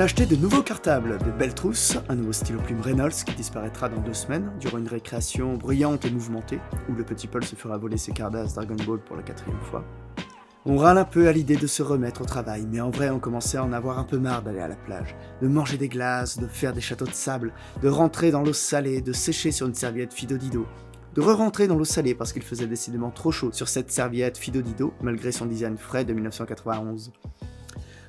a acheté de nouveaux cartables, de belles trousses, un nouveau stylo plume Reynolds qui disparaîtra dans deux semaines durant une récréation bruyante et mouvementée, où le petit Paul se fera voler ses cardas Dragon Ball pour la quatrième fois. On râle un peu à l'idée de se remettre au travail, mais en vrai on commençait à en avoir un peu marre d'aller à la plage, de manger des glaces, de faire des châteaux de sable, de rentrer dans l'eau salée, de sécher sur une serviette Fido-Dido, de re-rentrer dans l'eau salée parce qu'il faisait décidément trop chaud sur cette serviette Fido-Dido, malgré son design frais de 1991.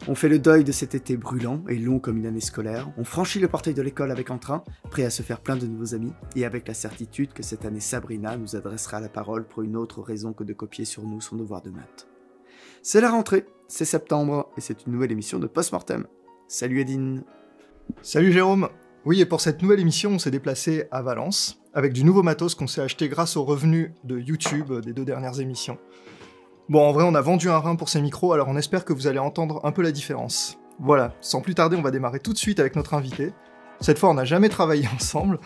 On fait le deuil de cet été brûlant et long comme une année scolaire. On franchit le portail de l'école avec entrain, prêt à se faire plein de nouveaux amis, et avec la certitude que cette année Sabrina nous adressera la parole pour une autre raison que de copier sur nous son devoir de maths. C'est la rentrée, c'est septembre, et c'est une nouvelle émission de Postmortem. Salut Edine Salut Jérôme Oui, et pour cette nouvelle émission, on s'est déplacé à Valence, avec du nouveau matos qu'on s'est acheté grâce aux revenus de YouTube des deux dernières émissions. Bon, en vrai, on a vendu un rein pour ces micros, alors on espère que vous allez entendre un peu la différence. Voilà, sans plus tarder, on va démarrer tout de suite avec notre invité. Cette fois, on n'a jamais travaillé ensemble,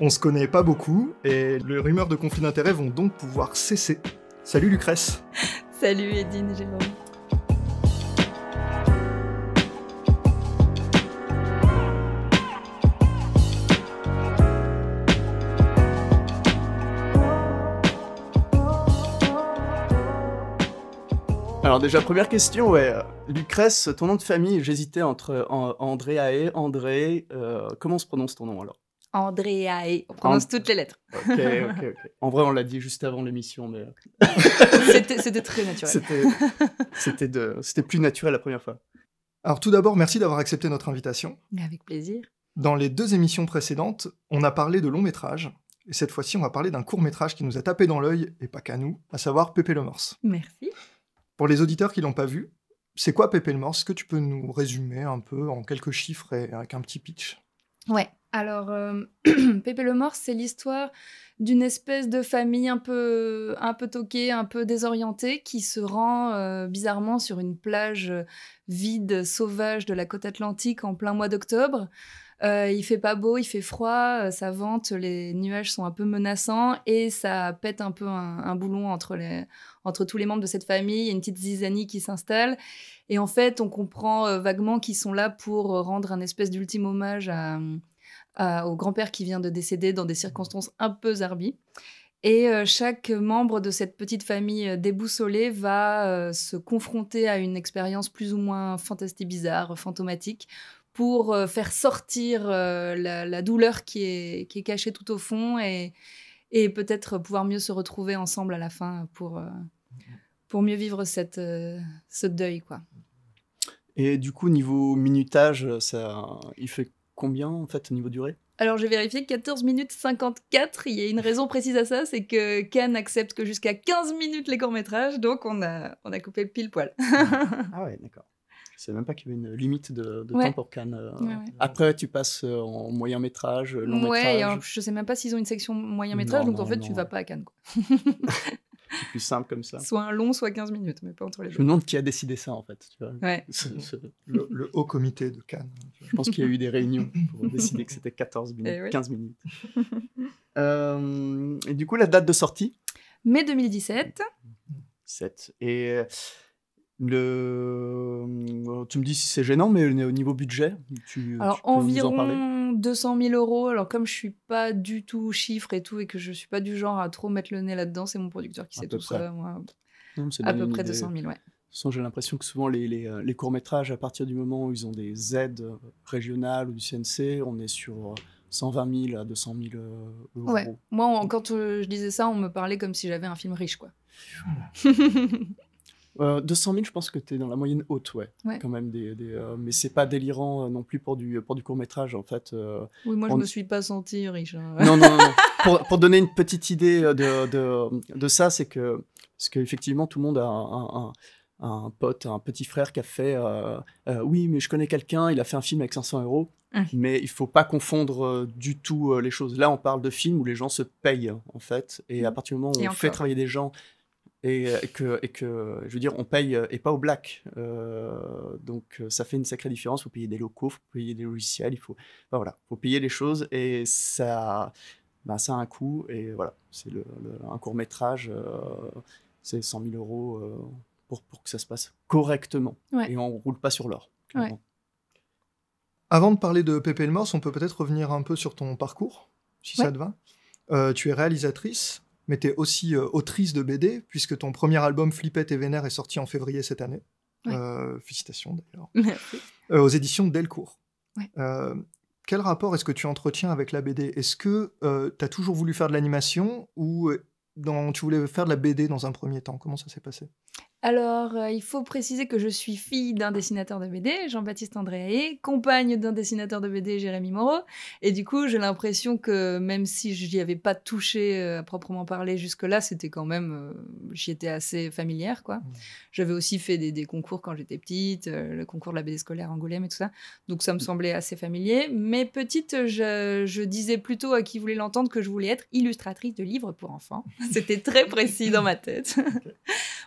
on se connaît pas beaucoup, et les rumeurs de conflits d'intérêts vont donc pouvoir cesser. Salut Lucrèce Salut Edine Jérôme Alors déjà, première question, ouais. Euh, Lucrèce, ton nom de famille, j'hésitais entre Andréae, André, euh, comment se prononce ton nom alors Andréae, on prononce toutes les lettres. Ok, ok, ok. En vrai, on l'a dit juste avant l'émission, mais... Euh, c'était très naturel. C'était de... plus naturel la première fois. Alors tout d'abord, merci d'avoir accepté notre invitation. Avec plaisir. Dans les deux émissions précédentes, on a parlé de long métrage. Et cette fois-ci, on va parler d'un court métrage qui nous a tapé dans l'œil, et pas qu'à nous, à savoir Pépé le Morse. Merci. Pour les auditeurs qui l'ont pas vu, c'est quoi Pépé le Morse Est-ce que tu peux nous résumer un peu en quelques chiffres et avec un petit pitch Ouais. Alors, euh, Pépé le Morse, c'est l'histoire d'une espèce de famille un peu, un peu toquée, un peu désorientée, qui se rend euh, bizarrement sur une plage euh, vide, sauvage de la côte atlantique en plein mois d'octobre. Euh, il fait pas beau, il fait froid, euh, ça vente, les nuages sont un peu menaçants et ça pète un peu un, boulon entre, les, entre tous les membres de cette famille. Il y a une petite zizanie qui s'installe. Et en fait, on comprend euh, vaguement qu'ils sont là pour rendre un espèce d'ultime hommage au grand-père qui vient de décéder dans des circonstances un peu zarbies. Et chaque membre de cette petite famille déboussolée va se confronter à une expérience plus ou moins fantastique, bizarre, fantomatique, pour euh, faire sortir euh, la, douleur qui est, cachée tout au fond et, peut-être pouvoir mieux se retrouver ensemble à la fin pour, euh, pour mieux vivre cette, ce deuil. quoi. Et du coup, niveau minutage, ça, il fait combien en fait niveau durée alors j'ai vérifié 14 minutes 54, il y a une raison précise à ça, c'est que Cannes accepte que jusqu'à 15 minutes les courts-métrages, donc on a, on a coupé pile poil. ah ouais, d'accord c'est même pas qu'il y avait une limite de, temps pour Cannes. Euh. Après, tu passes euh, en moyen métrage, long métrage. Ouais, je sais même pas s'ils ont une section moyen métrage, donc en fait, tu tu vas pas à Cannes. C'est plus simple comme ça. Soit un long, soit 15 minutes, mais pas entre les deux. Je me demande qui a décidé ça en fait. Tu vois. le, haut comité de Cannes. Hein, je pense qu'il y a eu des réunions pour décider que c'était 14 minutes, 15 eh minutes. Euh, et du coup, la date de sortie Mai 2017. 7. Et le... Euh, tu me dis si c'est gênant, mais au niveau budget, tu, peux environ nous en parler 200 000 euros. Alors comme je suis pas du tout chiffre et tout, et que je suis pas du genre à trop mettre le nez là-dedans, c'est mon producteur qui sait tout ça. à peu près 200 000, ouais. J'ai l'impression que souvent les, les, euh, les courts-métrages, à partir du moment où ils ont des aides euh, régionales ou du CNC, on est sur 120 000 à 200 000 euros. Ouais. Moi, quand je disais ça, on me parlait comme si j'avais un film riche, quoi. 200 euh, 000, je pense que tu es dans la moyenne haute, ouais. Quand même, des, euh, mais c'est pas délirant euh, non plus pour du, pour du court-métrage, en fait. oui, moi, je me suis pas senti riche. Hein. Non, non, non. pour, pour, donner une petite idée de, de, ça, c'est que, parce qu'effectivement, tout le monde a un, un, pote, un petit frère qui a fait Oui, mais je connais quelqu'un, il a fait un film avec 500 euros. Ah. Mais il faut pas confondre du tout les choses. Là, on parle de films où les gens se payent, en fait. Et à mmh. partir du moment où on fait travailler des gens euh, et que, et que, je veux dire, on paye euh, et pas au black. Euh, donc, ça fait une sacrée différence. Il faut payer des locaux, il faut payer des logiciels, il faut, voilà, faut payer les choses et ça, ben, ça a un coût. Et voilà, c'est le, un court métrage, c'est 100 000 euros pour, pour que ça se passe correctement. Et on roule pas sur l'or. Avant de parler de Pépé le Morse, on peut peut-être revenir un peu sur ton parcours, si ça te va. tu es réalisatrice, mais tu es aussi euh, autrice de BD, puisque ton premier album Flippette et Vénère est sorti en février cette année. Euh, félicitations d'ailleurs. Euh, aux éditions Delcourt. quel rapport est-ce que tu entretiens avec la BD Est-ce que tu as toujours voulu faire de l'animation ou dans, tu voulais faire de la BD dans un premier temps Comment ça s'est passé alors, euh, il faut préciser que je suis fille d'un dessinateur de BD, Jean-Baptiste Andréaé, compagne d'un dessinateur de BD, Jérémy Moreau. Et du coup, j'ai l'impression que même si je n'y avais pas touché euh, à proprement parler jusque-là, c'était quand même. Euh, j'y étais assez familière, quoi. Mmh. J'avais aussi fait des, concours quand j'étais petite, le concours de la BD scolaire Angoulême et tout ça. Donc, ça me mmh. semblait assez familier. Mais petite, je, je disais plutôt à qui voulait l'entendre que je voulais être illustratrice de livres pour enfants. c'était très précis dans ma tête.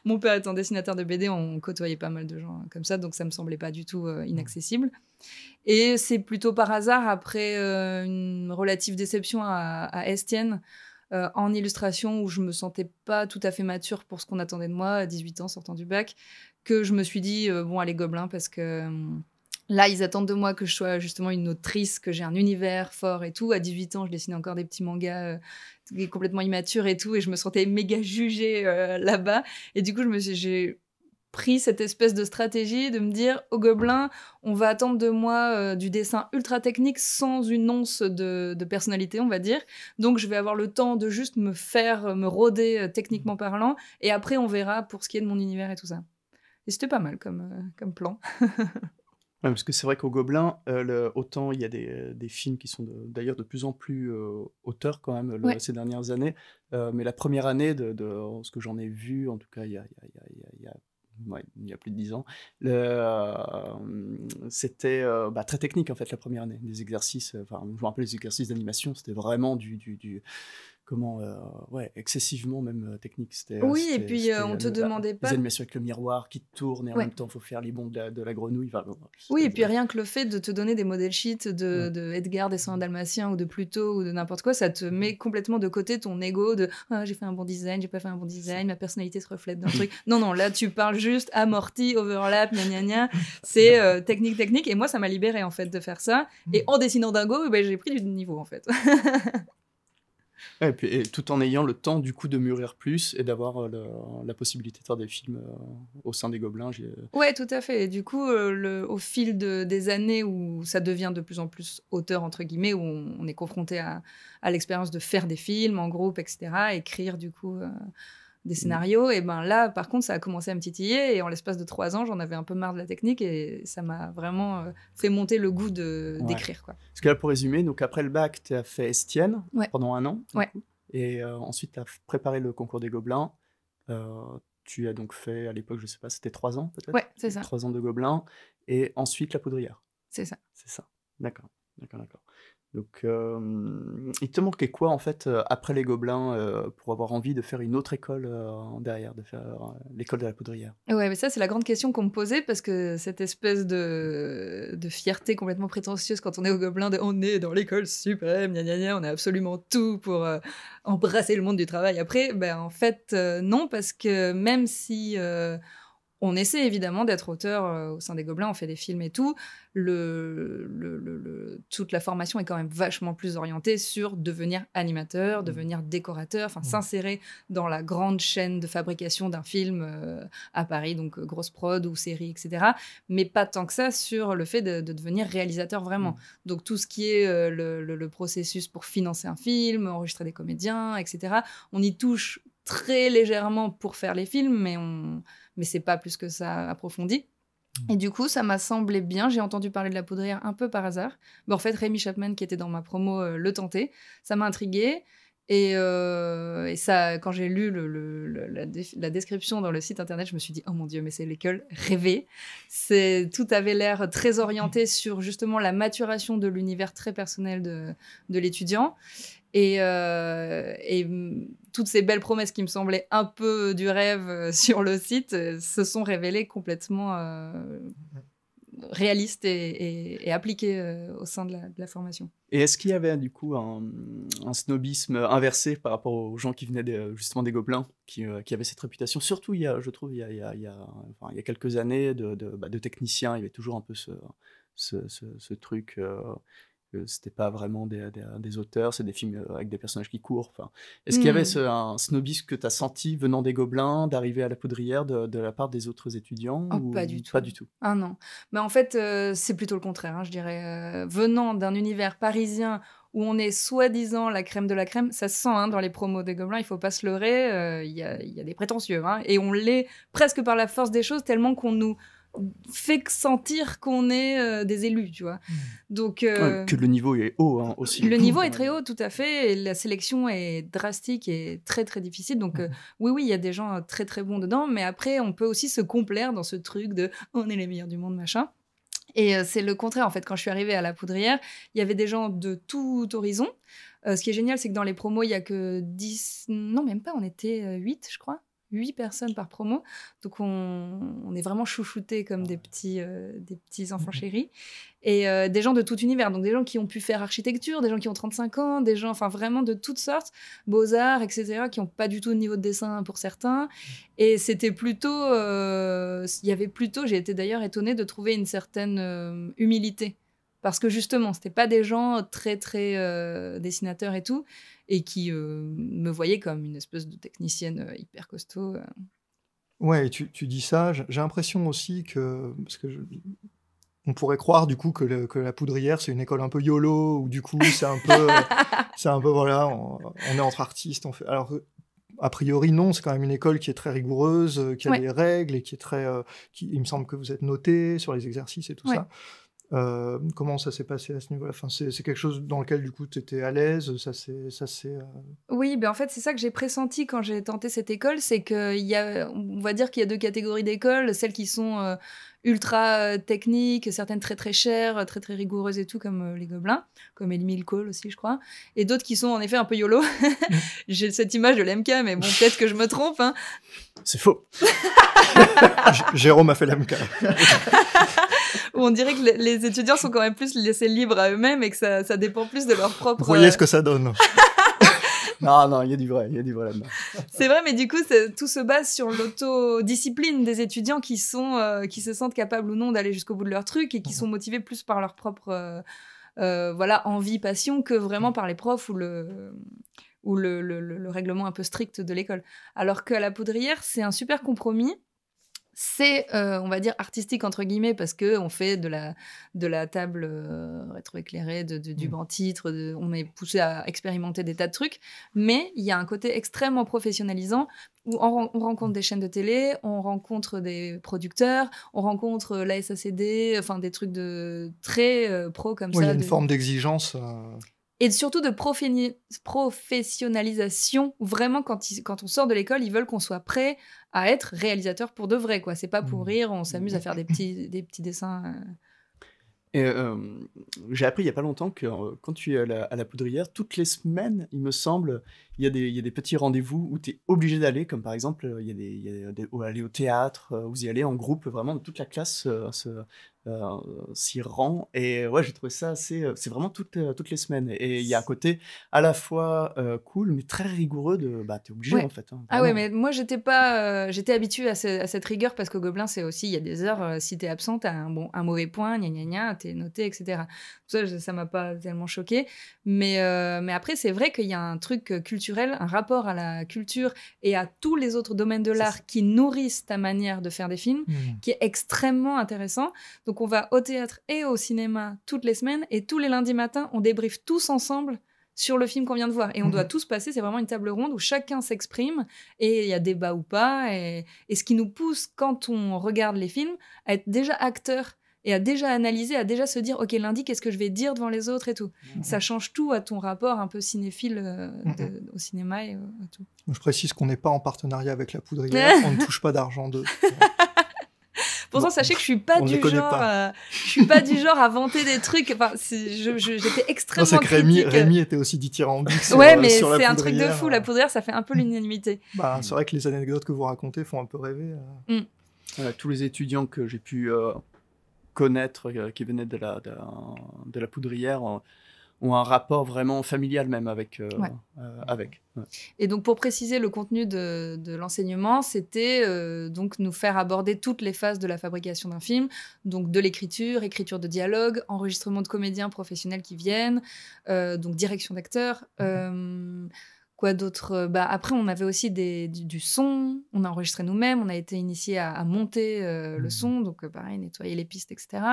Mon père attendait de BD, on côtoyait pas mal de gens hein, comme ça, donc ça me semblait pas du tout euh, mm. inaccessible. Et c'est plutôt par hasard, après euh, une relative déception à, Estienne, euh, en illustration où je me sentais pas tout à fait mature pour ce qu'on attendait de moi à 18 ans sortant du bac, que je me suis dit, bon, allez, gobelin, parce que. Hum, Là, ils attendent de moi que je sois justement une autrice, que j'ai un univers fort et tout. À 18 ans, je dessinais encore des petits mangas euh, complètement immatures et tout, et je me sentais méga jugée euh, là-bas. Et du coup, je me j'ai pris cette espèce de stratégie de me dire au gobelin, on va attendre de moi euh, du dessin ultra technique sans une once de, personnalité, on va dire. Donc je vais avoir le temps de juste me faire, me rôder techniquement parlant, et après on verra pour ce qui est de mon univers et tout ça. Et c'était pas mal comme, comme plan. Ouais, parce que c'est vrai qu'au Gobelin, euh, autant il y a des, des films qui sont d'ailleurs de, plus en plus euh, auteurs quand même ces dernières années, euh, mais la première année de, ce que j'en ai vu, en tout cas il y a, il y a, y a, y a plus de dix ans, c'était bah, très technique en fait la première année. des exercices, enfin je me rappelle les exercices d'animation, c'était vraiment du, du comment euh, ouais excessivement même euh, technique c'était euh, oui et puis on te demandait pas les animations avec le miroir qui tourne et en même temps faut faire les bons de la, grenouille oui et puis rien que le fait de te donner des modèles sheets de, de Edgar des saint ou de Pluto ou de n'importe quoi ça te met complètement de côté ton ego de ah, j'ai fait un bon design j'ai pas fait un bon design ma personnalité se reflète dans le truc non non là tu parles juste amorti overlap gna gna gna c'est technique technique et moi ça m'a libéré en fait de faire ça et hmm. en dessinant Dingo eh ben, j'ai pris du niveau en fait Et puis, tout en ayant le temps du coup de mûrir plus et d'avoir euh, la possibilité de faire des films euh, au sein des Gobelins. Oui, tout à fait. du coup, euh, au fil des années où ça devient de plus en plus auteur, entre guillemets, où on, est confronté à, l'expérience de faire des films en groupe, etc., écrire du coup des mm. scénarios. Et ben là, par contre, ça a commencé à me titiller. Et en l'espace de trois ans, j'en avais un peu marre de la technique et ça m'a vraiment euh, fait monter le goût d'écrire. quoi. Parce que là, pour résumer, donc après le bac, tu as fait Estienne pendant un an. Ouais. et euh, ensuite, tu as préparé le concours des Gobelins. Euh, tu as donc fait, à l'époque, je sais pas, c'était trois ans peut-être Ouais, c'est ça. Trois ans de Gobelins. Et ensuite, la Poudrière. C'est ça. C'est ça. D'accord. D'accord, d'accord. Donc, euh, il te manquait quoi en fait euh, après les Gobelins euh, pour avoir envie de faire une autre école derrière, de faire l'école de la poudrière Ouais, mais ça c'est la grande question qu'on me posait parce que cette espèce de, de fierté complètement prétentieuse quand on est au Gobelins, on est dans l'école suprême, on a absolument tout pour embrasser le monde du travail. Après, ben en fait non parce que même si on essaie évidemment d'être auteur euh, au sein des Gobelins, on fait des films et tout. Le, toute la formation est quand même vachement plus orientée sur devenir animateur, mmh. devenir décorateur, enfin mmh. s'insérer dans la grande chaîne de fabrication d'un film euh, à Paris, donc euh, grosse prod ou série, etc. Mais pas tant que ça sur le fait de, devenir réalisateur vraiment. Mmh. Donc tout ce qui est le processus pour financer un film, enregistrer des comédiens, etc. On y touche très légèrement pour faire les films, mais on mais c'est pas plus que ça approfondi. Mm. Et du coup, ça m'a semblé bien. J'ai entendu parler de la poudrière un peu par hasard. Bon, en fait, Rémi Chapman, qui était dans ma promo, euh, le tentait. Ça m'a intrigué. Et, euh, ça, quand j'ai lu la, description dans le site internet, je me suis dit, oh mon Dieu, mais c'est l'école rêvée. tout avait l'air très orienté sur justement la maturation de l'univers très personnel de l'étudiant. Et, euh, mm, toutes ces belles promesses qui me semblaient un peu du rêve euh, sur le site euh, se sont révélées complètement réalistes et, appliquées au sein de la, formation. Et est-ce qu'il y avait du coup un, snobisme inversé par rapport aux gens qui venaient justement des Gobelins, qui, avaient cette réputation, surtout il y a, je trouve, il y a, il quelques années bah, de, techniciens, il y avait toujours un peu ce, ce, truc c'était pas vraiment des, auteurs, c'est des films euh, avec des personnages qui courent. Est-ce qu'il y avait mmh. ce, un snobisme que tu as senti venant des Gobelins, d'arriver à la poudrière de, la part des autres étudiants oh, Pas du tout. du tout. Ah non. Mais bah, en fait, euh, c'est plutôt le contraire, hein, je dirais. Euh, venant d'un univers parisien où on est soi-disant la crème de la crème, ça se sent hein, dans les promos des Gobelins, il faut pas se leurrer, il y, a des prétentieux. Hein, et on l'est presque par la force des choses, tellement qu'on nous fait que sentir qu'on est euh, des élus, tu vois. Hmm. Donc euh, que le niveau est haut hein, aussi. Le niveau mmh. est très haut, tout à fait. la sélection est drastique et très très difficile. Donc mmh. euh, oui, oui, il y a des gens très très bons dedans, mais après on peut aussi se complaire dans ce truc de on est les meilleurs du monde, machin. Et c'est le contraire en fait. Quand je suis arrivée à la Poudrière, il y avait des gens de tout horizon. ce qui est génial, c'est que dans les promos, il y a que 10, non même pas, on était 8, je crois. 8 personnes par promo. Donc, on, est vraiment chouchoutés comme des petits, euh, des petits enfants chéris. Et euh, des gens de tout univers. Donc, des gens qui ont pu faire architecture, des gens qui ont 35 ans, des gens, enfin, vraiment de toutes sortes, beaux-arts, etc., qui n'ont pas du tout de niveau de dessin pour certains. Et c'était plutôt. Euh, il y avait plutôt, j'ai été d'ailleurs étonnée de trouver une certaine humilité parce que justement, c'était pas des gens très, très euh, dessinateurs et tout, et qui euh, me voyaient comme une espèce de technicienne euh, hyper costaud. Ouais, tu, tu, dis ça. J'ai l'impression aussi que. Parce que on pourrait croire du coup que, que la poudrière c'est une école un peu yolo ou du coup c'est un peu c'est un peu voilà on, est entre artistes on fait alors a priori non c'est quand même une école qui est très rigoureuse qui a des règles et qui est très qui, il me semble que vous êtes noté sur les exercices et tout ça euh, comment ça s'est passé à ce niveau-là c'est, quelque chose dans lequel du coup tu étais à l'aise ça c'est, ça c'est, euh Oui, ben en fait c'est ça que j'ai pressenti quand j'ai tenté cette école, c'est qu'il y a, on va dire qu'il y a deux catégories d'écoles, celles qui sont euh, ultra techniques, certaines très très chères, très très rigoureuses et tout comme les Gobelins, comme Emile Cole aussi je crois, et d'autres qui sont en effet un peu yolo. Mmh. j'ai cette image de l'MK, mais bon peut-être que je me trompe. Hein. C'est faux. Jérôme a fait l'MK. on dirait que les étudiants sont quand même plus laissés libres à eux-mêmes et que ça, dépend plus de leur propre. Vous voyez ce euh, que ça donne. non, non, il y a du vrai, il y a du vrai là-dedans. C'est vrai, mais du coup, tout se base sur l'autodiscipline des étudiants qui sont, euh, qui se sentent capables ou non d'aller jusqu'au bout de leur truc et qui mhm. sont motivés plus par leur propre, euh, voilà, envie, passion que vraiment par les profs ou le ou le, règlement un peu strict de l'école. Alors que la poudrière, c'est un super compromis c'est, euh, on va dire, artistique entre guillemets, parce que on fait de la, de la table euh, rétroéclairée, de, du mmh. titre, on est poussé à expérimenter des tas de trucs, mais il y a un côté extrêmement professionnalisant où on, rencontre des chaînes de télé, on rencontre des producteurs, on rencontre euh, la SACD, enfin des trucs de très pro comme ça. Il y a une forme d'exigence et surtout de professionnalisation. Vraiment, quand, on sort de l'école, ils veulent qu'on soit prêt à être réalisateur pour de vrai. quoi. C'est pas pour mm. rire, on s'amuse à faire des petits, dessins. Euh. Euh, j'ai appris il y a pas longtemps que euh, quand tu es à la, poudrière, toutes les semaines, il me semble, il y, a des, y a des petits rendez-vous où tu es obligé d'aller, comme par exemple, il y a des, il y a des aller au théâtre, euh, vous y allez en groupe, vraiment toute la classe euh, euh, s'y rend. Et ouais, j'ai trouvé ça assez. C'est vraiment toutes, les semaines. Et il y a un côté à la fois cool, mais très rigoureux de. Bah, t'es obligé en fait. Hein, ah ouais, mais moi j'étais pas. j'étais habitué à, cette rigueur parce qu'au Gobelin, c'est aussi. Il y a des heures, si t'es absente, t'as un, bon, un mauvais point, gna gna gna, t'es noté, etc. ça, ça m'a pas tellement choqué. Mais, mais après, c'est vrai qu'il y a un truc culturel un rapport à la culture et à tous les autres domaines de l'art qui nourrissent ta manière de faire des films, mmh. qui est extrêmement intéressant. Donc on va au théâtre et au cinéma toutes les semaines et tous les lundis matins, on débriefe tous ensemble sur le film qu'on vient de voir. Et on mmh. doit tous passer, c'est vraiment une table ronde où chacun s'exprime et il y a débat ou pas. Et, ce qui nous pousse, quand on regarde les films, à être déjà acteur et à déjà analyser, à déjà se dire, OK, lundi, qu'est-ce que je vais dire devant les autres et tout. Mm-hmm. Ça change tout à ton rapport un peu cinéphile euh, mm-hmm. au cinéma et euh, tout. Je précise qu'on n'est pas en partenariat avec la poudrière, on ne touche pas d'argent d'eux. Pourtant, sachez que je suis pas du genre, euh, je suis pas du genre à vanter des trucs. Enfin, j'étais extrêmement non, que Rémi, était aussi dithyrambique. ouais, mais c'est un truc de fou. La poudrière, ça fait un peu l'unanimité. Bah, c'est vrai que les anecdotes que vous racontez font un peu rêver. Mm. tous les étudiants que j'ai pu connaître, euh, qui venait de la, de, la poudrière, ont, un rapport vraiment familial même avec. Euh, euh, avec Et donc pour préciser le contenu de, de l'enseignement, c'était donc nous faire aborder toutes les phases de la fabrication d'un film, donc de l'écriture, écriture de dialogue, enregistrement de comédiens professionnels qui viennent, donc direction d'acteurs. Mhm. Quoi d'autre euh, bah, Après, on avait aussi du, son, on a enregistré nous-mêmes, on a été initié à, monter euh, le mmh. son, donc euh, pareil, nettoyer les pistes, etc.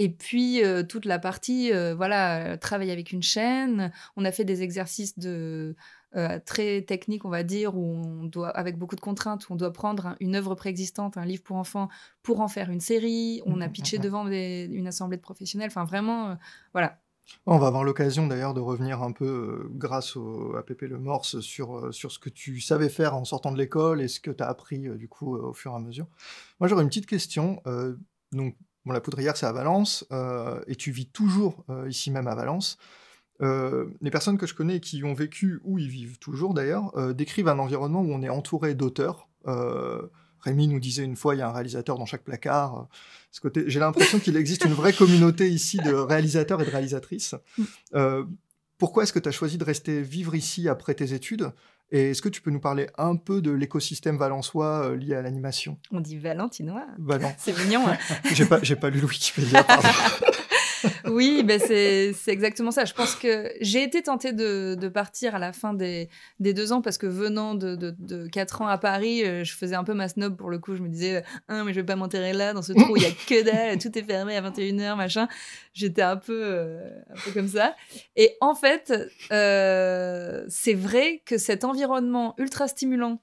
et puis, toute la partie, voilà, travailler avec une chaîne, on a fait des exercices de, très techniques, on va dire, où on doit, avec beaucoup de contraintes, on doit prendre une œuvre préexistante, un livre pour enfants, pour en faire une série. On a mmh, pitché devant une assemblée de professionnels. Enfin, vraiment, voilà, on va avoir l'occasion d'ailleurs de revenir un peu, euh, grâce à Pépé Le Morse, euh, sur, ce que tu savais faire en sortant de l'école et ce que tu as appris euh, du coup au fur et à mesure. Moi j'aurais une petite question. donc, la poudrière c'est à Valence et tu vis toujours ici même à Valence. les personnes que je connais qui ont vécu ou y vivent toujours d'ailleurs décrivent un environnement où on est entouré d'auteurs. Rémi nous disait une fois, il y a un réalisateur dans chaque placard. Euh, j'ai l'impression qu'il existe une vraie communauté ici de réalisateurs et de réalisatrices. Mm. Euh, pourquoi est-ce que tu as choisi de rester vivre ici après tes études Et est-ce que tu peux nous parler un peu de l'écosystème valençois euh, lié à l'animation On dit valentinois. C'est mignon. Hein. j'ai pas, pas lu Wikipédia. Pardon. Oui, ben c'est exactement ça. Je pense que j'ai été tentée de, partir à la fin des, des, deux ans parce que venant de, quatre ans à Paris, euh, je faisais un peu ma snob pour le coup. Je me disais, un, euh, hein, mais je vais pas m'enterrer là, dans ce trou, il y a que dalle, tout est fermé à 21h, machin. J'étais un, peu, euh, un peu comme ça. Et en fait, c'est vrai que cet environnement ultra stimulant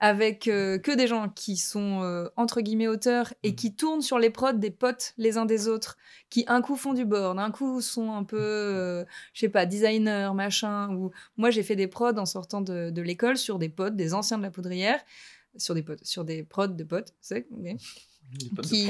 avec euh, que des gens qui sont euh, entre guillemets auteurs et mm. qui tournent sur les prods des potes les uns des autres, qui un coup font du board, un coup sont un peu, je mm. euh, je sais pas, designer, machin. Ou moi j'ai fait des prods en sortant de, l'école sur des potes, des anciens de la poudrière, sur des potes, sur des prods de potes, qui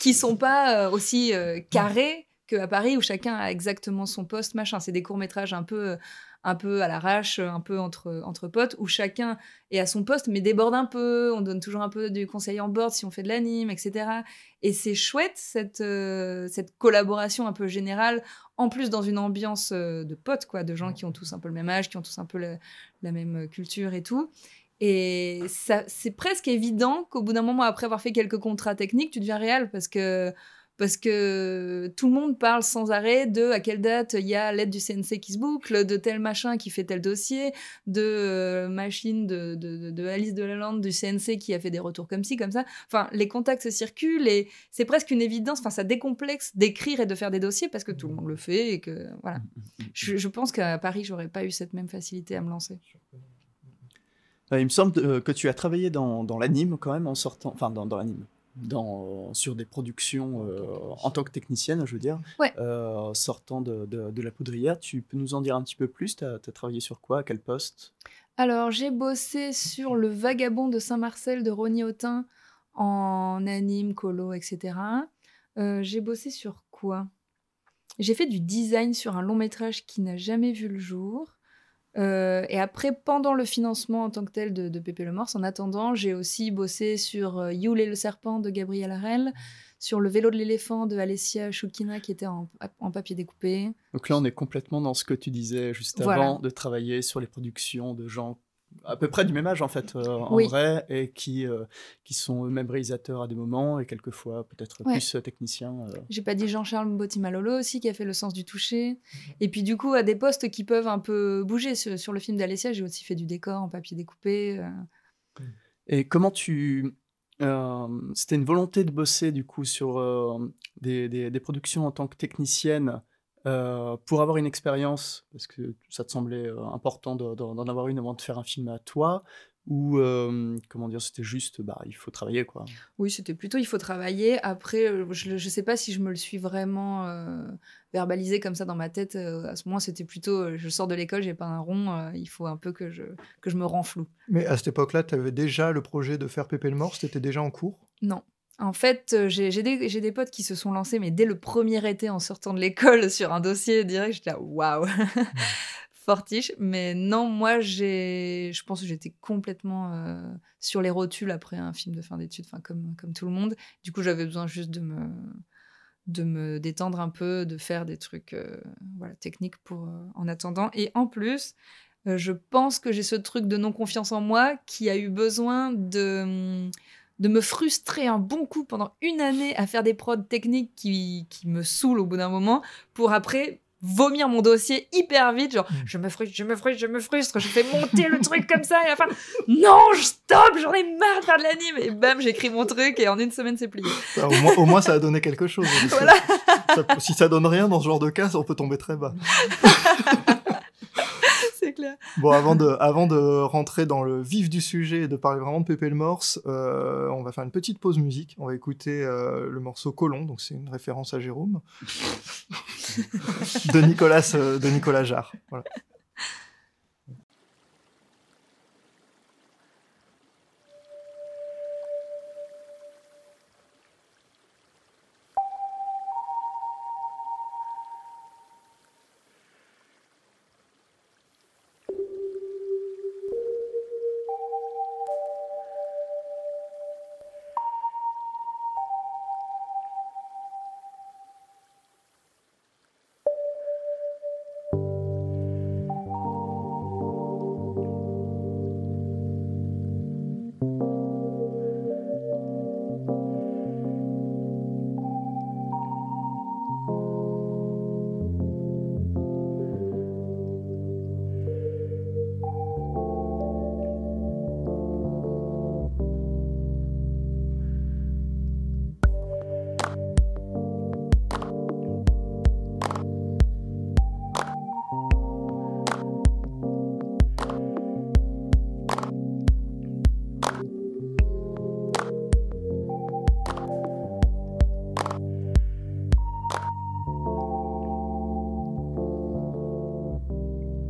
qui sont pas aussi mm. carrés qu'à Paris où chacun a exactement son poste, machin. C'est des courts métrages un peu un peu à l'arrache, un peu entre, entre potes, où chacun est à son poste, mais déborde un peu. On donne toujours un peu du conseil en board si on fait de l'anime, etc. Et c'est chouette, euh, cette, collaboration un peu générale, en plus dans une ambiance euh, de potes, quoi, de gens qui ont tous un peu le même âge, qui ont tous un peu la même euh, culture et tout. Et c'est presque évident qu'au bout d'un moment, après avoir fait quelques contrats techniques, tu deviens réel parce que parce que tout le monde parle sans arrêt de à quelle date il y a l'aide du CNC qui se boucle, de tel machin qui fait tel dossier, de euh, machine de, de, de, Alice Lande du CNC qui a fait des retours comme ci, comme ça. Enfin, les contacts circulent et c'est presque une évidence, enfin, ça décomplexe d'écrire et de faire des dossiers parce que tout le monde le fait et que voilà. Je, pense qu'à Paris, j'aurais pas eu cette même facilité à me lancer. Il me semble euh, que tu as travaillé dans, l'anime quand même en sortant, enfin dans, dans l'anime, euh, sur des productions en tant que euh, technicienne, je veux dire, euh, sortant de, la poudrière. Tu peux nous en dire un petit peu plus Tu as, travaillé sur quoi À quel poste Alors, j'ai bossé sur Le Vagabond de Saint-Marcel de Ronnie Autin en anime, colo, etc. j'ai bossé sur quoi J'ai fait du design sur un long métrage qui n'a jamais vu le jour. Euh, et après, pendant le financement en tant que tel de, Pépé le Morse, en attendant, j'ai aussi bossé sur euh, et le serpent de Gabriel Arel, sur le vélo de l'éléphant de Alessia Choukina qui était en, papier découpé. Donc là, on est complètement dans ce que tu disais juste avant, de travailler sur les productions de gens à peu près du même âge en fait euh, en vrai et qui euh, qui sont eux-mêmes réalisateurs à des moments et quelquefois peut-être plus euh, techniciens. J'ai pas dit Jean-Charles Botimalolo aussi qui a fait le sens du toucher mhm. et puis du coup à des postes qui peuvent un peu bouger sur, le film d'Alessia j'ai aussi fait du décor en papier découpé. Et comment tu c'était une volonté de bosser du coup sur des, des productions en tant que technicienne euh, pour avoir une expérience, parce que ça te semblait euh, important d'en avoir une avant de faire un film à toi, ou euh, comment dire, c'était juste, bah, il faut travailler quoi. Oui, c'était plutôt il faut travailler. Après, je ne sais pas si je me le suis vraiment verbalisé comme ça dans ma tête. À ce moment, c'était plutôt, je sors de l'école, j'ai pas un rond, il faut un peu que je que je me renfloue. Mais à cette époque-là, tu avais déjà le projet de faire Pépé le mort, c'était déjà en cours Non. En fait, euh, j'ai des, potes qui se sont lancés, mais dès le premier été en sortant de l'école sur un dossier direct, j'étais là, waouh, fortiche. Mais non, moi, je pense que j'étais complètement euh, sur les rotules après un film de fin d'études, comme, comme tout le monde. Du coup, j'avais besoin juste de me, de me détendre un peu, de faire des trucs euh, voilà, techniques pour, en attendant. Et en plus, je pense que j'ai ce truc de non-confiance en moi qui a eu besoin de. Hum, de me frustrer un bon coup pendant une année à faire des prods techniques qui, me saoulent au bout d'un moment pour après vomir mon dossier hyper vite, genre mm. je me frustre, je me frustre, je me frustre, je fais monter le truc comme ça et à la fin, non, je stoppe, j'en ai marre de faire de l'anime et bam, j'écris mon truc et en une semaine c'est plié. au, moins, ça a donné quelque chose. Ça, si ça donne rien dans ce genre de cas, on peut tomber très bas. Bon, avant de, avant de rentrer dans le vif du sujet et de parler vraiment de Pépé le Morse, euh, on va faire une petite pause musique. On va écouter euh, le morceau Colon, donc c'est une référence à Jérôme, de, Nicolas, euh, de Nicolas Jarre.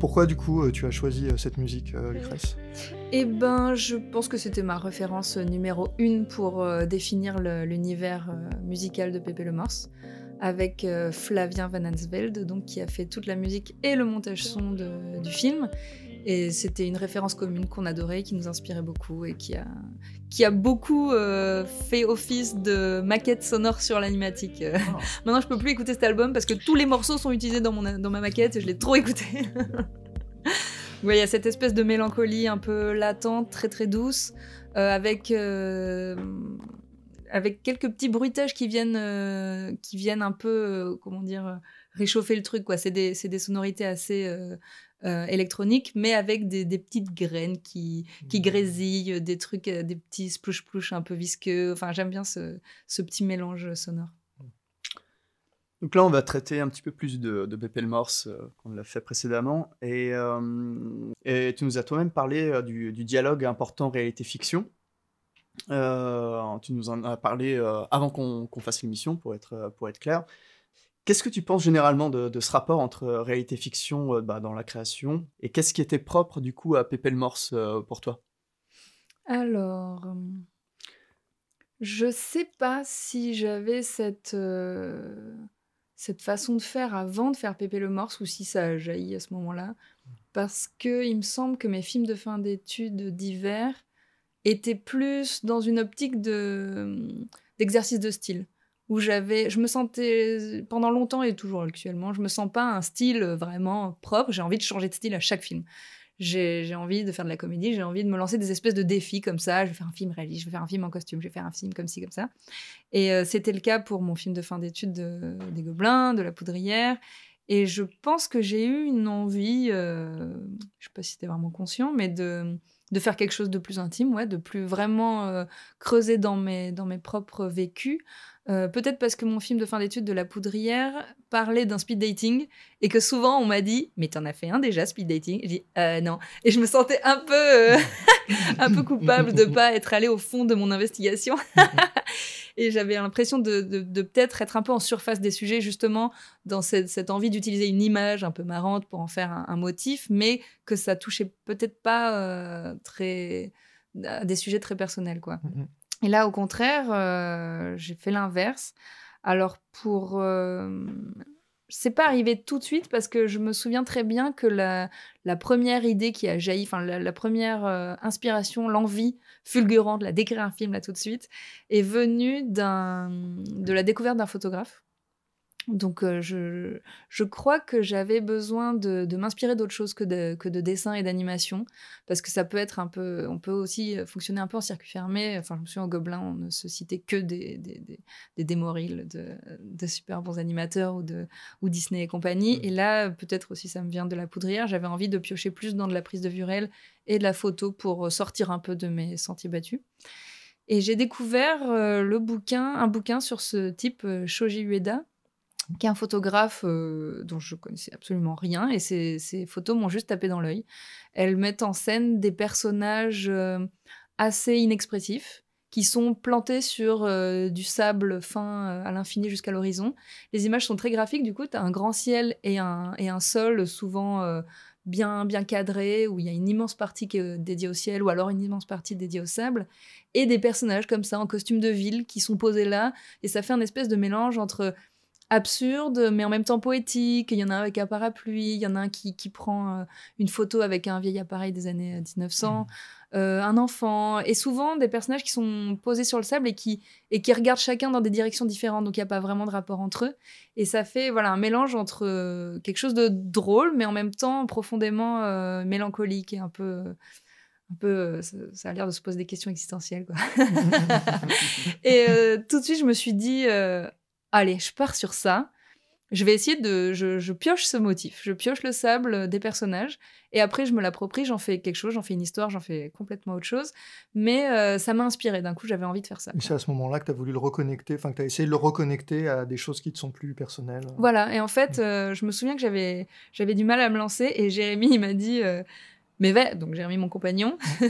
pourquoi du coup euh, tu as choisi euh, cette musique, euh, Lucrèce Eh ben, je pense que c'était ma référence numéro une pour définir l'univers musical de Pépé Le Morse, avec Flavien Van Hansveld, donc qui a fait toute la musique et le montage son du film et c'était une référence commune qu'on adorait, qui nous inspirait beaucoup et qui a, qui a beaucoup euh, fait office de maquette sonore sur l'animatique. Euh, oh. Maintenant, je peux plus écouter cet album parce que tous les morceaux sont utilisés dans, mon, dans ma maquette et je l'ai trop écouté. Il y a cette espèce de mélancolie un peu latente, très très douce, euh, avec, avec quelques petits bruitages qui viennent, qui viennent un peu, comment dire, réchauffer le truc. C'est des, des, sonorités assez euh, électronique, mais avec des, petites graines qui, qui, mmh. grésillent, des trucs, euh, des petits splouch plouches un peu visqueux. Enfin, j'aime bien ce, petit mélange sonore. Mmh. Donc là, on va traiter un petit peu plus de, de Morse euh, qu'on l'a fait précédemment. Et, tu nous as toi-même parlé du, dialogue important réalité-fiction. tu nous en as parlé avant qu'on fasse l'émission, pour pour être clair. Qu'est-ce que tu penses généralement de, ce rapport entre euh, réalité-fiction euh, bah, dans la création et qu'est-ce qui était propre du coup à Pépé le Morse euh, pour toi Alors, je sais pas si j'avais cette façon de faire avant de faire Pépé le Morse ou si ça a jailli à ce moment-là. Parce que il me semble que mes films de fin d'études d'hiver étaient plus dans une optique d'exercice de style où j'avais, je me sentais pendant longtemps et toujours actuellement, je me sens pas un style vraiment propre. J'ai envie de changer de style à chaque film. J'ai envie de faire de la comédie, j'ai envie de me lancer des espèces de défis comme ça. Je vais faire un film réaliste, je vais faire un film en costume, je vais faire un film comme ci, comme ça. Et euh, c'était le cas pour mon film de fin d'études de, des Gobelins, de La Poudrière. Et je pense que j'ai eu une envie, euh, je sais pas si c'était vraiment conscient, mais de, de faire quelque chose de plus intime, ouais, de plus vraiment euh, creuser dans mes, dans mes propres vécus, euh, peut-être parce que mon film de fin d'études de La Poudrière parlait d'un speed dating et que souvent on m'a dit mais t'en as fait un déjà speed dating j'ai euh, non et je me sentais un peu euh, un peu coupable de pas être allée au fond de mon investigation et j'avais l'impression de, peut-être être un peu en surface des sujets justement dans cette, envie d'utiliser une image un peu marrante pour en faire un, motif mais que ça touchait peut-être pas très à des sujets très personnels quoi. Mm-hmm. Et là, au contraire, euh, j'ai fait l'inverse. Alors pour... Euh, c'est pas arrivé tout de suite parce que je me souviens très bien que la, première idée qui a jailli, enfin la, première euh, inspiration, l'envie fulgurante, la d'écrire un film là tout de suite, est venue de la découverte d'un photographe donc euh, je, crois que j'avais besoin de, m'inspirer d'autre chose que de, que dessin et d'animation, parce que ça peut être un peu... On peut aussi euh, fonctionner un peu en circuit fermé. Enfin, je me souviens au Gobelin, on ne se citait que des, des, des, des de, de, super bons animateurs ou, de, ou Disney et compagnie. Et là, euh, peut-être aussi ça me vient de la poudrière, j'avais envie de piocher plus dans de la prise de vue réelle et de la photo pour sortir un peu de mes sentiers battus. Et j'ai découvert le bouquin, un bouquin sur ce type, Shoji Ueda, qui un photographe euh, dont je connaissais absolument rien, et ces photos m'ont juste tapé dans l'œil. Elles mettent en scène des personnages euh, assez inexpressifs, qui sont plantés sur euh, du sable fin à l'infini jusqu'à l'horizon. Les images sont très graphiques, du coup, tu as un grand ciel et un, et un sol souvent bien, bien cadré, où il y a une immense partie qui est dédiée au ciel, ou alors une immense partie dédiée au sable, et des personnages comme ça, en costume de ville, qui sont posés là, et ça fait un espèce de mélange entre absurde, mais en même temps poétique. Il y en a un avec un parapluie, il y en a un qui, qui prend euh, une photo avec un vieil appareil des années 1900, euh, mmh. euh, un enfant, et souvent des personnages qui sont posés sur le sable et qui, et qui regardent chacun dans des directions différentes, donc il n'y a pas vraiment de rapport entre eux. Et ça fait voilà un mélange entre quelque chose de drôle, mais en même temps profondément mélancolique et un peu un peu, ça, a l'air de se poser des questions existentielles. Quoi. et tout de suite, je me suis dit, euh, allez, je pars sur ça. Je vais essayer de. Je, pioche ce motif, je pioche le sable des personnages, et après je me l'approprie, j'en fais quelque chose, j'en fais une histoire, j'en fais complètement autre chose. Mais euh, ça m'a inspiré, d'un coup j'avais envie de faire ça. Et c'est à ce moment-là que tu as voulu le reconnecter, enfin que tu as essayé de le reconnecter à des choses qui te sont plus personnelles. Voilà, et en fait, mmh. euh, je me souviens que j'avais, j'avais du mal à me lancer, et Jérémy il m'a dit. Euh, mais va, donc j'ai remis mon compagnon,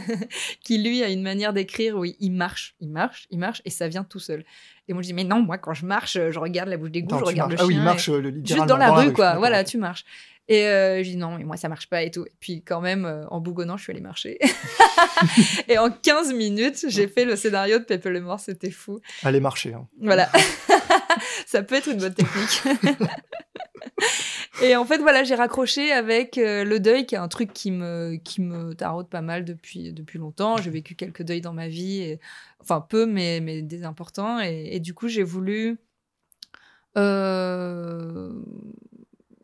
qui lui a une manière d'écrire oui il marche, il marche, il marche, et ça vient tout seul. Et moi je dis, mais non, moi quand je marche, je regarde la bouche des goûts, je regarde le ah chien. marche euh, Juste dans la, rue, quoi. voilà, tu marches. Et euh, je dis non, mais moi ça marche pas et tout. Et puis quand même, euh, en bougonnant, je suis allée marcher. et en 15 minutes, j'ai fait le scénario de Pepe le Mort, c'était fou. Aller marcher. Hein. Voilà. ça peut être une bonne technique. Et en fait, voilà, j'ai raccroché avec euh, le deuil, qui est un truc qui me, qui me taraude pas mal depuis, depuis longtemps. J'ai vécu quelques deuils dans ma vie, enfin peu, mais, mais des importants. Et, du coup, j'ai voulu euh,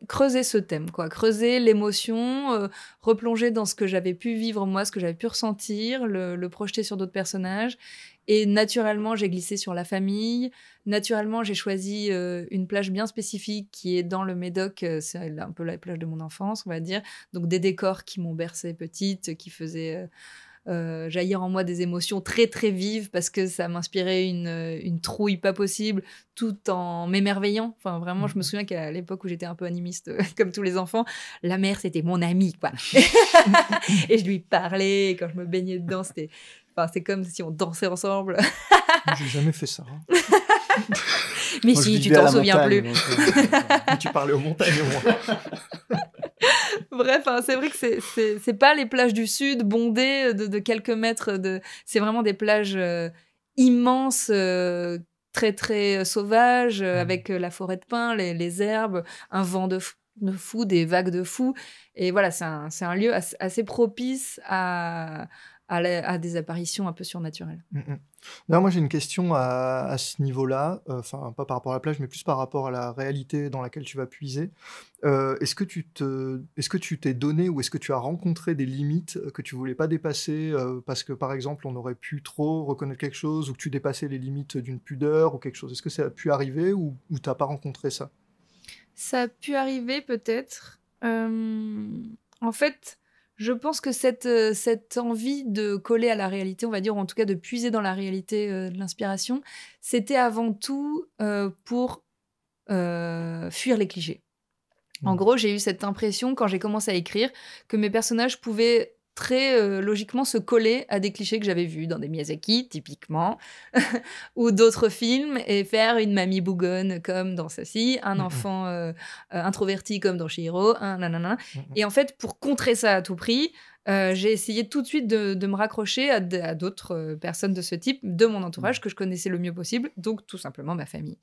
creuser ce thème, quoi, creuser l'émotion, euh, replonger dans ce que j'avais pu vivre moi, ce que j'avais pu ressentir, le, le projeter sur d'autres personnages et naturellement, j'ai glissé sur la famille. Naturellement, j'ai choisi euh, une plage bien spécifique qui est dans le Médoc. Euh, c'est un peu la plage de mon enfance, on va dire. Donc des décors qui m'ont bercée petite, qui faisaient euh, euh, jaillir en moi des émotions très très vives parce que ça m'inspirait une, euh, trouille pas possible tout en m'émerveillant. Enfin, vraiment, je me mhm. souviens qu'à l'époque où j'étais un peu animiste euh, comme tous les enfants, la mère c'était mon amie quoi. et je lui parlais, quand je me baignais dedans, c'était Enfin, c'est comme si on dansait ensemble. J'ai jamais fait ça. Hein. Mais si, tu t'en souviens plus. mais tu parlais aux montagnes au Bref, hein, c'est vrai que c'est, n'est pas les plages du sud bondées de, quelques mètres. De... C'est vraiment des plages euh, immenses. Euh, très très euh, sauvages, mmh. avec la forêt de pins, les, herbes, un vent de, fou, des vagues de fou. Et voilà, c'est un, lieu assez, propice à, des apparitions un peu surnaturelles. Mmh, mmh. Non, moi j'ai une question à, ce niveau-là, euh, enfin pas par rapport à la plage, mais plus par rapport à la réalité dans laquelle tu vas puiser. Euh, est-ce que tu te, ce que tu t'es donné ou est-ce que tu as rencontré des limites euh, que tu voulais pas dépasser parce que par exemple on aurait pu trop reconnaître quelque chose ou que tu dépassais les limites d'une pudeur ou quelque chose. Est-ce que ça a pu arriver ou, tu t'as pas rencontré ça Ça a pu arriver peut-être. en fait, je pense que cette, euh, cette envie de coller à la réalité, on va dire, ou en tout cas de puiser dans la réalité euh, de l'inspiration, c'était avant tout euh, pour fuir les clichés. En mmh. gros, j'ai eu cette impression quand j'ai commencé à écrire que mes personnages pouvaient très euh, logiquement se coller à des clichés que j'avais vus dans des Miyazaki, typiquement, ou d'autres films, et faire une mamie bougonne comme dans ceci, un enfant euh, euh, introverti comme dans Shihiro, un nanana. Et en fait, pour contrer ça à tout prix, j'ai essayé tout de suite de, me raccrocher à, d'autres personnes de ce type, de mon entourage, mm. que je connaissais le mieux possible, donc tout simplement ma famille.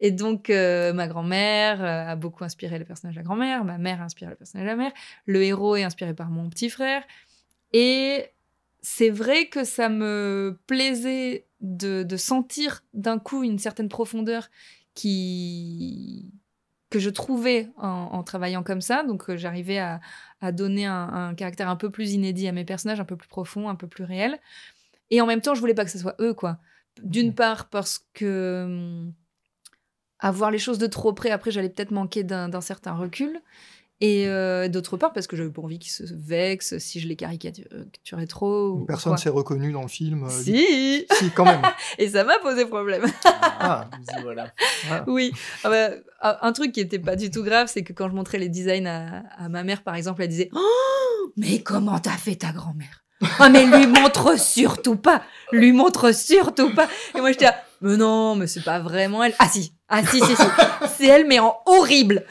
Et donc, ma grand-mère a beaucoup inspiré le personnage de la grand-mère, ma mère a inspiré le personnage de la mère, le héros est inspiré par mon petit frère, et c'est vrai que ça me plaisait de, sentir d'un coup une certaine profondeur qui que je trouvais en, travaillant comme ça. Donc euh, j'arrivais à, donner un, caractère un peu plus inédit à mes personnages, un peu plus profond, un peu plus réel. Et en même temps, je voulais pas que ce soit eux, quoi. D'une part parce que hum, avoir les choses de trop près, après j'allais peut-être manquer d'un certain recul. Et euh, d'autre part, parce que j'avais pas envie qu'ils se vexent si je les caricaturais trop. personne s'est reconnu dans le film. Euh, si Si, quand même. Et ça m'a posé problème. ah, voilà. Ah. Oui. Ah bah, un truc qui était pas du tout grave, c'est que quand je montrais les designs à, ma mère, par exemple, elle disait oh, Mais comment t'as fait ta grand-mère Ah, mais lui montre surtout pas Lui montre surtout pas Et moi, j'étais là Mais non, mais c'est pas vraiment elle. Ah si Ah si, si, si. c'est elle, mais en horrible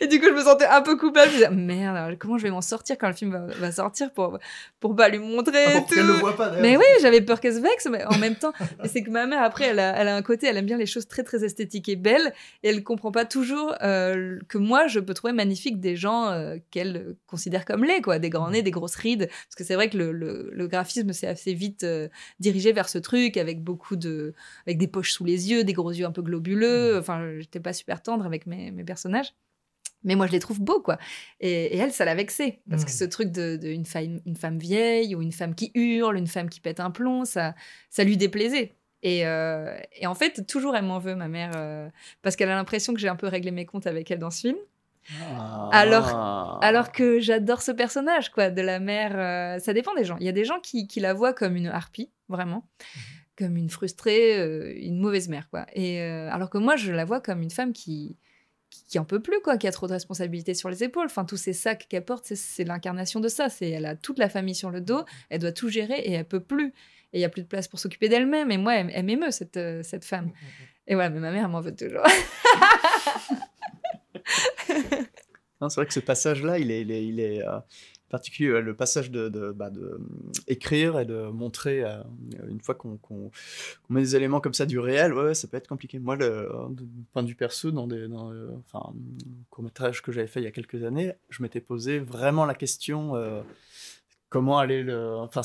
et du coup, je me sentais un peu coupable. Je me disais, merde, comment je vais m'en sortir quand le film va, sortir pour, pour pas lui montrer ah, tout. Mais oui, j'avais peur qu'elle se vexe, mais en même temps, c'est que ma mère, après, elle a, un côté, elle aime bien les choses très, très esthétiques et belles, et elle comprend pas toujours euh, que moi, je peux trouver magnifique des gens euh, qu'elle considère comme les quoi, des grands nez, des grosses rides, parce que c'est vrai que le, le, graphisme s'est assez vite euh, dirigé vers ce truc, avec beaucoup de, avec des poches sous les yeux, des gros yeux un peu globuleux, mm. enfin, j'étais pas super tendre avec mes personnages. Mais moi, je les trouve beaux, quoi. Et, elle, ça l'a vexée. Parce que hmm. ce truc d'une de, femme, une femme vieille ou une femme qui hurle, une femme qui pète un plomb, ça, ça lui déplaisait. Et, euh, en fait, toujours, elle m'en veut, ma mère, euh, parce qu'elle a l'impression que j'ai un peu réglé mes comptes avec elle dans ce film. Ah. Alors, alors que j'adore ce personnage, quoi, de la mère. Euh, ça dépend des gens. Il y a des gens qui, la voient comme une harpie, vraiment. Mhm. comme une frustrée, une mauvaise mère, quoi. Et alors que moi, je la vois comme une femme qui qui en peut plus, quoi, qui a trop de responsabilités sur les épaules. Enfin, tous ces sacs qu'elle porte, c'est l'incarnation de ça. C'est elle a toute la famille sur le dos, elle doit tout gérer et elle peut plus. Et il y a plus de place pour s'occuper d'elle-même. Et moi, elle, m'émeut cette, euh, cette femme. Mm, mm, mm. Et voilà, mais ma mère m'en veut toujours. c'est vrai que ce passage-là, il est, il est, il euh, particulier le passage de, bah, de, écrire et de montrer euh, une fois qu'on met des éléments comme ça du réel ouais, ça peut être compliqué moi le point du perso dans des euh, enfin court métrage que j'avais fait il y a quelques années je m'étais posé vraiment la question euh, comment aller le enfin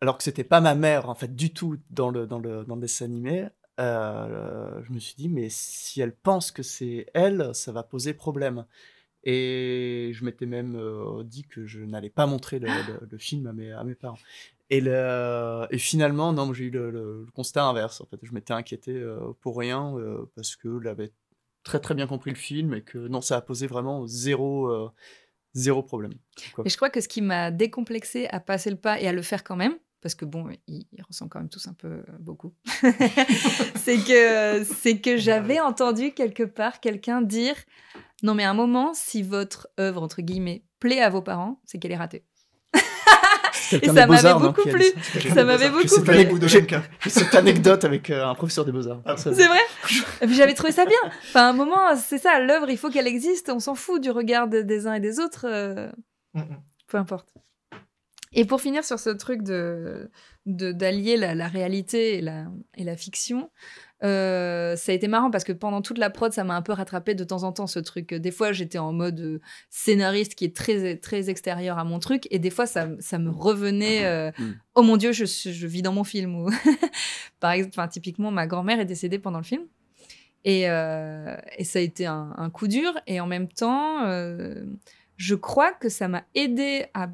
alors que c'était pas ma mère en fait du tout dans le dans le dans le dessin animé je me suis dit mais si elle pense que c'est elle ça va poser problème et je m'étais même euh, dit que je n'allais pas montrer le, film à mes, à mes, parents. Et, finalement, non, j'ai eu le, constat inverse. En fait, je m'étais inquiété euh, pour rien euh, parce que j'avais très très bien compris le film et que non, ça a posé vraiment zéro zéro problème. et Mais je crois que ce qui m'a décomplexé à passer le pas et à le faire quand même, parce que bon, ils, ils ressentent quand même tous un peu beaucoup, c'est que, c'est que ah, j'avais entendu quelque part quelqu'un dire non, mais à un moment, si votre œuvre, entre guillemets, plaît à vos parents, c'est qu'elle est ratée. Et ça m'avait beaucoup plu. Ça m'avait beaucoup plu. cette anecdote avec euh, un professeur des beaux-arts. Ah, c'est vrai J'avais trouvé ça bien. Enfin, à un moment, c'est ça, l'œuvre, il faut qu'elle existe. On s'en fout du regard des uns et des autres. Euh, peu importe. Et pour finir sur ce truc de d'allier la, réalité et la, fiction, euh, ça a été marrant parce que pendant toute la prod, ça m'a un peu rattrapé de temps en temps ce truc. Des fois, j'étais en mode euh, scénariste qui est très, très extérieur à mon truc, et des fois, ça, me revenait ah, euh, hmm. Oh mon Dieu, je, vis dans mon film. Par exemple, typiquement, ma grand-mère est décédée pendant le film. Et, ça a été un, coup dur. Et en même temps, je crois que ça m'a aidé à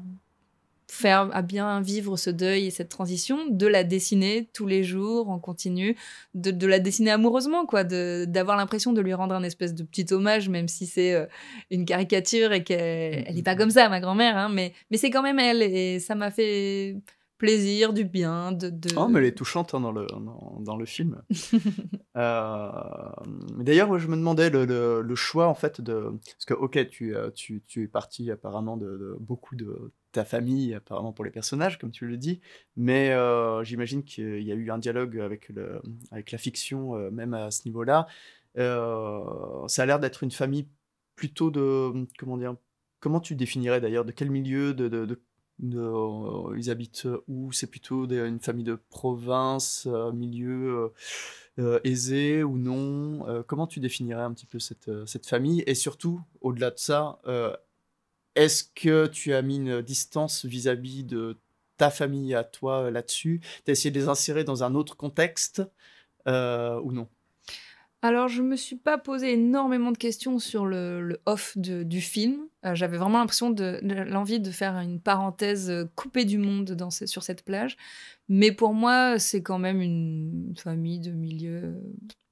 faire à bien vivre ce deuil et cette transition, de la dessiner tous les jours en continu, de, de la dessiner amoureusement, quoi, d'avoir l'impression de lui rendre un espèce de petit hommage, même si c'est euh, une caricature et qu'elle n'est mm-hmm. pas comme ça, ma grand-mère, hein, mais, mais c'est quand même elle et ça m'a fait plaisir, du bien, de... Oh, mais elle est touchante hein, dans, le, dans, le film. Euh, d'ailleurs, je me demandais le, le, choix, en fait, de... Parce que, ok, tu, euh, tu, tu es parti apparemment de beaucoup de ta famille, apparemment pour les personnages, comme tu le dis, mais euh, j'imagine qu'il y a eu un dialogue avec, le, avec la fiction, euh, même à ce niveau-là. Euh, ça a l'air d'être une famille plutôt de. Comment dire Comment tu définirais d'ailleurs De quel milieu de, de, Ils habitent où C'est plutôt une famille de province, milieu aisé ou non Comment tu définirais un petit peu cette, cette famille Et surtout, au-delà de ça, est-ce que tu as mis une distance vis-à-vis de ta famille à toi euh, là-dessus Tu as essayé de les insérer dans un autre contexte euh, ou non alors, je ne me suis pas posé énormément de questions sur le, off du film. Euh, j'avais vraiment l'impression de, l'envie de faire une parenthèse coupée du monde sur cette plage. Mais pour moi, c'est quand même une famille de milieu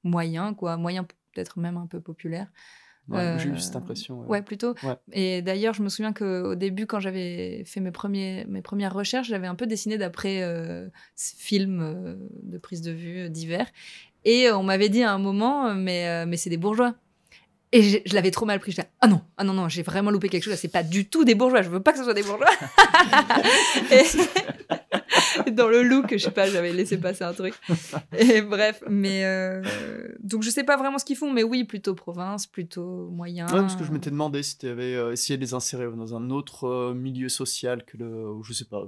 moyen, quoi, moyen peut-être même un peu populaire. Euh, juste j'ai cette impression. Ouais, plutôt. Et d'ailleurs, je me souviens qu'au début, quand j'avais fait mes, premiers, mes premières recherches, j'avais un peu dessiné d'après euh, ce film euh, de prise de vue divers. Et on m'avait dit à un moment, mais, mais c'est des bourgeois. Et je, l'avais trop mal pris. J'étais, ah non, ah non, non, j'ai vraiment loupé quelque chose. C'est pas du tout des bourgeois. Je veux pas que ce soit des bourgeois. et, dans le look, je sais pas, j'avais laissé passer un truc. Et bref, mais euh, donc je sais pas vraiment ce qu'ils font, mais oui, plutôt province, plutôt moyen. Ouais, parce que je m'étais demandé si tu avais essayé euh, de les insérer dans un autre euh, milieu social que le, je sais pas,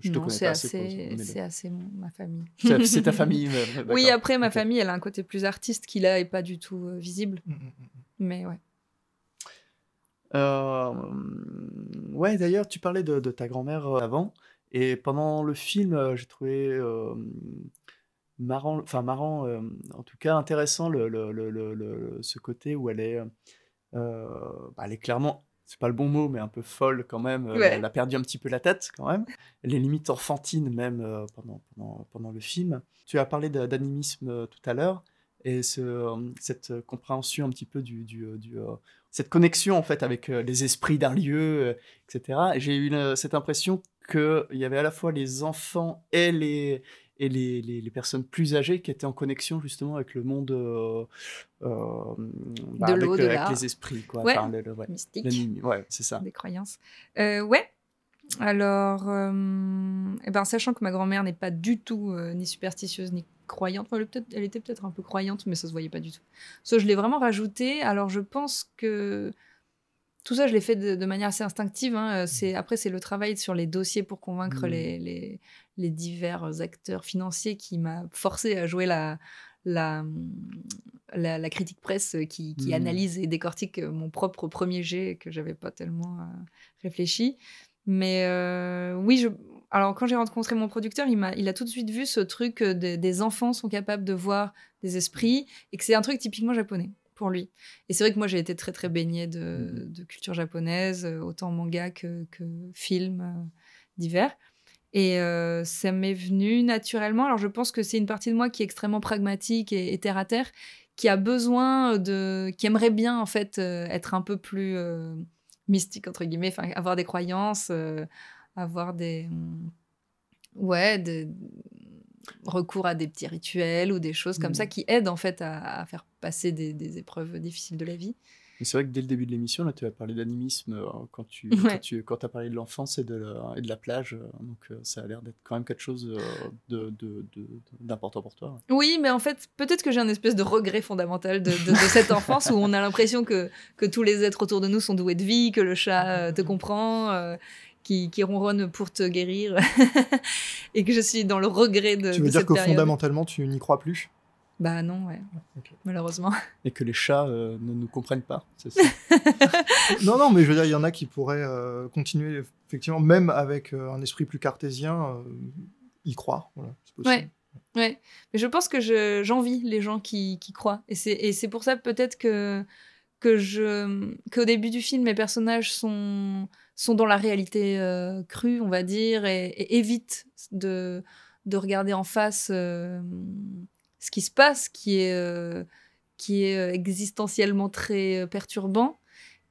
je te connais pas assez. C'est assez, ma famille. C'est ta famille. oui, après ma famille, elle a un côté plus artiste qui là et pas du tout visible, mm, mm, mm, mais ouais. ouais, d'ailleurs, tu parlais de, de ta grand-mère avant. Et pendant le film, euh, j'ai trouvé euh, marrant, enfin marrant, euh, en tout cas intéressant le, le, le, ce côté où elle est, euh, bah elle est clairement, c'est pas le bon mot, mais un peu folle quand même. Elle a perdu un petit peu la tête quand même. Elle est limite enfantine même pendant, pendant, pendant le film. Tu as parlé d'animisme tout à l'heure et ce, cette compréhension un petit peu du, du, cette connexion en fait avec les esprits d'un lieu, etc. j'ai eu cette impression qu'il y avait à la fois les enfants et les, et les, les, personnes plus âgées qui étaient en connexion justement avec le monde euh, euh bah, avec, les esprits, quoi. le, ouais. Mystique. c'est ça. Des croyances. Euh, ouais. Alors, euh, eh ben, sachant que ma grand-mère n'est pas du tout ni superstitieuse ni croyante, elle, était peut-être un peu croyante, mais ça se voyait pas du tout. Ça, je l'ai vraiment rajouté. Alors, je pense que tout ça, je l'ai fait de, manière assez instinctive. Hein. Euh, c'est après, c'est le travail sur les dossiers pour convaincre mmh. les, les, divers acteurs financiers qui m'a forcé à jouer la la, la, critique presse euh, qui, mmh. analyse et décortique euh, mon propre premier jet que j'avais pas tellement réfléchi. Mais oui, je, alors quand j'ai rencontré mon producteur, il a, il a, tout de suite vu ce truc des enfants sont capables de voir des esprits et que c'est un truc typiquement japonais lui. Et c'est vrai que moi, j'ai été très, très baignée de, mm-hmm. culture japonaise, euh, autant manga que, que films euh, divers. Et euh, ça m'est venu naturellement. Alors, je pense que c'est une partie de moi qui est extrêmement pragmatique et, terre à terre, qui a besoin de, qui aimerait bien en fait être un peu plus mystique entre guillemets, avoir des croyances, avoir des, ouais, des, recours à des petits rituels ou des choses comme ça mm. qui aident en fait à, faire passer des, épreuves difficiles de la vie. C'est vrai que dès le début de l'émission, là, tu as parlé d'animisme euh, quand tu, quand tu as parlé de l'enfance et de la, plage. Euh, donc, euh, ça a l'air d'être quand même quelque chose d'important pour toi. Oui, mais en fait, peut-être que j'ai un espèce de regret fondamental de, cette enfance où on a l'impression que, tous les êtres autour de nous sont doués de vie, que le chat te comprend qui, qui ronronne pour te guérir et que je suis dans le regret de. Tu veux dire que fondamentalement, tu n'y crois plus Bah non, ouais. Malheureusement. Et que les chats euh, ne nous comprennent pas. Ça. non, non, mais je veux dire, il y en a qui pourraient euh, continuer, effectivement, même avec euh, un esprit plus cartésien, y croire. c'est possible. Ouais. Ouais, mais je pense que j'envie les gens qui, qui croient. Et c'est pour ça peut-être que, que je qu'au début du film, mes personnages sont sont dans la réalité euh, crue, on va dire, et, évitent de, de, regarder en face euh, ce qui se passe, qui est, euh, qui est existentiellement très perturbant,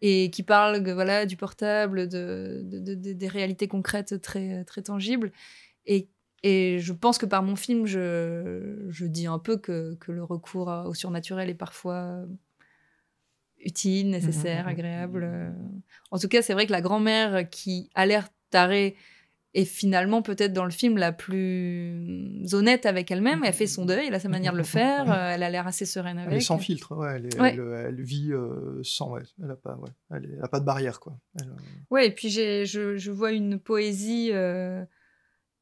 et qui parle voilà, du portable, des réalités concrètes très, très tangibles. Et, je pense que par mon film, je, dis un peu que, que le recours au surnaturel est parfois utile, mhm, nécessaire, mhm, agréable. Mhm. Euh. En tout cas, c'est vrai que la grand-mère qui a l'air tarée est finalement peut-être dans le film la plus hum, honnête avec elle-même. Elle fait son deuil, elle a sa manière de le faire, euh, elle a l'air assez sereine avec. Elle est sans filtre, euh, elle, vit sans, elle n'a pas, a pas de barrière. Quoi. Ouais, et puis je, vois une poésie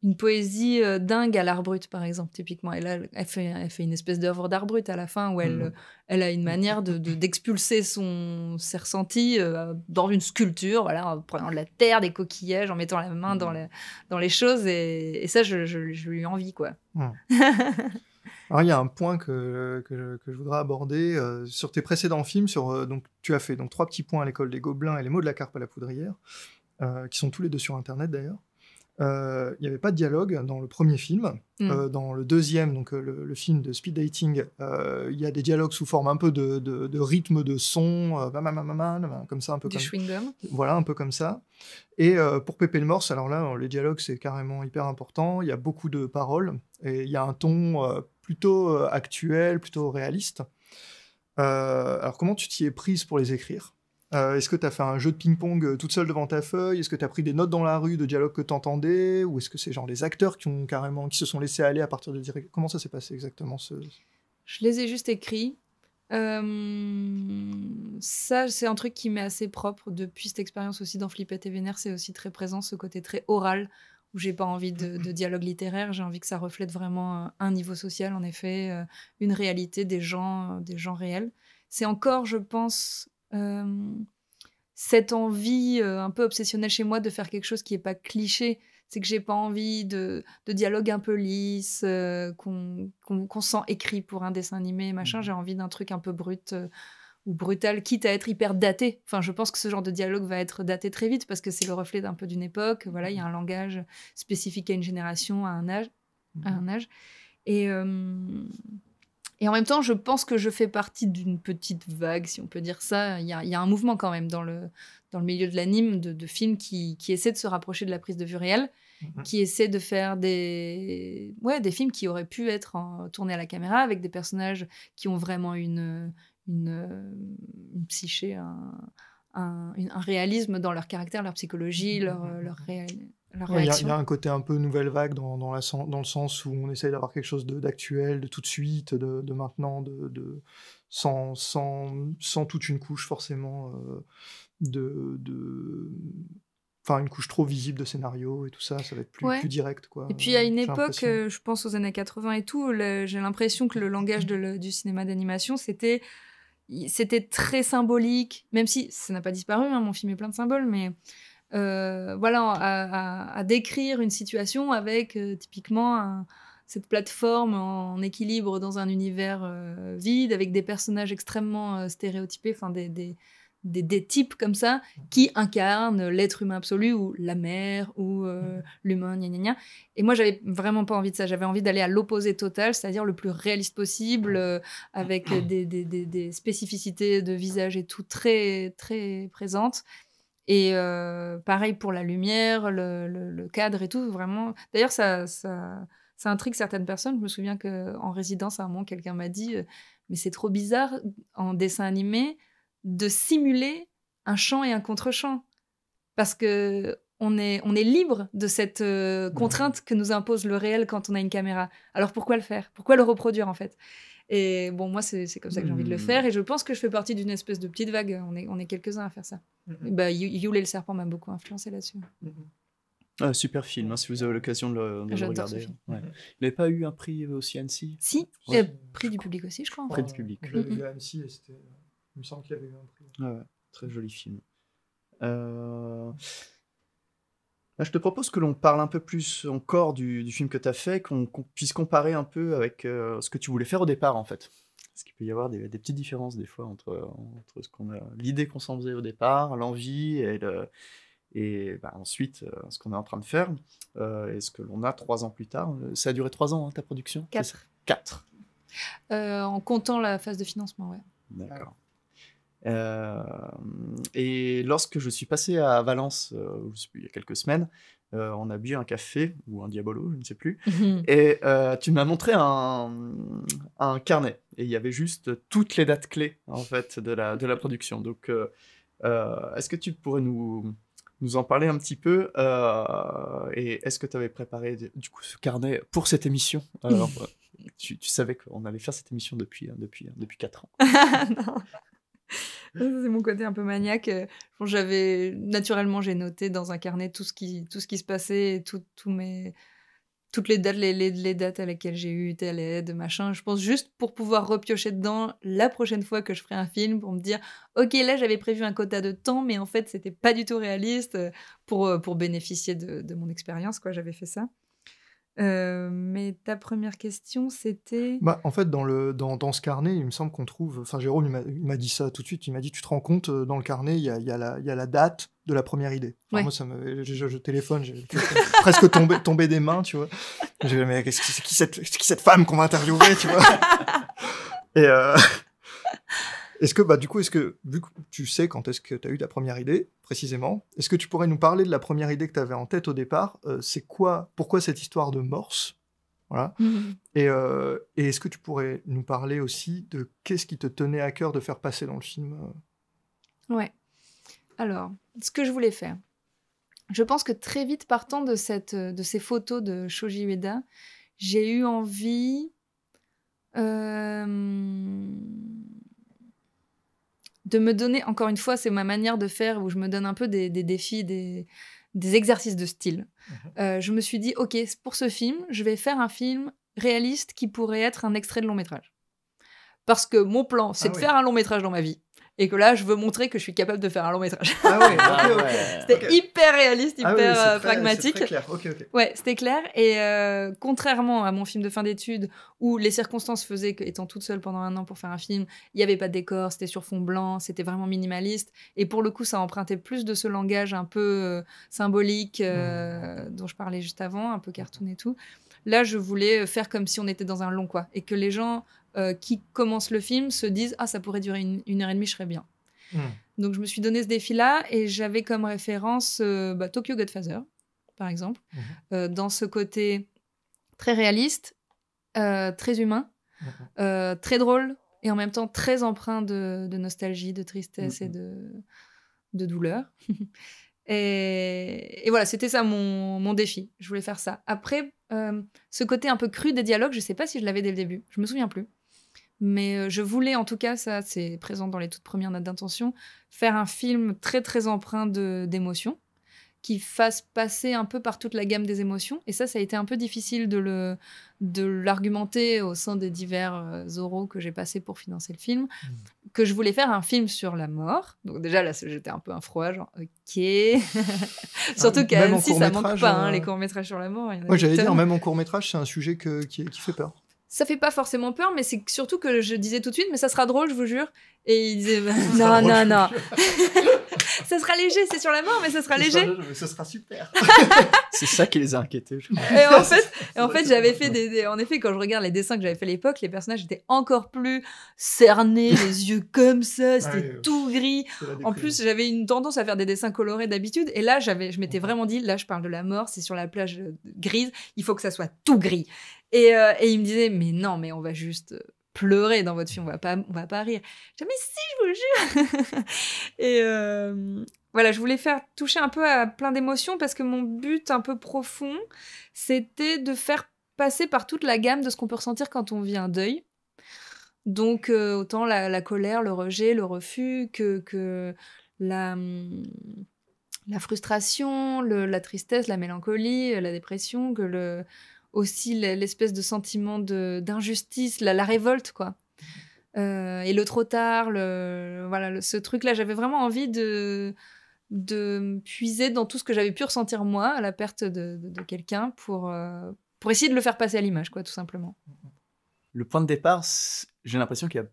une poésie euh, dingue à l'art brut, par exemple, typiquement. Et là, elle fait, une espèce d'œuvre d'art brut à la fin où elle, mm. a une manière d'expulser son, ses ressentis euh, dans une sculpture, voilà, en prenant de la terre, des coquillages, en mettant la main dans, mm. les choses. Et, ça, je, lui ai lui envie, quoi. Mm. il y a un point que, je voudrais aborder euh, sur tes précédents films. Sur, donc, tu as fait donc, trois petits points à l'école des Gobelins et les mots de la carpe à la poudrière, qui sont tous les deux sur Internet d'ailleurs. Euh, il n'y avait pas de dialogue dans le premier film. Mm. Euh, dans le deuxième, donc euh, le, film de speed dating, il y a des dialogues sous forme un peu de, rythme de son, comme ça, un peu Voilà, un peu comme ça. Et pour Pépé le Morse, alors là, les dialogues, c'est carrément hyper important. Il y a beaucoup de paroles et il y a un ton plutôt actuel, plutôt réaliste. alors, comment tu t'y es prise pour les écrire euh, est-ce que tu as fait un jeu de ping-pong euh, toute seule devant ta feuille Est-ce que tu as pris des notes dans la rue de dialogue que tu entendais Ou est-ce que c'est genre les acteurs qui, ont carrément, qui se sont laissés aller à partir de direct Comment ça s'est passé exactement Je les ai juste écrits. Euh, ça, c'est un truc qui m'est assez propre depuis cette expérience aussi dans Flippette et Vénère. C'est aussi très présent ce côté très oral où j'ai pas envie de, de dialogue littéraire. J'ai envie que ça reflète vraiment un niveau social, en effet, une réalité des gens, des gens réels. C'est encore, je pense, euh, cette envie euh, un peu obsessionnelle chez moi de faire quelque chose qui n'est pas cliché, c'est que j'ai pas envie de, dialogue un peu lisse, euh, qu'on sent écrit pour un dessin animé, machin. Mmh. J'ai envie d'un truc un peu brut ou brutal, quitte à être hyper daté. Enfin, je pense que ce genre de dialogue va être daté très vite parce que c'est le reflet d'un peu d'une époque. Voilà, il y a mmh. un langage spécifique à une génération, à un âge, à mmh. un âge. Et et en même temps, je pense que je fais partie d'une petite vague, si on peut dire ça. Il y a, un mouvement quand même dans le, dans le milieu de l'anime, de, films qui, qui essaient de se rapprocher de la prise de vue réelle, mhm. qui essaient de faire des, ouais, des films qui auraient pu être tournés à la caméra avec des personnages qui ont vraiment une, une, psyché, un, un, un réalisme dans leur caractère, leur psychologie, mhm. leur, leur mhm. Il y, a un côté un peu nouvelle vague dans, dans, la, dans le sens où on essaye d'avoir quelque chose d'actuel, de, tout de suite, de, maintenant, de, sans, sans, sans, toute une couche forcément euh, de enfin une couche trop visible de scénario et tout ça, ça va être plus, plus direct. Quoi. Et puis à une époque, euh, je pense aux années 80 et tout, j'ai l'impression que le langage du cinéma d'animation, c'était c'était très symbolique, même si ça n'a pas disparu, hein, mon film est plein de symboles, mais euh, voilà, à, décrire une situation avec euh, typiquement cette plateforme en, équilibre dans un univers euh, vide, avec des personnages extrêmement stéréotypés, enfin des, des, types comme ça qui incarnent l'être humain absolu ou la mère ou mhm. l'humain, gna, gna, gna Et moi, j'avais vraiment pas envie de ça. J'avais envie d'aller à l'opposé total, c'est-à-dire le plus réaliste possible, avec des, des spécificités de visage et tout très, très présentes et euh, pareil pour la lumière, le, cadre et tout, vraiment. D'ailleurs, ça, ça, intrigue certaines personnes. Je me souviens qu'en résidence, à un moment, quelqu'un m'a dit euh, Mais c'est trop bizarre, en dessin animé, de simuler un chant et un contre chant Parce que on est, on est libre de cette euh, mmh. contrainte que nous impose le réel quand on a une caméra. Alors pourquoi le faire Pourquoi le reproduire, en fait et bon, moi, c'est comme ça que j'ai envie de le hmm. faire. Et je pense que je fais partie d'une espèce de petite vague. On est, on est quelques-uns à faire ça. Hmm. bah, Yule et le serpent m'a beaucoup influencé là-dessus. Hmm. Ah, super film, hein, si vous avez l'occasion de le, regarder. Ouais. Il avait pas eu un prix euh, aussi à Annecy Si, euh, prix du public aussi, je crois. Prix du public. le mhm. Il qu'il y avait un prix. Très joli film. Euh je te propose que l'on parle un peu plus encore du, film que tu as fait, qu'on puisse comparer un peu avec euh, ce que tu voulais faire au départ, en fait. Parce qu'il peut y avoir des, petites différences, des fois, entre, ce qu'on a, l'idée qu'on s'en faisait au départ, l'envie et, bah, ensuite euh, ce qu'on est en train de faire euh, et ce que l'on a trois ans plus tard. Ça a duré trois ans, hein, ta production Quatre. Quatre. en comptant la phase de financement, ouais. D'accord. Euh, et lorsque je suis passé à Valence, euh, il y a quelques semaines, euh, on a bu un café ou un diabolo, je ne sais plus, mhm. et tu m'as montré un, un, carnet. Et il y avait juste toutes les dates clés en fait de la, de la production. Donc, est-ce que tu pourrais nous, nous en parler un petit peu Et est-ce que tu avais préparé du coup ce carnet pour cette émission Alors, tu, savais qu'on allait faire cette émission depuis, depuis, depuis 4 ans. non c'est mon côté un peu maniaque. Euh, bon, J'avais naturellement j'ai noté dans un carnet tout ce qui tout ce qui se passait, toutes les dates, les, les, dates à laquelle j'ai eu telle aide, machin. Je pense juste pour pouvoir repiocher dedans la prochaine fois que je ferai un film pour me dire, ok, là j'avais prévu un quota de temps, mais en fait c'était pas du tout réaliste euh, pour, euh, pour bénéficier de, de mon expérience, quoi. J'avais fait ça. Euh, mais ta première question, c'était. Bah, en fait, dans, le, dans, dans, ce carnet, il me semble qu'on trouve. Enfin, Jérôme, il m'a dit ça tout de suite. Il m'a dit Tu te rends compte, euh, dans le carnet, il y a, y, a y a, la date de la première idée. Moi, ça je, téléphone, j'ai presque tombé, tomber des mains, tu vois. J'ai Mais c'est qui, cette, cette femme qu'on va interviewer, tu vois Et. Euh, est-ce que, bah, du coup, est-ce que, vu que tu sais quand est-ce que tu as eu ta première idée, précisément, est-ce que tu pourrais nous parler de la première idée que tu avais en tête au départ euh, C'est quoi, pourquoi cette histoire de morse voilà. Mhm. Euh, et, est-ce que tu pourrais nous parler aussi de qu'est-ce qui te tenait à cœur de faire passer dans le film euh Ouais. Alors, ce que je voulais faire, je pense que très vite, partant de, cette, de ces photos de Shoji Ueda, j'ai eu envie. Euh, de me donner, encore une fois, c'est ma manière de faire où je me donne un peu des, défis, des, exercices de style. Mhm. Euh, je me suis dit, OK, pour ce film, je vais faire un film réaliste qui pourrait être un extrait de long métrage. Parce que mon plan, c'est ah de faire un long métrage dans ma vie et que là, je veux montrer que je suis capable de faire un long métrage. Ah, ah c'était hyper réaliste, ah hyper euh, pragmatique. C'était clair, Ouais, c'était clair. Et euh, contrairement à mon film de fin d'études, où les circonstances faisaient qu'étant toute seule pendant un an pour faire un film, il n'y avait pas de décor, c'était sur fond blanc, c'était vraiment minimaliste. Et pour le coup, ça empruntait plus de ce langage un peu euh, symbolique mmh. dont je parlais juste avant, un peu cartoon et tout. Là, je voulais faire comme si on était dans un long, quoi. Et que les gens euh, qui commencent le film se disent Ah, ça pourrait durer une, heure et demie, je serais bien. Hmm. Donc je me suis donné ce défi-là et j'avais comme référence euh, bah, Tokyo Godfather, par exemple, hmm. euh, dans ce côté très réaliste, très humain, hmm. très drôle et en même temps très empreint de, nostalgie, de tristesse et de, de douleur. Et, et, voilà, c'était ça mon, mon, défi. Je voulais faire ça. Après, ce côté un peu cru des dialogues, je ne sais pas si je l'avais dès le début. Je me souviens plus. Mais euh, je voulais, en tout cas, ça c'est présent dans les toutes premières notes d'intention, faire un film très très empreint d'émotions, qui fasse passer un peu par toute la gamme des émotions. Et ça, ça a été un peu difficile de de l'argumenter au sein des divers euh, oraux que j'ai passés pour financer le film, hmm. que je voulais faire un film sur la mort. Donc déjà là, j'étais un peu un froid, genre ok. Surtout ah qu'à si ça manque pas hein, euh. les courts métrages sur la mort. Moi, j'allais dire, même en court métrage, c'est un sujet qui fait peur ça fait pas forcément peur, mais c'est surtout que je disais tout de suite, mais ça sera drôle, je vous jure. Et il disait, bah, non, non, non. ça sera léger, c'est sur la mort, mais ça sera léger. mais ça sera super. c'est ça qui les a inquiétés, Et en fait, en j'avais fait des, En effet, quand je regarde les dessins que j'avais fait à l'époque, les personnages étaient encore plus cernés, les yeux comme ça, c'était tout gris. En plus, j'avais une tendance à faire des dessins colorés d'habitude. Et là, j'avais, je m'étais vraiment dit, là, je parle de la mort, c'est sur la plage euh, grise, il faut que ça soit tout gris. Euh, et, il me disait, mais non, mais on va juste euh, pleurer dans votre film, on va pas, on va pas rire. Je mais si, je vous jure Et euh, voilà, je voulais faire toucher un peu à plein d'émotions parce que mon but un peu profond, c'était de faire passer par toute la gamme de ce qu'on peut ressentir quand on vit un deuil. Donc autant la, colère, le rejet, le refus que, que la, hum, frustration, la tristesse, la mélancolie, la dépression, que le, aussi l'espèce de sentiment d'injustice, la, révolte, quoi. Euh, et le trop tard, le, voilà, ce truc-là, j'avais vraiment envie de, de puiser dans tout ce que j'avais pu ressentir moi à la perte de, de, quelqu'un pour, euh, pour essayer de le faire passer à l'image, quoi, tout simplement. Le point de départ, j'ai l'impression qu'il y a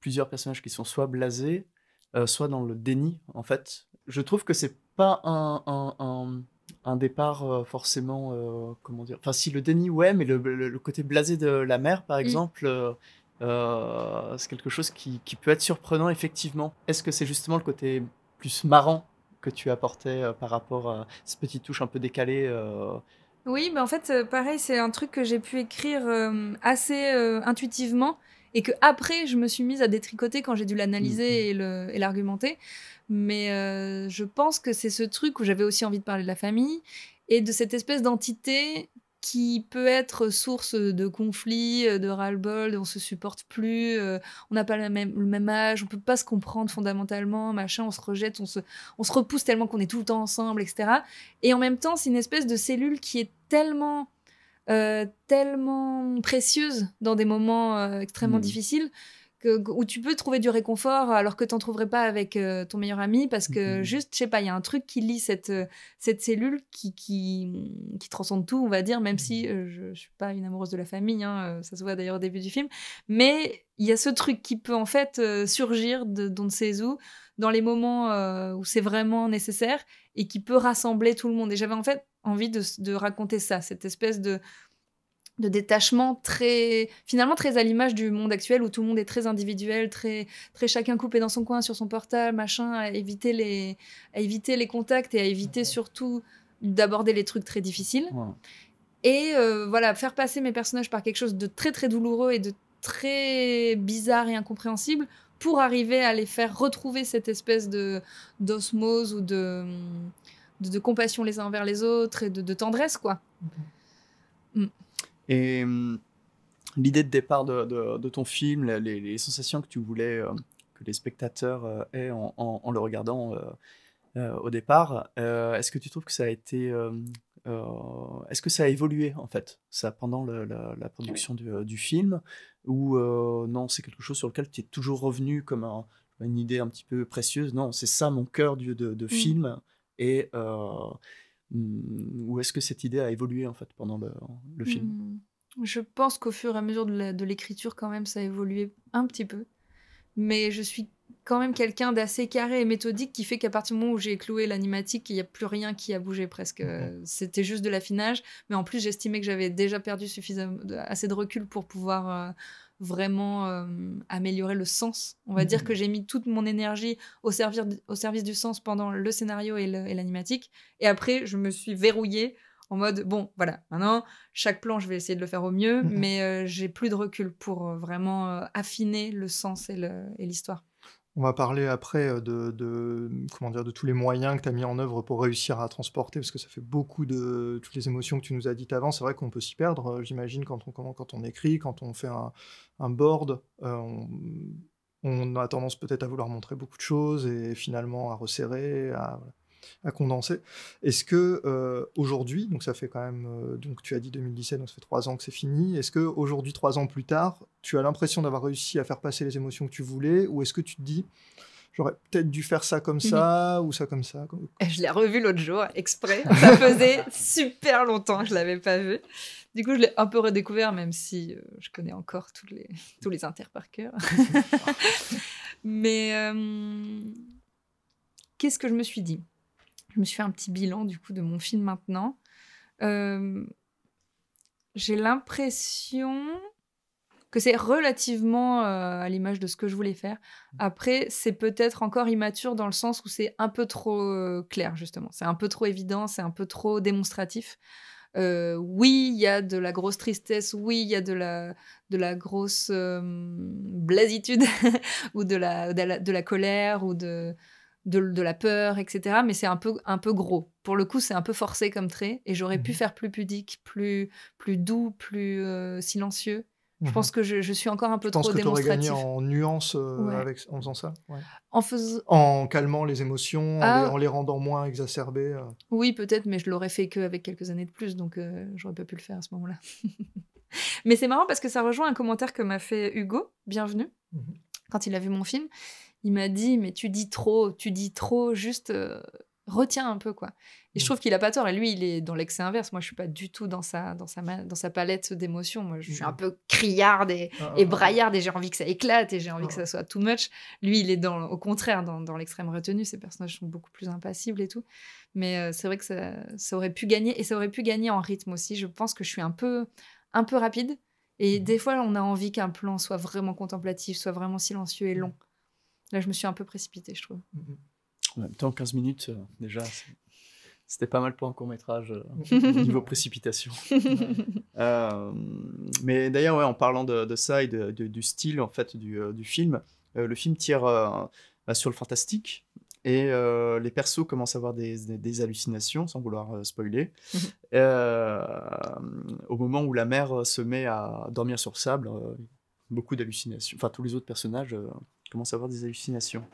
plusieurs personnages qui sont soit blasés, euh, soit dans le déni, en fait. Je trouve que c'est pas un un départ euh, forcément euh, comment dire enfin si le déni ouais mais le, côté blasé de la mer, par mm. exemple euh, c'est quelque chose qui, peut être surprenant effectivement est-ce que c'est justement le côté plus marrant que tu apportais par rapport à cette petite touche un peu décalée oui mais bah, en fait pareil c'est un truc que j'ai pu écrire assez intuitivement et que après je me suis mise à détricoter quand j'ai dû l'analyser mm, mm. et l'argumenter mais euh, je pense que c'est ce truc où j'avais aussi envie de parler de la famille et de cette espèce d'entité qui peut être source de conflits, euh, de ras-le-bol, on se supporte plus, euh, on n'a pas le même âge, on peut pas se comprendre fondamentalement, machin, on se rejette, on se, repousse tellement qu'on est tout le temps ensemble, etc. Et en même temps, c'est une espèce de cellule qui est tellement, tellement précieuse dans des moments extrêmement mmh. difficiles où tu peux trouver du réconfort alors que tu n'en trouverais pas avec euh, ton meilleur ami parce que mm-hmm. juste, je sais pas, il y a un truc qui lie cette, euh, cette cellule qui, qui, transcende tout, on va dire, même si mm-hmm. euh, je, ne suis pas une amoureuse de la famille, hein, ça se voit d'ailleurs au début du film, mais il y a ce truc qui peut en fait surgir surgir de Don où dans les moments où c'est vraiment nécessaire et qui peut rassembler tout le monde. Et j'avais en fait envie de raconter ça, cette espèce de de détachement très finalement très à l'image du monde actuel où tout le monde est très individuel très très chacun coupé dans son coin sur son portal, machin à éviter les à éviter les contacts et à éviter surtout d'aborder les trucs très difficiles et euh, voilà faire passer mes personnages par quelque chose de très très douloureux et de très bizarre et incompréhensible pour arriver à les faire retrouver cette espèce de d'osmose ou de, de, compassion les uns envers les autres et de, tendresse quoi mm. Et euh, l'idée de départ de, ton film, les, sensations que tu voulais euh, que les spectateurs euh, aient en, le regardant au départ, est-ce que tu trouves que ça a été. est-ce que ça a évolué en fait, ça pendant la, production du, film Ou non, c'est quelque chose sur lequel tu es toujours revenu comme une idée un petit peu précieuse Non, c'est ça mon cœur de, mmh. film. Et ou est-ce que cette idée a évolué en fait pendant le, film hmm. Je pense qu'au fur et à mesure de l'écriture, quand même, ça a évolué un petit peu. Mais je suis quand même quelqu'un d'assez carré et méthodique qui fait qu'à partir du moment où j'ai cloué l'animatique, il n'y a plus rien qui a bougé presque. C'était juste de l'affinage. Mais en plus, j'estimais que j'avais déjà perdu suffisamment, assez de recul pour pouvoir. Euh, vraiment euh, améliorer le sens. On va mm. dire que j'ai mis toute mon énergie au, service du sens pendant le scénario et l'animatique. Et, après, je me suis verrouillée en mode, bon, voilà, maintenant, chaque plan, je vais essayer de le faire au mieux, mm-hmm. mais euh, j'ai plus de recul pour euh, vraiment affiner le sens et l'histoire. On va parler après euh, de, comment dire, de tous les moyens que tu as mis en œuvre pour réussir à transporter, parce que ça fait beaucoup de toutes les émotions que tu nous as dites avant. C'est vrai qu'on peut s'y perdre, euh, j'imagine, quand on, quand on écrit, quand on fait un, board, euh, on, a tendance peut-être à vouloir montrer beaucoup de choses et finalement à resserrer. À, à condenser. Est-ce que euh, aujourd'hui, donc ça fait quand même, euh, donc tu as dit 2017, donc ça fait trois ans que c'est fini. Est-ce que aujourd'hui, trois ans plus tard, tu as l'impression d'avoir réussi à faire passer les émotions que tu voulais, ou est-ce que tu te dis J'aurais peut-être dû faire ça comme ça ou ça comme ça. Je l'ai revu l'autre jour, exprès. Ça faisait super longtemps que je ne l'avais pas vu. Du coup, je l'ai un peu redécouvert, même si euh, je connais encore tous les, tous les inters par cœur. Mais qu'est-ce que je me suis dit je me suis fait un petit bilan du coup de mon film maintenant. Euh, j'ai l'impression que c'est relativement euh, à l'image de ce que je voulais faire. Après, c'est peut-être encore immature dans le sens où c'est un peu trop euh, clair, justement. C'est un peu trop évident, c'est un peu trop démonstratif. oui, il y a de la grosse tristesse, oui, il y a de la, de la grosse blasitude, ou de la, de la, colère, ou de, de, la peur, etc. Mais c'est un peu, un peu gros. Pour le coup, c'est un peu forcé comme trait. Et j'aurais pu mhm. faire plus pudique, plus, plus doux, plus euh, silencieux. Je mhm. pense que je, suis encore un peu trop démonstratif. en nuance euh, avec, en faisant ça en, calmant les émotions, en, les, ah. rendant moins exacerbées. Euh. Oui, peut-être, mais je l'aurais fait qu'avec quelques années de plus, donc j'aurais pas pu le faire à ce moment-là. mais c'est marrant parce que ça rejoint un commentaire que m'a fait Hugo, bienvenue, mhm. quand il a vu mon film il m'a dit mais tu dis trop, tu dis trop, juste euh, retiens un peu quoi. Et je mm. trouve qu'il a pas tort. Et lui, il est dans l'excès inverse. Moi, je suis pas du tout dans sa dans sa dans sa palette d'émotions. Moi, je suis un mm. peu criarde et, ah, ah, ah. braillarde et j'ai envie que ça éclate et j'ai envie que ça soit too much. Lui, il est dans au contraire dans, l'extrême retenue. Ses personnages sont beaucoup plus impassibles et tout. Mais euh, c'est vrai que ça, ça aurait pu gagner et ça aurait pu gagner en rythme aussi. Je pense que je suis un peu un peu rapide. Et mm. des fois, on a envie qu'un plan soit vraiment contemplatif, soit vraiment silencieux et long. Là, je me suis un peu précipitée, je trouve. Mhm. En même temps, 15 minutes, euh, déjà, c'était pas mal pour un court-métrage, euh, niveau précipitation. Euh, mais d'ailleurs, ouais, en parlant de, ça et de, du style, en fait, du, du film, le film tire bah, sur le fantastique. Et les persos commencent à avoir des, des, hallucinations, sans vouloir spoiler, au moment où la mère se met à dormir sur le sable, beaucoup d'hallucinations. Enfin, tous les autres personnages commence à avoir des hallucinations.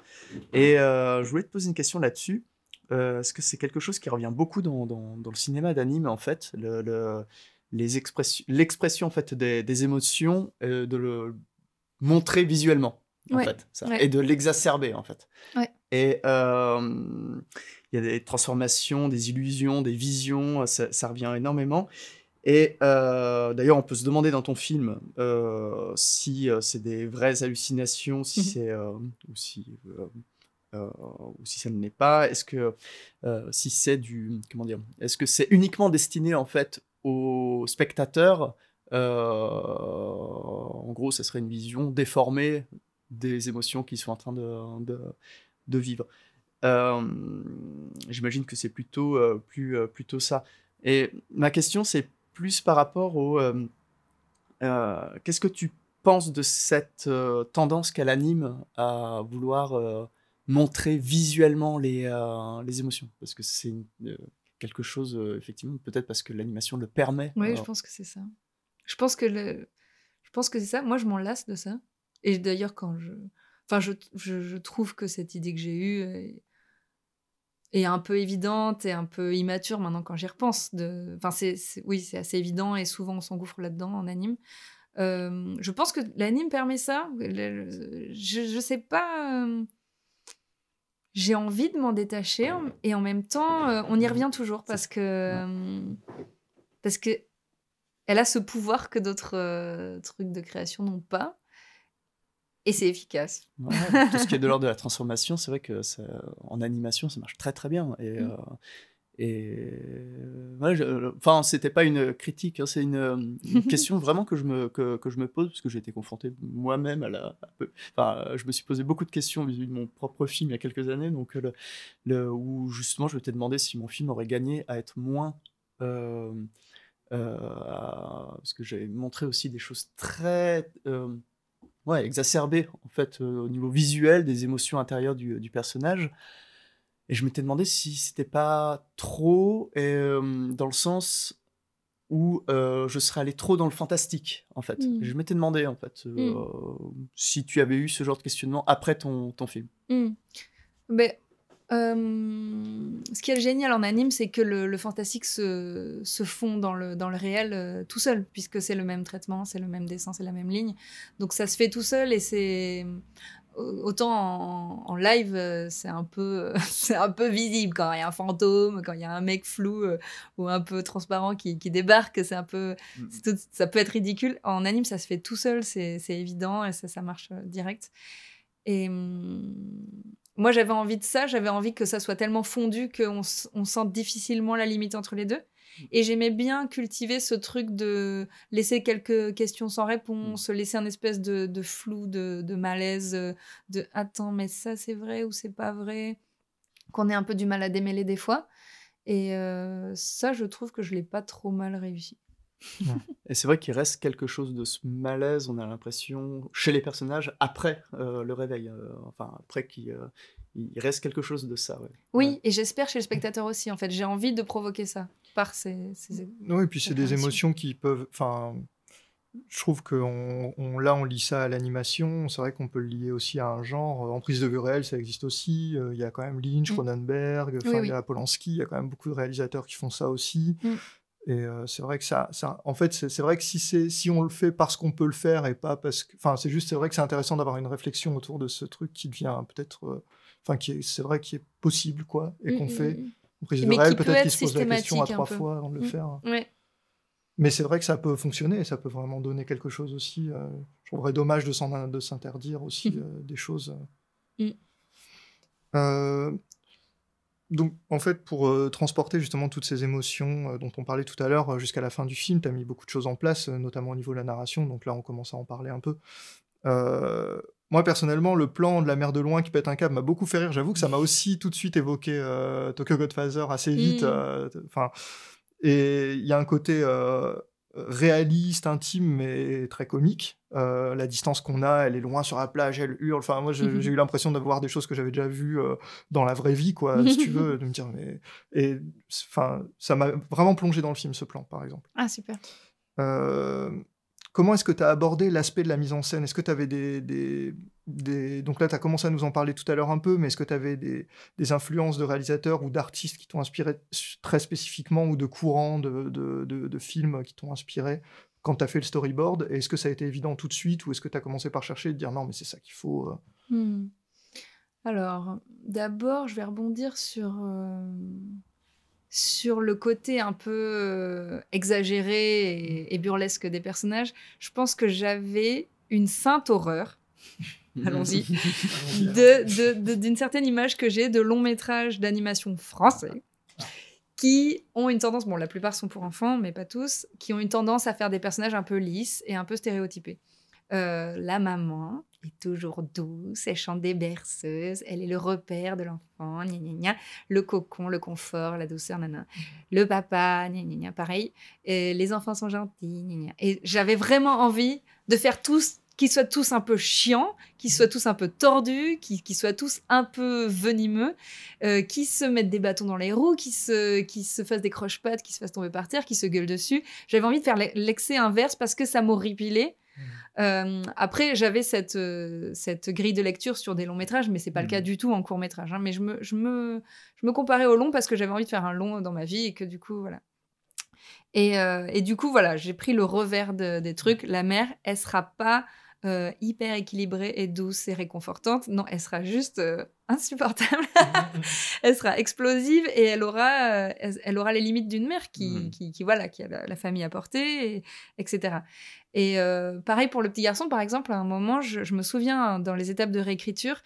Et euh, je voulais te poser une question là-dessus. Euh, est-ce que c'est quelque chose qui revient beaucoup dans, le cinéma d'anime, en fait le, le l'expression en fait des, émotions euh, de le montrer visuellement en fait et de l'exacerber en fait et il y a des transformations des illusions des visions ça, ça revient énormément et euh, d'ailleurs, on peut se demander dans ton film euh, si euh, c'est des vraies hallucinations, si mhm. c'est ou si ou si ça ne l'est pas. Est-ce que si c'est du comment dire Est-ce que c'est uniquement destiné en fait aux spectateurs En gros, ça serait une vision déformée des émotions qu'ils sont en train de, de, de vivre. J'imagine que c'est plutôt plus plutôt ça. Et ma question, c'est plus par rapport au... Euh, euh, qu'est-ce que tu penses de cette euh, tendance qu'elle anime à vouloir montrer visuellement les, les émotions Parce que c'est quelque chose, effectivement, peut-être parce que l'animation le permet. Oui, je pense que c'est ça. Je pense que que c'est ça. Moi, je m'en lasse de ça. Et d'ailleurs, quand je, enfin, je, je trouve que cette idée que j'ai eue, et un peu évidente et un peu immature maintenant quand j'y repense. De... Enfin, oui, c'est assez évident et souvent on s'engouffre là-dedans en anime. Euh, je pense que l'anime permet ça. Je, ne sais pas. Euh, j'ai envie de m'en détacher et en même temps, euh, on y revient toujours parce que parce que elle a ce pouvoir que d'autres trucs de création n'ont pas et c'est efficace. tout ce qui est de l'ordre de la transformation, c'est vrai que ça, en animation, ça marche très très bien. Et, mm. euh, et euh, enfin, c'était pas une critique, hein, c'est une, euh, question vraiment que je me que, que je me pose parce que j'ai été confronté moi-même à la. enfin, euh, je me suis posé beaucoup de questions vis-à-vis de mon propre film il y a quelques années, donc le, où justement je me suis demandé si mon film aurait gagné à être moins parce que j'avais montré aussi des choses très ouais, exacerbé en fait euh, au niveau visuel des émotions intérieures euh, du, personnage. Et je m'étais demandé si c'était pas trop dans le sens où euh, je serais allé trop dans le fantastique en fait. Mmh. Je m'étais demandé en fait mmh. si tu avais eu ce genre de questionnement après ton, ton film. Mmh. Euh, ce qui est génial en anime, c'est que le, fantastique se, fond dans le, dans le réel euh, tout seul, puisque c'est le même traitement, c'est le même dessin, c'est la même ligne. Donc ça se fait tout seul et c'est. Autant en, live, euh, c'est un, peu, un peu visible quand il y a un fantôme, quand il y a un mec flou ou un peu transparent qui, débarque, c'est un peu, mm. ça peut être ridicule. En anime, ça se fait tout seul, c'est, évident et ça, ça marche direct. Et hum, moi, j'avais envie de ça, j'avais envie que ça soit tellement fondu qu'on on sente difficilement la limite entre les deux. Mm. Et j'aimais bien cultiver ce truc de laisser quelques questions sans réponse, mm. laisser un espèce de, flou, de, malaise, de attends, mais ça c'est vrai ou c'est pas vrai, qu'on ait un peu du mal à démêler des fois. Et euh, ça, je trouve que je l'ai pas trop mal réussi. Et c'est vrai qu'il reste quelque chose de ce malaise, on a l'impression, chez les personnages, après euh, le réveil, euh, enfin après qu'il euh, reste quelque chose de ça. Oui, et j'espère chez le spectateur aussi, en fait, j'ai envie de provoquer ça par ces... ces... Oui, et puis c'est des émotions qui peuvent... Enfin, je trouve que on, là, on lit ça à l'animation, c'est vrai qu'on peut le lier aussi à un genre. En prise de vue réelle, ça existe aussi, il y a quand même Lynch, mm. Cronenberg, il y a Polanski, il y a quand même beaucoup de réalisateurs qui font ça aussi. Mm. Et euh, c'est vrai que ça, ça en fait, c'est vrai que si, si on le fait parce qu'on peut le faire et pas parce que, enfin, c'est juste, c'est vrai que c'est intéressant d'avoir une réflexion autour de ce truc qui devient peut-être, euh, enfin, c'est vrai qui est possible, quoi, et mmh, qu'on mmh, fait. On prise de réel, peut-être qu'il se pose la question à trois fois avant de le mmh, faire. Mais c'est vrai que ça peut fonctionner, ça peut vraiment donner quelque chose aussi. Euh, je trouverais dommage de s'interdire aussi des choses donc, en fait, pour euh, transporter justement toutes ces émotions euh, dont on parlait tout à l'heure euh, jusqu'à la fin du film, tu as mis beaucoup de choses en place, notamment au niveau de la narration. Donc là, on commence à en parler un peu. moi, personnellement, le plan de la mer de loin qui pète un câble m'a beaucoup fait rire. J'avoue que ça m'a aussi tout de suite évoqué Tokyo Godfather assez vite. Mm. Enfin, et il y a un côté réaliste, intime, mais très comique. Euh, la distance qu'on a, elle est loin sur la plage, elle hurle. Enfin, moi, j'ai eu l'impression de voir des choses que j'avais déjà vues euh, dans la vraie vie, quoi, si tu veux, de me dire, mais. Et, enfin, ça m'a vraiment plongé dans le film, ce plan, par exemple. Ah, super. Euh, Comment est-ce que tu as abordé l'aspect de la mise en scène Est-ce que tu avais des, Donc là, tu as commencé à nous en parler tout à l'heure un peu, mais est-ce que tu avais des, influences de réalisateurs ou d'artistes qui t'ont inspiré très spécifiquement ou de courants de, films qui t'ont inspiré quand tu as fait le storyboard Est-ce que ça a été évident tout de suite ou est-ce que tu as commencé par chercher de dire non, mais c'est ça qu'il faut euh? hmm. Alors, d'abord, je vais rebondir sur... Euh, sur le côté un peu euh, exagéré et, burlesque des personnages, je pense que j'avais une sainte horreur. Allons-y. d'une certaine image que j'ai de longs métrages d'animation français qui ont une tendance, bon, la plupart sont pour enfants, mais pas tous, qui ont une tendance à faire des personnages un peu lisses et un peu stéréotypés. Euh, la maman est toujours douce, elle chante des berceuses, elle est le repère de l'enfant, le cocon, le confort, la douceur, Le papa, Ni pareil, les enfants sont gentils, Et j'avais vraiment envie de faire tous qu'ils soient tous un peu chiants, qu'ils soient tous un peu tordus, qu'ils soient tous un peu venimeux, euh, qu'ils se mettent des bâtons dans les roues, qu'ils se, se fassent des croche-pattes, qu'ils se fassent tomber par terre, qu'ils se gueulent dessus. J'avais envie de faire l'excès inverse parce que ça m'horripilait Mm. Euh, après, j'avais cette, euh, cette grille de lecture sur des longs métrages, mais c'est pas le cas mm. du tout en court métrage. Hein. Mais je me, je, me, je me comparais au long parce que j'avais envie de faire un long dans ma vie et que du coup, voilà. Et, euh, et du coup, voilà, j'ai pris le revers des trucs. La mère elle sera pas hyper équilibrée et douce et réconfortante. Non, elle sera juste insupportable. elle sera explosive et elle aura, elle, aura les limites d'une mère mm. qui, qui, voilà, qui a la, famille à porter, et, etc. Et euh, pareil pour le petit garçon, par exemple, à un moment, je, me souviens hein, dans les étapes de réécriture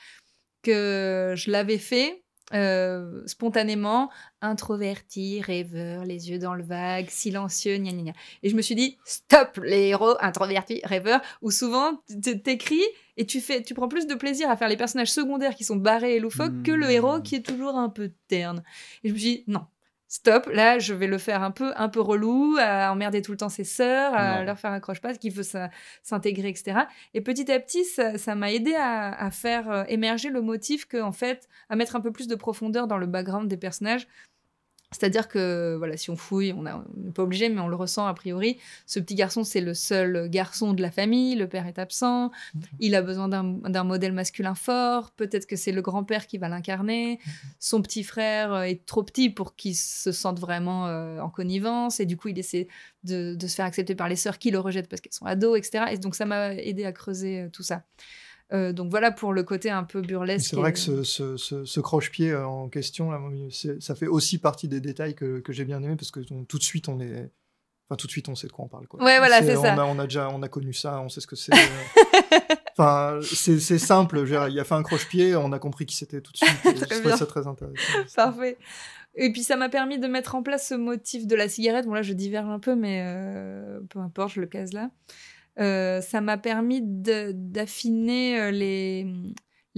que je l'avais fait euh, spontanément, introverti, rêveur, les yeux dans le vague, silencieux, gna gna Et je me suis dit, stop les héros, introverti, rêveur, où souvent tu t'écris et tu, fais, tu prends plus de plaisir à faire les personnages secondaires qui sont barrés et loufoques que le héros hmm. qui est toujours un peu terne. Et je me suis dit, non, stop, là, je vais le faire un peu, un peu relou, à euh, emmerder tout le temps ses sœurs, à euh, leur faire un croche-passe, qu'il veut s'intégrer, etc. Et petit à petit, ça m'a aidé à, à, faire euh, émerger le motif que, en fait, à mettre un peu plus de profondeur dans le background des personnages c'est-à-dire que voilà, si on fouille, on n'est pas obligé, mais on le ressent a priori. Ce petit garçon, c'est le seul garçon de la famille. Le père est absent. Il a besoin d'un modèle masculin fort. Peut-être que c'est le grand-père qui va l'incarner. Son petit frère euh, est trop petit pour qu'il se sente vraiment euh, en connivence. Et du coup, il essaie de, de se faire accepter par les sœurs qui le rejettent parce qu'elles sont ados, etc. Et donc, ça m'a aidé à creuser euh, tout ça. Euh, donc voilà pour le côté un peu burlesque. C'est vrai que ce, ce, croche-pied euh, en question, ça fait aussi partie des détails que, j'ai bien aimé parce que tout de suite on est. Enfin, tout de suite, on sait de quoi on parle. Quoi. voilà, c'est ça. On a, déjà on a connu ça, on sait ce que c'est. Euh. enfin, c'est simple. il il a fait un croche-pied, on a compris qui c'était tout de suite. c'est très intéressant. Parfait. Et puis ça m'a permis de mettre en place ce motif de la cigarette. Bon là je diverge un peu, mais peu importe, je le case là. Euh, ça m'a permis d'affiner euh, les,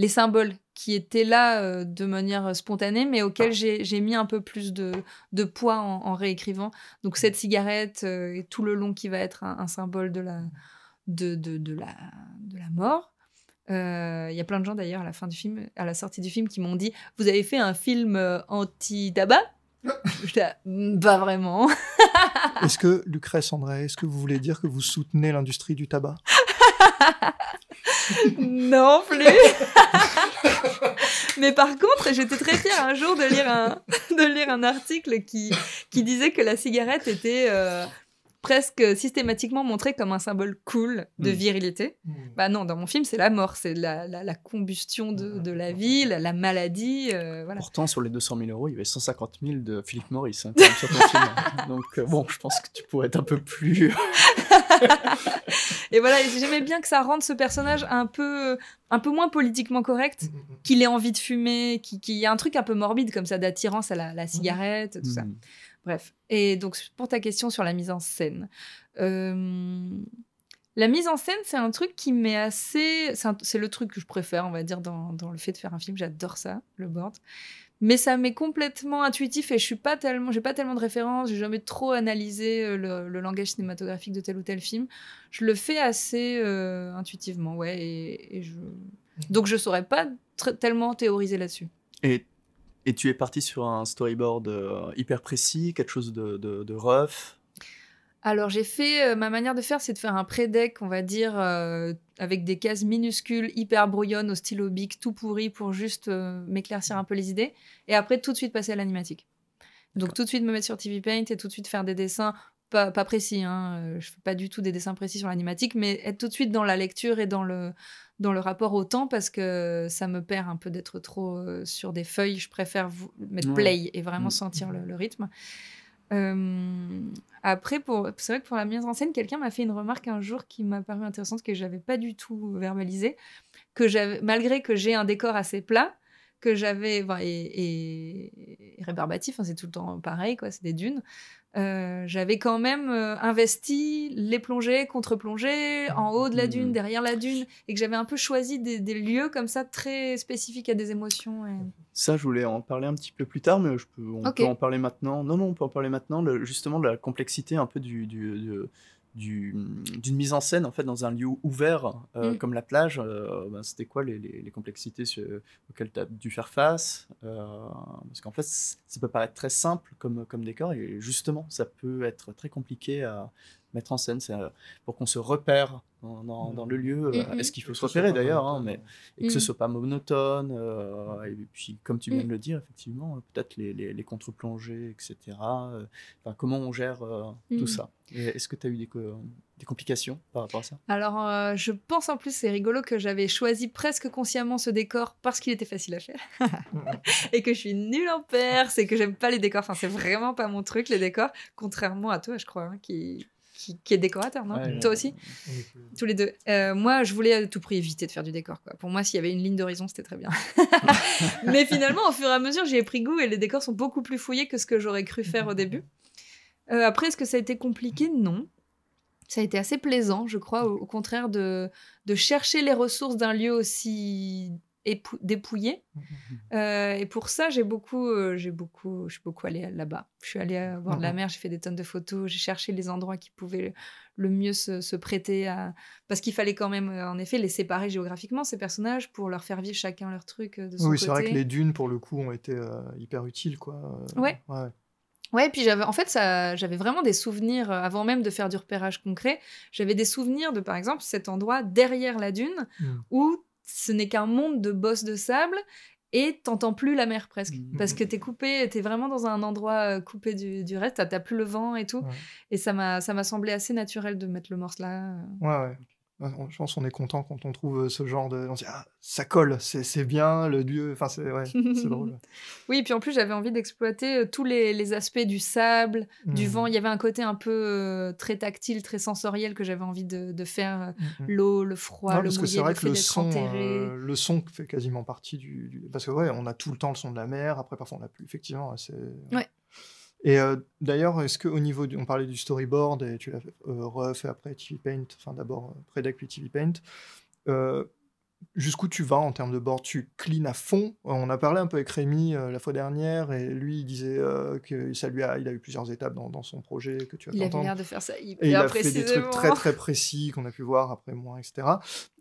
symboles qui étaient là euh, de manière spontanée, mais auxquels j'ai mis un peu plus de, poids en, réécrivant. Donc cette cigarette tout le long qui va être un, symbole de la, de, la, mort. Il y a plein de gens d'ailleurs à la fin du film, à la sortie du film, qui m'ont dit Vous avez fait un film anti-tabac Hmm, pas vraiment. est-ce que, Lucrèce André, est-ce que vous voulez dire que vous soutenez l'industrie du tabac Non plus. Mais par contre, j'étais très fière un jour de lire un, de lire un article qui, disait que la cigarette était euh, presque systématiquement montré comme un symbole cool de hmm. virilité. Hmm. Bah non, dans mon film, c'est la mort, c'est la, combustion de, ah, la vie, la, maladie. Euh, voilà. Pourtant, sur les 200 000 euros, il y avait 150 000 de Philippe hein, Maurice Donc euh, bon, je pense que tu pourrais être un peu plus... Euh, et voilà, j'aimais bien que ça rende ce personnage un peu, un peu moins politiquement correct, mm, mm, mm. qu'il ait envie de fumer, qu'il y ait un truc un peu morbide comme ça d'attirance à la, cigarette, tout ça. Bref. Et donc, pour ta question sur la mise en scène. Euh, la mise en scène, c'est un truc qui m'est assez. C'est le truc que je préfère, on va dire, dans, dans le fait de faire un film. J'adore ça, le board. Mais ça m'est complètement intuitif et je suis pas tellement, j'ai pas tellement de références, j'ai jamais trop analysé euh, le, langage cinématographique de tel ou tel film. Je le fais assez euh, intuitivement, ouais. Et, je... Mmh. Donc je saurais pas tellement théoriser là-dessus. Et et tu es parti sur un storyboard euh, hyper précis, quelque chose de, rough alors j'ai fait, euh, ma manière de faire, c'est de faire un pré-deck, on va dire, euh, avec des cases minuscules, hyper brouillonnes, au stylo bic, tout pourri, pour juste m'éclaircir un peu les idées, et après tout de suite passer à l'animatique. Donc tout de suite me mettre sur TV Paint et tout de suite faire des dessins, pas, précis, hein, je fais pas du tout des dessins précis sur l'animatique, mais être tout de suite dans la lecture et dans le, dans le rapport au temps parce que ça me perd un peu d'être trop euh, sur des feuilles. Je préfère mettre play et vraiment mm. sentir le, rythme. Euh, après, c'est vrai que pour la mise en scène, quelqu'un m'a fait une remarque un jour qui m'a paru intéressante, que j'avais pas du tout verbalisé. que malgré que j'ai un décor assez plat, que j'avais, et, et, rébarbatif, hein, c'est tout le temps pareil, quoi, c'est des dunes, euh, j'avais quand même euh, investi les plongées, contre-plongées, en haut de la mmh. dune, derrière la dune, et que j'avais un peu choisi des, lieux comme ça très spécifiques à des émotions. Ça, je voulais en parler un petit peu plus tard, mais je peux, on peut en parler maintenant. Non, non, on peut en parler maintenant, justement, de la complexité un peu du d'une mise en scène en fait dans un lieu ouvert euh, mm. comme la plage euh, ben, c'était quoi les, complexités sur, auxquelles tu as dû faire face euh, parce qu'en fait ça peut paraître très simple comme, comme décor et justement ça peut être très compliqué à, mettre en scène, c'est euh, pour qu'on se repère dans, le lieu. Mm-hmm. Euh, est-ce qu'il faut se repérer d'ailleurs, hein, mais et que ce mm. soit pas monotone. Euh, et puis, comme tu viens de mm. le dire, effectivement, peut-être les, contre-plongées, etc. comment on gère tout mm. ça Est-ce que tu as eu des, des complications par rapport à ça Alors, je pense en plus, c'est rigolo que j'avais choisi presque consciemment ce décor parce qu'il était facile à faire et que je suis nulle en père, et que j'aime pas les décors. Enfin, c'est vraiment pas mon truc, les décors, contrairement à toi, je crois, hein, qui, qui, est décorateur, non Toi aussi Tous les deux. Euh, moi, je voulais à tout prix éviter de faire du décor. Quoi. Pour moi, s'il y avait une ligne d'horizon, c'était très bien. Mais finalement, au fur et à mesure, j'y ai pris goût et les décors sont beaucoup plus fouillés que ce que j'aurais cru faire au début. Euh, après, est-ce que ça a été compliqué Non. Ça a été assez plaisant, je crois, au, contraire, de chercher les ressources d'un lieu aussi dépouillé mmh, mmh, mmh. Euh, et pour ça, j'ai beaucoup, euh, j'ai beaucoup, je suis beaucoup allée là-bas. Je suis allée euh, voir de la mer, j'ai fait des tonnes de photos, j'ai cherché les endroits qui pouvaient le mieux se, prêter à, parce qu'il fallait quand même, en effet, les séparer géographiquement ces personnages pour leur faire vivre chacun leur truc de son oui, côté. c'est vrai que les dunes pour le coup ont été hyper utiles, quoi. ouais. ouais. Ouais, puis j'avais en fait ça, j'avais vraiment des souvenirs avant même de faire du repérage concret. J'avais des souvenirs de par exemple cet endroit derrière la dune où ce n'est qu'un monde de bosses de sable et t'entends plus la mer presque mm, mm, parce mm. que t'es coupé, t'es vraiment dans un endroit euh, coupé du, du reste, t'as plus le vent et tout. Et ça m'a semblé assez naturel de mettre le morceau là. Euh. Ouais, ouais je pense qu'on est content quand on trouve euh, ce genre de. On se ah, ça colle, c'est bien, le dieu. Enfin, c'est ouais, drôle. oui, puis en plus, j'avais envie d'exploiter euh, tous les, aspects du sable, du mmh. vent. Il y avait un côté un peu euh, très tactile, très sensoriel que j'avais envie de, faire. Mmh, mmh. L'eau, le froid, le parce que c'est vrai que le son, fait quasiment partie du, Parce que, ouais, on a tout le temps le son de la mer. Après, parfois, on n'a plus. Effectivement, c'est. Et euh, d'ailleurs, est-ce qu'au niveau, on parlait du storyboard et tu l'as euh, refait après TV Paint, enfin d'abord euh, Predac puis TV Paint jusqu'où tu vas en termes de board Tu clean à fond On a parlé un peu avec Rémi euh, la fois dernière et lui il disait qu'il euh, que ça lui a, il a eu plusieurs étapes dans, son projet que tu as Il de faire ça et il a fait des trucs très très précis qu'on a pu voir après moi, etc.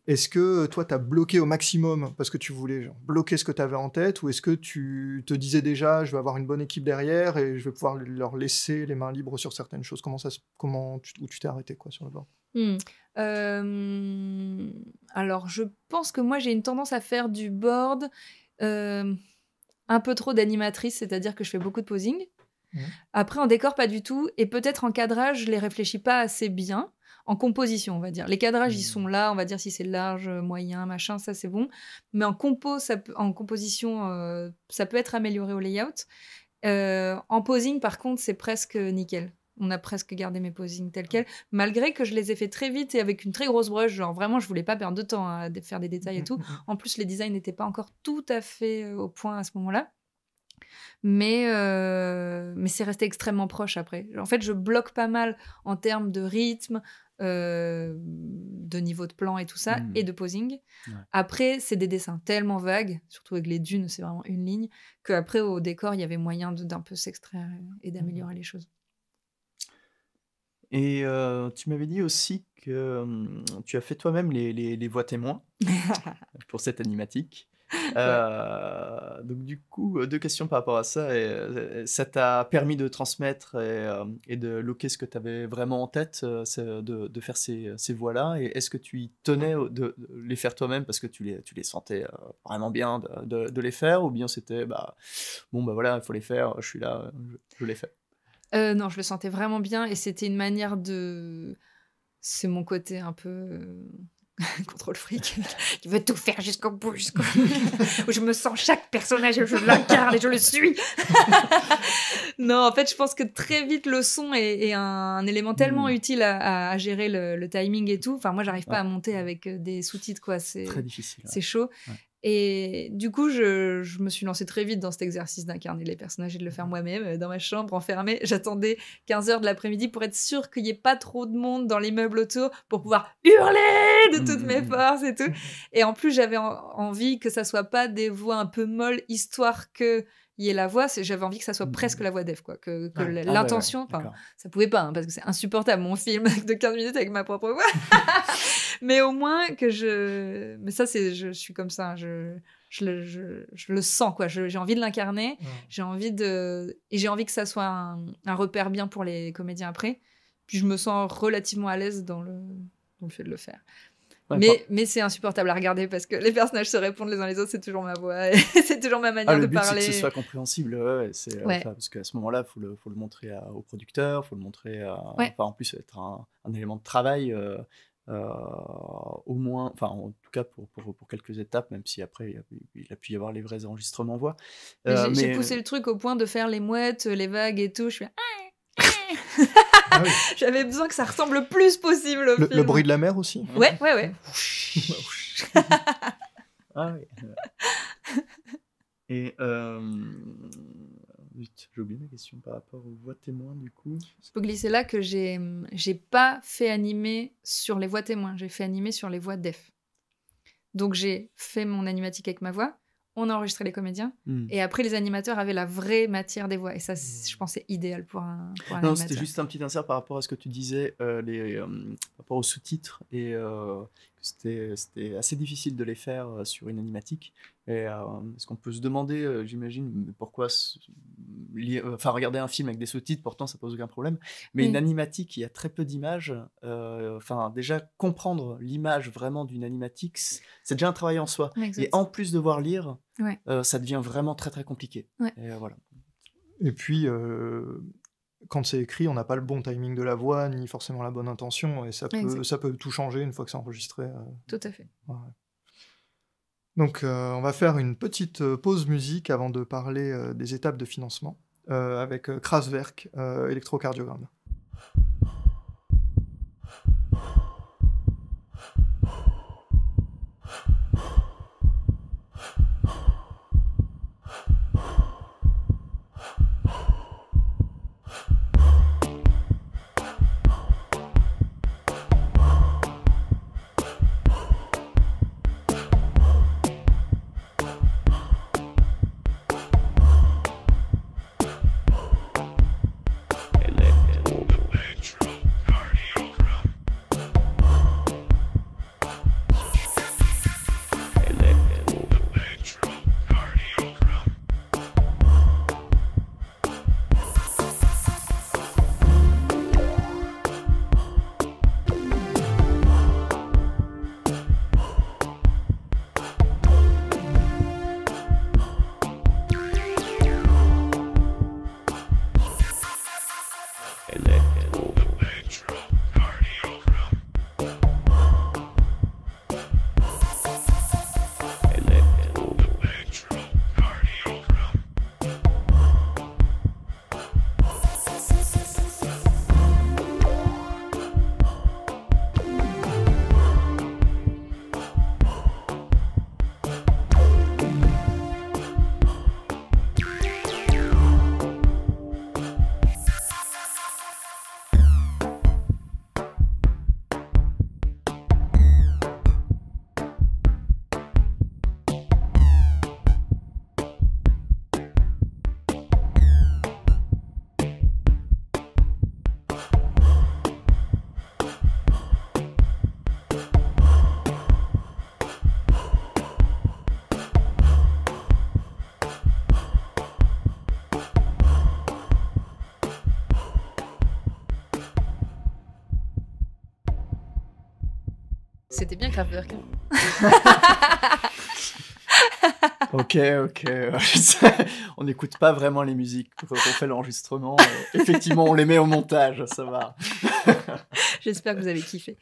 Est-ce que toi, tu as bloqué au maximum parce que tu voulais bloquer ce que tu avais en tête ou est-ce que tu te disais déjà, je vais avoir une bonne équipe derrière et je vais pouvoir leur laisser les mains libres sur certaines choses Comment, ça, comment tu, où tu t'es arrêté quoi, sur le board Hmm. Euh, alors, je pense que moi, j'ai une tendance à faire du board euh, un peu trop d'animatrice, c'est-à-dire que je fais beaucoup de posing. Après, en décor, pas du tout. Et peut-être en cadrage, je les réfléchis pas assez bien. En composition, on va dire. Les cadrages, ils hmm. sont là. On va dire si c'est large, moyen, machin, ça c'est bon. Mais en compo, en composition, euh, ça peut être amélioré au layout. en posing, par contre, c'est presque nickel on a presque gardé mes posings tels ah. quels, malgré que je les ai fait très vite et avec une très grosse brush. Genre vraiment, je voulais pas perdre de temps à faire des détails et mmh, tout. Mmh, mmh. En plus, les designs n'étaient pas encore tout à fait euh, au point à ce moment-là. Mais, euh, mais c'est resté extrêmement proche après. En fait, je bloque pas mal en termes de rythme, euh, de niveau de plan et tout ça, et de posing. Après, c'est des dessins tellement vagues, surtout avec les dunes, c'est vraiment une ligne, qu'après, au décor, il y avait moyen d'un peu s'extraire et d'améliorer les choses. Et tu m'avais dit aussi que mmh, tu as fait toi-même les, les, voix témoins pour cette animatique. donc du coup, deux questions par rapport à ça. Et, ça t'a permis de transmettre et, de loquer ce que tu avais vraiment en tête, de, de, faire ces, ces voix-là. Et est-ce que tu y tenais de, les faire toi-même parce que tu les, tu les sentais vraiment bien de, de les faire Ou bien c'était, bah, bon, bah voilà, il faut les faire, je suis là, je les fais euh, non, je le sentais vraiment bien et c'était une manière de. C'est mon côté un peu. Euh, contrôle fric qui veut tout faire jusqu'au bout, jusqu'au où je me sens chaque personnage, je l'incarne et je le suis. non, en fait, je pense que très vite le son est, un, élément tellement hmm. utile à, gérer le, timing et tout. Enfin, moi, j'arrive pas à monter avec euh, des sous-titres, quoi. C'est très difficile. C'est chaud. Et du coup, je, me suis lancée très vite dans cet exercice d'incarner les personnages et de le faire moi-même euh, dans ma chambre enfermée. J'attendais 15 heures de l'après-midi pour être sûre qu'il n'y ait pas trop de monde dans l'immeuble autour pour pouvoir hurler de toutes mes mmh. forces et tout. Et en plus, j'avais envie que ça soit pas des voix un peu molles, histoire que y la voix. J'avais envie que ça soit mmh. presque la voix d'Eve, quoi. Que, ah bah l'intention, ça ça pouvait pas, hein, parce que c'est insupportable mon film de 15 minutes avec ma propre voix. mais au moins que je. Mais ça, c'est, je, suis comme ça. Hein, je, le, sens, quoi. J'ai envie de l'incarner. Mmh. J'ai envie de. Et j'ai envie que ça soit un, repère bien pour les comédiens après. Puis je me sens relativement à l'aise dans le, dans le fait de le faire mais, mais c'est insupportable à regarder parce que les personnages se répondent les uns les autres, c'est toujours ma voix, c'est toujours ma manière ah, le de but, parler. C'est que ce soit compréhensible, c'est, euh, parce qu'à ce moment-là, il faut le, faut le, montrer au producteur, il faut le montrer à, enfin, en plus être un, élément de travail. Euh, euh, au moins, enfin en tout cas pour, pour, pour quelques étapes, même si après il a, pu y avoir les vrais enregistrements voix. J'ai poussé le truc au point de faire les mouettes, les vagues et tout. Je suis. Ah J'avais besoin que ça ressemble le plus possible au le, film. le bruit de la mer aussi Ouais, ouais, ouais. ah oui. Et euh... j'ai oublié ma question par rapport aux voix témoins du coup. Je peux glisser là que j'ai j'ai pas fait animer sur les voix témoins, j'ai fait animer sur les voix def. Donc j'ai fait mon animatique avec ma voix, on a enregistré les comédiens, hmm. et après les animateurs avaient la vraie matière des voix. Et ça, hmm. je pense, c'est idéal pour un, pour non, c'était juste un petit insert par rapport à ce que tu disais, euh, les, euh, par rapport aux sous-titres, et euh, c'était assez difficile de les faire euh, sur une animatique. Et ce qu'on peut se demander, j'imagine, pourquoi enfin, regarder un film avec des sous-titres, pourtant ça pose aucun problème, mais une hmm. animatique, il y a très peu d'images. Enfin, déjà, comprendre l'image vraiment d'une animatique, c'est déjà un travail en soi. Et en plus de voir lire, euh, ça devient vraiment très très compliqué. Et, euh, voilà. et puis, euh, quand c'est écrit, on n'a pas le bon timing de la voix, ni forcément la bonne intention, et ça peut, ça peut tout changer une fois que c'est enregistré. Tout à fait. Donc, on va faire une petite pause musique avant de parler des étapes de financement avec Kraswerk, électrocardiogramme. C'était bien Kraftwerk. ok, ok. on n'écoute pas vraiment les musiques quand on fait l'enregistrement. Euh, effectivement, on les met au montage, ça va. J'espère que vous avez kiffé.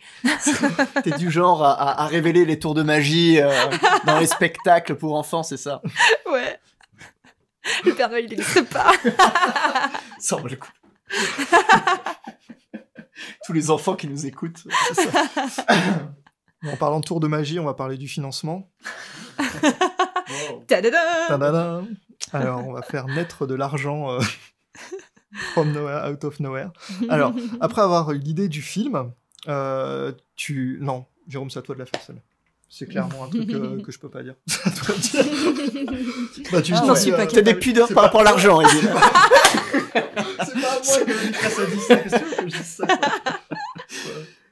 T'es du genre à, révéler les tours de magie euh, dans les spectacles pour enfants, c'est ça Ouais. Le Père Noël, il pas. ça le coup. Tous les enfants qui nous écoutent, c'est ça. En parlant de tour de magie, on va parler du financement. Alors, on va faire naître de l'argent euh, from nowhere, out of nowhere. Alors, après avoir eu l'idée du film, euh, tu... Non, Jérôme, c'est à toi de la faire seule. c'est clairement un truc euh, que je peux pas dire. bah, tu ah, non, pas T'as des pudeurs par rapport à l'argent, C'est pas à moi que je dis ça, que je dis ça.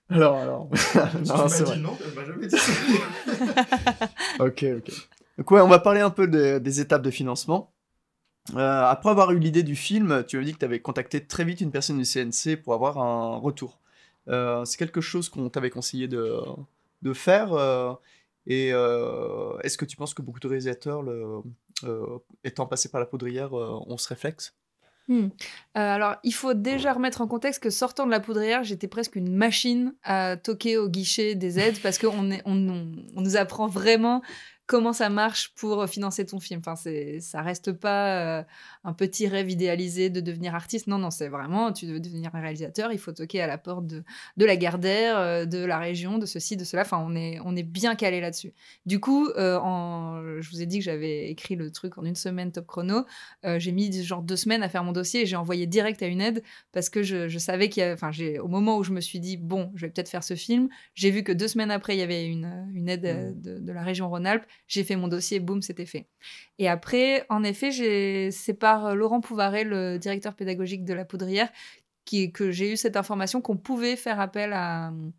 Alors, alors. non, c'est vrai. Non, jamais dit ok, ok. Donc, ouais, on va parler un peu des étapes de financement. Euh, après avoir eu l'idée du film, tu m'as dit que tu avais contacté très vite une personne du CNC pour avoir un retour. Euh, c'est quelque chose qu'on t'avait conseillé de, de faire. Euh, et est-ce que tu penses que beaucoup de réalisateurs, le, étant passés par la poudrière, ont ce réflexe Hmm. Euh, alors, il faut déjà remettre en contexte que sortant de la poudrière, j'étais presque une machine à toquer au guichet des aides parce qu'on nous apprend vraiment comment ça marche pour financer ton film. Enfin, ça reste pas euh, un petit rêve idéalisé de devenir artiste. Non, non, c'est vraiment, tu veux devenir réalisateur, il faut toquer à la porte de, de la Gardère, euh, de la région, de ceci, de cela. Enfin, on est, on est bien calé là-dessus. Du coup, euh, je vous ai dit que j'avais écrit le truc en une semaine top chrono. Euh, j'ai mis genre deux semaines à faire mon dossier et j'ai envoyé direct à une aide parce que je, savais qu'il y avait, enfin, au moment où je me suis dit, bon, je vais peut-être faire ce film, j'ai vu que deux semaines après, il y avait une, aide mmh. de, de la région Rhône-Alpes. J'ai fait mon dossier, boum, c'était fait. Et après, en effet, c'est par euh, Laurent Pouvaré, le directeur pédagogique de la Poudrière, qui, que j'ai eu cette information qu'on pouvait faire appel à hum,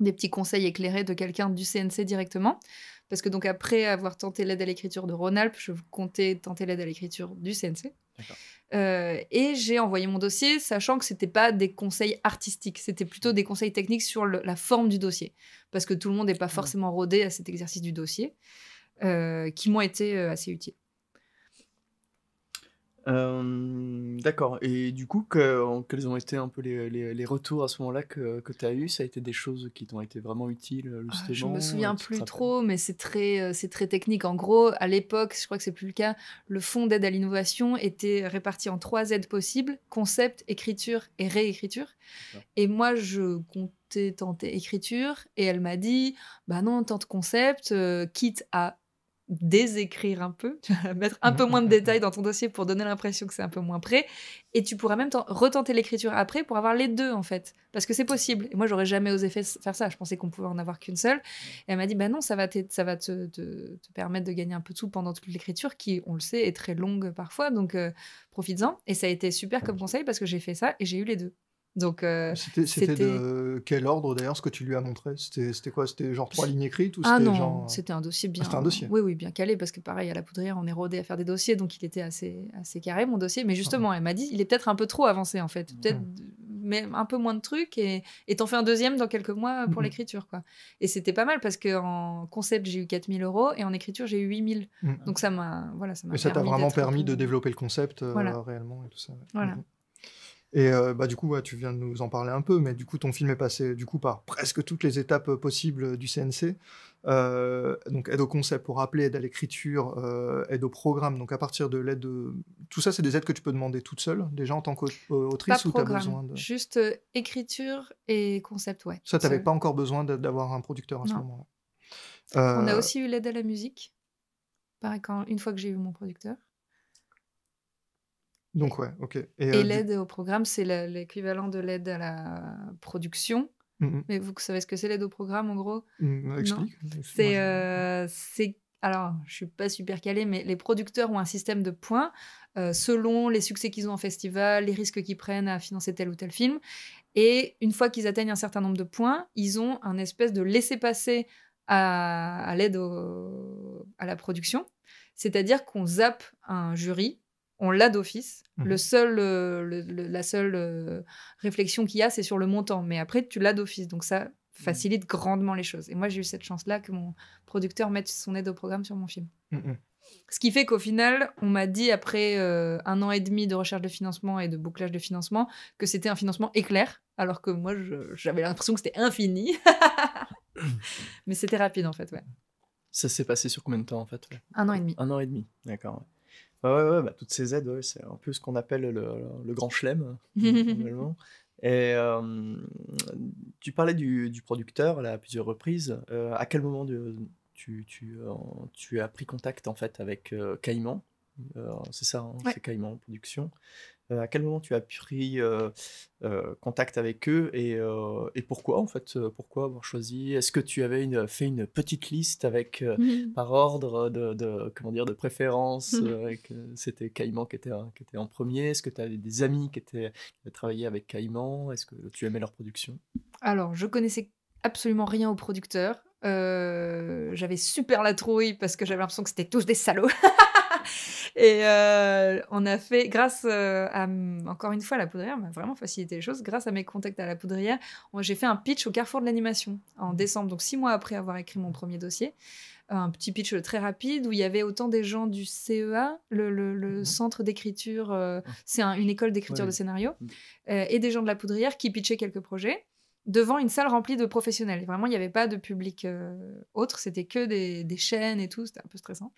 des petits conseils éclairés de quelqu'un du CNC directement. Parce que donc après avoir tenté l'aide à l'écriture de rhône je comptais tenter l'aide à l'écriture du CNC. Euh, et j'ai envoyé mon dossier, sachant que ce n'était pas des conseils artistiques, c'était plutôt des conseils techniques sur la forme du dossier, parce que tout le monde n'est pas forcément rodé à cet exercice du dossier. Euh, qui m'ont été euh, assez utiles. Euh, d'accord. Et du coup, que, quels ont été un peu les, les, retours à ce moment-là que, que tu as eu Ça a été des choses qui t'ont été vraiment utiles ah, Je Je me souviens plus trop, mais c'est très, c'est très technique. En gros, à l'époque, je crois que c'est plus le cas, le fonds d'aide à l'innovation était réparti en trois aides possibles concept, écriture et réécriture. Et moi, je comptais tenter écriture et elle m'a dit bah non tente concept quitte à désécrire un peu, mettre un peu moins de détails dans ton dossier pour donner l'impression que c'est un peu moins prêt. Et tu pourras même retenter l'écriture après pour avoir les deux, en fait. Parce que c'est possible. Et moi, j'aurais jamais osé faire ça. Je pensais qu'on pouvait en avoir qu'une seule. Et elle m'a dit, bah non, ça va, ça va te, te, permettre de gagner un peu de sous pendant toute l'écriture, qui, on le sait, est très longue parfois. Donc, profite euh, profites-en. Et ça a été super ah comme conseil parce que j'ai fait ça et j'ai eu les deux. Donc, euh, c'était de quel ordre d'ailleurs ce que tu lui as montré C'était quoi C'était genre trois lignes écrites ou Ah non, euh, c'était un dossier ah, bien. un dossier. Oui, oui, bien calé parce que pareil à la poudrière, on est rodé à faire des dossiers, donc il était assez assez carré mon dossier. Mais justement, ah. elle m'a dit, il est peut-être un peu trop avancé en fait, peut-être hmm. un peu moins de trucs et t'en fais un deuxième dans quelques mois pour hmm. l'écriture quoi. Et c'était pas mal parce que en concept j'ai eu 4000 euros et en écriture j'ai eu 8000. Hmm. Donc ça m'a voilà ça ça t'a vraiment permis de développer le concept euh, réellement Voilà. Et euh, bah, du coup, tu viens de nous en parler un peu, mais du coup, ton film est passé du coup, par presque toutes les étapes euh, possibles euh, du CNC. donc aide au concept pour rappeler, aide à l'écriture, aide au programme. Donc à partir de l'aide, de... tout ça, c'est des aides que tu peux demander toute seule, déjà en tant qu'autrice ou tu as besoin de... Juste écriture et concept, ouais. Ça, tu n'avais pas encore besoin d'avoir un producteur à ce moment-là. On a aussi eu l'aide à la musique, par exemple une fois que j'ai eu mon producteur. Donc, ouais, ok. Et, euh, l'aide au programme, c'est l'équivalent de l'aide à la production. Mmh mais vous savez ce que c'est l'aide au programme, en gros mmh, bah, Explique. Euh, c'est. alors, je suis pas super calée, mais les producteurs ont un système de points euh, selon les succès qu'ils ont en festival, les risques qu'ils prennent à financer tel ou tel film. Et une fois qu'ils atteignent un certain nombre de points, ils ont un espèce de laisser-passer à l'aide à la production. C'est-à-dire qu'on zappe un jury on l'a d'office. Mhm. Euh, la seule euh, réflexion qu'il y a, c'est sur le montant. Mais après, tu l'as d'office. Donc ça mmh. facilite grandement les choses. Et moi, j'ai eu cette chance-là que mon producteur mette son aide au programme sur mon film. Mmh, mmh. Ce qui fait qu'au final, on m'a dit, après euh, un an et demi de recherche de financement et de bouclage de financement, que c'était un financement éclair, alors que moi, j'avais l'impression que c'était infini. Mais c'était rapide, en fait, ouais. Ça s'est passé sur combien de temps, en fait Un an et demi. Un an et demi, d'accord. Ouais, bah, toutes ces aides, c'est un peu ce qu'on appelle le, grand chelem. Hein, Et euh, tu parlais du, producteur à plusieurs reprises. Euh, à quel moment tu, euh, tu, as pris contact en fait avec Caïman c'est ça, hein, c'est Caïman Production. Euh, à quel moment tu as pris euh, euh, contact avec eux et, pourquoi en fait Pourquoi avoir choisi Est-ce que tu avais fait une petite liste avec mmh par ordre de, de, comment dire de préférence mmh C'était Caïman qui était, en premier. Est-ce que tu avais des amis qui étaient avec Caïman Est-ce que tu aimais leur production Alors je connaissais absolument rien aux producteurs. j'avais super la trouille parce que j'avais l'impression que c'était tous des salauds. Et euh, on a fait, grâce euh, à, encore une fois, la poudrière m'a vraiment facilité les choses. Grâce à mes contacts à la poudrière, j'ai fait un pitch au carrefour de l'animation en mmh. décembre, donc six mois après avoir écrit mon premier dossier un petit pitch euh, très rapide où il y avait autant des gens du CEA, le, mmh. centre d'écriture, ah. c'est une école d'écriture de scénario, mmh. et des gens de la Poudrière qui pitchaient quelques projets devant une salle remplie de professionnels. Vraiment, il n'y avait pas de public autre, c'était que des, des, chaînes et tout, c'était un peu stressant.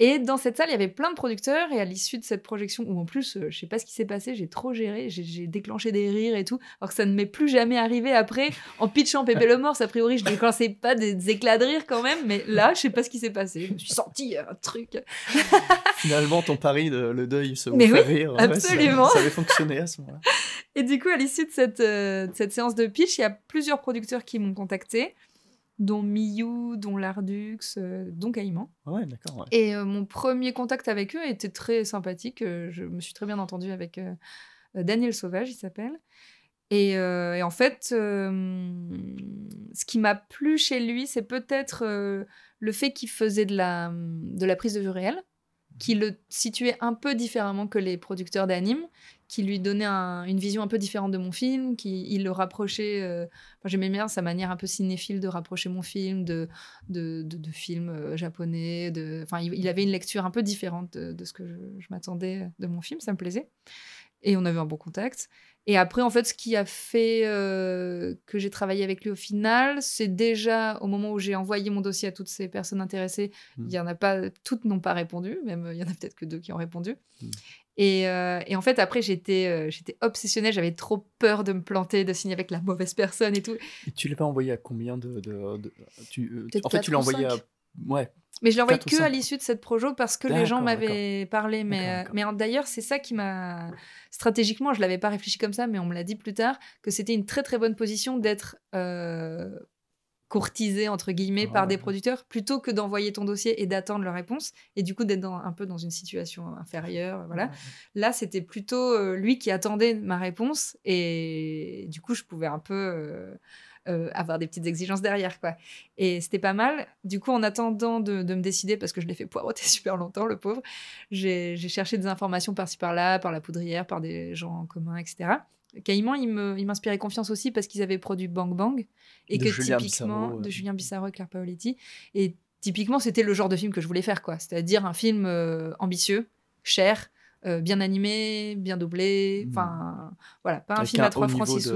Et dans cette salle, il y avait plein de producteurs. Et à l'issue de cette projection, où en plus, je euh, je sais pas ce qui s'est passé, j'ai trop géré, j'ai déclenché des rires et tout. Alors que ça ne m'est plus jamais arrivé après, en pitchant Pépé le Morse. A priori, je ne déclenchais pas des, éclats de rire quand même. Mais là, je ne sais pas ce qui s'est passé. Je me suis senti euh, un truc. Finalement, ton pari le deuil se mais rire. Absolument. ça, avait fonctionné à ce moment-là. Et du coup, à l'issue de cette, euh, séance de pitch, il y a plusieurs producteurs qui m'ont contacté dont Miyu, dont Lardux, euh, dont Caïman. Ah ouais, d'accord. Et euh, mon premier contact avec eux était très sympathique. Euh, je me suis très bien entendue avec Daniel Sauvage, il s'appelle. Et, en fait, ce qui m'a plu chez lui, c'est peut-être le fait qu'il faisait de la, prise de vue réelle, mmh. qui le situait un peu différemment que les producteurs d'animes, qui lui donnait une vision un peu différente de mon film, qui il le rapprochait. Euh, j'aimais bien sa manière un peu cinéphile de rapprocher mon film de, de, films euh, japonais. De, enfin, il, avait une lecture un peu différente de, ce que je, m'attendais de mon film, ça me plaisait. Et on avait un bon contact. Et après, en fait, ce qui a fait euh, que j'ai travaillé avec lui au final, c'est déjà au moment où j'ai envoyé mon dossier à toutes ces personnes intéressées, hmm. il y en a pas, toutes n'ont pas répondu, même il y en a peut-être que deux qui ont répondu. Hmm. Euh, et, en fait, après, euh, j'étais obsessionnée, j'avais trop peur de me planter, de signer avec la mauvaise personne et tout. Et tu l'as pas envoyé à combien de. tu, euh, en fait, tu l'as envoyé à. Ouais. Mais je l'ai envoyé que à l'issue de cette projo parce que les gens m'avaient parlé. Mais, mais d'ailleurs, c'est ça qui m'a. Stratégiquement, je l'avais pas réfléchi comme ça, mais on me l'a dit plus tard que c'était une très très bonne position d'être courtisé entre guillemets ah, par des producteurs plutôt que d'envoyer ton dossier et d'attendre leur réponse et du coup d'être un peu dans une situation inférieure euh, voilà là c'était plutôt euh, lui qui attendait ma réponse et du coup je pouvais un peu euh, avoir des petites exigences derrière quoi et c'était pas mal du coup en attendant de, de me décider parce que je l'ai fait poireauter super longtemps le pauvre j'ai cherché des informations par-ci par-là par la poudrière par des gens en commun etc Caïman, il m'inspirait confiance aussi parce qu'ils avaient produit Bang Bang et que typiquement de Julien Bissaro et Claire Paoletti et typiquement c'était le genre de film que je voulais faire quoi, c'est-à-dire un film euh, ambitieux, cher, euh, bien animé, bien doublé, hmm. enfin voilà, pas un film à trois francs six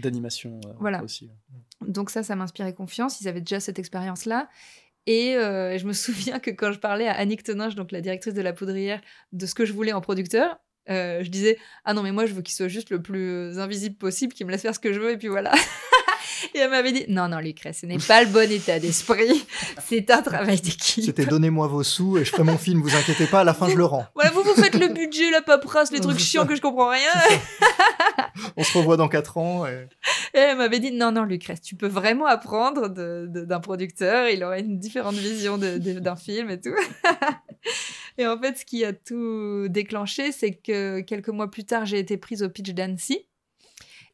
d'animation euh, voilà. aussi. Donc ça ça m'inspirait confiance, ils avaient déjà cette expérience là et je me souviens que quand je parlais à Annick Tenage donc la directrice de la Poudrière, de ce que je voulais en producteur, euh, je disais ah non mais moi je veux qu'il soit juste le plus invisible possible, qu'il me laisse faire ce que je veux et puis voilà. et elle m'avait dit non non Lucrèce, ce n'est pas le bon état d'esprit, c'est un travail d'équipe. C'était donnez-moi vos sous et je ferai mon film, vous inquiétez pas, à la fin je le rends. Voilà vous vous faites le budget, la paperasse, les trucs chiants que je comprends rien. On se revoit dans 4 ans. Et... elle m'avait dit non, non, Lucrèce, tu peux vraiment apprendre d'un producteur. Il aurait une différente vision d'un film et tout. Et en fait, ce qui a tout déclenché, c'est que quelques mois plus tard, j'ai été prise au pitch d'Annecy.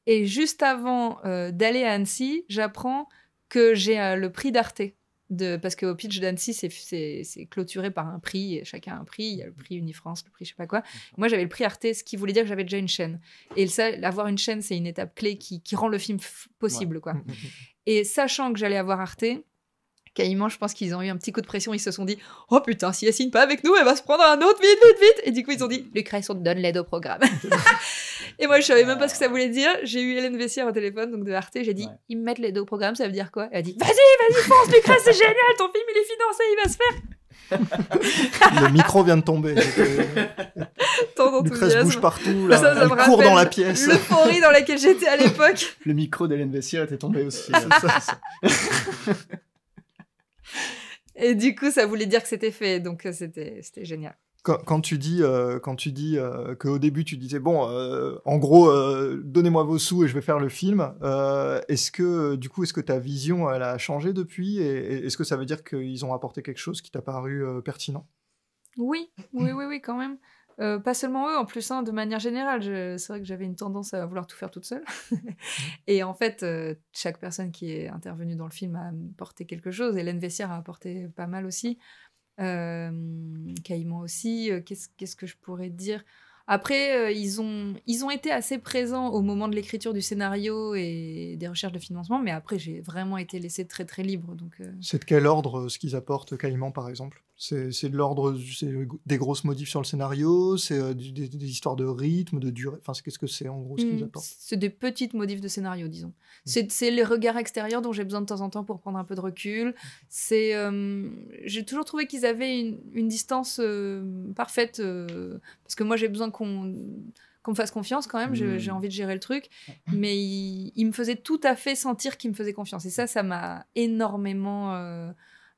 Et juste avant euh, d'aller à Annecy, j'apprends que j'ai euh, le prix d'Arte. De, parce qu'au pitch d'Annecy, c'est clôturé par un prix, chacun a un prix, il y a le prix Unifrance, le prix je sais pas quoi. Moi, j'avais le prix Arte, ce qui voulait dire que j'avais déjà une chaîne. Et avoir une chaîne, c'est une étape clé qui, rend le film possible. quoi. Et sachant que j'allais avoir Arte, Caïman, je pense qu'ils ont eu un petit coup de pression, ils se sont dit Oh putain, si elle signe pas avec nous, elle va se prendre un autre, vite, vite, vite Et du coup, ils ont dit Lucrèce, on te donne l'aide au programme. et moi, je savais même pas ce que ça voulait dire. J'ai eu Hélène Vessière au téléphone, donc de Arte, j'ai dit Ils me mettent l'aide au programme, ça veut dire quoi Elle a dit Vas-y, vas-y, fonce, Lucrèce, c'est génial, ton film il est financé, il va se faire le micro vient de tomber. Tant bouge partout, là. Ça, Elle court dans la pièce. L'euphorie dans laquelle j'étais à l'époque. Le micro d'Hélène Vessière était tombé aussi. Hein, et du coup, ça voulait dire que c'était fait. Donc, euh, c'était génial. Quand, tu dis, euh, euh, qu'au début tu disais bon, en gros, donnez-moi vos sous et je vais faire le film. est-ce que du coup, est-ce que ta vision elle a changé depuis et, est-ce que ça veut dire qu'ils ont apporté quelque chose qui t'a paru pertinent Oui, oui, oui, oui, quand même. Euh, pas seulement eux, en plus, hein, de manière générale. C'est vrai que j'avais une tendance à vouloir tout faire toute seule. et en fait, euh, chaque personne qui est intervenue dans le film a apporté quelque chose. Hélène Vessière a apporté pas mal aussi. Euh, Caïman aussi. Qu'est-ce que je pourrais dire après, ils, ont, ils ont été assez présents au moment de l'écriture du scénario et des recherches de financement, mais après, j'ai vraiment été laissée très très libre. Donc, C'est de quel ordre ce qu'ils apportent, Caïman par exemple c'est de l'ordre, c'est des grosses modifs sur le scénario, c'est euh, des, histoires de rythme, de durée. Enfin, qu'est-ce que c'est en gros ce qu'ils hmm, nous C'est des petites modifs de scénario, disons. Hmm. C'est les regards extérieurs dont j'ai besoin de temps en temps pour prendre un peu de recul. C'est, euh, j'ai toujours trouvé qu'ils avaient une, une distance euh, parfaite parce que moi j'ai besoin qu'on qu'on me fasse confiance quand même, hmm. j'ai envie de gérer le truc. Mais il, me faisait tout à fait sentir qu'ils me faisait confiance. Et ça, ça m'a énormément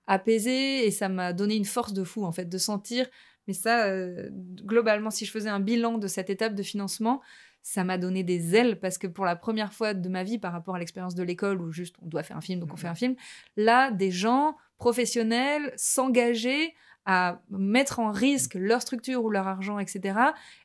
apaisé et ça m'a donné une force de fou en fait de sentir. Mais ça, euh, globalement, si je faisais un bilan de cette étape de financement, ça m'a donné des ailes parce que pour la première fois de ma vie par rapport à l'expérience de l'école où juste on doit faire un film donc on fait mmh. un film, là des gens professionnels s'engager à mettre en risque leur structure ou leur argent, etc.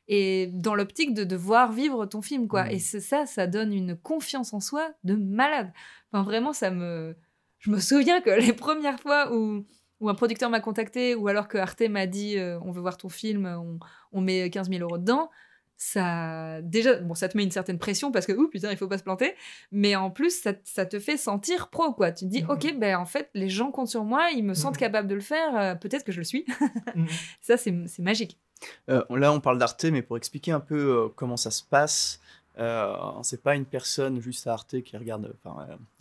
Et dans l'optique de devoir vivre ton film, quoi. Et mmh. ça, ça donne une confiance en soi de malade. Enfin, vraiment, ça me, je me souviens que les premières fois où, un producteur m'a contacté ou alors que Arte m'a dit euh, on veut voir ton film, on, met 15 000 euros dedans, ça déjà bon ça te met une certaine pression parce que ouh putain il faut pas se planter, mais en plus ça, te fait sentir pro quoi. Tu te dis mm-hmm. ok ben en fait les gens comptent sur moi, ils me sentent mm-hmm. capable de le faire, euh, peut-être que je le suis. Mm-hmm. Ça c'est magique. Euh, là on parle d'Arte mais pour expliquer un peu comment ça se passe, c'est pas une personne juste à Arte qui regarde.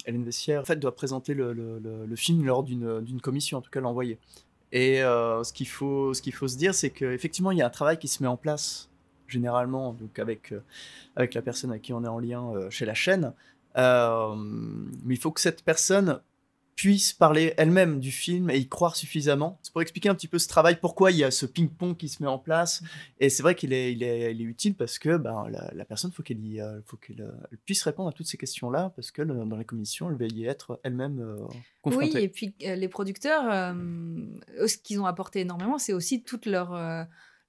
Hélène en fait, doit présenter le, film lors d'une commission, en tout cas l'envoyer. Et euh, ce qu'il faut, ce qu'il faut se dire, c'est qu'effectivement, il y a un travail qui se met en place généralement, donc avec euh, avec la personne à qui on est en lien euh, chez la chaîne. mais il faut que cette personne puisse parler elle-même du film et y croire suffisamment. C'est pour expliquer un petit peu ce travail, pourquoi il y a ce ping-pong qui se met en place. Mm-hmm. Et c'est vrai qu'il est, il est, il est, utile parce que ben, la, personne, faut qu'elle euh, faut qu'elle euh, puisse répondre à toutes ces questions-là parce que dans la commission, elle va y être elle-même euh, confrontée. Oui, et puis les producteurs, ce qu'ils ont apporté énormément, c'est aussi toute leur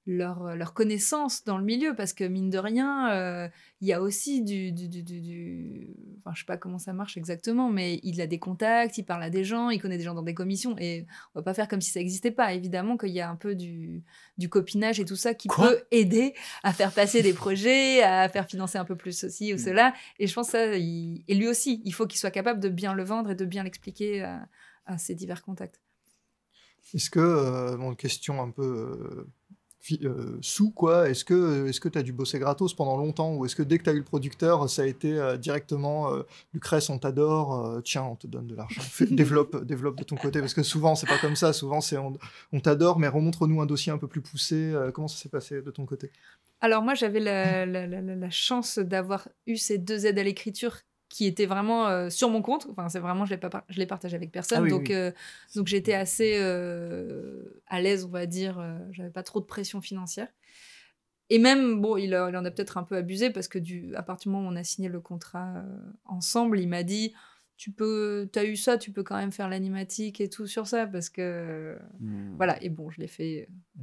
leur, euh, leur, connaissance dans le milieu, parce que mine de rien, euh, il y a aussi du, du, du, Enfin, je sais pas comment ça marche exactement, mais il a des contacts, il parle à des gens, il connaît des gens dans des commissions, et on va pas faire comme si ça n'existait pas. Évidemment qu'il y a un peu du, copinage et tout ça qui peut aider à faire passer des projets, à faire financer un peu plus ceci ou mm. cela, et je pense ça, et lui aussi, il faut qu'il soit capable de bien le vendre et de bien l'expliquer à, ses divers contacts. Est-ce que, euh, bon, question un peu... Euh, sous quoi Est-ce que est-ce que tu as dû bosser gratos pendant longtemps ou est-ce que dès que tu as eu le producteur, ça a été euh, directement euh, Lucrèce, on t'adore, tiens, on te donne de l'argent, développe, développe de ton côté parce que souvent c'est pas comme ça, souvent c'est on, t'adore mais remontre-nous un dossier un peu plus poussé. comment ça s'est passé de ton côté Alors moi j'avais la, la chance d'avoir eu ces deux aides à l'écriture qui était vraiment euh, sur mon compte. Enfin, c'est vraiment, je l'ai pas, je l'ai partagé avec personne. Ah donc, euh, donc j'étais assez euh, à l'aise, on va dire. J'avais pas trop de pression financière. Et même, bon, il, en a peut-être un peu abusé parce que du, appartement partir du moment où on a signé le contrat ensemble, il m'a dit, tu peux, as eu ça, tu peux quand même faire l'animatique et tout sur ça parce que, hmm. voilà. Et bon, je l'ai fait. Hmm.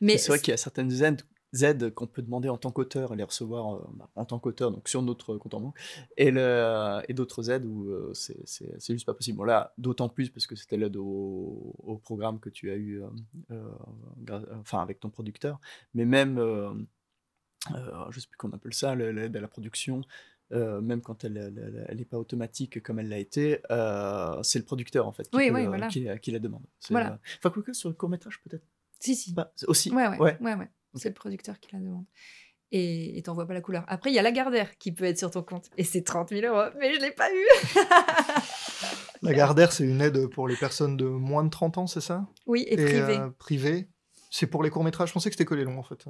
Mais c'est vrai qu'il y a certaines aides aides qu'on peut demander en tant qu'auteur et les recevoir euh, bah, en tant qu'auteur, donc sur notre compte en banque, et, et d'autres aides où euh, c'est juste pas possible. Bon, là, d'autant plus parce que c'était l'aide au, programme que tu as eu euh, enfin, avec ton producteur, mais même, je ne sais plus qu'on appelle ça, l'aide à la production. même quand elle n'est pas automatique comme elle l'a été, c'est le producteur en fait qui, qui, la demande. Voilà. Enfin, quoi que sur le court métrage peut-être. Si, si. Bah, aussi. ouais. ouais, ouais. C'est le producteur qui la demande. Et t'en vois pas la couleur. Après, il y a la gardère qui peut être sur ton compte. Et c'est 30 000 euros, mais je l'ai pas eu. la gardère c'est une aide pour les personnes de moins de 30 ans, c'est ça Oui, et, euh, privée. C'est pour les courts-métrages. Je pensais que c'était que les en fait.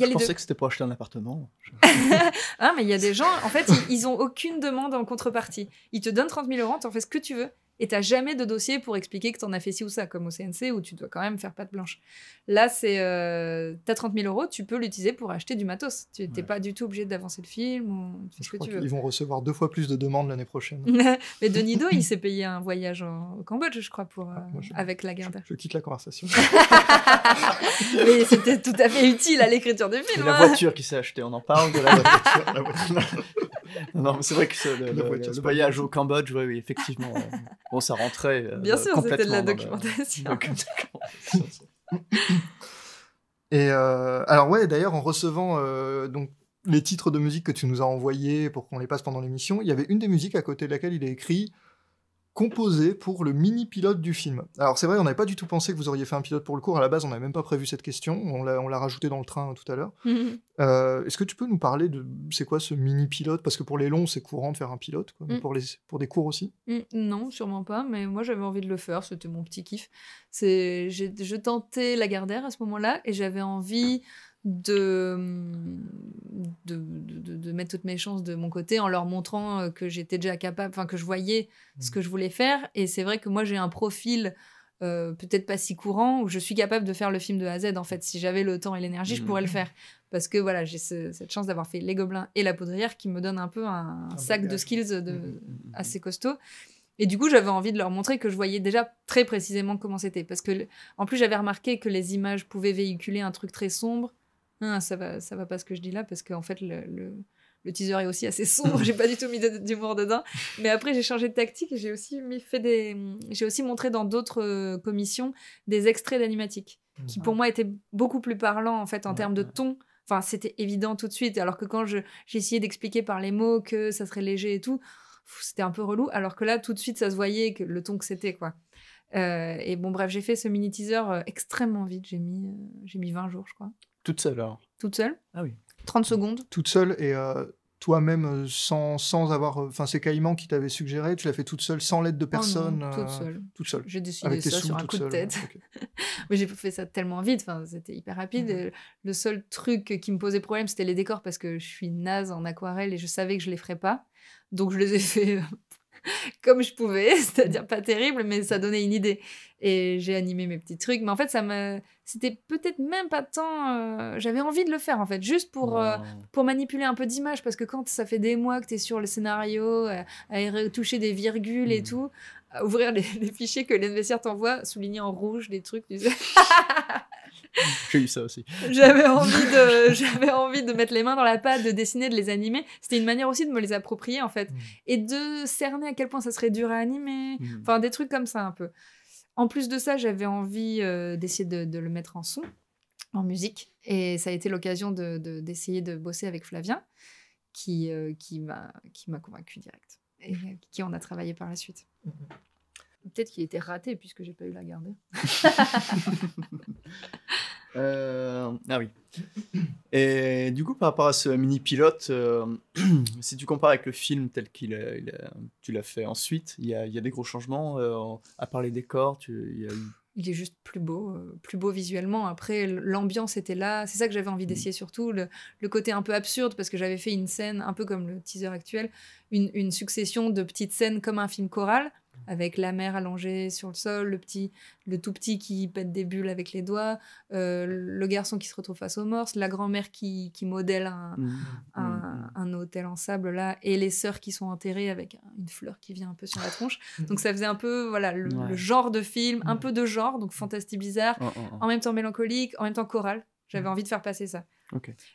je pensais que c'était pour acheter un appartement. ah, mais il y a des gens, en fait, ils, ils ont aucune demande en contrepartie. Ils te donnent 30 000 euros, en fais ce que tu veux. Et t'as jamais de dossier pour expliquer que t'en as fait ci ou ça, comme au CNC où tu dois quand même faire pâte blanche. Là, c'est euh, t'as 30 000 euros, tu peux l'utiliser pour acheter du matos. Tu n'es pas du tout obligé d'avancer le film. que Ils vont recevoir deux fois plus de demandes l'année prochaine. Mais Do il s'est payé un voyage au Cambodge, je crois, pour ah, euh, avec la garde Je, quitte la conversation. Mais c'était tout à fait utile à l'écriture du film. La hein. voiture qui s'est achetée, on en parle de La voiture non, mais c'est vrai que le, voyage au Cambodge, oui, oui, effectivement. bon, ça rentrait. Euh, Bien sûr, c'était de la documentation. Et euh, alors ouais, d'ailleurs, en recevant euh, donc les titres de musique que tu nous as envoyés pour qu'on les passe pendant l'émission, il y avait une des musiques à côté de laquelle il est écrit composé pour le mini-pilote du film. Alors c'est vrai, on n'avait pas du tout pensé que vous auriez fait un pilote pour le cours, à la base on n'avait même pas prévu cette question, on l'a rajouté dans le train hein, tout à l'heure. Mhm. Euh, est-ce que tu peux nous parler de c'est quoi ce mini-pilote Parce que pour les longs c'est courant de faire un pilote, mm. pour, les, pour des cours aussi mm, Non, sûrement pas, mais moi j'avais envie de le faire, c'était mon petit kiff. Je tentais la Gardère à ce moment-là et j'avais envie de, de, mettre toutes mes chances de mon côté en leur montrant euh, que j'étais déjà capable, enfin que je voyais mm. ce que je voulais faire. Et c'est vrai que moi j'ai un profil euh, peut-être pas si courant où je suis capable de faire le film de A à Z en fait. Si j'avais le temps et l'énergie, je mm. pourrais le faire. Parce que voilà, j'ai cette chance d'avoir fait Les Gobelins et La Poudrière qui me donne un peu un, sac de skills mm, assez costaud. Et du coup, j'avais envie de leur montrer que je voyais déjà très précisément comment c'était. Parce que, en plus, j'avais remarqué que les images pouvaient véhiculer un truc très sombre, ça va, ça va pas ce que je dis là, parce qu'en fait, le, le, teaser est aussi assez sombre. j'ai pas du tout mis d'humour dedans. Mais après, j'ai changé de tactique et j'ai aussi fait des, j'ai aussi montré dans d'autres euh, commissions des extraits d'animatique mm. qui pour ah. moi étaient beaucoup plus parlants en fait en termes de ton. Enfin, c'était évident tout de suite. Alors que quand j'ai essayé d'expliquer par les mots que ça serait léger et tout, c'était un peu relou. Alors que là, tout de suite, ça se voyait que le ton que c'était quoi. Euh, et bon, bref, j'ai fait ce mini teaser euh, extrêmement vite. J'ai mis, euh, j'ai mis 20 jours, je crois. Toute seule alors Toute seule Ah oui. 30 secondes. Toute seule et toi-même sans, sans avoir. Enfin, c'est Caïman qui t'avait suggéré, tu l'as fait toute seule, sans l'aide de oh personne. non, toute seule. toute seule. J'ai décidé ça sur un coup de tête. Hein. Mais j'ai fait ça tellement vite, enfin, c'était hyper rapide. Le seul truc qui me posait problème, c'était les décors parce que je suis naze en aquarelle et je savais que je les ferais pas. Donc je les ai fait comme je pouvais, c'est-à-dire pas terrible, mais ça donnait une idée. Et j'ai animé mes petits trucs, mais en fait, ça me, c'était peut-être même pas tant, euh, j'avais envie de le faire en fait, juste pour euh, pour manipuler un peu d'image, parce que quand ça fait des mois que t'es sur le scénario, euh, à, toucher des virgules et hmm. tout, ouvrir les, fichiers que l'investisseur t'envoie, souligner en rouge des trucs, tu sais. aussi. J'avais envie, de, mettre les mains dans la pâte, de dessiner, de les animer. C'était une manière aussi de me les approprier, en fait. Mm. Et de cerner à quel point ça serait dur à animer. Mm. Enfin, des trucs comme ça, un peu. En plus de ça, j'avais envie euh, d'essayer de, le mettre en son, en musique. Et ça a été l'occasion de, d'essayer de, bosser avec Flavien, qui, euh, m'a, qui convaincu direct. Et mm. qui en a travaillé par la suite. Mm-hmm. Peut-être qu'il était raté puisque j'ai pas eu la garder. Euh, ah oui. Et du coup, par rapport à ce mini pilote, euh, si tu compares avec le film tel qu'il tu l'as fait ensuite, il y, a, y a, des gros changements euh, à part les décors. il, est juste plus beau, plus beau visuellement. Après, l'ambiance était là. C'est ça que j'avais envie mm. d'essayer surtout, le, le, côté un peu absurde parce que j'avais fait une scène un peu comme le teaser actuel, une, une succession de petites scènes comme un film choral avec la mère allongée sur le sol, le petit, le tout petit qui pète des bulles avec les doigts, euh, le garçon qui se retrouve face aux morses, la grand-mère qui, qui, modèle un, mm. Mm. un, hôtel en sable là, et les sœurs qui sont enterrées avec une fleur qui vient un peu sur la tronche. Mm. Donc ça faisait un peu voilà le, genre de film, un peu de genre, donc fantastique bizarre, oh, oh, oh. en même temps mélancolique, en même temps choral. J'avais envie de faire passer ça.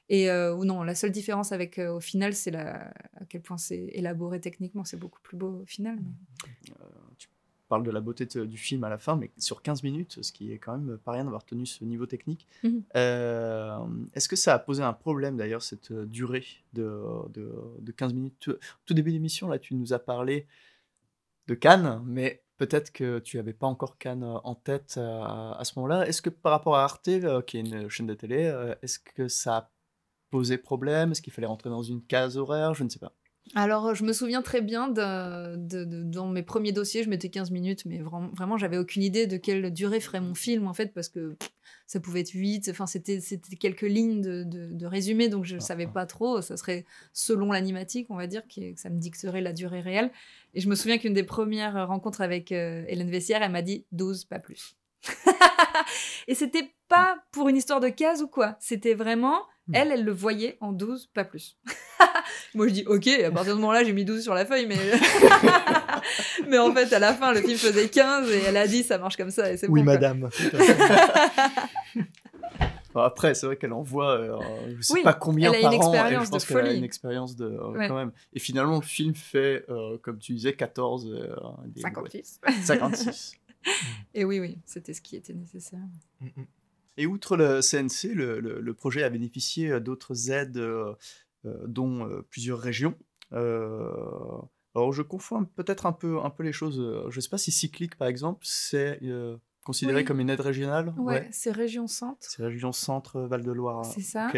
Et euh, non, la seule différence avec euh, au final, c'est à quel point c'est élaboré techniquement, c'est beaucoup plus beau au final. Euh, parle de la beauté du film à la fin, mais sur 15 minutes, ce qui est quand même pas rien d'avoir tenu ce niveau technique. Mhm. Euh, est-ce que ça a posé un problème d'ailleurs, cette euh, durée de, de, 15 minutes tout, tout début d'émission, là, tu nous as parlé de Cannes, mais peut-être que tu n'avais pas encore Cannes euh, en tête à, à ce moment-là. Est-ce que par rapport à Arte, qui est une chaîne de télé, est-ce que ça a posé problème Est-ce qu'il fallait rentrer dans une case horaire Je ne sais pas. Alors, euh, je me souviens très bien dans mes premiers dossiers, je mettais 15 minutes, mais vraiment, j'avais aucune idée de quelle durée ferait mon film, en fait, parce que ça pouvait être 8, enfin, c'était quelques lignes de, de, résumé, donc je ne ah, savais ah. pas trop. Ça serait selon l'animatique, on va dire, que, ça me dicterait la durée réelle. Et je me souviens qu'une des premières rencontres avec euh, Hélène Vessière, elle m'a dit 12, pas plus. et c'était pas pour une histoire de case ou quoi, c'était vraiment Mm. Elle, elle le voyait en 12, pas plus. Moi, je dis OK, à partir de ce moment-là, j'ai mis 12 sur la feuille, mais. mais en fait, à la fin, le film faisait 15 et elle a dit ça marche comme ça et c'est Oui, madame. après, c'est vrai qu'elle en voit, je euh, je sais pas combien par an. Elle je pense a une expérience de euh, quand même. Et finalement, le film fait, euh, comme tu disais, 14. 56. 56. et oui, oui, c'était ce qui était nécessaire. Mm, mm. Et outre le CNC, le, projet a bénéficié euh, d'autres aides, euh, euh, dont plusieurs régions. alors je confonds peut-être un peu, un peu les choses. Je ne sais pas si Cyclic, par exemple, c'est considéré comme une aide régionale Oui, ouais. c'est région centre. C'est région centre Val-de-Loire. C'est ça.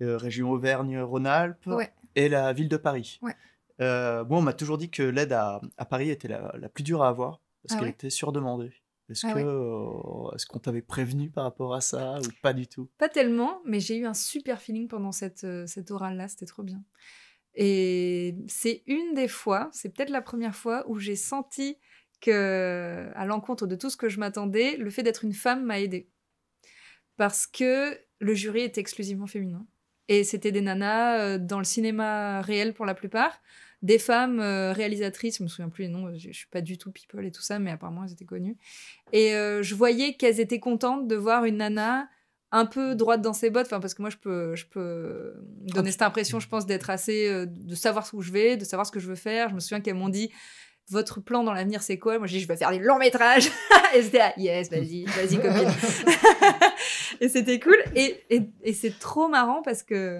région Auvergne-Rhône-Alpes et la ville de Paris. Ouais. bon, on m'a toujours dit que l'aide à, Paris était la, plus dure à avoir parce ah qu'elle était surdemandée. Est-ce ah que euh, est-ce qu'on t'avait prévenu par rapport à ça ou pas du tout Pas tellement, mais j'ai eu un super feeling pendant cette euh, cette orale là, c'était trop bien. Et c'est une des fois, c'est peut-être la première fois où j'ai senti que à l'encontre de tout ce que je m'attendais, le fait d'être une femme m'a aidée. Parce que le jury était exclusivement féminin et c'était des nanas euh, dans le cinéma réel pour la plupart des femmes euh, réalisatrices, je me souviens plus les noms, je, ne suis pas du tout people et tout ça, mais apparemment elles étaient connues. Et euh, je voyais qu'elles étaient contentes de voir une nana un peu droite dans ses bottes, enfin parce que moi je peux, je peux donner cette impression, je pense, d'être assez, euh, de savoir où je vais, de savoir ce que je veux faire. Je me souviens qu'elles m'ont dit, votre plan dans l'avenir c'est quoi Moi j'ai dit, je vais faire des longs métrages. et c'était, yes, vas-y, vas-y copine. et c'était cool. et c'est trop marrant parce que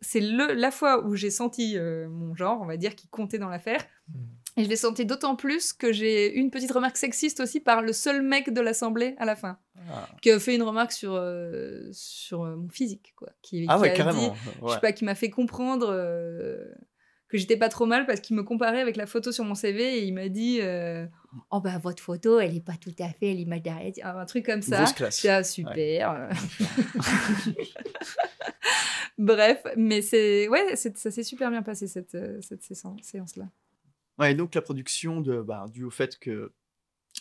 c'est la fois où j'ai senti euh, mon genre, on va dire, qui comptait dans l'affaire. Hmm. Et je l'ai senti d'autant plus que j'ai eu une petite remarque sexiste aussi par le seul mec de l'Assemblée à la fin, ah. qui a fait une remarque sur, euh, sur euh, mon physique, quoi. Qui, ah Je sais pas, qui m'a fait comprendre que j'étais pas trop mal parce qu'il me comparait avec la photo sur mon CV et il m'a dit Oh, bah, votre photo, elle est pas tout à fait l'image d'arrêt. » Un truc comme ça. super. Bref, mais c'est, ouais, ça s'est super bien passé, cette, euh, séance-là. Ouais, et donc la production, de, bah, au fait que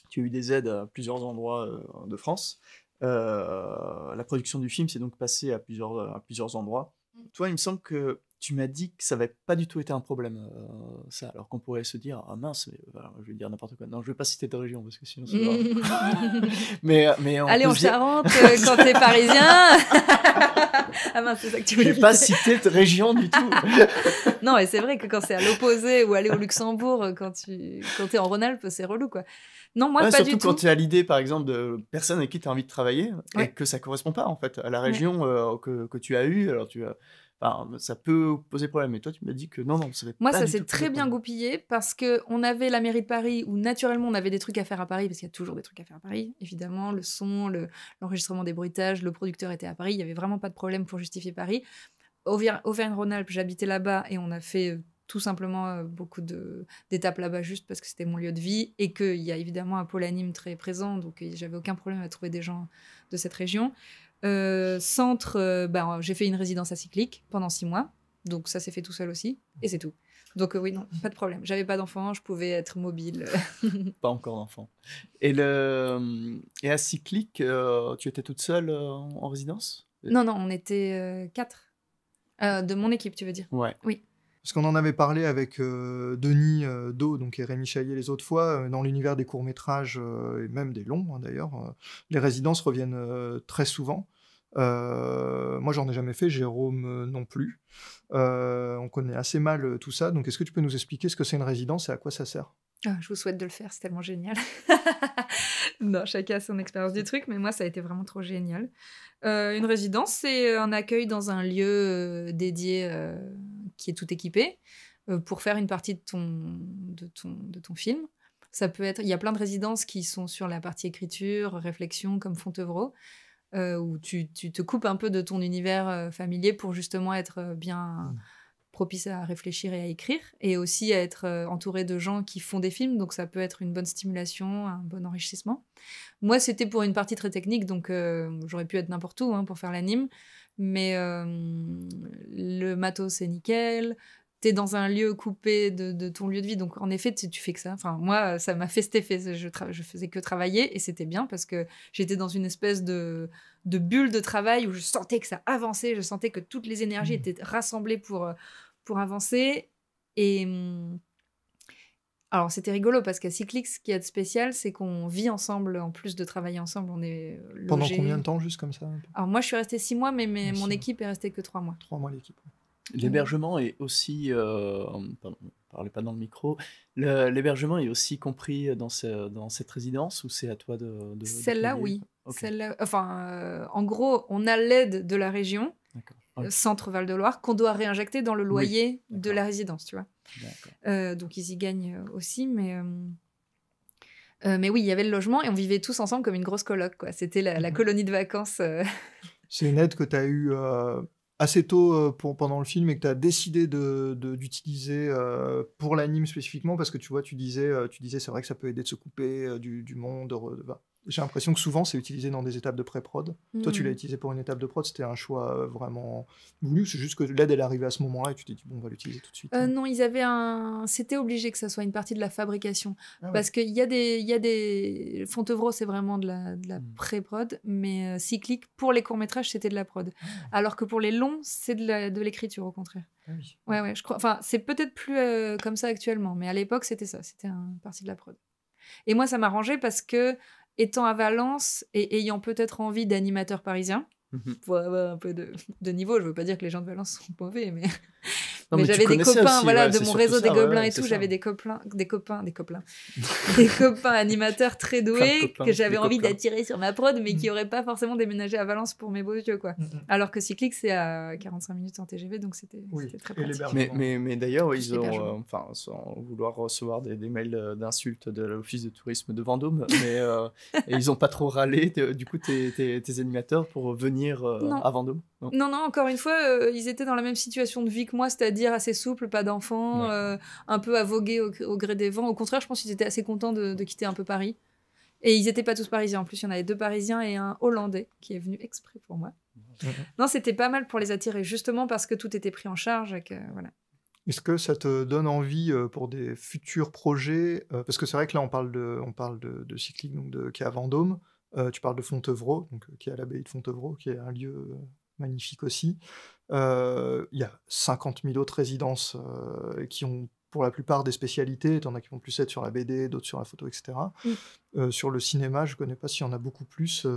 tu as eu des aides à plusieurs endroits euh, de France, euh, la production du film s'est donc passée à plusieurs, à plusieurs endroits. Mm. Toi, il me semble que tu m'as dit que ça n'avait pas du tout été un problème, euh, ça, alors qu'on pourrait se dire, ah mince, je vais dire n'importe quoi. Non, je ne vais pas citer de région parce que sinon mais, euh, mais Allez, en Charente, euh, quand t'es parisien. ah mince, c'est ça que tu Je ne vais pas citer de région du tout. non, et c'est vrai que quand c'est à l'opposé ou aller au Luxembourg, quand tu quand es en Rhône-Alpes, c'est relou, quoi. Non, moi, pas du tout. quand tu as l'idée, par exemple, de personne avec qui tu as envie de travailler et que ça correspond pas, en fait, à la région que, que, tu as eue. Alors, tu as ça peut poser problème. Mais toi, tu m'as dit que non, non, ça Moi, pas ça s'est très bien goupillé parce que on avait la mairie de Paris où naturellement on avait des trucs à faire à Paris parce qu'il y a toujours des trucs à faire à Paris. Évidemment, le son, l'enregistrement des bruitages, le producteur était à Paris. Il y avait vraiment pas de problème pour justifier Paris. Auvergne-Rhône-Alpes, j'habitais là-bas et on a fait euh, tout simplement euh, beaucoup d'étapes là-bas juste parce que c'était mon lieu de vie et qu'il y a évidemment un pôle anime très présent, donc j'avais aucun problème à trouver des gens de cette région. Euh, centre, ben, j'ai fait une résidence à cyclique pendant six mois. Donc ça s'est fait tout seul aussi. Et c'est tout. Donc euh, oui, non, pas de problème. J'avais pas d'enfant, je pouvais être mobile. pas encore d'enfant. Et, le... Et à Cyclique, tu étais toute seule en résidence Non, non, on était quatre. de mon équipe, tu veux dire Ouais. Oui. Parce qu'on en avait parlé avec Denis Do, donc et Rémi Chaillet les autres fois, dans l'univers des courts-métrages et même des longs hein, d'ailleurs, les résidences reviennent très souvent. Euh, moi, j'en ai jamais fait, Jérôme euh, non plus. Euh, on connaît assez mal tout ça. Donc, est-ce que tu peux nous expliquer ce que c'est une résidence et à quoi ça sert ah, je vous souhaite de le faire, c'est tellement génial. non, chacun a son expérience du truc, mais moi, ça a été vraiment trop génial. une résidence, c'est un accueil dans un lieu dédié qui est tout équipé pour faire une partie de ton, ton, de ton film. Ça peut être, il y a plein de résidences qui sont sur la partie écriture, réflexion, comme Fontevraud. Euh, où tu, te coupes un peu de ton univers euh, familier pour justement être euh, bien mm. propice à réfléchir et à écrire, et aussi à être entouré de gens qui font des films, donc ça peut être une bonne stimulation, un bon enrichissement. Moi, c'était pour une partie très technique, donc j'aurais pu être n'importe où hein, pour faire l'anime, mais le matos c'est nickel, t'es dans un lieu coupé de, ton lieu de vie. Donc, en effet, tu, tu fais que ça. Enfin, moi, ça m'a fait cet effet. Je, je faisais que travailler et c'était bien parce que j'étais dans une espèce de, bulle de travail où je sentais que ça avançait. Je sentais que toutes les énergies mmh. étaient rassemblées pour, euh, pour avancer. Et. Mmh, alors c'était rigolo parce qu'à Cyclix, ce qu'il y a de spécial, c'est qu'on vit ensemble en plus de travailler ensemble. On est logé. Euh, pendant combien de temps juste comme ça Alors moi je suis restée six mois, mais, mon équipe est restée que trois mois. Trois mois l'équipe. L'hébergement est aussi, euh, pardon, parlez pas dans le micro, l'hébergement est aussi compris dans, dans cette résidence ou c'est à toi de... Celle-là, oui. Celle enfin, euh, en gros, on a l'aide de la région, euh, Centre Val de Loire, qu'on doit réinjecter dans le loyer de la résidence, tu vois. Euh, donc ils y gagnent aussi, mais... mais oui, il y avait le logement et on vivait tous ensemble comme une grosse coloc. C'était la, la, mhm. colonie de vacances. c'est une aide que tu as eue assez tôt euh, pendant le film et que tu as décidé d'utiliser euh, pour l'anime spécifiquement parce que tu vois, tu disais, euh, tu disais c'est vrai que ça peut aider de se couper du, monde, j'ai l'impression que souvent c'est utilisé dans des étapes de pré-prod. Toi, tu hmm. l'as utilisé pour une étape de prod, c'était un choix euh, vraiment voulu. C'est juste que l'aide, elle est à ce moment-là et tu t'es dit, bon, on va l'utiliser tout de suite. Euh, non, ils avaient un. C'était obligé que ça soit une partie de la fabrication. Ah parce qu'il y, a des, y a des. Fontevraud, c'est vraiment de la, de la hmm. pré-prod, mais euh, cyclique, pour les courts-métrages, c'était de la prod. Ah. Alors que pour les longs, c'est de l'écriture, au contraire. Oui, ah oui. Ouais, ouais, je crois. Enfin, c'est peut-être plus comme ça actuellement, mais à l'époque, c'était ça. C'était une partie de la prod. Et moi, ça m'arrangeait parce que étant à Valence et ayant peut-être envie d'animateur parisien, pour mmh avoir un peu de, niveau. Je veux pas dire que les gens de Valence sont mauvais, mais, j'avais des copains, voilà, de mon réseau des gobelins et tout, j'avais des copains, des copains, des copains, des copains animateurs très doués que j'avais envie d'attirer sur ma prod, mais mmh. qui n'auraient pas forcément déménagé à Valence pour mes beaux yeux, quoi. Mmh, Alors que Cyclic, c'est à 45 minutes en TGV, donc c'était très pratique. Mais, d'ailleurs, ils ont, euh, enfin, sans vouloir recevoir des, mails euh, d'insultes de l'Office de tourisme de Vendôme, mais euh, ils n'ont pas trop râlé, du coup, tes animateurs pour venir à euh, Vendôme non. non. encore une fois, euh, ils étaient dans la même situation de vie que moi, c'est-à-dire assez souple, pas d'enfants, euh, un peu à au, gré des vents. Au contraire, je pense qu'ils étaient assez contents de, quitter un peu Paris. Et ils n'étaient pas tous parisiens. En plus, il y en avait deux parisiens et un hollandais qui est venu exprès pour moi. non, c'était pas mal pour les attirer, justement parce que tout était pris en charge. voilà. Est-ce que ça te donne envie pour des futurs projets Parce que c'est vrai que là, on parle de, on de, cycling, qui est à Vendôme. Euh, tu parles de Fontevraud, donc, euh, qui est à l'abbaye de Fontevraud, qui est un lieu euh, magnifique aussi. Il y a 50 000 autres résidences qui ont pour la plupart des spécialités. Il y en a qui vont plus être sur la BD, d'autres sur la photo, etc. sur le cinéma, je ne connais pas s'il y en a beaucoup plus.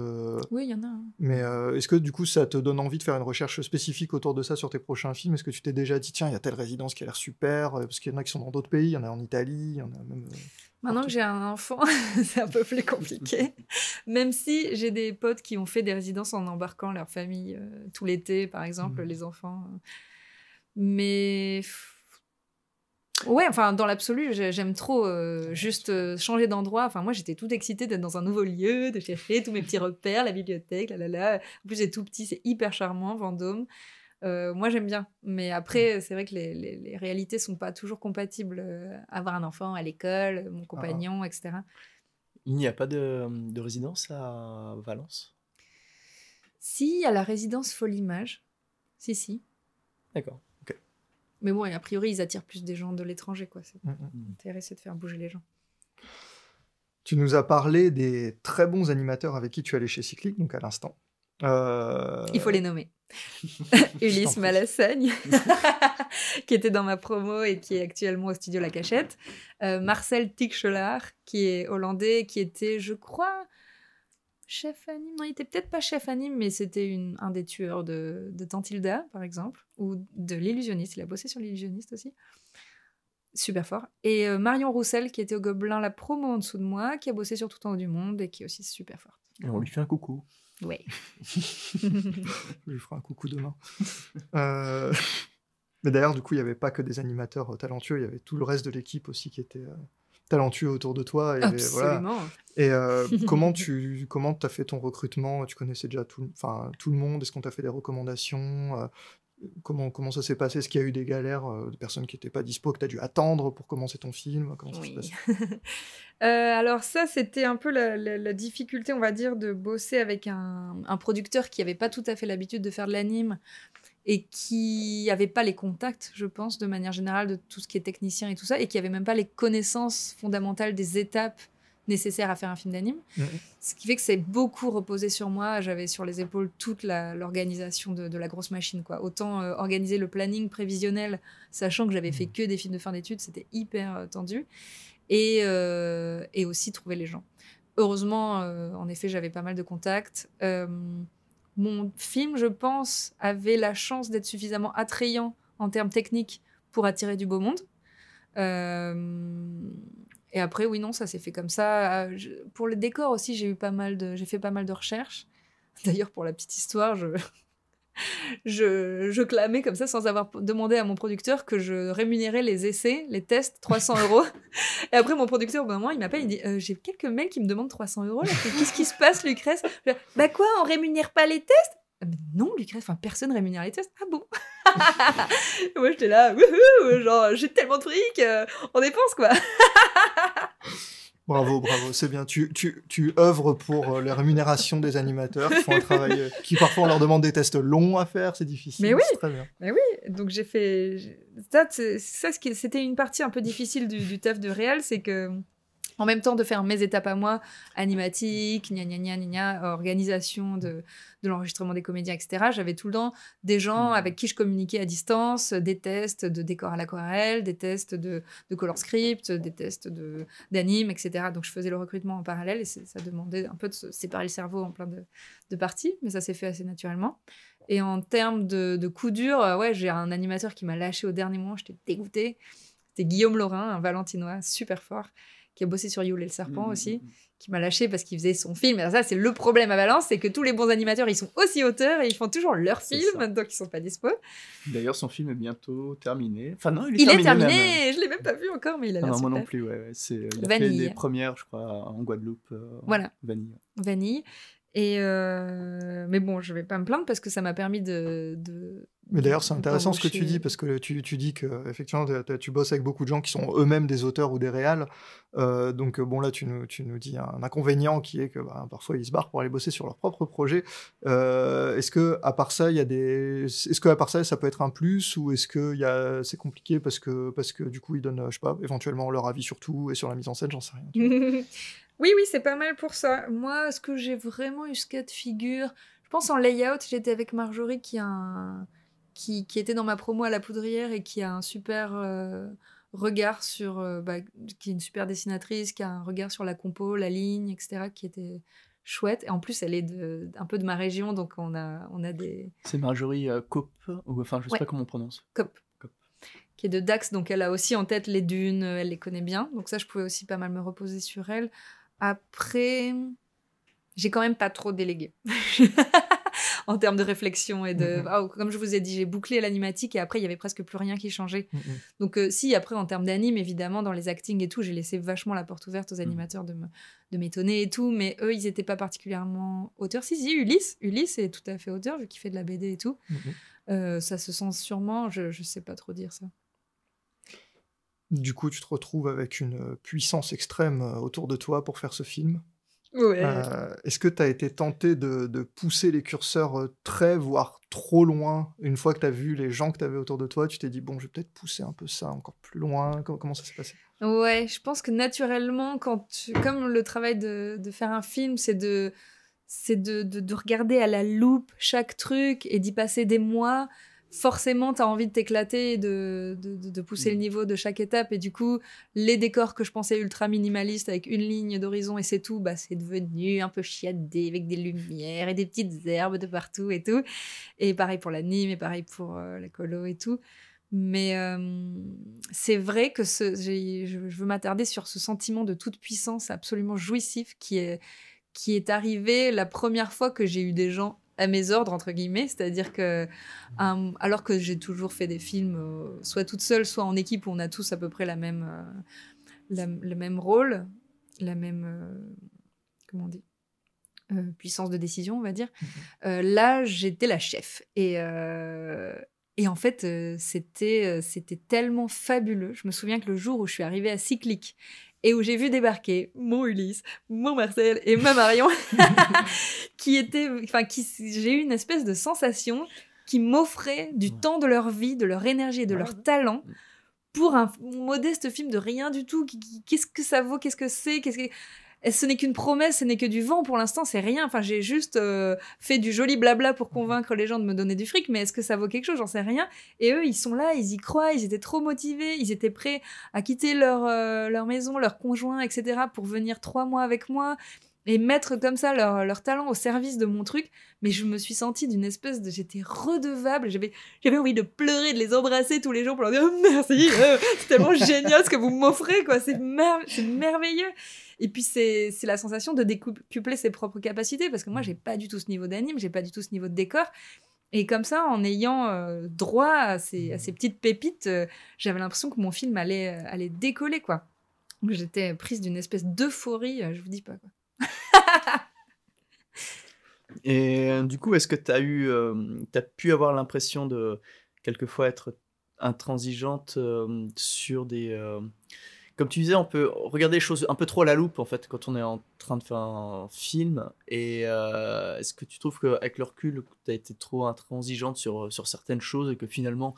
Oui, il y en a. Hein. Mais est-ce que du coup, ça te donne envie de faire une recherche spécifique autour de ça sur tes prochains films Est-ce que tu t'es déjà dit, tiens, il y a telle résidence qui a l'air super Parce qu'il y en a qui sont dans d'autres pays, il y en a en Italie, il y en a même. Maintenant que j'ai un enfant, c'est un peu plus compliqué. Même si j'ai des potes qui ont fait des résidences en embarquant leur famille euh, tout l'été, par exemple, mm. les enfants. Euh. Mais. Ouais, enfin, dans l'absolu, j'aime trop euh, juste changer d'endroit. Enfin, moi, j'étais tout excitée d'être dans un nouveau lieu, de chercher tous mes petits repères, la bibliothèque, là, là, là. En plus, j'ai tout petit, c'est hyper charmant, Vendôme. Euh, moi, j'aime bien. Mais après, mm. c'est vrai que les, réalités sont pas toujours compatibles. Euh, avoir un enfant à l'école, euh, mon ah. compagnon, etc. Il n'y a pas de, résidence à Valence Si, à la résidence Folimage. Si, si. D'accord. ok. Mais bon, et a priori, ils attirent plus des gens de l'étranger. quoi. C'est mm, mm, intéressant de faire bouger les gens. Tu nous as parlé des très bons animateurs avec qui tu allais chez Cyclique, donc à l'instant. Il faut les nommer. Ulysse Malassagne, qui était dans ma promo et qui est actuellement au studio La Cachette. Euh, Marcel Tickschelaar, qui est hollandais, qui était, je crois, chef anime. Non, il était peut-être pas chef anime, mais c'était un des tueurs de, de Tantilda, par exemple, ou de l'illusionniste. Il a bossé sur l'illusionniste aussi. Super fort. Et euh, Marion Roussel, qui était au Gobelin, la promo en dessous de moi, qui a bossé sur Tout en haut du monde et qui est aussi super forte. on lui fait un coucou. Oui. je lui ferai un coucou demain. Euh, mais d'ailleurs, du coup, il n'y avait pas que des animateurs euh, talentueux, il y avait tout le reste de l'équipe aussi qui était euh, talentueux autour de toi. Et, Absolument. Et comment tu comment as fait ton recrutement Tu connaissais déjà tout le monde Est-ce qu'on t'a fait des recommandations Comment, ça s'est passé Est-ce qu'il y a eu des galères euh, Des de personnes qui n'étaient pas dispo, que tu as dû attendre pour commencer ton film euh, alors ça, c'était un peu la, difficulté, on va dire, de bosser avec un producteur qui n'avait pas tout à fait l'habitude de faire de l'anime et qui n'avait pas les contacts, je pense, de manière générale, de tout ce qui est technicien et tout ça, et qui n'avait même pas les connaissances fondamentales des étapes nécessaire à faire un film d'anime. Mmh. Ce qui fait que c'est beaucoup reposé sur moi. J'avais sur les épaules toute l'organisation de, la grosse machine. Quoi. Autant euh, organiser le planning prévisionnel, sachant que j'avais mmh. fait que des films de fin d'études, c'était hyper euh, tendu. Et, euh, et, aussi trouver les gens. Heureusement, en effet, j'avais pas mal de contacts. mon film, je pense, avait la chance d'être suffisamment attrayant en termes techniques pour attirer du beau monde. Euh, et après, oui, non, ça s'est fait comme ça. Euh, pour le décor aussi, j'ai eu pas mal de, j'ai fait pas mal de recherches. D'ailleurs, pour la petite histoire, je, je, clamais comme ça sans avoir demandé à mon producteur que je rémunérais les essais, les tests, 300 euros. Et après, mon producteur, au bout il m'appelle, il dit euh, J'ai quelques mails qui me demandent 300 euros. Qu'est-ce qui se passe, Lucrèce Bah quoi, on rémunère pas les tests ah, non, Lucrèce, enfin, personne rémunère les tests. Ah bon Moi, j'étais là, genre, j'ai tellement de fric, euh, on dépense quoi. Bravo, bravo, c'est bien. Tu, tu, œuvres pour euh, les la rémunération des animateurs qui font un travail euh, qui parfois on leur demande des tests longs à faire, c'est difficile. Mais oui, très bien. Mais oui, donc j'ai fait ça. C'était une partie un peu difficile du, du taf de réel, c'est que en même temps de faire mes étapes à moi, animatique, organisation de, l'enregistrement des comédiens, etc. J'avais tout le temps des gens mmh. avec qui je communiquais à distance, des tests de décor à l'aquarelle, des tests de, color script, des tests d'anime, etc. Donc je faisais le recrutement en parallèle et ça demandait un peu de séparer le cerveau en plein de, parties, mais ça s'est fait assez naturellement. Et en termes de, de coups durs, euh, ouais, j'ai un animateur qui m'a lâché au dernier moment, j'étais dégoûtée. C'était Guillaume Laurin, un Valentinois super fort, qui a bossé sur Yule et le serpent mmh, mmh, aussi, mmh, qui m'a lâché parce qu'il faisait son film. et ça, c'est le problème à Valence, c'est que tous les bons animateurs, ils sont aussi auteurs et ils font toujours leur film, donc ils sont pas dispo. D'ailleurs, son film est bientôt terminé. Enfin non, il est il terminé. Est terminé Je l'ai même pas vu encore, mais il a ah l'air Moi non plus, ouais. C'est, il fait les premières, je crois, en Guadeloupe. Euh, voilà. Vanille. Vanille. Et euh, mais bon, je vais pas me plaindre parce que ça m'a permis de mais d'ailleurs, c'est intéressant ce que tu dis, parce que tu, tu dis que effectivement, tu bosses avec beaucoup de gens qui sont eux-mêmes des auteurs ou des réals. Euh, donc, euh, bon, là, tu nous, tu nous, dis un inconvénient qui est que bah, parfois ils se barrent pour aller bosser sur leur propre projet. Euh, est-ce que, à part ça, il y a des. Est-ce que, à part ça, ça peut être un plus ou est-ce que a... c'est compliqué parce que, parce que du coup, ils donnent, je sais pas, éventuellement leur avis sur tout et sur la mise en scène, j'en sais rien. Oui, oui, c'est pas mal pour ça. Moi, ce que j'ai vraiment eu ce cas de figure, je pense en layout, j'étais avec Marjorie qui a un qui, était dans ma promo à la poudrière et qui a un super euh, regard sur. Euh, bah, qui est une super dessinatrice, qui a un regard sur la compo, la ligne, etc., qui était chouette. Et en plus, elle est un peu de ma région, donc on a, on a des. C'est Marjorie euh, Cope ou enfin, je sais pas comment on prononce. Cope Qui est de Dax, donc elle a aussi en tête les dunes, elle les connaît bien. Donc ça, je pouvais aussi pas mal me reposer sur elle. Après j'ai quand même pas trop délégué. en termes de réflexion et de. Mm-hmm. comme je vous ai dit, j'ai bouclé l'animatique et après, il y avait presque plus rien qui changeait. Mm-hmm. Donc, euh, si, après, en termes d'anime, évidemment, dans les actings et tout, j'ai laissé vachement la porte ouverte aux mm-hmm. animateurs de, de m'étonner et tout, mais eux, ils n'étaient pas particulièrement auteurs. Si, si, Ulysse, Ulysse est tout à fait auteur, vu qu'il fait de la BD et tout. Euh, ça se sent sûrement, je ne sais pas trop dire ça. Du coup, tu te retrouves avec une puissance extrême euh, autour de toi pour faire ce film. Euh, est-ce que tu as été tenté de, pousser les curseurs euh, très, voire trop loin Une fois que tu as vu les gens que tu avais autour de toi, tu t'es dit, bon, je vais peut-être pousser un peu ça encore plus loin. Comment, ça s'est passé Ouais, je pense que naturellement, comme le travail de, faire un film, c'est de, regarder à la loupe chaque truc et d'y passer des mois forcément, tu as envie de t'éclater et de, pousser le mm. niveau de chaque étape. Et du coup, les décors que je pensais ultra minimalistes avec une ligne d'horizon et c'est tout, bah, c'est devenu un peu chiadé avec des lumières et des petites herbes de partout et tout. Et pareil pour la Nîmes et pareil pour euh, la colo et tout. Mais euh, c'est vrai que je, je veux m'attarder sur ce sentiment de toute puissance absolument jouissif qui est, qui est arrivé la première fois que j'ai eu des gens à mes ordres, entre guillemets. C'est-à-dire que, euh, alors que j'ai toujours fait des films, euh, soit toute seule, soit en équipe, où on a tous à peu près la même, euh, le même rôle, la même. comment puissance de décision, on va dire. Mm-hmm. là, j'étais la chef. Et, et en fait, c'était c'était tellement fabuleux. Je me souviens que le jour où je suis arrivée à Cyclique et où j'ai vu débarquer mon Ulysse, mon Marcel et ma Marion, qui étaient, enfin, qui, j'ai eu une espèce de sensation qui m'offrait du temps de leur vie, de leur énergie de leur talent pour un modeste film de rien du tout. Qu'est-ce que ça vaut Qu'est-ce que c'est Qu'est-ce que ce n'est qu'une promesse, ce n'est que du vent pour l'instant, c'est rien. Enfin, j'ai juste euh, fait du joli blabla pour convaincre les gens de me donner du fric, mais est-ce que ça vaut quelque chose J'en sais rien. Et eux, ils sont là, ils y croient, ils étaient trop motivés, ils étaient prêts à quitter leur, euh, leur maison, leur conjoint, etc. pour venir trois mois avec moi et mettre comme ça leur, talent au service de mon truc. Mais je me suis sentie d'une espèce de. J'étais redevable. J'avais, envie de pleurer, de les embrasser tous les jours pour leur dire oh, merci, euh, c'est tellement génial ce que vous m'offrez, quoi. C'est, c'est merveilleux. Et puis, c'est la sensation de décupler ses propres capacités, parce que moi, mm. j'ai pas du tout ce niveau d'anime, j'ai pas du tout ce niveau de décor. Et comme ça, en ayant euh, droit à ces, à mm. ces, petites pépites, euh, j'avais l'impression que mon film allait, euh, allait décoller, quoi. J'étais prise d'une espèce d'euphorie, je vous dis pas, Et du coup, est-ce que tu as eu, as pu avoir l'impression de quelquefois être intransigeante sur des comme tu disais, on peut regarder les choses un peu trop à la loupe en fait quand on est en train de faire un film. Et euh, est-ce que tu trouves qu'avec le recul, tu as été trop intransigeante sur, certaines choses et que finalement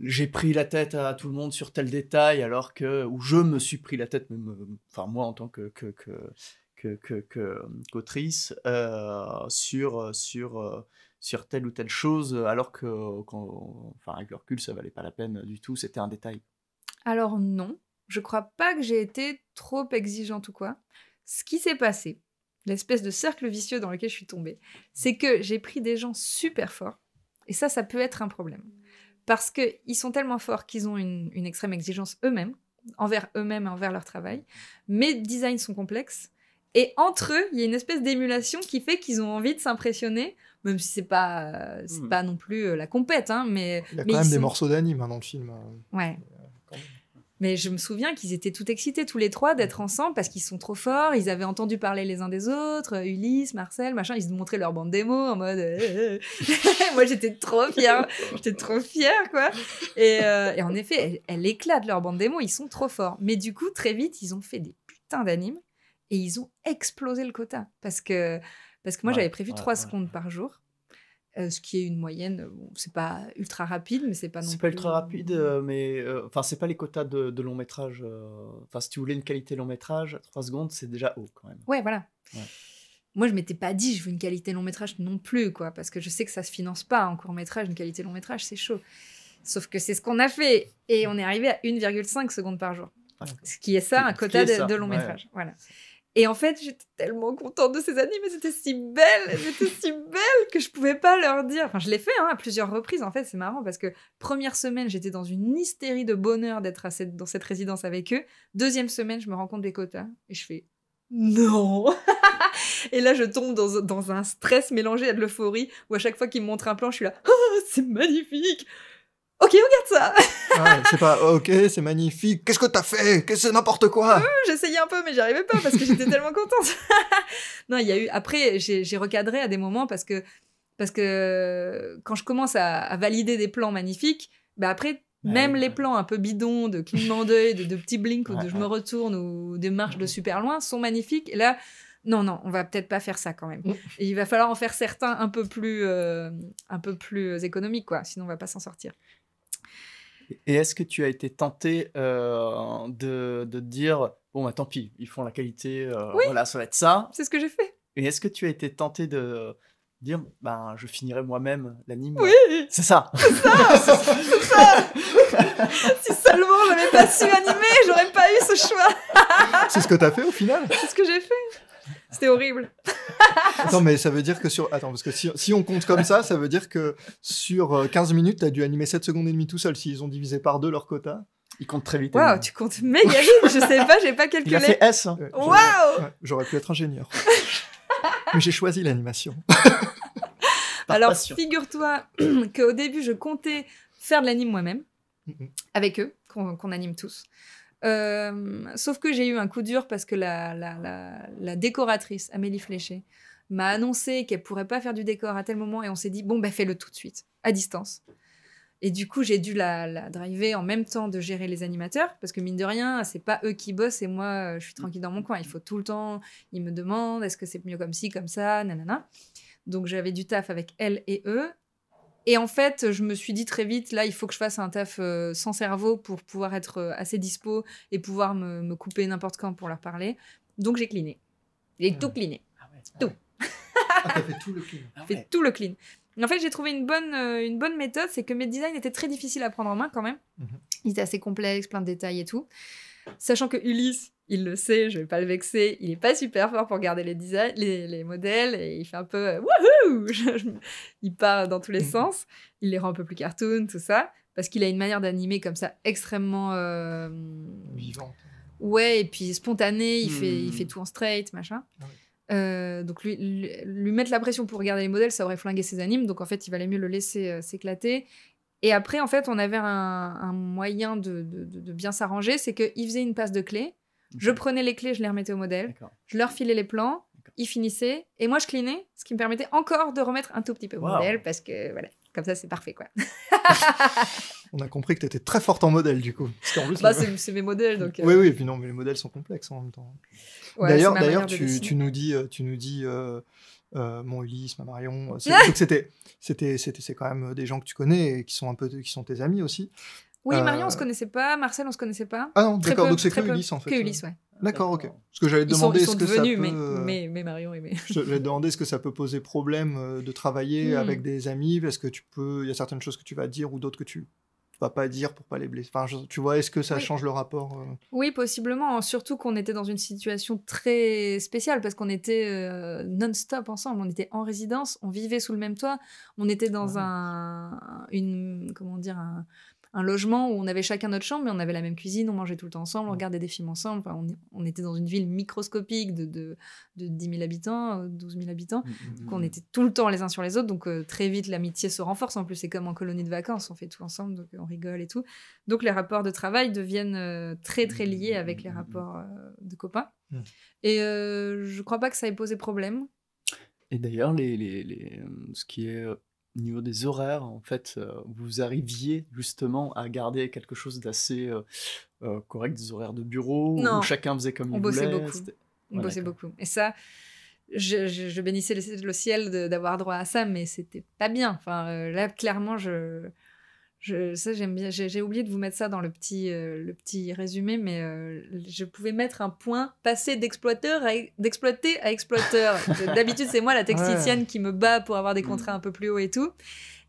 j'ai pris la tête à tout le monde sur tel détail alors que. ou je me suis pris la tête, enfin moi en tant que. que, qu'autrice euh, sur sur sur telle ou telle chose alors que enfin avec le recul ça valait pas la peine du tout c'était un détail alors non je crois pas que j'ai été trop exigeante ou quoi. Ce qui s'est passé, l'espèce de cercle vicieux dans lequel je suis tombée, c'est que j'ai pris des gens super forts, et ça, ça peut être un problème. Parce qu'ils sont tellement forts qu'ils ont une, extrême exigence eux-mêmes, envers eux-mêmes et envers leur travail. Mes designs sont complexes, et entre eux, il y a une espèce d'émulation qui fait qu'ils ont envie de s'impressionner, même si c'est pas, hmm. pas non plus euh, la compète, hein, mais. Il y a quand même des morceaux d'anime hein, dans le film. Hein. Ouais, mais je me souviens qu'ils étaient tout excités, tous les trois, d'être ensemble parce qu'ils sont trop forts. Ils avaient entendu parler les uns des autres, euh, Ulysse, Marcel, machin. Ils se montraient leur bande démo en mode. Euh, euh, moi, j'étais trop fière. J'étais trop fière, quoi. Et, en effet, elle, éclate leur bande démo. Ils sont trop forts. Mais du coup, très vite, ils ont fait des putains d'animes et ils ont explosé le quota parce que. Parce que moi, j'avais prévu trois secondes par jour. Euh, ce qui est une moyenne, euh, c'est pas ultra rapide, mais c'est pas non C'est pas ultra euh, rapide, mais enfin, c'est pas les quotas de, long métrage. Enfin, si tu voulais une qualité long métrage, 3 secondes, c'est déjà haut quand même. Ouais, voilà. Moi, je m'étais pas dit, je veux une qualité long métrage non plus, quoi, parce que je sais que ça se finance pas en court métrage, une qualité long métrage, c'est chaud. Sauf que c'est ce qu'on a fait, et on est arrivé à 1,5 secondes par jour. Ah, ce qui est ça, un quota de, long métrage. Voilà. Et en fait, j'étais tellement contente de ces années, mais c'était si belle, c'était si belle que je pouvais pas leur dire. Enfin, je l'ai fait hein, à plusieurs reprises. En fait, c'est marrant parce que première semaine, j'étais dans une hystérie de bonheur d'être dans cette résidence avec eux. Deuxième semaine, je me rends compte des quotas et je fais non. et là, je tombe dans, un stress mélangé à de l'euphorie où à chaque fois qu'ils me montrent un plan, je suis là, ah, c'est magnifique, Ok, regarde ça ah, C'est pas ok, c'est magnifique, qu'est-ce que t'as fait Qu'est-ce n'importe quoi J'essayais un peu, mais j'arrivais pas parce que j'étais tellement contente. non, il y a eu. Après, j'ai recadré à des moments parce que, parce que quand je commence à, valider des plans magnifiques, bah après, bah même les plans un peu bidons de clignement d'œil, de, de petits blinks ou de je me retourne ou des marches de mm. super loin sont magnifiques. Et là, non, non, on va peut-être pas faire ça quand même. Mm. il va falloir en faire certains un peu plus, euh, un peu plus économiques, quoi. Sinon, on va pas s'en sortir. Et est-ce que tu as été tenté euh, de, de, dire, bon, bah, tant pis, ils font la qualité, euh, voilà, ça va être ça C'est ce que j'ai fait. Et est-ce que tu as été tenté de dire, ben, je finirai moi-même l'anime Oui C'est ça C'est ça, ça Si seulement j'avais pas su animer, j'aurais pas eu ce choix C'est ce que tu as fait au final C'est ce que j'ai fait. C'était horrible. Attends, mais ça veut dire que sur. Attends, parce que si, on compte comme ça, ça veut dire que sur 15 euh, minutes, t'as dû animer 7 secondes et demie tout seul. S'ils ont divisé par deux leur quota. Ils comptent très vite. Waouh, hein. tu comptes méga vite, je sais pas, j'ai pas calculé. Il a S. Hein. Euh, Waouh J'aurais pu être ingénieur. mais j'ai choisi l'animation. Alors, figure-toi qu'au début, je comptais faire de l'anime moi-même, avec eux, qu'on anime tous. Euh, sauf que j'ai eu un coup dur parce que la, la, la décoratrice, Amélie Fléché, m'a annoncé qu'elle pourrait pas faire du décor à tel moment et on s'est dit bon ben fais-le tout de suite à distance. Et du coup j'ai dû la, la, driver en même temps de gérer les animateurs parce que mine de rien c'est pas eux qui bossent et moi euh, je suis tranquille dans mon coin. Il faut tout le temps ils me demandent est-ce que c'est mieux comme ci comme ça nanana. Donc j'avais du taf avec elle et eux. Et en fait, je me suis dit très vite, là, il faut que je fasse un taf euh, sans cerveau pour pouvoir être euh, assez dispo et pouvoir me, couper n'importe quand pour leur parler. Donc j'ai cliné. J'ai ah tout cliné. Ah tout. Ah, fait tout le clean. Ah fait tout le clean. En fait, j'ai trouvé une bonne, euh, une bonne méthode, c'est que mes designs étaient très difficiles à prendre en main quand même. Mhm. Ils étaient assez complexes, plein de détails et tout. Sachant que Ulysse, il le sait, je vais pas le vexer, il est pas super fort pour garder les designs, les, les modèles, et il fait un peu euh, wouhou Il part dans tous les mhm. sens, il les rend un peu plus cartoon, tout ça, parce qu'il a une manière d'animer comme ça extrêmement. Euh, Vivante. Ouais, et puis spontané, il, fait, il hmm. fait tout en straight, machin. Ah euh, donc lui, mettre la pression pour regarder les modèles, ça aurait flingué ses animes. Donc en fait, il valait mieux le laisser euh, s'éclater. Et après, en fait, on avait un, moyen de, bien s'arranger, c'est qu'il faisait une passe de clé Je prenais les clés, je les remettais au modèle, je leur filais les plans, ils finissaient, et moi je clinais, ce qui me permettait encore de remettre un tout petit peu au modèle, parce que voilà, comme ça, c'est parfait, quoi. On a compris que tu étais très forte en modèle, du coup. Bah, c'est mes modèles, donc. Euh. Oui, oui, puis non, mais les modèles sont complexes en même temps. d'ailleurs, d'ailleurs, tu, nous dis, euh, tu nous dis, euh, mon Ulysse, ma Marion, c'était, c'était, c'était, c'est quand même des gens que tu connais et qui sont un peu, qui sont tes amis aussi. Oui, euh, Marion, on se connaissait pas. Marcel, on se connaissait pas. Ah non, d'accord. Donc c'est que Ulysse en fait. Que hein. Ulysse, ouais. D'accord, ok. Ce que j'avais demandé est-ce que ça peut. Euh, mais, mais, Marion et mais... est-ce que ça peut poser problème euh, de travailler hmm. avec des amis Est-ce que tu peux. Il y a certaines choses que tu vas dire ou d'autres que tu vas pas dire pour pas les blesser. tu vois, est-ce que ça change le rapport Oui, possiblement. Hein. Surtout qu'on était dans une situation très spéciale parce qu'on était non-stop ensemble. On était en résidence, on vivait sous le même toit, on était dans ah. un. Une. Comment dire un un logement où on avait chacun notre chambre, mais on avait la même cuisine, on mangeait tout le temps ensemble, on regardait des films ensemble. Enfin, on, était dans une ville microscopique de, 10 000 habitants, 12 euh, 000 habitants. Mm, mm, mm, qu'on Donc on était tout le temps les uns sur les autres. Donc euh, très vite, l'amitié se renforce. En plus, c'est comme en colonie de vacances, on fait tout ensemble, donc euh, on rigole et tout. Donc les rapports de travail deviennent très très liés avec les rapports de copains. Et je crois pas que ça ait posé problème. Et d'ailleurs, les, ce qui est au niveau des horaires, en fait, euh, vous arriviez justement à garder quelque chose d'assez euh, euh, correct, des horaires de bureau, où chacun faisait comme on il bossait Beaucoup. On bossait beaucoup. Et ça, je, bénissais le, le ciel d'avoir droit à ça, mais c'était pas bien. Enfin, là, clairement, je ça, j'aime bien. J'ai oublié de vous mettre ça dans le petit, euh, le petit résumé, mais euh, je pouvais mettre un point passé d'exploiteur à d'exploité à exploiteur. D'habitude, c'est moi la texticienne qui me bat pour avoir des contrats mm. un peu plus hauts et tout.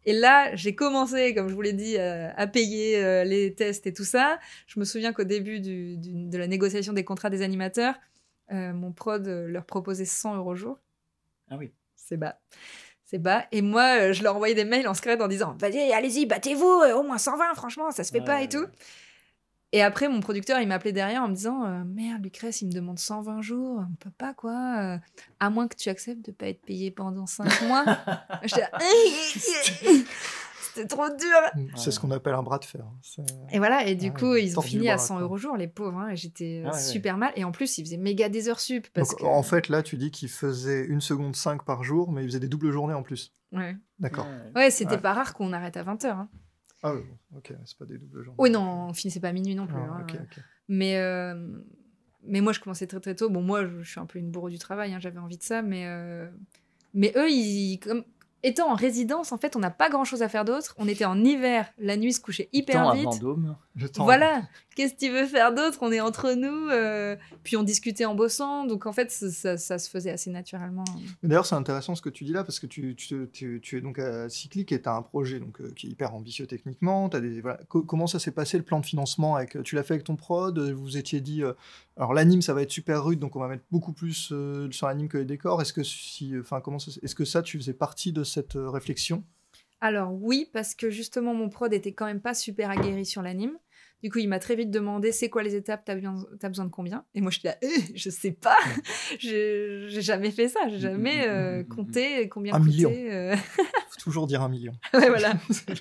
Et là, j'ai commencé, comme je vous l'ai dit, euh, à payer les tests et tout ça. Je me souviens qu'au début de la négociation des contrats des animateurs, mon prod leur proposait 100 euros jour. Ah oui. C'est bas. Et moi, euh, je leur envoyais des mails en secret en disant Vas-y, allez-y, battez-vous, euh, au moins 120, franchement, ça se fait pas et tout. Et après, mon producteur, il m'appelait derrière en me disant euh, Merde, Lucrèce, il me demande 120 jours, on peut pas, quoi. à moins que tu acceptes de pas être payé pendant 5 mois. je C'est trop dur. Mm. C'est ce qu'on appelle un bras de fer. Hein. Et voilà, et du ah coup, ils ont fini à 100 euros jour, les pauvres. Hein, et J'étais ah super mal. Et en plus, ils faisaient méga des heures sup. Parce En fait, là, tu dis qu'ils faisaient une seconde 5 par jour, mais ils faisaient des doubles journées en plus. Ouais. D'accord. Ouais, c'était pas rare qu'on arrête à 20h. Hein. Ah oui, ok, c'est pas des doubles journées. Oui, non, on finissait pas à minuit non plus. Ah, mais, euh, mais moi, je commençais très très tôt. Bon, moi, je, suis un peu une bourreau du travail, j'avais envie de ça, mais, euh, mais eux, ils, comme, étant en résidence, en fait, on n'a pas grand-chose à faire d'autre. On était en hiver, la nuit se couchait hyper vite. À voilà, qu'est-ce que tu veux faire d'autre On est entre nous, euh, puis on discutait en bossant, donc en fait, ça, se faisait assez naturellement. D'ailleurs, c'est intéressant ce que tu dis là, parce que tu, es donc à cyclique et tu as un projet donc, euh, qui est hyper ambitieux techniquement. As des, comment ça s'est passé, le plan de financement avec, euh, Tu l'as fait avec ton prod Vous étiez dit, alors l'anime, ça va être super rude, donc on va mettre beaucoup plus euh, sur l'anime que les décors. Est-ce que si, euh, enfin, comment est-ce que ça, tu faisais partie de cette euh, réflexion Alors oui, parce que justement mon prod était quand même pas super aguerri sur l'anime. Du coup, il m'a très vite demandé c'est quoi les étapes, t'as besoin, as besoin de combien Et moi, je dis là, eh, je sais pas, j'ai jamais fait ça, j'ai jamais mm, mm, mm, compté combien un million. toujours dire un million. ouais, voilà.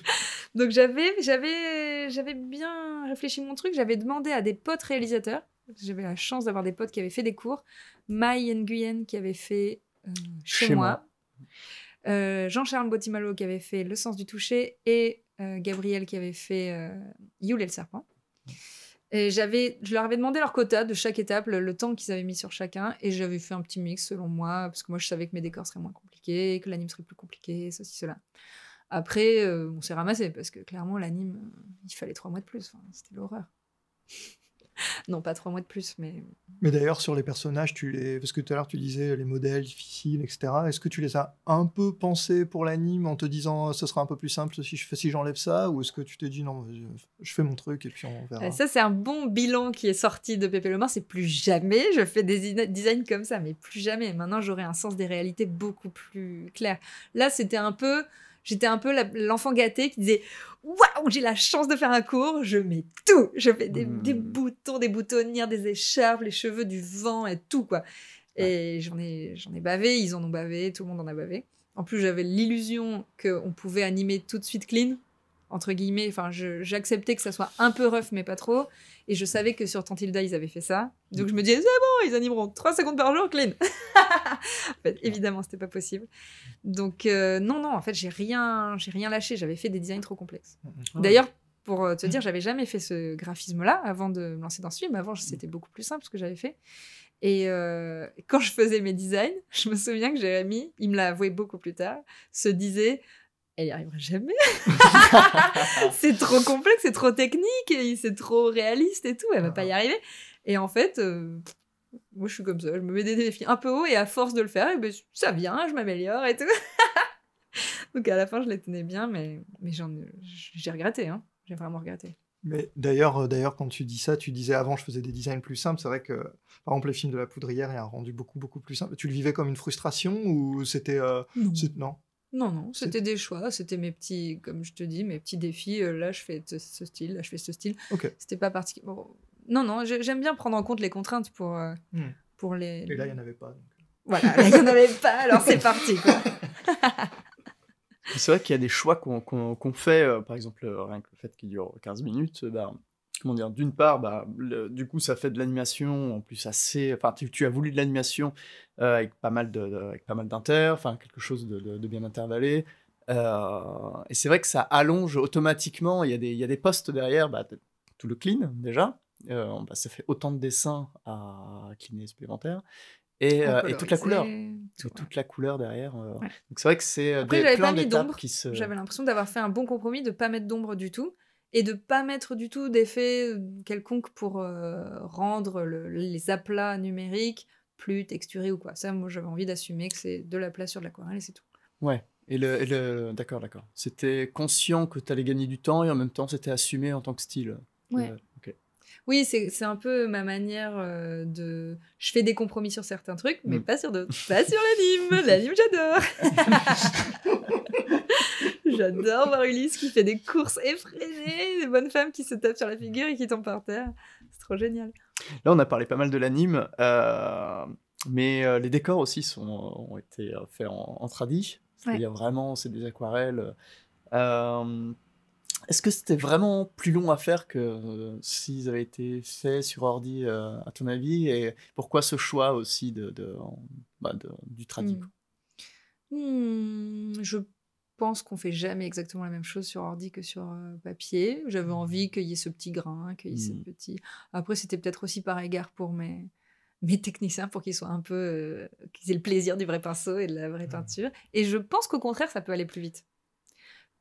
Donc j'avais, j'avais, j'avais bien réfléchi mon truc. J'avais demandé à des potes réalisateurs j'avais la chance d'avoir des potes qui avaient fait des cours. Mai Nguyen qui avait fait euh, chez, moi. Euh, Jean-Charles Bottimalo qui avait fait Le sens du toucher et euh, Gabriel qui avait fait Yule et le serpent. Et j'avais, je leur avais demandé leur quota de chaque étape, le, temps qu'ils avaient mis sur chacun, et j'avais fait un petit mix selon moi, parce que moi je savais que mes décors seraient moins compliqués, que l'anime serait plus compliqué, ceci, cela. Après, on s'est ramassé, parce que clairement, l'anime, il fallait trois mois de plus, c'était l'horreur. non, pas trois mois de plus, mais. Mais d'ailleurs, sur les personnages, tu les... parce que tout à l'heure tu disais les modèles difficiles, etc. Est-ce que tu les as un peu pensés pour l'anime en te disant euh, ce sera un peu plus simple si j'enlève ça, ou est-ce que tu t'es dit non, je fais mon truc et puis on verra. Euh, ça c'est un bon bilan qui est sorti de Pépé le Mort, c'est plus jamais je fais des designs comme ça, mais plus jamais. Maintenant j'aurai un sens des réalités beaucoup plus clair. Là c'était un peu J'étais un peu l'enfant gâté qui disait Waouh, j'ai la chance de faire un cours, je mets tout. Je fais des, hmm. boutons, des boutonnières, des écharpes, les cheveux, du vent et tout, quoi. Et j'en ai, ai bavé, ils en ont bavé, tout le monde en a bavé. En plus, j'avais l'illusion qu'on pouvait animer tout de suite clean entre guillemets. Enfin, j'acceptais que ça soit un peu rough, mais pas trop. Et je savais que sur Tantilda, ils avaient fait ça. Donc je me disais, c'est bon, ils animeront 3 secondes par jour, clean. en fait, évidemment, c'était pas possible. Donc euh, non, non, en fait, j'ai rien, j'ai rien lâché. J'avais fait des designs trop complexes. Mm, mm. D'ailleurs, pour euh, te mm. dire, j'avais jamais fait ce graphisme-là avant de me lancer dans ce film. Avant, c'était beaucoup plus simple ce que j'avais fait. Et euh, quand je faisais mes designs, je me souviens que Jérémy, il me l'a avoué beaucoup plus tard, se disait elle n'y arrivera jamais. c'est trop complexe, c'est trop technique, c'est trop réaliste et tout, elle va pas y ah. arriver. Et en fait, euh, moi je suis comme ça, je me mets des défis un peu haut et à force de le faire, eh ben, ça vient, je m'améliore et tout. Donc à la fin, je les tenais bien, mais, j'en, j'ai regretté, hein. j'ai vraiment regretté. Mais d'ailleurs, euh, d'ailleurs, quand tu dis ça, tu disais avant, je faisais des designs plus simples. C'est vrai que, par exemple, les films de la poudrière, il y a rendu beaucoup, beaucoup plus simple. Tu le vivais comme une frustration ou c'était. Euh, non. Non, non, c'était des choix, c'était mes petits, comme je te dis, mes petits défis. Euh, là, je fais ce, style, là, je fais ce style. C'était pas particulièrement. Non, non, j'aime bien prendre en compte les contraintes pour, euh, hmm. pour les. Et là, il n'y en avait pas. Voilà, il n'y en avait pas, alors c'est parti, quoi. c'est vrai qu'il y a des choix qu'on fait, euh, par exemple, rien que le fait qu'il dure 15 minutes, bah, dire, d'une part, bah, du coup, ça fait de l'animation, en plus assez, enfin, tu, as voulu de l'animation euh, avec pas mal de, avec pas mal d'inter, enfin, quelque chose de, bien intervallé. Euh, et c'est vrai que ça allonge automatiquement. Il y a des, il y a des postes derrière, bah, tout le clean déjà. Euh, bah, ça fait autant de dessins à cleaner supplémentaires. Et, toute la couleur. Toute la couleur derrière. Donc c'est vrai que c'est qui se... J'avais l'impression d'avoir fait un bon compromis de ne pas mettre d'ombre du tout et de pas mettre du tout d'effet euh, quelconque pour euh, rendre les aplats numériques plus texturés ou quoi. Ça, moi, j'avais envie d'assumer que c'est de l'aplat sur de l'aquarelle et c'est tout. Ouais. Et le, d'accord, d'accord. C'était conscient que tu allais gagner du temps et en même temps, c'était assumé en tant que style. Euh, ouais. Oui, c'est un peu ma manière de. Je fais des compromis sur certains trucs, mais mm. pas sur d'autres. pas sur l'anime. L'anime, j'adore. J'adore voir Ulysse qui fait des courses effrénées, des bonnes femmes qui se tapent sur la figure et qui tombent par terre. C'est trop génial. Là, on a parlé pas mal de l'anime, euh, mais euh, les décors aussi sont, ont été faits en, en tradi. cest Il y a vraiment, c'est des aquarelles. Euh, est-ce que c'était vraiment plus long à faire que s'ils avaient été faits sur ordi, à ton avis Et pourquoi ce choix aussi de, bah, du tradi hmm. Hmm, je pense Je je pense qu'on fait jamais exactement la même chose sur ordi que sur euh, papier. J'avais mmh. envie qu'il y ait ce petit grain, qu'il y ait ce mmh. petit. Après, c'était peut-être aussi par égard pour mes, techniciens pour qu'ils soient un peu. Euh, qu'ils aient le plaisir du vrai pinceau et de la vraie peinture. Et je pense qu'au contraire, ça peut aller plus vite.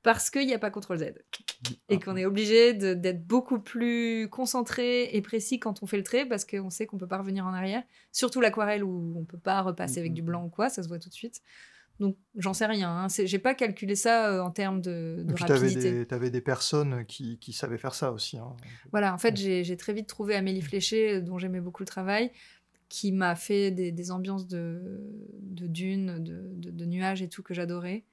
Parce qu'il n'y a pas CTRL Z. Et ah, qu'on est obligé d'être beaucoup plus concentré et précis quand on fait le trait, parce qu'on sait qu'on ne peut pas revenir en arrière. Surtout l'aquarelle où on ne peut pas repasser avec mmh, du blanc ou quoi, ça se voit tout de suite. Donc, j'en sais rien. Hein. J'ai pas calculé ça euh, en termes de, rapidité. Tu avais, des personnes qui, qui, savaient faire ça aussi. Hein. Voilà, en fait, j'ai très vite trouvé Amélie Fléché, euh, dont j'aimais beaucoup le travail, qui m'a fait des, ambiances de, dunes, de, nuages et tout que j'adorais.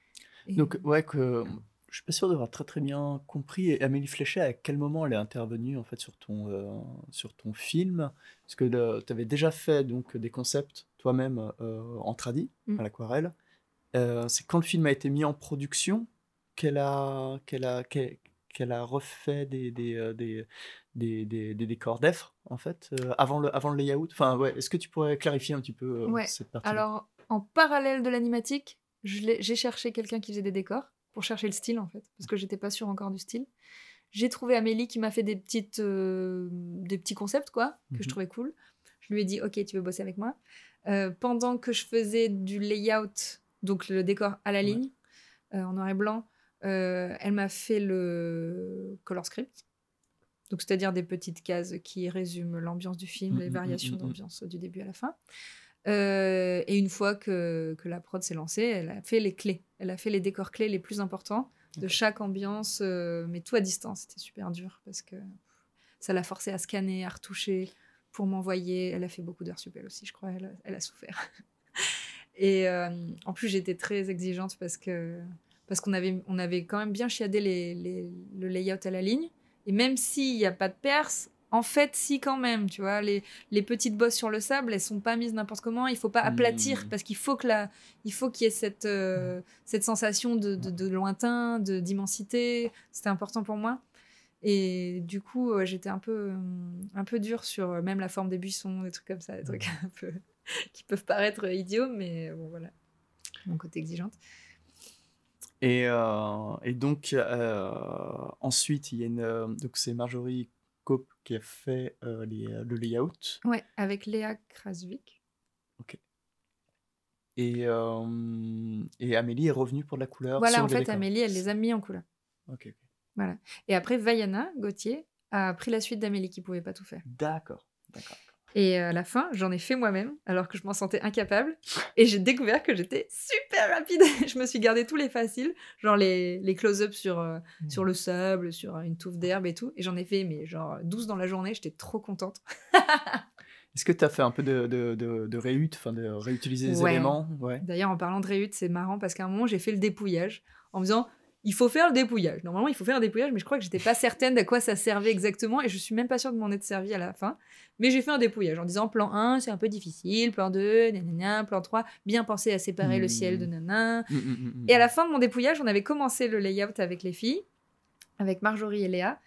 Donc, ouais, que je suis pas sûr d'avoir très très bien compris. Et Amélie Fléchet, à quel moment elle est intervenue en fait sur ton euh, sur ton film Parce que tu avais déjà fait donc des concepts toi-même en tradi mm. à l'aquarelle. Euh, c'est quand le film a été mis en production qu'elle a, qu'elle a, a refait des, euh, décors d'effre, en fait, euh, avant, le, avant le layout. Enfin, ouais, est-ce que tu pourrais clarifier un petit peu cette partie Alors, en parallèle de l'animatique, j'ai cherché quelqu'un qui faisait des décors pour chercher le style, en fait, parce que j'étais pas sûre encore du style. J'ai trouvé Amélie qui m'a fait des, petites, des petits concepts, quoi, que je mhm. trouvais cool. Je lui ai dit, OK, tu veux bosser avec moi. pendant que je faisais du layout donc le décor à la ligne, euh, en noir et blanc. Euh, elle m'a fait le color script, donc c'est-à-dire des petites cases qui résument l'ambiance du film, mmh, les mmh, mmh, variations d'ambiance du début à la fin. Euh, et une fois que, la prod s'est lancée, elle a fait les clés. Elle a fait les décors clés les plus importants de chaque ambiance, mais tout à distance. C'était super dur parce que ça l'a forcée à scanner, à retoucher pour m'envoyer. Elle a fait beaucoup d'heures supplémentaires aussi, je crois. elle a souffert. Et euh, en plus, j'étais très exigeante parce que parce qu'on avait, on avait quand même bien chiadé le layout à la ligne. Et même s'il n'y a pas de perce, en fait, si quand même, tu vois, les, les petites bosses sur le sable, elles sont pas mises n'importe comment. Il faut pas aplatir hmm. parce qu'il faut que la, il faut qu'il y ait cette, euh, cette sensation de, de, lointain, de d'immensité. C'était important pour moi. Et du coup, euh, j'étais un peu, un peu dure sur même la forme des buissons, des trucs comme ça, des trucs hmm. un peu. qui peuvent paraître idiots, mais bon, voilà, mon côté exigeante. Et, euh, et donc, euh, ensuite, il y a une. Euh, donc, c'est Marjorie Cope qui a fait les, le layout. Ouais, avec Léa Krasvik. Ok. Et, et Amélie est revenue pour de la couleur. Voilà, en fait, Amélie, elle les a mis en couleur. Ok. Voilà. Et après, Vaiana Gauthier a pris la suite d'Amélie qui pouvait pas tout faire. D'accord, d'accord. Et à la fin, j'en ai fait moi-même, alors que je m'en sentais incapable. Et j'ai découvert que j'étais super rapide. je me suis gardé tous les faciles, genre les, les close-ups sur, euh, hmm. sur le sable, sur euh, une touffe d'herbe et tout. Et j'en ai fait, mais genre 12 euh, dans la journée, j'étais trop contente. Est-ce que tu as fait un peu de, de, réhut, enfin de réutiliser les éléments D'ailleurs, en parlant de réhut, c'est marrant parce qu'à un moment, j'ai fait le dépouillage en me disant il faut faire le dépouillage. Normalement, il faut faire un dépouillage, mais je crois que j'étais pas certaine d'à quoi ça servait exactement et je suis même pas sûre de m'en être servi à la fin. Mais j'ai fait un dépouillage en disant plan 1, c'est un peu difficile, plan 2, plan 3, bien penser à séparer le ciel de mmh. nanan. Mmh, mmh, et à la fin de mon dépouillage, on avait commencé le layout avec les filles, avec Marjorie et Léa.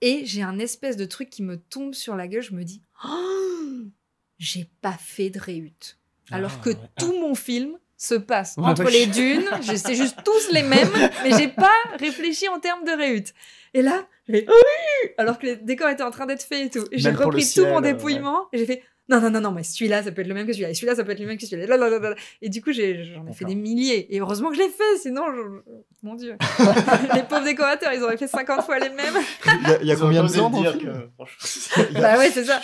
Et j'ai un espèce de truc qui me tombe sur la gueule, je me dis oh, j'ai pas fait de réhut, Alors ah, que ah. tout mon film, se passe entre les dunes. C'est juste tous les mêmes, mais j'ai pas réfléchi en termes de réhute. Et là, alors que les décor était en train d'être fait et tout. j'ai repris tout mon euh, dépouillement et j'ai fait non, non, non, non, mais celui-là, ça peut être le même que celui-là, et celui-là, ça peut être le même que celui-là. Et du coup, j'en ai, fait des milliers. Et heureusement que je l'ai fait, sinon, mon Dieu. les pauvres décorateurs, ils auraient fait 50 fois les mêmes. Il y a, combien de plans dans le film Bah ouais, c'est ça.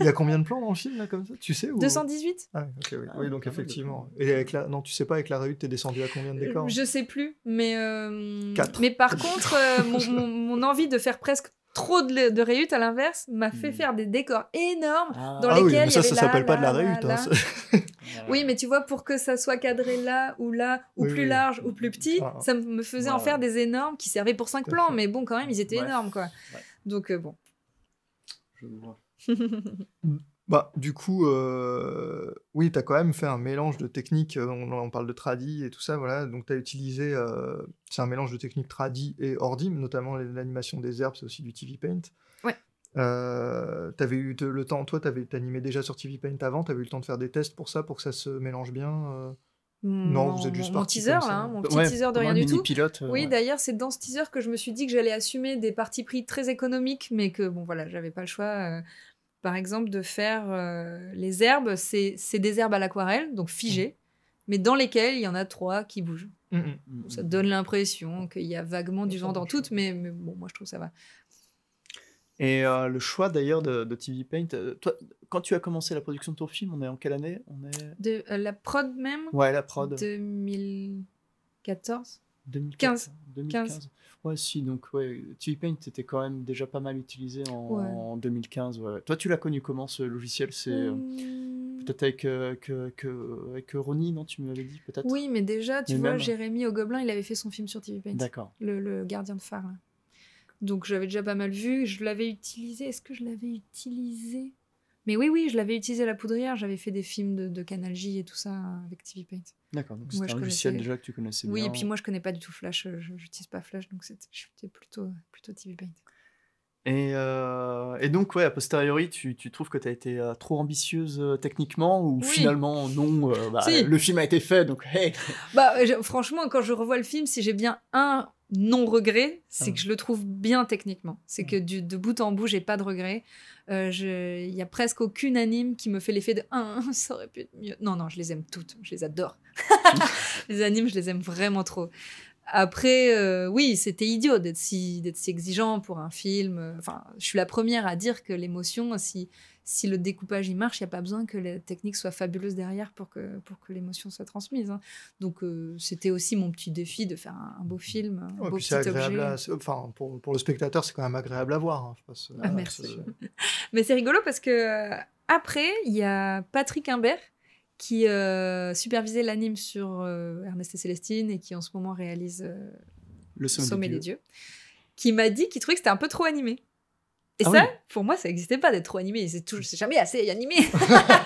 Il y a combien de plans dans le film, là, comme ça Tu sais ou 218. Ah ah, oui. donc ah, effectivement. Et avec la... Non, tu sais pas, avec la tu t'es descendu à combien de décors Je sais plus, mais... Euh, Quatre. Mais par contre, euh, mon envie de faire presque Trop de, de à l'inverse, m'a fait hmm. faire des décors énormes ah. dans ah lesquels. ça, il y s'appelle pas de la réut. Hein, oui, mais tu vois, pour que ça soit cadré là ou là, ou plus large ou plus petit, ah. ça me faisait en faire des énormes qui servaient pour cinq plans, mais bon, quand même, ils étaient énormes, quoi. Donc, euh, bon. Je vois. Bah, du coup, euh, oui, tu as quand même fait un mélange de techniques. Euh, on, parle de tradi et tout ça, voilà. Donc, tu as utilisé. Euh, c'est un mélange de techniques tradi et ordi, notamment l'animation des herbes, c'est aussi du TV Paint. Ouais. Euh, avais eu le temps, toi, avais animé déjà sur TV Paint avant, tu avais eu le temps de faire des tests pour ça, pour que ça se mélange bien Non, vous êtes juste mon teaser, là, hein, mon petit teaser de rien du tout. oui, d'ailleurs, c'est dans ce teaser que je me suis dit que j'allais assumer des parties pris très économiques, mais que bon, voilà, j'avais pas le choix par exemple, de faire euh, les herbes, c'est des herbes à l'aquarelle, donc figées, mm. mais dans lesquelles il y en a trois qui bougent. Mm, mm. ça donne l'impression qu'il y a vaguement du vent dans toutes, mais, bon, moi je trouve ça va. Et euh, le choix d'ailleurs de, TV Paint, euh, toi, quand tu as commencé la production de ton film, on est en quelle année on est... de, La prod même Ouais, la prod. 2014 2015. 2015. Ouais, si, donc ouais, TV paint était quand même déjà pas mal utilisé en, 2015. Toi, tu l'as connu comment ce logiciel C'est euh, mmh. peut-être avec, euh, avec euh, Ronnie, non Tu me l'avais dit peut-être Oui, mais déjà, tu vois, Jérémy au Gobelin, il avait fait son film sur TV paint Le, le, gardien de phare. Donc, j'avais déjà pas mal vu. Je l'avais utilisé. Est-ce que je l'avais utilisé mais oui, oui, je l'avais utilisé à la poudrière. J'avais fait des films de, de Canal J et tout ça euh, avec TV Paint. D'accord, donc c'était un logiciel déjà que tu connaissais oui, Oui, et puis moi je connais pas du tout Flash, euh, j'utilise pas Flash, donc c'était plutôt, plutôt TV Paint. Euh, et, donc, ouais, a posteriori, tu, tu trouves que tu as été trop ambitieuse techniquement ou finalement, non, bah, le film a été fait, donc hey Bah, franchement, quand je revois le film, si j'ai bien un non-regret, c'est ah que je le trouve bien techniquement. C'est mm. que de bout en bout, j'ai pas de regret. Euh, il y n'y a presque aucune anime qui me fait l'effet de ah, ça aurait pu être mieux. Non, non, je les aime toutes, je les adore. les animes, je les aime vraiment trop. Après, euh, oui, c'était idiot d'être si, si, exigeant pour un film. Enfin, je suis la première à dire que l'émotion, si, si le découpage y marche, il n'y a pas besoin que la technique soit fabuleuse derrière pour que, pour que l'émotion soit transmise. Hein. Donc euh, c'était aussi mon petit défi de faire un, beau film. beau petit enfin, pour, le spectateur, c'est quand même agréable à voir. Hein, ah, euh, merci. Mais c'est rigolo parce que euh, après, il y a Patrick Imbert qui supervisait l'anime sur Ernest et Célestine et qui en ce moment réalise Le Sommet, des, dieux. dieux qui m'a dit qu'il trouvait que c'était un peu trop animé. Et ah ça, pour moi, ça n'existait pas d'être trop animé. C'est toujours, mm. jamais assez animé.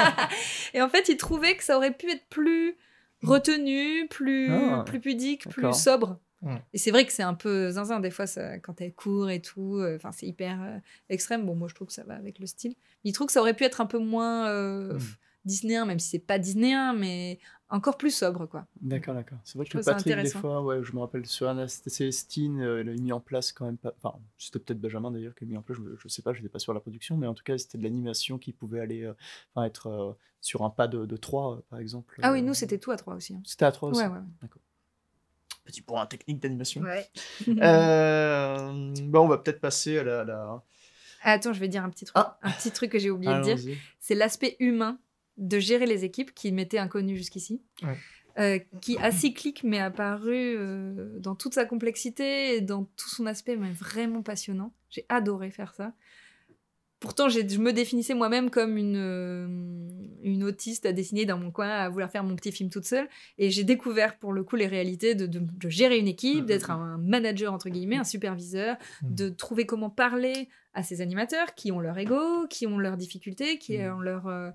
et en fait, il trouvait que ça aurait pu être plus mm. retenu, plus, ah, plus pudique, plus sobre. Mm. Et c'est vrai que c'est un peu zinzin des fois ça, quand elle court et tout. Euh, enfin, c'est hyper euh, extrême. Bon, moi, je trouve que ça va avec le style. Il trouve que ça aurait pu être un peu moins euh, disneyen, même si c'est pas disneyen, mais encore plus sobre, quoi. D'accord, d'accord. C'est vrai je que Patrick, des fois, ouais, je me rappelle sur Célestine, euh, a mis en place quand même, pas... enfin, c'était peut-être Benjamin d'ailleurs qui a mis en place, je, sais pas, je n'étais pas sur la production, mais en tout cas, c'était de l'animation qui pouvait aller, euh, enfin, être euh, sur un pas de, 3, euh, par exemple. Ah oui, nous, c'était tout à 3 aussi. Hein. C'était à 3 aussi. Ouais, D'accord petit point technique d'animation. Ouais. bon, bah, on va peut-être passer à la, Attends, je vais dire un petit truc, ah. un petit truc que j'ai oublié de dire. C'est l'aspect humain de gérer les équipes qui m'étaient inconnues jusqu'ici. qui Euh, qui acyclique mais apparu euh, dans toute sa complexité et dans tout son aspect mais vraiment passionnant. J'ai adoré faire ça. Pourtant, je me définissais moi-même comme une, euh, une autiste à dessiner dans mon coin, à vouloir faire mon petit film toute seule. Et j'ai découvert pour le coup les réalités de, de gérer une équipe, d'être un manager, entre guillemets, un superviseur, mmh. de trouver comment parler à ces animateurs qui ont leur ego, qui ont leurs difficultés, qui mmh. ont leur euh,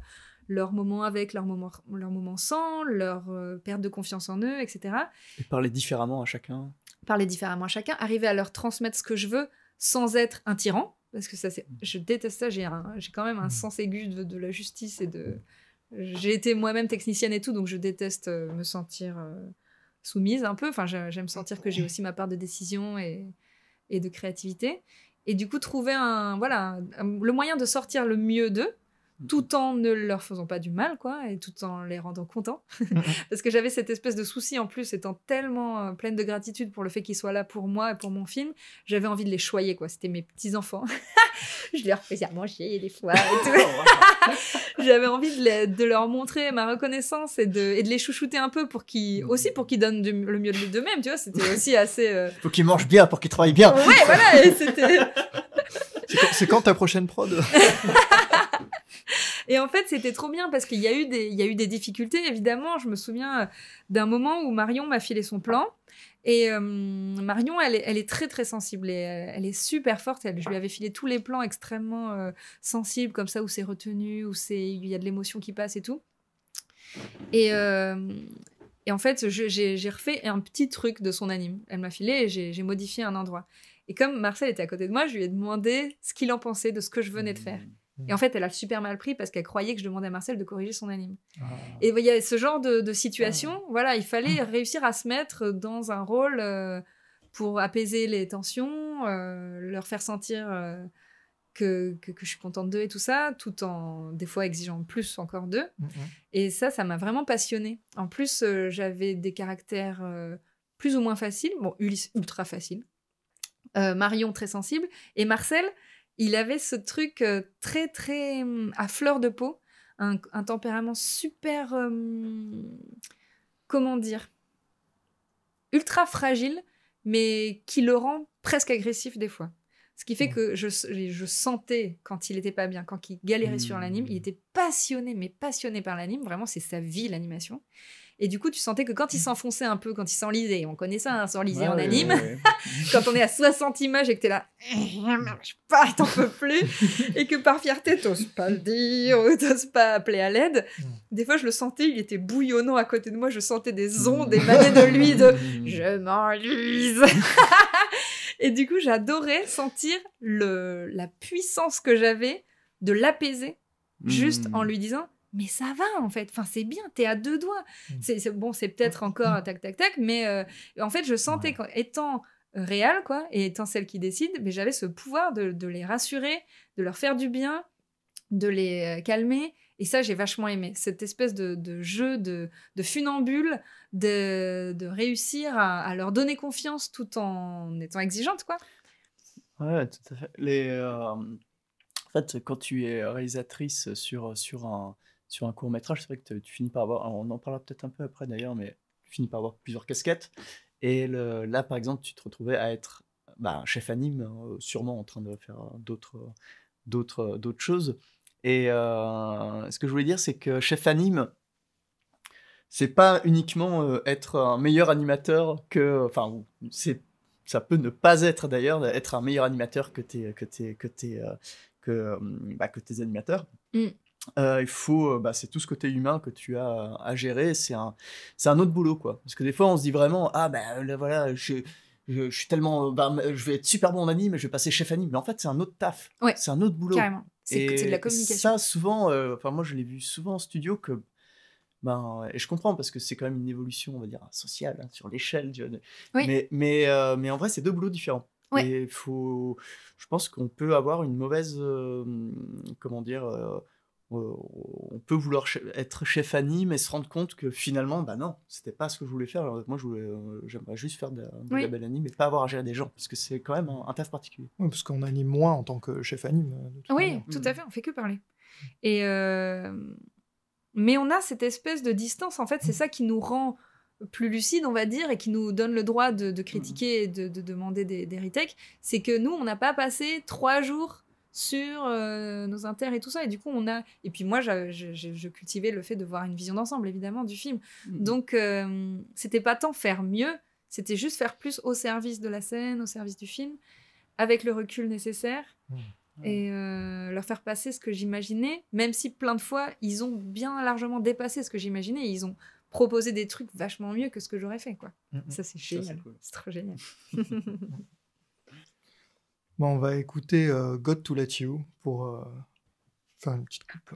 leur moment avec, leur moment, leur moments sans, leur euh, perte de confiance en eux, etc. Et parler différemment à chacun. Parler différemment à chacun, arriver à leur transmettre ce que je veux sans être un tyran, parce que ça, c'est, mm. je déteste ça, j'ai, j'ai quand même un mm. sens aigu de, la justice et de... J'ai été moi-même technicienne et tout, donc je déteste euh, me sentir euh, soumise un peu, enfin j'aime sentir que j'ai aussi ma part de décision et, et de créativité. Et du coup, trouver un, voilà, le moyen de sortir le mieux d'eux, tout en ne leur faisant pas du mal, quoi, et tout en les rendant contents. Mhm. Parce que j'avais cette espèce de souci en plus, étant tellement euh, pleine de gratitude pour le fait qu'ils soient là pour moi et pour mon film, j'avais envie de les choyer, quoi. C'était mes petits-enfants. je leur faisais à manger des fois et tout. Oh, j'avais envie de, de, leur montrer ma reconnaissance et de, et de les chouchouter un peu pour qu'ils, mhm. aussi pour qu'ils donnent le mieux de d'eux-mêmes, tu vois. C'était aussi assez. Euh, Faut qu'ils mangent bien pour qu'ils travaillent bien. Ouais, voilà, c'était. C'est quand ta prochaine prod et en fait, c'était trop bien parce qu'il y, a eu des, y eu des difficultés, évidemment. Je me souviens euh, d'un moment où Marion m'a filé son plan. Et euh, Marion, elle est, très très sensible et euh, elle, est super forte. je lui avais filé tous les plans extrêmement sensibles, comme ça, où c'est retenu, où il y a de l'émotion qui passe et tout. Et, et en fait, j'ai refait un petit truc de son anime. Elle m'a filé et j'ai modifié un endroit. Et comme Marcel était à côté de moi, je lui ai demandé ce qu'il en pensait de ce que je venais de faire. Mmh. Et en fait, elle a super mal pris parce qu'elle croyait que je demandais à Marcel de corriger son anime. Ah. Et il y ce genre de, situation. Ah. Voilà, il fallait ah. réussir à se mettre dans un rôle euh, pour apaiser les tensions, euh, leur faire sentir euh, que, je suis contente d'eux et tout ça, tout en des fois exigeant plus encore d'eux. Mm, mm. Et ça, ça m'a vraiment passionnée. En plus, j'avais des caractères plus ou moins faciles. Bon, Ulysse ultra facile. Marion très sensible et Marcel il avait ce truc euh, très, très hum, à fleur de peau, un, tempérament super. Hum, comment dire Ultra fragile, mais qui le rend presque agressif des fois. Ce qui fait que je, sentais quand il était pas bien, quand il galérait sur l'anime, il mmh. était passionné, mais passionné par l'anime. Vraiment, c'est sa vie, l'animation. Et du coup, tu sentais que quand il mmh. s'enfonçait un peu, quand il s'enlisait, on connaît ça, s'enlisait hein, s'enliser en anime, quand on est à 60 images et que t'es là, eh, je pas, t'en peux plus, et que par fierté, t'oses pas le dire, t'oses pas appeler à l'aide, mmh. des fois, je le sentais, il était bouillonnant à côté de moi, je sentais des ondes émaner de lui de « je m'enlise ». Et du coup, j'adorais sentir la puissance que j'avais de l'apaiser juste en hmm. lui disant mais ça va en fait, enfin c'est bien, t'es à deux doigts. Hmm. C'est bon, c'est peut-être encore un tac tac tac, mais euh, en fait je sentais qu'étant réelle quoi et étant celle qui décide, mais j'avais ce pouvoir de, les rassurer, de leur faire du bien, de les euh, calmer et ça, j'ai vachement aimé. Cette espèce de, jeu de, funambule, de, réussir à, leur donner confiance tout en étant exigeante, quoi. Ouais, tout à fait. Euh, en fait, quand tu es réalisatrice sur, un, court métrage, c'est vrai que tu finis par avoir, on en parlera peut-être un peu après d'ailleurs, mais tu finis par avoir plusieurs casquettes. Et là, par exemple, tu te retrouvais à être bah, chef anime, euh, sûrement en train de faire d'autres choses. Et euh, ce que je voulais dire, c'est que chef anime, c'est pas uniquement euh, être un meilleur animateur que. Enfin, c'est ça peut ne pas être d'ailleurs être un meilleur animateur que tes que tes que tes euh, que, bah, que tes animateurs. Mm. il faut, bah, c'est tout ce côté humain que tu as à gérer. C'est un, c'est un autre boulot quoi. Parce que des fois on se dit vraiment ah ben voilà je, suis tellement, je vais être super bon en anime, je vais passer chef anime. Mais en fait, c'est un autre taf. c'est un autre boulot. Carrément. C'est de la communication. Ça, souvent, euh, enfin, moi, je l'ai vu souvent en studio que. Ben, et je comprends parce que c'est quand même une évolution, on va dire, sociale, hein, sur l'échelle. Mais, mais, euh, mais en vrai, c'est deux boulots différents. Et faut, je pense qu'on peut avoir une mauvaise, euh, comment dire, euh, on peut vouloir être chef anime et se rendre compte que finalement, bah non, c'était pas ce que je voulais faire. moi, euh, j'aimerais juste faire de, la, belle anime et pas avoir à gérer des gens, parce que c'est quand même un, taf particulier. Oui, parce qu'on anime moins en tant que chef anime. oui, tout à mm. fait, on fait que parler. Et euh, Mais on a cette espèce de distance, en fait, c'est ça qui nous rend plus lucide, on va dire, et qui nous donne le droit de, critiquer et de, demander des, des c'est que nous, on n'a pas passé trois jours sur euh, nos intérêts et tout ça. Et du coup, on a. Et puis moi, je, cultivais le fait de voir une vision d'ensemble, évidemment, du film. Donc, euh, c'était pas tant faire mieux, c'était juste faire plus au service de la scène, au service du film, avec le recul nécessaire. Mm. Et euh, leur faire passer ce que j'imaginais, même si plein de fois ils ont bien largement dépassé ce que j'imaginais, ils ont proposé des trucs vachement mieux que ce que j'aurais fait, quoi. Ça c'est génial, c'est trop génial. Bah, on va écouter euh, God to Let You pour euh, faire une petite coupe.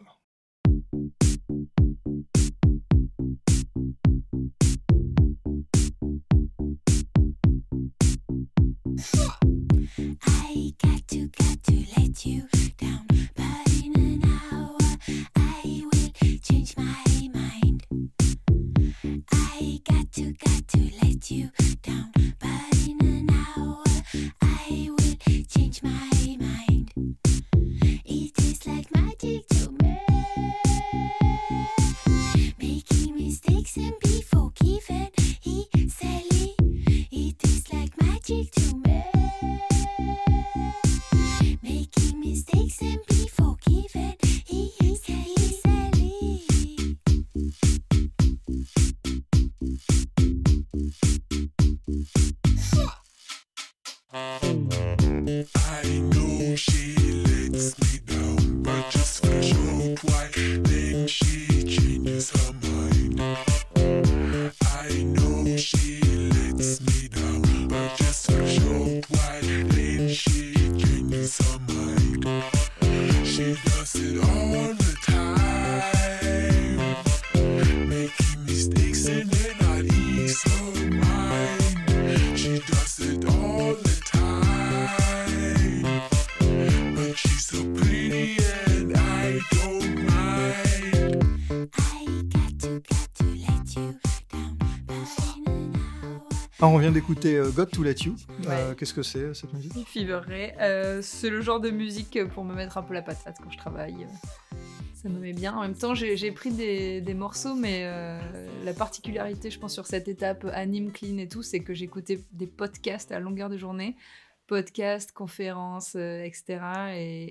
Ah, on vient d'écouter euh, God to Let You. Euh, qu'est-ce que c'est euh, cette musique Fever c'est le genre de musique pour me mettre un peu la patate quand je travaille. Ça me met bien. En même temps, j'ai pris des, morceaux, mais la particularité, je pense, sur cette étape anime, clean et tout, c'est que j'écoutais des podcasts à longueur de journée podcasts, conférences, etc.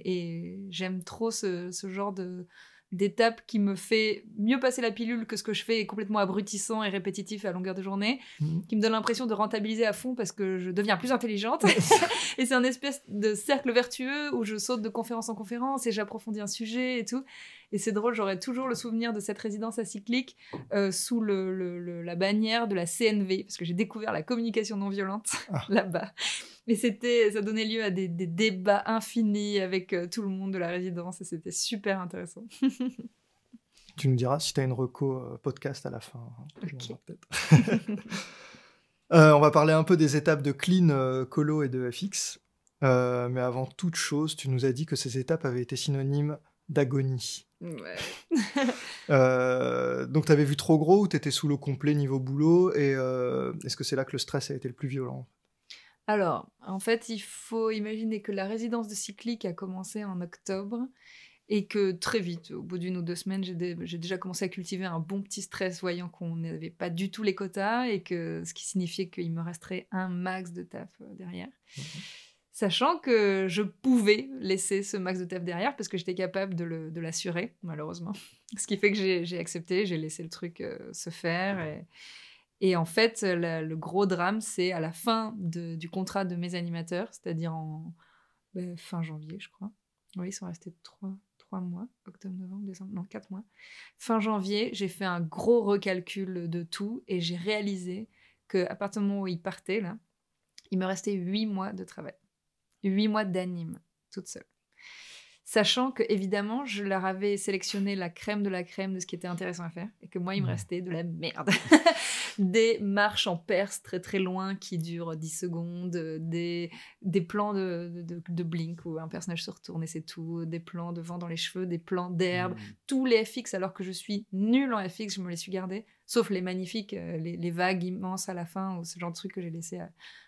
Et, j'aime trop ce genre de, D'étapes qui me fait mieux passer la pilule que ce que je fais est complètement abrutissant et répétitif à longueur de journée, mhm. qui me donne l'impression de rentabiliser à fond parce que je deviens plus intelligente. et c'est un espèce de cercle vertueux où je saute de conférence en conférence et j'approfondis un sujet et tout. Et c'est drôle, j'aurais toujours le souvenir de cette résidence acyclique euh, sous la bannière de la CNV, parce que j'ai découvert la communication non violente ah. là-bas. Mais c'était, ça donnait lieu à des, débats infinis avec euh, tout le monde de la résidence et c'était super intéressant. tu nous diras si tu as une reco euh, podcast à la fin. Hein. on va parler un peu des étapes de Clean, Colo et de FX. mais avant toute chose, tu nous as dit que ces étapes avaient été synonymes d'agonie. Euh, donc, tu avais vu trop gros ou tu étais sous le complet niveau boulot Et euh, est-ce que c'est là que le stress a été le plus violent Alors, en fait, il faut imaginer que la résidence de cyclique a commencé en octobre et que très vite, au bout d'une ou deux semaines, j'ai, déjà commencé à cultiver un bon petit stress, voyant qu'on n'avait pas du tout les quotas et que ce qui signifiait qu'il me resterait un max de taf euh, derrière. Mmh sachant que je pouvais laisser ce max de taf derrière parce que j'étais capable de l'assurer, malheureusement. Ce qui fait que j'ai accepté, j'ai laissé le truc euh, se faire. Et, en fait, le gros drame, c'est à la fin de, du contrat de mes animateurs, c'est-à-dire en ben, fin janvier, je crois. Oui, ils sont restés trois, trois mois, octobre, novembre, décembre, non, quatre mois. Fin janvier, j'ai fait un gros recalcul de tout et j'ai réalisé qu'à partir du moment où ils partaient, là, il me restait huit mois de travail huit mois d'anime, toute seule. Sachant que, évidemment, je leur avais sélectionné la crème de la crème de ce qui était intéressant à faire et que moi, il me restait de la merde. des marches en Perse très très loin qui durent 10 secondes, euh, des, plans de, Blink où un personnage se retourne et c'est tout, des plans de vent dans les cheveux, des plans d'herbe, hmm. tous les FX alors que je suis nulle en FX, je me les suis gardés, sauf les magnifiques, euh, les, vagues immenses à la fin ou ce genre de truc que j'ai laissé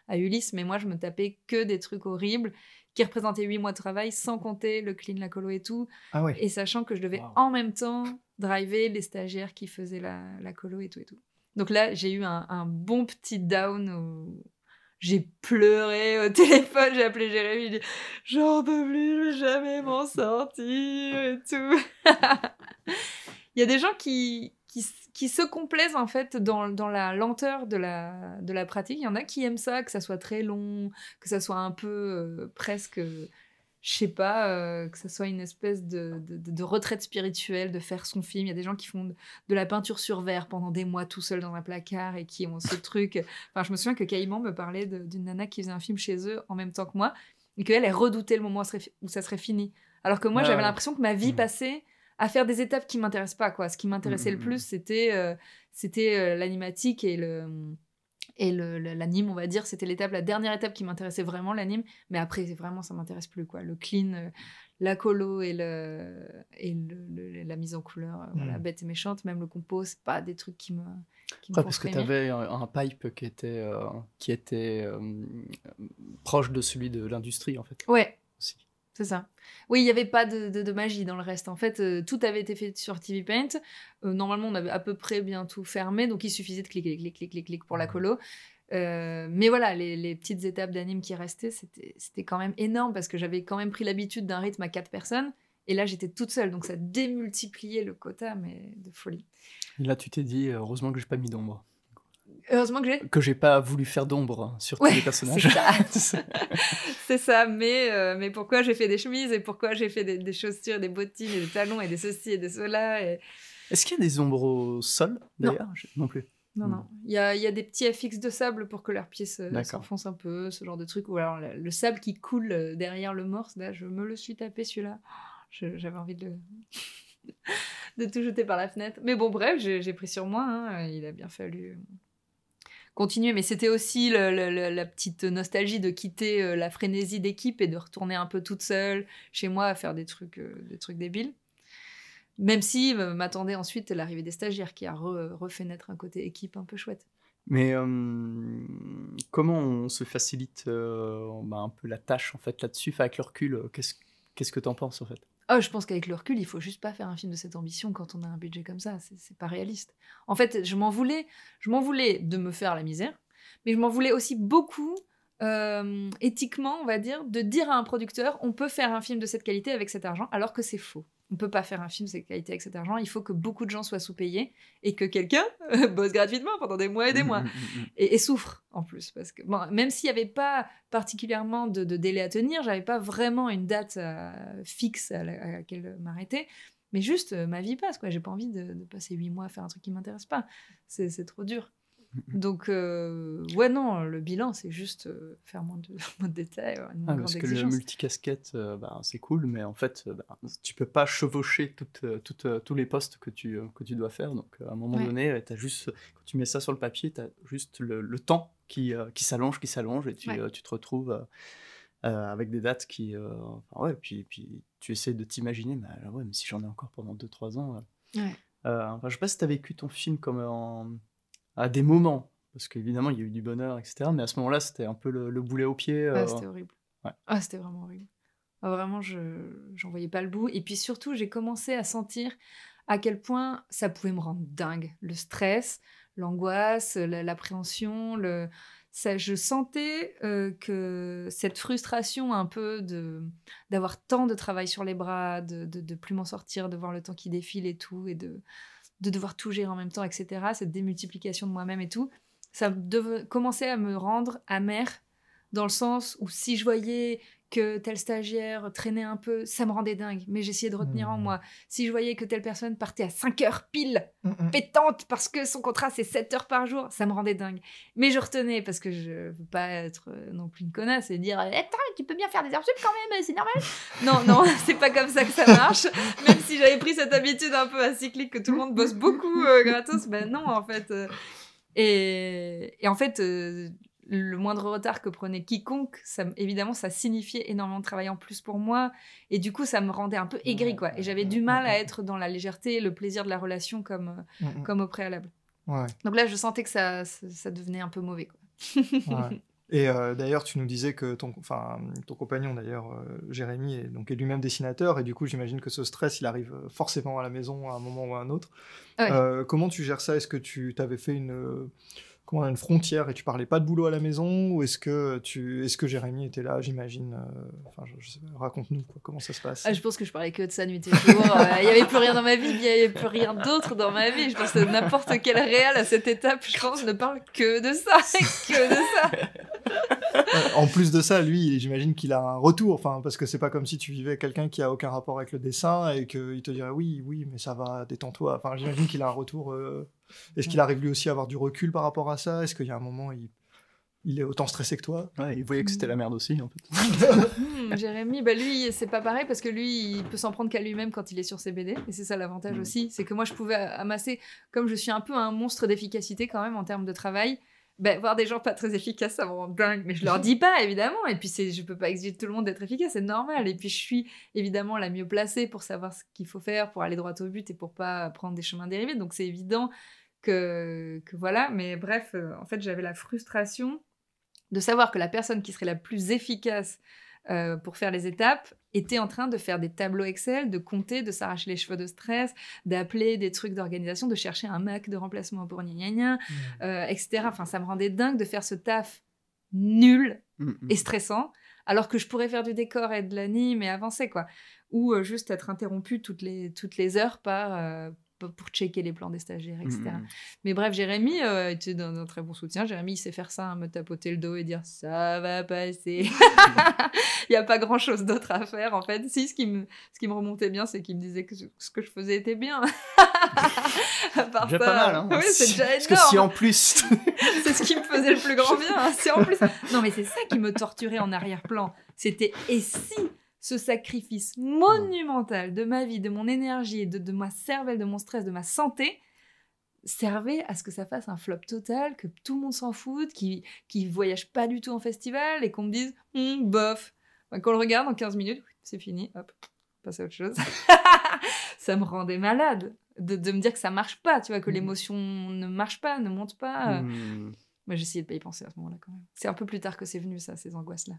à, Ulysse, mais moi je me tapais que des trucs horribles qui représentaient 8 mois de travail sans compter le clean, la colo et tout. Ah et sachant que je devais en même temps driver les stagiaires qui faisaient la, la colo et tout et tout. Donc là, j'ai eu un, bon petit down où j'ai pleuré au téléphone, j'ai appelé Jérémy, j'ai dit J'en peux plus, je vais jamais m'en sortir et tout. Il y a des gens qui, qui, se complaisent en fait dans, dans la lenteur de la, de la pratique. Il y en a qui aiment ça, que ça soit très long, que ça soit un peu euh, presque je sais pas, euh, que ce soit une espèce de, de, retraite spirituelle, de faire son film. Il y a des gens qui font de, la peinture sur verre pendant des mois tout seul dans un placard et qui ont ce truc. Enfin, je me souviens que Caïman me parlait d'une nana qui faisait un film chez eux en même temps que moi et qu'elle, elle redoutait le moment où ça serait fini. Alors que moi, ah j'avais l'impression que ma vie mmh. passait à faire des étapes qui m'intéressent pas. quoi. Ce qui m'intéressait mmh, le mmh, plus, c'était euh, c'était euh, l'animatique et le et l'anime, on va dire, c'était l'étape, la dernière étape qui m'intéressait vraiment, l'anime. Mais après, vraiment, ça m'intéresse plus, quoi. Le clean, euh, la colo et, le, et la mise en couleur, euh, hmm. bête et méchante. Même le compose pas des trucs qui me. Qui parce que tu avais un, pipe qui était, euh, qui était proche de celui de l'industrie, en fait. Ouais, c'est ça. Oui, il n'y avait pas de, magie dans le reste. En fait, euh, tout avait été fait sur TV Paint. Euh, normalement, on avait à peu près bien tout fermé, donc il suffisait de cliquer, cliquer, cliquer cliquer pour la mm. colo. Euh, mais voilà, les, petites étapes d'anime qui restaient, c'était quand même énorme parce que j'avais quand même pris l'habitude d'un rythme à quatre personnes. Et là, j'étais toute seule, donc ça démultipliait le quota, mais de folie. Et là, tu t'es dit, heureusement que j'ai pas mis d'ombre. Heureusement que j'ai. Que j'ai pas voulu faire d'ombre sur tous les personnages. C'est ça. c'est ça. Mais, euh, mais pourquoi j'ai fait des chemises et pourquoi j'ai fait des, des, chaussures, des bottines et des talons et des ceci et des cela. Et... Est-ce qu'il y a des ombres au sol d'ailleurs non. non. plus. Non, non. Hmm. Il y a, y a, des petits affixes de sable pour que leurs pieds euh, s'enfoncent un peu, ce genre de truc. Ou alors le, sable qui coule euh, derrière le morse. Là, je me le suis tapé celui-là. j'avais envie de de tout jeter par la fenêtre. Mais bon, bref, j'ai, pris sur moi. Hein. Il a bien fallu continuer. Mais c'était aussi la petite nostalgie de quitter euh, la frénésie d'équipe et de retourner un peu toute seule chez moi à faire des trucs, euh, des trucs débiles. Même si euh, m'attendait ensuite l'arrivée des stagiaires qui a refait naître un côté équipe un peu chouette. Mais comment on se facilite bah, un peu la tâche en fait là-dessus, avec le recul Qu'est-ce que tu en penses en fait Oh, je pense qu'avec le recul, il faut juste pas faire un film de cette ambition quand on a un budget comme ça. C'est pas réaliste. En fait, je m'en voulais, je m'en voulais de me faire la misère, mais je m'en voulais aussi beaucoup euh, éthiquement, on va dire, de dire à un producteur on peut faire un film de cette qualité avec cet argent, alors que c'est faux on peut pas faire un film, c'est qualité avec cet argent. Il faut que beaucoup de gens soient sous-payés et que quelqu'un bosse gratuitement pendant des mois et des mmh, mois mmh, mmh, et, souffre en plus. Parce que même s'il n'y avait pas particulièrement de, délai à tenir, j'avais pas vraiment une date euh, fixe à, laquelle m'arrêter. Mais juste, euh, ma vie passe, quoi. J'ai pas envie de, passer huit mois à faire un truc qui m'intéresse pas. C'est trop dur. Donc, euh, ouais, non, le bilan, c'est juste euh, faire moins de, moins de détails. Ah, parce que le multicasquette, euh, bah, c'est cool, mais en fait, tu bah, tu peux pas chevaucher tous les postes que tu, que tu dois faire. Donc, à un moment donné, as juste, quand tu mets ça sur le papier, tu as juste le, temps qui s'allonge, qui s'allonge, et tu, tu, te retrouves. avec des dates qui. ouais, puis, puis tu essaies de t'imaginer, mais, ouais, mais si j'en ai encore pendant 2-3 ans. Ouais. Euh, enfin, je sais pas si tu as vécu ton film comme en, à des moments, parce qu'évidemment, il y a eu du bonheur, etc. Mais à ce moment-là, c'était un peu le, boulet au pied. Ah, euh, c'était horrible. Ah, c'était vraiment horrible. Ah, vraiment, je n'en voyais pas le bout. Et puis surtout, j'ai commencé à sentir à quel point ça pouvait me rendre dingue. Le stress, l'angoisse, l'appréhension, le... Ça, je sentais euh, que cette frustration un peu de d'avoir tant de travail sur les bras, de, de, plus m'en sortir, de voir le temps qui défile et tout, et de, de devoir tout gérer en même temps, etc., cette démultiplication de moi-même et tout, ça commençait à me rendre amère dans le sens où si je voyais que tel stagiaire traînait un peu, ça me rendait dingue, mais j'essayais de retenir en hmm. moi. Si je voyais que telle personne partait à 5 heures pile, hmm, hmm. pétante, parce que son contrat c'est 7 heures par jour, ça me rendait dingue. Mais je retenais, parce que je veux pas être euh, non plus une connasse et dire eh, Attends, tu peux bien faire des heures sup quand même, c'est normal. non, non, c'est pas comme ça que ça marche. Même si j'avais pris cette habitude un peu acyclique que tout le monde bosse beaucoup euh, gratos, ben non, en fait. Euh. et, en fait le moindre retard que prenait quiconque, évidemment, ça signifiait énormément de travail en plus pour moi. Et du coup, ça me rendait un peu aigri, quoi. Et j'avais du mal à être dans la légèreté le plaisir de la relation comme, euh, mm, mm. comme au préalable. Donc là, je sentais que ça, devenait un peu mauvais, quoi. Et euh, d'ailleurs, tu nous disais que ton, enfin, ton compagnon, d'ailleurs, euh, Jérémy, est, donc, est lui-même dessinateur, et du coup, j'imagine que ce stress, il arrive forcément à la maison à un moment ou à un autre. comment tu gères ça Est-ce que tu t'avais fait une comment une frontière et tu parlais pas de boulot à la maison ou est-ce que tu est-ce que Jérémy était là j'imagine euh, enfin je, raconte-nous comment ça se passe ah, je pense que je parlais que de ça nuit et jour euh, il n'y avait plus rien dans ma vie il n'y avait plus rien d'autre dans ma vie je pense que n'importe quel réel à cette étape je pense ne parle que de ça que de ça euh, en plus de ça lui j'imagine qu'il a un retour enfin parce que c'est pas comme si tu vivais quelqu'un qui a aucun rapport avec le dessin et qu'il te dirait oui oui mais ça va détends-toi enfin j'imagine qu'il a un retour est-ce qu'il arrive lui aussi à avoir du recul par rapport à ça Est-ce qu'il y a un moment, il, il est autant stressé que toi Il voyait que c'était la hmm. merde aussi, en fait. Hmm, Jérémy, bah lui, c'est pas pareil parce que lui, il peut s'en prendre qu'à lui-même quand il est sur ses BD. Et c'est ça l'avantage hmm. aussi. C'est que moi, je pouvais amasser, comme je suis un peu un monstre d'efficacité quand même en termes de travail. Bah, voir des gens pas très efficaces, ça me rend Mais je leur dis pas, évidemment. Et puis, c'est je peux pas exiger de tout le monde d'être efficace, c'est normal. Et puis, je suis évidemment la mieux placée pour savoir ce qu'il faut faire, pour aller droit au but et pour pas prendre des chemins dérivés. Donc, c'est évident que, voilà. Mais bref, euh, en fait, j'avais la frustration de savoir que la personne qui serait la plus efficace euh, pour faire les étapes était en train de faire des tableaux Excel, de compter, de s'arracher les cheveux de stress, d'appeler des trucs d'organisation, de chercher un Mac de remplacement pour gna mmh. euh, etc. Enfin, ça me rendait dingue de faire ce taf nul mmh, mmh. et stressant, alors que je pourrais faire du décor et de l'anime et avancer, quoi. Ou juste être interrompu toutes les, toutes les heures par, pour checker les plans des stagiaires, etc. Mm-hmm. Mais bref, Jérémy tu euh, était dans un très bon soutien. Jérémy, il sait faire ça, hein, me tapoter le dos et dire ça va passer. il n'y a pas grand chose d'autre à faire en fait. Si, ce qui me, ce qui me remontait bien, c'est qu'il me disait que ce que je faisais était bien. À déjà pas mal, hein. Oui, c'est déjà énorme. Parce que si en plus. c'est ce qui me faisait le plus grand bien. Hein, en plus. Non, mais c'est ça qui me torturait en arrière-plan. C'était et si ce sacrifice monumental de ma vie, de mon énergie, de, de ma cervelle, de mon stress, de ma santé, servait à ce que ça fasse un flop total, que tout le monde s'en foute, qui qui voyage pas du tout en festival et qu'on me dise hum, bof. Quand bah, qu'on le regarde en 15 minutes, c'est fini, hop, passer à autre chose. ça me rendait malade de, de, me dire que ça marche pas, tu vois, que mmh. l'émotion ne marche pas, ne monte pas. Mmh. j'essayais de pas y penser à ce moment-là quand même. C'est un peu plus tard que c'est venu ça, ces angoisses-là.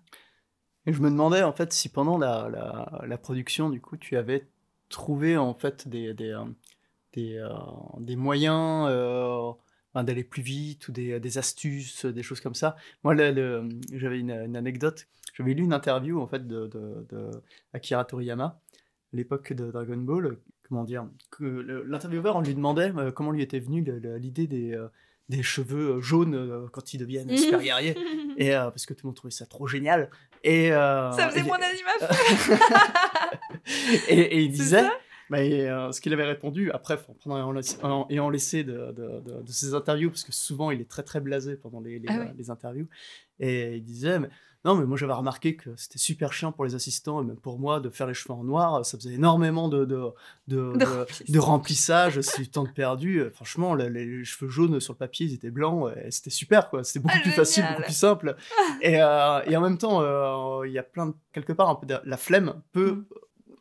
Et je me demandais en fait si pendant la, la, production, du coup, tu avais trouvé en fait des, des, euh, euh, des, moyens euh, ben, d'aller plus vite ou des, des, astuces, des choses comme ça. Moi, j'avais une, anecdote. J'avais lu une interview en fait de, de, Akira Toriyama, l'époque de Dragon Ball. Comment dire L'intervieweur, on lui demandait comment lui était venue l'idée des des cheveux jaunes quand ils deviennent super guerriers. Et parce que tout le monde trouvait ça trop génial. Et, euh, ça faisait moins d'animation. et, il disait, mais euh, ce qu'il avait répondu, après, en, et en, laissé de, ses interviews, parce que souvent il est très très blasé pendant les, ah interviews, et il disait, non, mais moi j'avais remarqué que c'était super chiant pour les assistants et même pour moi de faire les cheveux en noir. Ça faisait énormément de, de, de, remplissage. de c'est du temps perdu. Euh, franchement, les, cheveux jaunes sur le papier, ils étaient blancs et c'était super, quoi. C'était beaucoup plus facile, beaucoup plus simple. Et, euh, en même temps, euh, il y a plein de, quelque part, un peu la flemme peut mm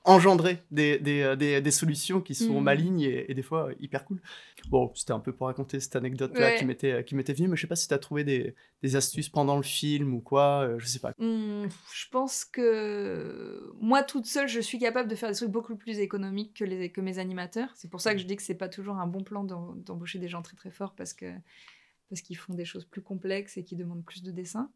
engendrer des, euh, des, des, solutions qui sont hmm. malignes et, des fois euh, hyper cool. Bon, c'était un peu pour raconter cette anecdote-là qui m'était euh, qui m'était venue, mais je sais pas si tu as trouvé des, astuces pendant le film ou quoi, je sais pas. Hmm, je pense que moi toute seule, je suis capable de faire des trucs beaucoup plus économiques que, les, que mes animateurs. C'est pour ça que hmm. je dis que c'est pas toujours un bon plan d'embaucher des gens très très forts parce que parce qu'ils font des choses plus complexes et qui demandent plus de dessins.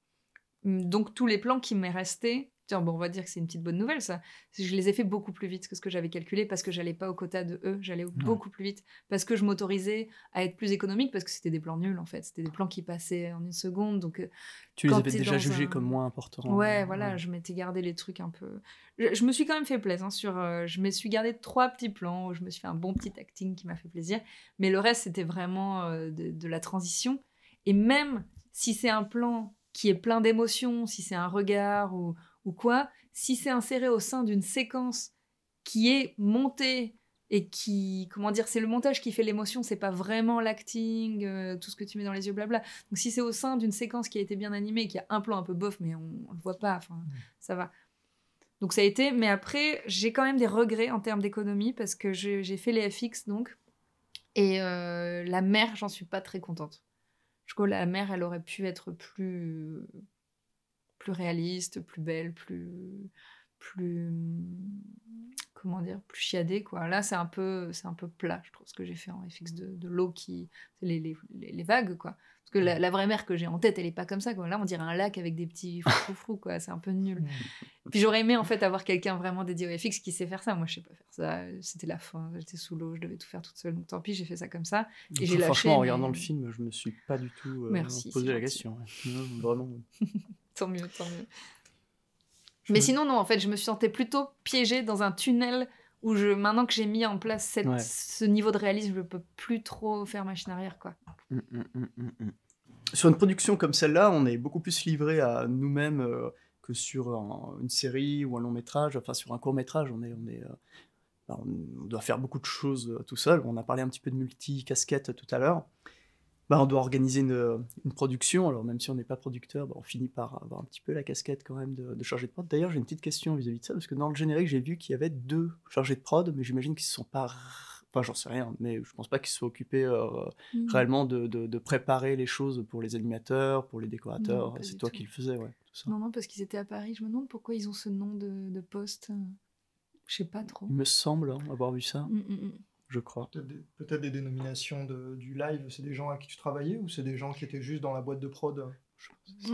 Donc tous les plans qui m'est resté, bon, on va dire que c'est une petite bonne nouvelle, ça. Je les ai fait beaucoup plus vite que ce que j'avais calculé parce que j'allais pas au quota de eux, j'allais beaucoup plus vite parce que je m'autorisais à être plus économique parce que c'était des plans nuls en fait, c'était des plans qui passaient en une seconde. Donc, euh, tu les avais déjà jugés comme moins importants. Ouais, euh, voilà, je m'étais gardé les trucs un peu. Je, me suis quand même fait plaisir. Hein, sur, euh, je me suis gardé trois petits plans où je me suis fait un bon petit acting qui m'a fait plaisir, mais le reste c'était vraiment de, de la transition. Et même si c'est un plan qui est plein d'émotions, si c'est un regard ou ou quoi, si c'est inséré au sein d'une séquence qui est montée et qui, comment dire, c'est le montage qui fait l'émotion, c'est pas vraiment l'acting, euh, tout ce que tu mets dans les yeux, blabla. Donc si c'est au sein d'une séquence qui a été bien animée, qui a un plan un peu bof, mais on, le voit pas, enfin, ça va. Donc ça a été, mais après, j'ai quand même des regrets en termes d'économie parce que j'ai fait les FX donc, et euh, la mère, j'en suis pas très contente. Je crois que la mère, elle aurait pu être plus plus réaliste, plus belle, plus plus comment dire plus chiadée quoi là c'est un peu c'est un peu plat je trouve ce que j'ai fait en FX de, l'eau qui les, les, les, vagues quoi parce que mm. la, vraie mer que j'ai en tête elle est pas comme ça là on dirait un lac avec des petits froufrous quoi c'est un peu nul mm. puis j'aurais aimé en fait avoir quelqu'un vraiment dédié au FX qui sait faire ça moi je sais pas faire ça c'était la fin j'étais sous l'eau je devais tout faire toute seule donc tant pis j'ai fait ça comme ça et j'ai franchement en regardant le film je me suis pas du tout euh, posé la question vraiment tant mieux, tant mieux. Mais sinon, non, en fait, je me sentais plutôt piégée dans un tunnel où je, maintenant que j'ai mis en place ce niveau de réalisme, je peux plus trop faire machine arrière, quoi. Hum, hum, hum, sur une production comme celle-là, on est beaucoup plus livré à nous-mêmes euh, que sur une série ou un long métrage. Enfin, sur un court métrage, on est, on est, euh, bah, on doit faire beaucoup de choses euh, tout seul. On a parlé un petit peu de multi-casquette tout à l'heure. Bah, on doit organiser euh, une, production. Alors, même si on n'est pas producteur, bah, on finit par avoir un petit peu la casquette quand même de, de chargé de prod. D'ailleurs, j'ai une petite question vis-à-vis de ça, parce que dans le générique, j'ai vu qu'il y avait deux chargés de prod, mais j'imagine qu'ils ne sont pas. Enfin, j'en sais rien, mais je pense pas qu'ils soient occupés euh, mmh. réellement de, préparer les choses pour les animateurs, pour les décorateurs. C'est toi qui le faisais, ouais. Tout Non, non, parce qu'ils étaient à Paris. Je me demande pourquoi ils ont ce nom de, poste. Je ne sais pas trop. Il me semble hein, avoir vu ça. Mmh, mmh, je crois. Peut-être des, dénominations du live, c'est des gens à qui tu travaillais ou c'est des gens qui étaient juste dans la boîte de prod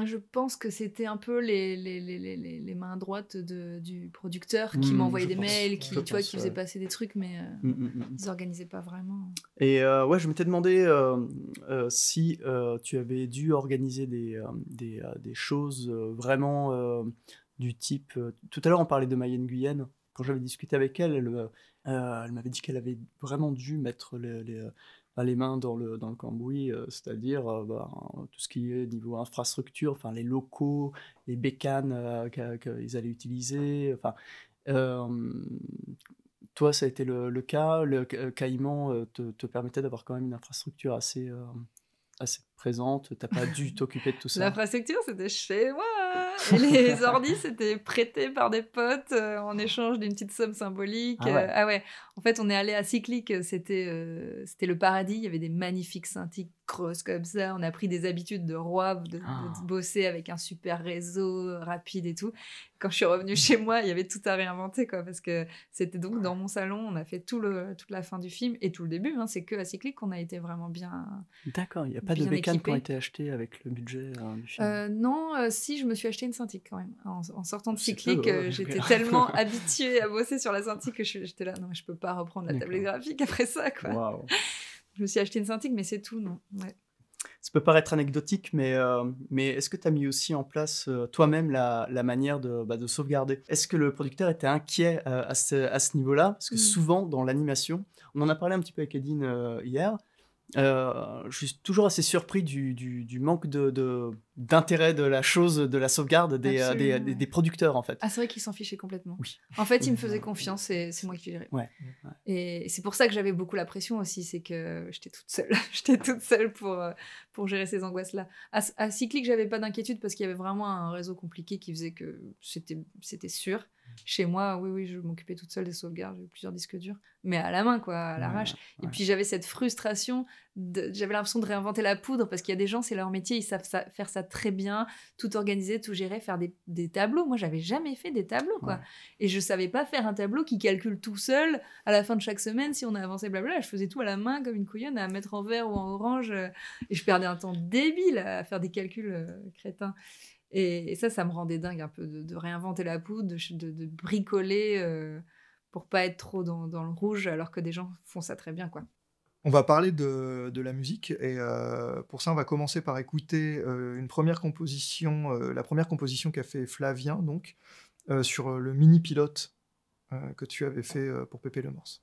je pense que c'était un peu les, mains droites du producteur qui hmm, m'envoyait des mails, qui, tu qui faisait passer des trucs, mais euh, hmm, hmm, ils n'organisaient pas vraiment. Et euh, ouais, je m'étais demandé euh, si tu avais dû organiser des choses vraiment du type. tout à l'heure, on parlait de Mayenne-Guyenne quand j'avais discuté avec elle, euh, euh, elle, m'avait dit qu'elle avait vraiment dû mettre les, les, euh, bah, mains dans le, dans le cambouis, c'est-à-dire bah, tout ce qui est niveau infrastructure, enfin les locaux, les bécanes qu'ils allaient utiliser. Enfin, toi, ça a été le, cas. Le Caïman te, permettait d'avoir quand même une infrastructure assez assez présente, t'as pas dû t'occuper de tout ça. L'infrastructure, c'était chez moi les ordi, c'était prêté par des potes euh, en échange d'une petite somme symbolique. Ah ouais. Ah en fait, on est allé à Cyclic. C'était euh, c'était le paradis. Il y avait des magnifiques scintilles grosses comme ça. On a pris des habitudes de roi, de, ah. bosser avec un super réseau rapide et tout. Quand je suis revenue chez moi, il y avait tout à réinventer, quoi. Parce que c'était donc dans mon salon. On a fait tout le, toute la fin du film et tout le début. Hein. C'est que à Cyclic qu'on a été vraiment bien. D'accord. Il n'y a pas de bécanes qui ont été achetés avec le budget hein, du film. Euh, non, si je me suis suis acheté une Cintiq quand même. En, sortant de cyclique, euh, j'étais tellement habituée à bosser sur la Cintiq que j'étais là, non, je peux pas reprendre la table graphique après ça, quoi. je me suis acheté une Cintiq, mais c'est tout, non. Ça peut paraître anecdotique, mais, euh, mais est-ce que tu as mis aussi en place euh, toi-même la, manière bah, de, sauvegarder Est-ce que le producteur était inquiet à ce, à ce niveau-là Parce que mm. souvent, dans l'animation, on en a parlé un petit peu avec Edine hier, euh, je suis toujours assez surpris du, du, manque d'intérêt de, d'intérêt de, la chose, de la sauvegarde euh, des, des, producteurs en fait. Ah c'est vrai qu'ils s'en fichaient complètement. En fait, ils me euh, faisaient confiance et c'est moi qui gérais. Ouais, Et c'est pour ça que j'avais beaucoup la pression aussi, c'est que j'étais toute seule, j'étais toute seule pour, pour gérer ces angoisses là. À, à j'avais pas d'inquiétude parce qu'il y avait vraiment un réseau compliqué qui faisait que c'était sûr. Chez moi, oui, oui, je m'occupais toute seule des sauvegardes, j'ai plusieurs disques durs, mais à la main, quoi, à l'arrache. Et puis j'avais cette frustration, j'avais l'impression de réinventer la poudre, parce qu'il y a des gens, c'est leur métier, ils savent faire ça très bien, tout organiser, tout gérer, faire des, tableaux. Moi, j'avais jamais fait des tableaux, quoi. Et je savais pas faire un tableau qui calcule tout seul à la fin de chaque semaine si on a avancé, blabla. Je faisais tout à la main, comme une couillonne, à mettre en vert ou en orange, euh, et je perdais un temps débile à faire des calculs euh, crétins. Et, ça, ça me rendait dingue un peu de, réinventer la poudre, de, bricoler euh, pour pas être trop dans, le rouge, alors que des gens font ça très bien, quoi. On va parler de, la musique et euh, pour ça, on va commencer par écouter euh, une première composition, la première composition qu'a fait Flavien, donc, sur le mini pilote que tu avais fait pour Pépé Le Morse.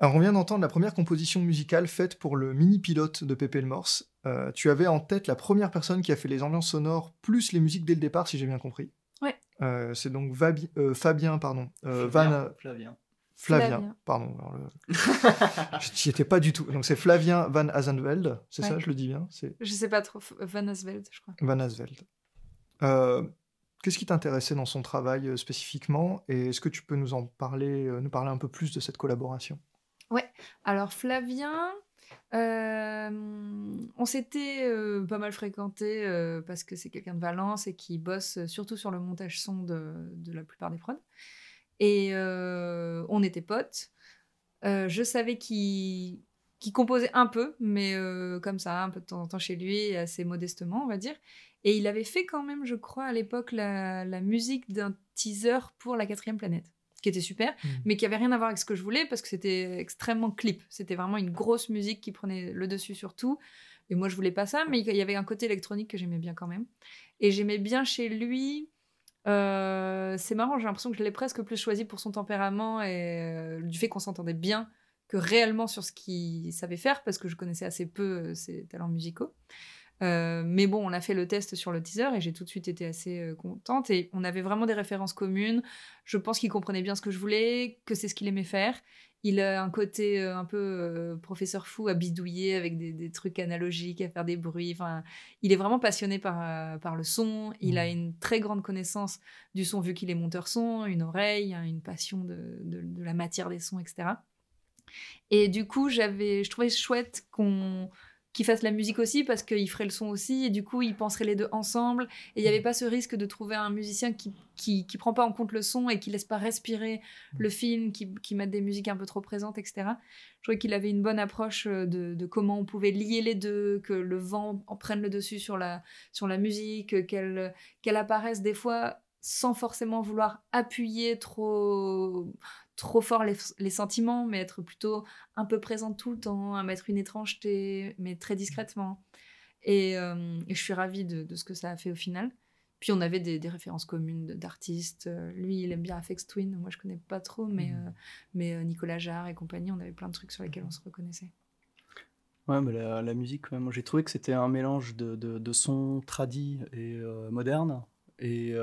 on vient d'entendre la première composition musicale faite pour le mini-pilote de Pépé le Morse. Euh, tu avais en tête la première personne qui a fait les ambiances sonores plus les musiques dès le départ, si j'ai bien compris. Euh, c'est donc Vabi euh, Fabien, pardon. Flavien, Van... Flavien. Flavien. pardon. Alors le... étais pas du tout. Donc c'est Flavien Van Azenveld, c'est ça, je le dis bien Je ne sais pas trop. Van Asveld, je crois. Van Asveld. Qu'est-ce qui t'intéressait dans son travail spécifiquement et est-ce que tu peux nous en parler, nous parler un peu plus de cette collaboration Ouais, alors Flavien, euh, on s'était euh, pas mal fréquenté euh, parce que c'est quelqu'un de Valence et qui bosse surtout sur le montage son de, la plupart des prods. Et on était potes. je savais qu'il composait un peu, mais comme ça, un peu de temps en temps chez lui, assez modestement, on va dire. Et il avait fait quand même, je crois, à l'époque, la musique d'un teaser pour la quatrième planète qui était super, mmh. mais qui avait rien à voir avec ce que je voulais parce que c'était extrêmement clip. C'était vraiment une grosse musique qui prenait le dessus sur tout. Et moi, je voulais pas ça, mais il y avait un côté électronique que j'aimais bien quand même. Et j'aimais bien chez lui. Euh, c'est marrant, j'ai l'impression que je l'ai presque plus choisi pour son tempérament et euh, du fait qu'on s'entendait bien que réellement sur ce qu'il savait faire parce que je connaissais assez peu euh, ses talents musicaux. Euh, mais bon, on a fait le test sur le teaser et j'ai tout de suite été assez euh, contente. Et on avait vraiment des références communes. Je pense qu'il comprenait bien ce que je voulais, que c'est ce qu'il aimait faire. Il a un côté euh, un peu professeur fou à bidouiller avec des, trucs analogiques, à faire des bruits. Enfin, il est vraiment passionné par, le son. Il a mmh. une très grande connaissance du son vu qu'il est monteur son, une oreille, hein, une passion de, la matière des sons, etc. Et du coup, j'avais, je trouvais chouette qu'on qui fasse la musique aussi parce qu'il ferait le son aussi et du coup ils penseraient les deux ensemble et il n'y avait mm. pas ce risque de trouver un musicien qui, qui, prend pas en compte le son et qui laisse pas respirer mm. le film, qui, qui des musiques un peu trop présentes, etc. Je trouvais qu'il avait une bonne approche euh, de, comment on pouvait lier les deux, que le vent en prenne le dessus sur la, sur la musique, qu'elle qu'elle apparaisse des fois sans forcément vouloir appuyer trop trop fort les, sentiments, mais être plutôt un peu présent tout le temps, à mettre une étrangeté, mais très mmh. discrètement. Euh, et, je suis ravie de, ce que ça a fait au final. Puis on avait des, références communes d'artistes. Euh, lui, il aime bien Afex Twin, moi je connais pas trop, mais, mmh. euh, mais Nicolas Jarre et compagnie, on avait plein de trucs sur lesquels mmh. on se reconnaissait. Ouais, mais la, musique, moi j'ai trouvé que c'était un mélange de, de, sons tradis et modernes. et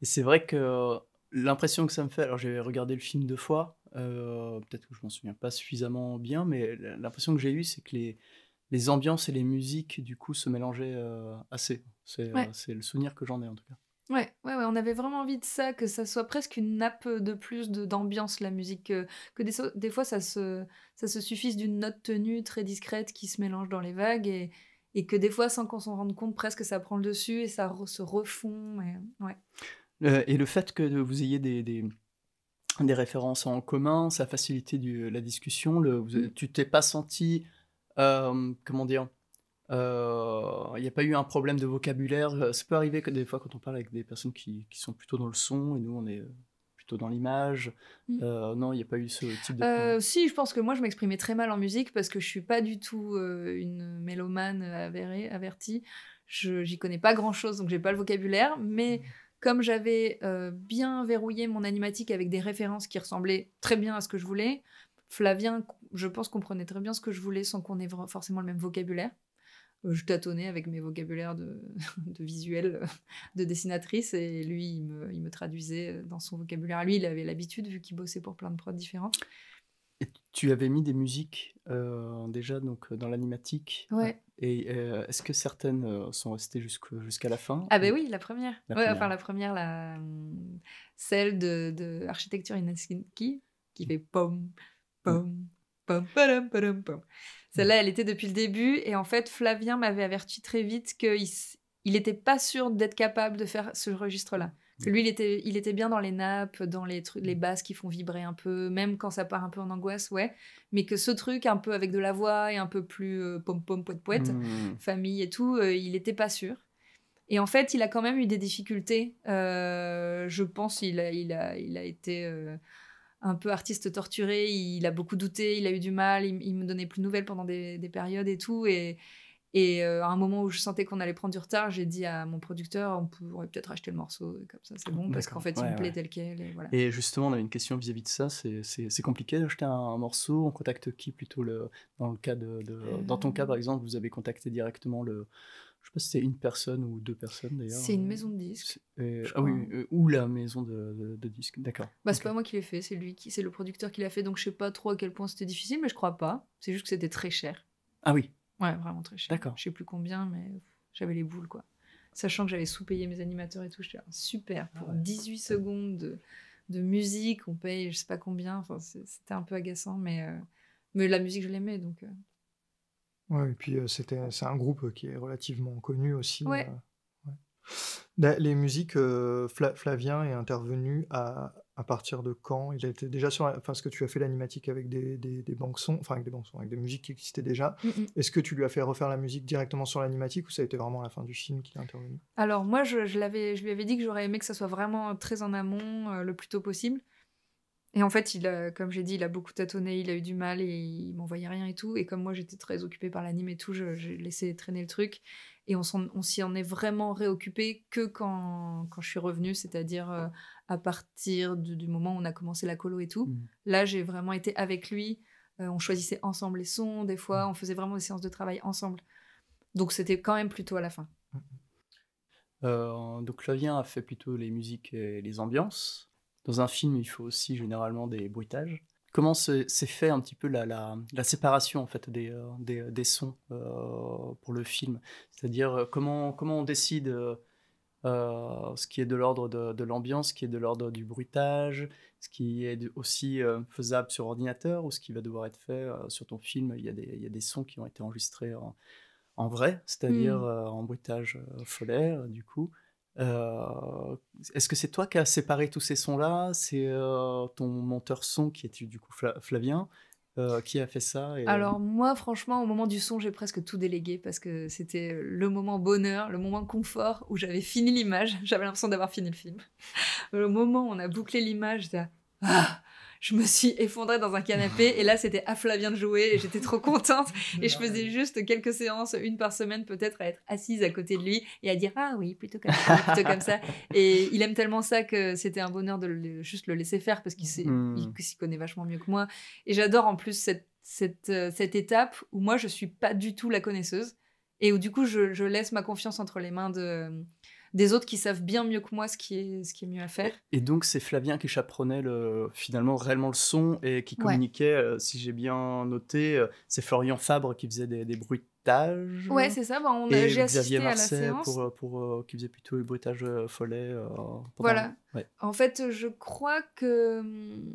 c'est vrai que l'impression que ça me fait, alors j'ai regardé le film deux fois, euh, peut-être que je m'en souviens pas suffisamment bien, mais l'impression que j'ai eue, c'est que les, les ambiances et les musiques, du coup, se mélangeaient euh, assez. Euh, c'est le souvenir que j'en ai, en tout cas. Ouais, ouais, ouais, on avait vraiment envie de ça, que ça soit presque une nappe de plus d'ambiance, la musique, que, des, des, fois ça se, ça se suffise d'une note tenue très discrète qui se mélange dans les vagues, et, et que des fois, sans qu'on s'en rende compte, presque ça prend le dessus et ça se refond. ouais. Euh, et le fait que vous ayez des, références en commun, ça a facilité la discussion. Le, tu t'es pas senti, euh, comment dire, euh, il n'y a pas eu un problème de vocabulaire. Ça peut arriver que des fois quand on parle avec des personnes qui, sont plutôt dans le son et nous on est plutôt dans l'image. Mm. non, il n'y a pas eu ce type de. Euh, si, je pense que moi, je m'exprimais très mal en musique parce que je suis pas du tout une mélomane avérée, avertie. Je j'y connais pas grand chose, donc je j'ai pas le vocabulaire, mais. Mm. Comme j'avais euh, bien verrouillé mon animatique avec des références qui ressemblaient très bien à ce que je voulais, Flavien, je pense, comprenait très bien ce que je voulais sans qu'on ait forcément le même vocabulaire. Euh, je tâtonnais avec mes vocabulaires de, visuel, de dessinatrice, et lui, il me, il me traduisait euh, dans son vocabulaire. Lui, il avait l'habitude, vu qu'il bossait pour plein de prods différents tu avais mis des musiques euh, déjà donc euh, dans l'animatique. Euh, et est-ce que certaines sont restées jusqu'à la fin Ah ben oui, la première. Enfin la première, celle de, de Architecture Skin qui fait pom pom pom pom pom pom. Celle-là, elle était depuis le début et en fait Flavien m'avait averti très vite qu'il il n'était pas sûr d'être capable de faire ce registre-là. Lui, il était, bien dans les nappes, dans les trucs, les basses qui font vibrer un peu, même quand ça part un peu en angoisse, ouais. Mais que ce truc, un peu avec de la voix et un peu plus euh, pom pom poète poète, mmh. famille et tout, euh, il n'était pas sûr. Et en fait, il a quand même eu des difficultés. Euh, je pense, il a, été un peu artiste torturé. Il, a beaucoup douté, il a eu du mal. Il, il me donnait plus de nouvelles pendant des, des périodes et tout. Et et euh, à un moment où je sentais qu'on allait prendre du retard, j'ai dit à mon producteur, on pourrait peut-être acheter le morceau, comme ça c'est bon, parce qu'en fait il me plaît tel quel. Et, justement, on avait une question vis-à-vis de ça, c'est compliqué d'acheter un, morceau, on contacte qui plutôt le, dans, le cas de, dans ton euh. cas par exemple, vous avez contacté directement le... Je sais pas si c'est une personne ou deux personnes d'ailleurs. C'est une maison de disques. Euh, ah oui, ou la maison de, de, disques, d'accord. Bah, c'est pas moi qui l'ai fait, c'est lui qui, c'est le producteur qui l'a fait, donc je sais pas trop à quel point c'était difficile, mais je crois pas. C'est juste que c'était très cher. Ah oui, Ouais, vraiment très cher. D'accord. Je sais plus combien, mais j'avais les boules, quoi. Sachant que j'avais sous-payé mes animateurs et tout, j'étais super. Ah Pour 18 secondes de, musique, on paye je sais pas combien. Enfin, c'était un peu agaçant, mais, euh, mais la musique, je l'aimais, donc. Euh. Ouais, et puis euh, c'est un groupe qui est relativement connu aussi. Bah, les musiques, Flavien est intervenu à, à partir de quand Il a déjà sur, enfin, ce que tu as fait l'animatique avec des, des, banques sons, enfin avec des banques sons, avec des musiques qui existaient déjà. Mm, mm. Est-ce que tu lui as fait refaire la musique directement sur l'animatique ou ça a été vraiment à la fin du film qu'il a intervenu Alors moi, je, l'avais, je lui avais dit que j'aurais aimé que ça soit vraiment très en amont, euh, le plus tôt possible. Et en fait, il comme j'ai dit, il a beaucoup tâtonné, il a eu du mal et il m'envoyait rien et tout. Et comme moi, j'étais très occupée par l'anime et tout, j'ai laissé traîner le truc. Et on s'y en, est vraiment réoccupé que quand, je suis revenue, c'est-à-dire euh, à partir du, moment où on a commencé la colo et tout. Mm. Là, j'ai vraiment été avec lui. Euh, on choisissait ensemble les sons, des fois, mm. on faisait vraiment des séances de travail ensemble. Donc c'était quand même plutôt à la fin. Mm. Euh, donc Flavien a fait plutôt les musiques et les ambiances. Dans un film, il faut aussi généralement des bruitages comment s'est fait un petit peu la, séparation en fait des, euh, euh, sons euh, pour le film C'est-à-dire comment, on décide ce qui est de l'ordre de, l'ambiance, ce qui est de l'ordre du bruitage, ce qui est aussi faisable sur ordinateur ou ce qui va devoir être fait sur ton film. Il y, a des, sons qui ont été enregistrés en, vrai, c'est-à-dire hmm. en bruitage folaire, du coup. Euh, est-ce que c'est toi qui as séparé tous ces sons-là C'est euh, ton monteur son qui est du coup Flavien euh, qui a fait ça Alors moi, franchement, au moment du son, j'ai presque tout délégué parce que c'était le moment bonheur, le moment confort où j'avais fini l'image. J'avais l'impression d'avoir fini le film. le moment où on a bouclé l'image, ça je me suis effondrée dans un canapé et là c'était à Flavien de jouer et j'étais trop contente et je faisais juste quelques séances une par semaine peut-être à être assise à côté de lui et à dire ah oui plutôt comme ça plutôt comme ça et il aime tellement ça que c'était un bonheur de juste le laisser faire parce hmm. qu'il s'y connaît vachement mieux que moi et j'adore en plus cette, euh, cette, étape où moi je suis pas du tout la connaisseuse et où du coup je, je laisse ma confiance entre les mains de des autres qui savent bien mieux que moi ce qui est, ce qui est mieux à faire. Et donc c'est Flavien qui chaperonnait le, finalement réellement le son et qui communiquait, euh, si j'ai bien noté, euh, c'est Florian Fabre qui faisait des, bruitages. Ouais, c'est ça. Ben, on a, et Xavier pour, euh, pour qui faisait plutôt le bruitages follets. follet. voilà. En fait, je crois que hum,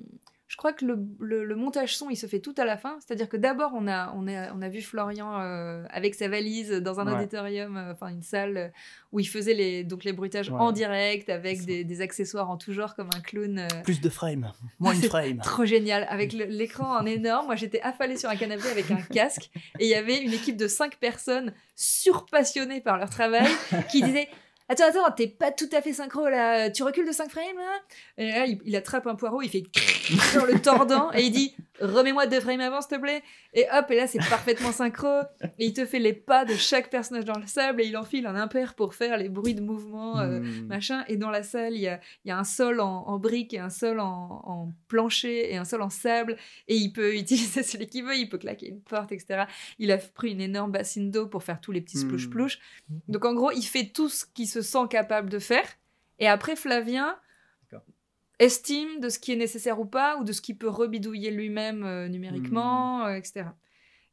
je crois que le, montage son, il se fait tout à la fin. C'est-à-dire que d'abord, on a, on, a, on a vu Florian euh, avec sa valise dans un auditorium, euh, enfin une salle euh, où il faisait les, donc les bruitages en direct avec des, accessoires en tout genre comme un clown. Plus de frames, moins de frames. Trop génial. Avec l'écran en énorme, moi j'étais affalée sur un canapé avec un casque et il y avait une équipe de cinq personnes surpassionnées par leur travail qui disaient Attends, attends, t'es pas tout à fait synchro là, tu recules de 5 frames Et là, il, attrape un poireau, il fait sur le tordant et il dit remets-moi deux frames avant, s'il te plaît. Et hop, et là, c'est parfaitement synchro. il te fait les pas de chaque personnage dans le sable et il enfile un impair pour faire les bruits de mouvement, euh, hmm. machin. Et dans la salle, il y a, un sol en, briques et un sol en, plancher et un sol en sable. Et il peut utiliser celui qu'il veut, il peut claquer une porte, etc. Il a pris une énorme bassine d'eau pour faire tous les petits splouches-plouches. Hmm. Donc en gros, il fait tout ce qu'il se sent capable de faire. Et après, Flavien estime de ce qui est nécessaire ou pas, ou de ce qui peut rebidouiller lui-même euh, numériquement, hmm. etc. Euh,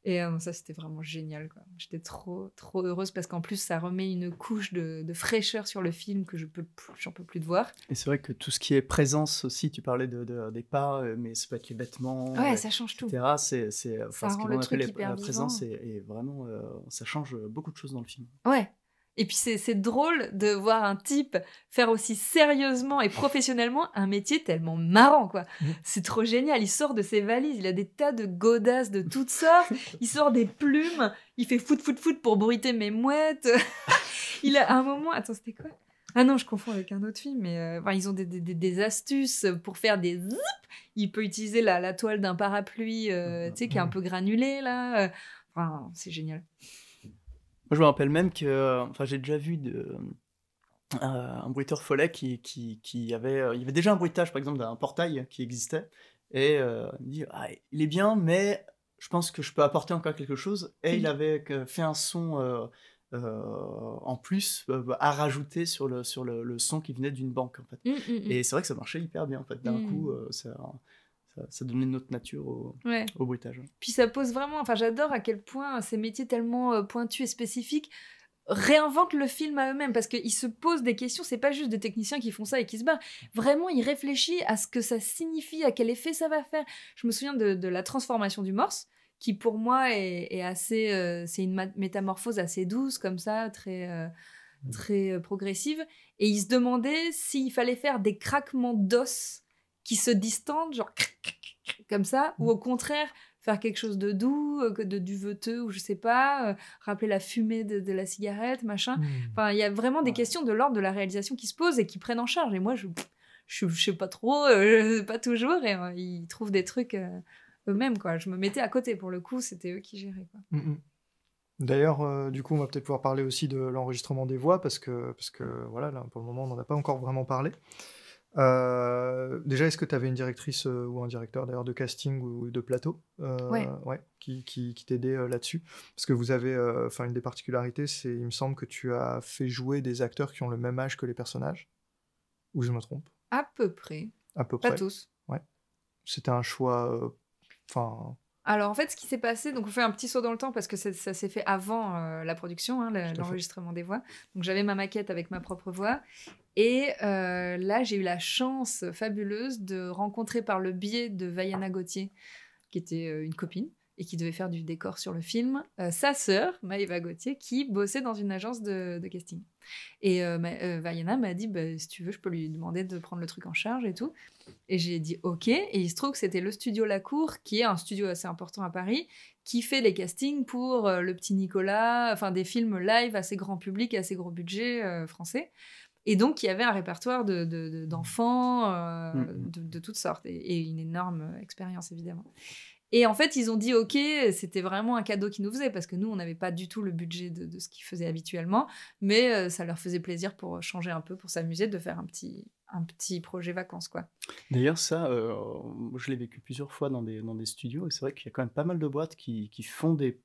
et euh, ça, c'était vraiment génial. J'étais trop, trop heureuse parce qu'en plus, ça remet une couche de, fraîcheur sur le film que je peux, j'en peux plus de voir. Et c'est vrai que tout ce qui est présence aussi, tu parlais de, des pas, mais ça peut être les vêtements. Ouais, ça change etc. tout. C'est, c'est, appelle la présence, et, vraiment, ça change beaucoup de choses dans le film. Ouais, et puis c'est drôle de voir un type faire aussi sérieusement et professionnellement un métier tellement marrant, quoi. Mmh. C'est trop génial. Il sort de ses valises, il a des tas de godasses de toutes sortes, il sort des plumes, il fait foot foot foot pour bruiter mes mouettes. il a un moment, attends, c'était quoi ah non, je confonds avec un autre film, mais euh, enfin, ils ont des, astuces pour faire des zip. Il peut utiliser la, toile d'un parapluie, euh, mmh, tu sais, mmh, qui est un peu granulée, là. Enfin, c'est génial je me rappelle même que, enfin, j'ai déjà vu de, euh, un bruiteur follet qui, qui, qui avait, euh, il y avait déjà un bruitage, par exemple, d'un portail qui existait, et euh, il me dit, ah, il est bien, mais je pense que je peux apporter encore quelque chose, et il avait euh, fait un son en plus bah, à rajouter sur le, sur le, son qui venait d'une banque, en fait. Mmh, mmh, mmh. Et c'est vrai que ça marchait hyper bien, en fait, d'un coup, ça euh, ça, donnait une autre nature au, bruitage. Puis ça pose vraiment, enfin j'adore à quel point ces métiers tellement euh, pointus et spécifiques réinventent le film à eux-mêmes parce qu'ils se posent des questions. C'est pas juste des techniciens qui font ça et qui se barrent. Vraiment, ils réfléchissent à ce que ça signifie, à quel effet ça va faire. Je me souviens de, la transformation du morse qui pour moi est, assez, euh, c'est une métamorphose assez douce comme ça, très mm. très progressive. Et ils se demandaient s'il fallait faire des craquements d'os qui se distendent, genre comme ça, ou mm. au contraire faire quelque chose de doux, euh, de duveteux, ou je sais pas, euh, rappeler la fumée de, la cigarette, machin. Mm. Enfin, il y a vraiment des questions de l'ordre de la réalisation qui se posent et qui prennent en charge. Et moi, je je, sais pas trop, euh, pas toujours, et ils trouvent des trucs eux-mêmes, quoi. Je me mettais à côté, pour le coup, c'était eux qui géraient, mm, D'ailleurs, du coup, on va peut-être pouvoir parler aussi de l'enregistrement des voix parce que, parce que voilà, pour le moment, on n'en a pas encore vraiment parlé. Euh, déjà, est-ce que tu avais une directrice euh, ou un directeur d'ailleurs de casting ou de plateau euh, ouais. qui, qui, t'aidait là-dessus Parce que vous avez, enfin, une des particularités, c'est il me semble que tu as fait jouer des acteurs qui ont le même âge que les personnages. Ou je me trompe À peu près. À peu près. Pas tous. Ouais. C'était un choix. Enfin. Alors en fait, ce qui s'est passé, donc on fait un petit saut dans le temps parce que ça, s'est fait avant la production, hein, l'enregistrement des voix. Donc j'avais ma maquette avec ma propre voix et euh, là, j'ai eu la chance fabuleuse de rencontrer par le biais de Vaiana Gauthier, qui était euh, une copine et qui devait faire du décor sur le film, euh, sa sœur, Maëva Gauthier, qui bossait dans une agence de, casting. Et euh, ma, Vaiana m'a dit, bah, si tu veux, je peux lui demander de prendre le truc en charge et tout. Et j'ai dit, ok. Et il se trouve que c'était le studio La Cour, qui est un studio assez important à Paris, qui fait les castings pour Le Petit Nicolas, enfin des films live assez grand public, assez gros budget français. Et donc, il y avait un répertoire mm. d'enfants euh, mm. de, toutes sortes et, une énorme euh, expérience, évidemment. Et en fait, ils ont dit OK, c'était vraiment un cadeau qu'ils nous faisaient parce que nous, on n'avait pas du tout le budget de, ce qu'ils faisaient habituellement, mais euh, ça leur faisait plaisir pour changer un peu, pour s'amuser, de faire un petit, un petit projet vacances. quoi. D'ailleurs, ça, je l'ai vécu plusieurs fois dans des, dans des studios et c'est vrai qu'il y a quand même pas mal de boîtes qui, qui font des,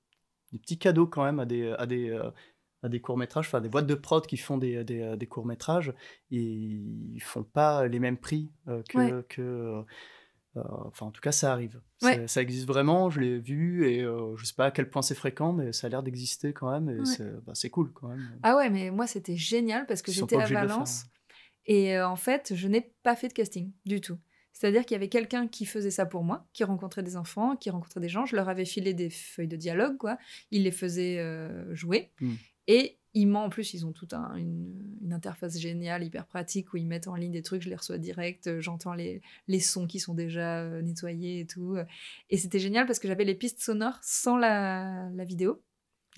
petits cadeaux quand même à des, à des, des courts-métrages, enfin des boîtes de prod qui font des, des, euh, courts-métrages, et ils font pas les mêmes prix euh, que. Euh, enfin, en tout cas, ça arrive. Ça, existe vraiment, je l'ai vu, et je je sais pas à quel point c'est fréquent, mais ça a l'air d'exister quand même, et bah, c'est cool quand même. Ah ouais, mais moi, c'était génial parce que j'étais à Valence, hein. et en fait, je n'ai pas fait de casting du tout. C'est-à-dire qu'il y avait quelqu'un qui faisait ça pour moi, qui rencontrait des enfants, qui rencontrait des gens. Je leur avais filé des feuilles de dialogue, quoi. Il les faisait jouer. Mmh. Et ils m'ont En plus, ils ont toute une, interface géniale, hyper pratique, où ils mettent en ligne des trucs, je les reçois direct, euh, j'entends les, sons qui sont déjà euh, nettoyés et tout. Et c'était génial parce que j'avais les pistes sonores sans la vidéo.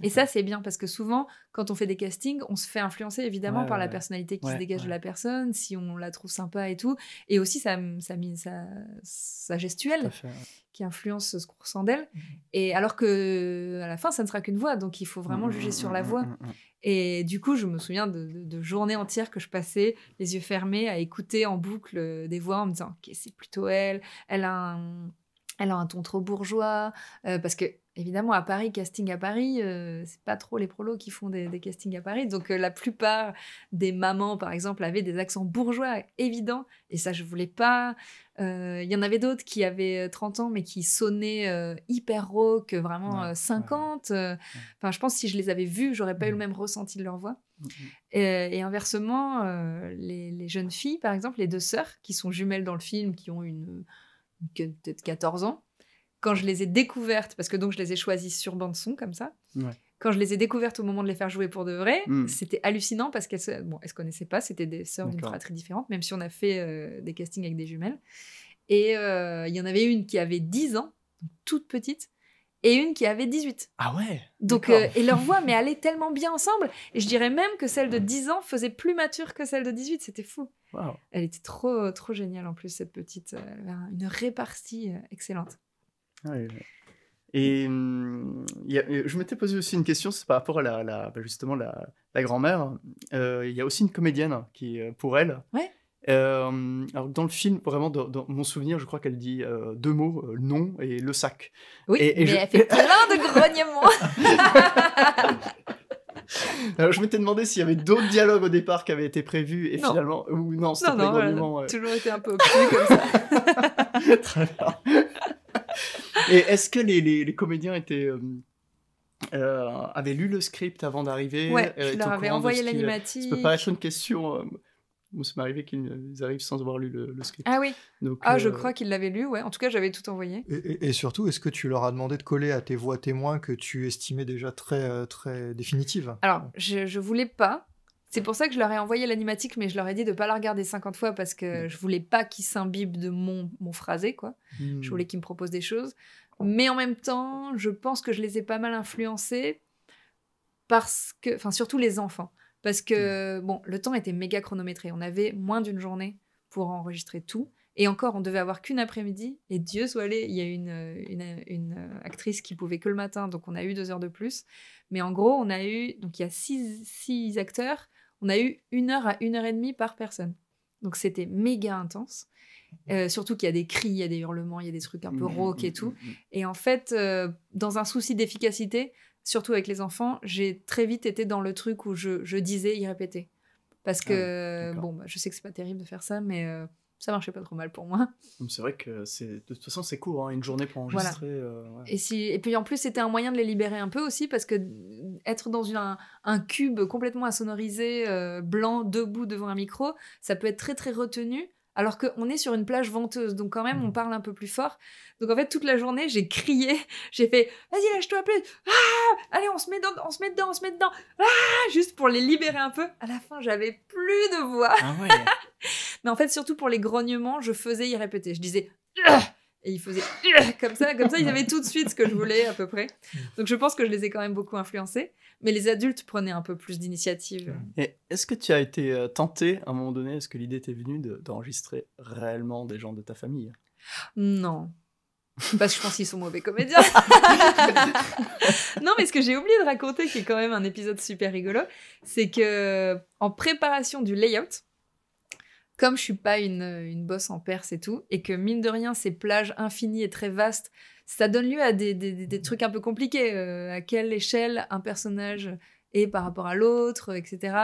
Et ça, c'est bien parce que souvent, quand on fait des castings, on se fait influencer évidemment par la personnalité qui se dégage de la personne, si on la trouve sympa et tout. Et aussi ça, mine sa, gestuelle qui influence ce qu'on ressent d'elle. Mhm. Et alors que à la fin, ça ne sera qu'une voix. Donc il faut vraiment juger sur la mm, mm, voix. Mm, et du coup, je me souviens de, journées entières que je passais les yeux fermés à écouter en boucle euh, des voix en me disant Ok, c'est plutôt elle, elle a un, elle a un ton trop bourgeois. Euh, parce que évidemment, à Paris, casting à Paris, euh, c'est pas trop les prolos qui font des, castings à Paris. Donc euh, la plupart des mamans, par exemple, avaient des accents bourgeois évidents. Et ça, je voulais pas. Euh, il y en avait d'autres qui avaient 30 ans, mais qui sonnaient hyper rock, vraiment 50. Enfin, je pense que si je les avais vus, j'aurais pas eu le mm. même ressenti de leur voix. Mm, mm. Et, inversement, les, jeunes filles, par exemple, les deux sœurs, qui sont jumelles dans le film, qui ont une, une peut-être 14 ans, quand je les ai découvertes, parce que donc je les ai choisies sur bande son comme ça. Quand je les ai découvertes au moment de les faire jouer pour de vrai, hmm. c'était hallucinant parce qu'elles se... se connaissaient pas, c'était des sœurs d'une fratrie différente, même si on a fait euh, des castings avec des jumelles. Et euh, il y en avait une qui avait 10 ans, toute petite, et une qui avait 18. Ah ouais Donc, euh, et leur voix, mais allait tellement bien ensemble. Et je dirais même que celle de 10 ans faisait plus mature que celle de 18. C'était fou. Elle était trop, trop géniale en plus, cette petite. une répartie excellente et mm, euh, je m'étais posé aussi une question, c'est par rapport à la, bah, justement la, grand-mère. Il euh, y a aussi une comédienne qui, euh, pour elle, alors dans le film, vraiment, dans, mon souvenir, je crois qu'elle dit deux mots, non et le sac. Oui, et, mais elle fait plein de grognements. alors, je m'étais demandé s'il y avait d'autres dialogues au départ qui avaient été prévus et finalement, ou non, non, Toujours été un peu comme ça. Très bien. Et est-ce que les, les, comédiens étaient. Euh, euh, avaient lu le script avant d'arriver Ouais, euh, je leur avais envoyé l'animatique. Ça peut paraître une question. ça m'est arrivé qu'ils arrivent sans avoir lu le, script. Ah oui. Donc, ah, je crois qu'ils l'avaient lu, ouais. En tout cas, j'avais tout envoyé. Et, surtout, est-ce que tu leur as demandé de coller à tes voix témoins que tu estimais déjà très, très définitives Alors, je, je voulais pas, c'est pour ça que je leur ai envoyé l'animatique, mais je leur ai dit de pas la regarder 50 fois parce que mm. je voulais pas qu'ils s'imbibent de mon, mon phrasé, quoi. Mm. Je voulais qu'ils me proposent des choses. Mais en même temps, je pense que je les ai pas mal influencés parce que, enfin, surtout les enfants. Parce que, mm. bon, le temps était méga chronométré. On avait moins d'une journée pour enregistrer tout. Et encore, on devait avoir qu'une après-midi. Et Dieu soit allé, il y a une, une, une, actrice qui pouvait que le matin, donc on a eu deux heures de plus. Mais en gros, on a eu, donc il y a six, six acteurs on a eu une heure à une heure et demie par personne. Donc c'était méga intense. Euh, surtout qu'il y a des cris, il y a des hurlements, il y a des trucs un peu mm, rauques mm, et tout. Mm, et en fait, euh, dans un souci d'efficacité, surtout avec les enfants, j'ai très vite été dans le truc où je, disais il répétait. Parce ah que, bon, bah, je sais que c'est pas terrible de faire ça, mais euh, ça marchait pas trop mal pour moi. C'est vrai que c'est de toute façon c'est court, hein, une journée pour enregistrer. Euh, et, si... et puis en plus c'était un moyen de les libérer un peu aussi parce que être dans une, un, cube complètement insonorisé, euh, blanc, debout devant un micro, ça peut être très très retenu. Alors qu'on est sur une plage venteuse, donc quand même on mm. parle un peu plus fort. Donc en fait toute la journée j'ai crié, j'ai fait vas-y lâche-toi plus, ah allez on se met dedans, on se met dedans, on se met dedans, juste pour les libérer un peu. À la fin j'avais plus de voix. Ah ouais. Mais en fait, surtout pour les grognements, je faisais y répéter. Je disais et ils faisaient comme ça, comme ça, ils avaient tout de suite ce que je voulais à peu près. Mm. Donc je pense que je les ai quand même beaucoup influencés, mais les adultes prenaient un peu plus d'initiative. Mm. Et est-ce que tu as été euh, tenté à un moment donné, est-ce que l'idée t'est venue d'enregistrer réellement des gens de ta famille Non. Parce que je pense qu'ils sont mauvais comédiens. non, mais ce que j'ai oublié de raconter, qui est quand même un épisode super rigolo, c'est que en préparation du layout, comme je suis pas euh, une, bosse en Perse et tout, et que mine de rien, ces plages infinies et très vastes, ça donne lieu à des, trucs un peu compliqués. Euh, à quelle échelle un personnage est par rapport à l'autre, etc.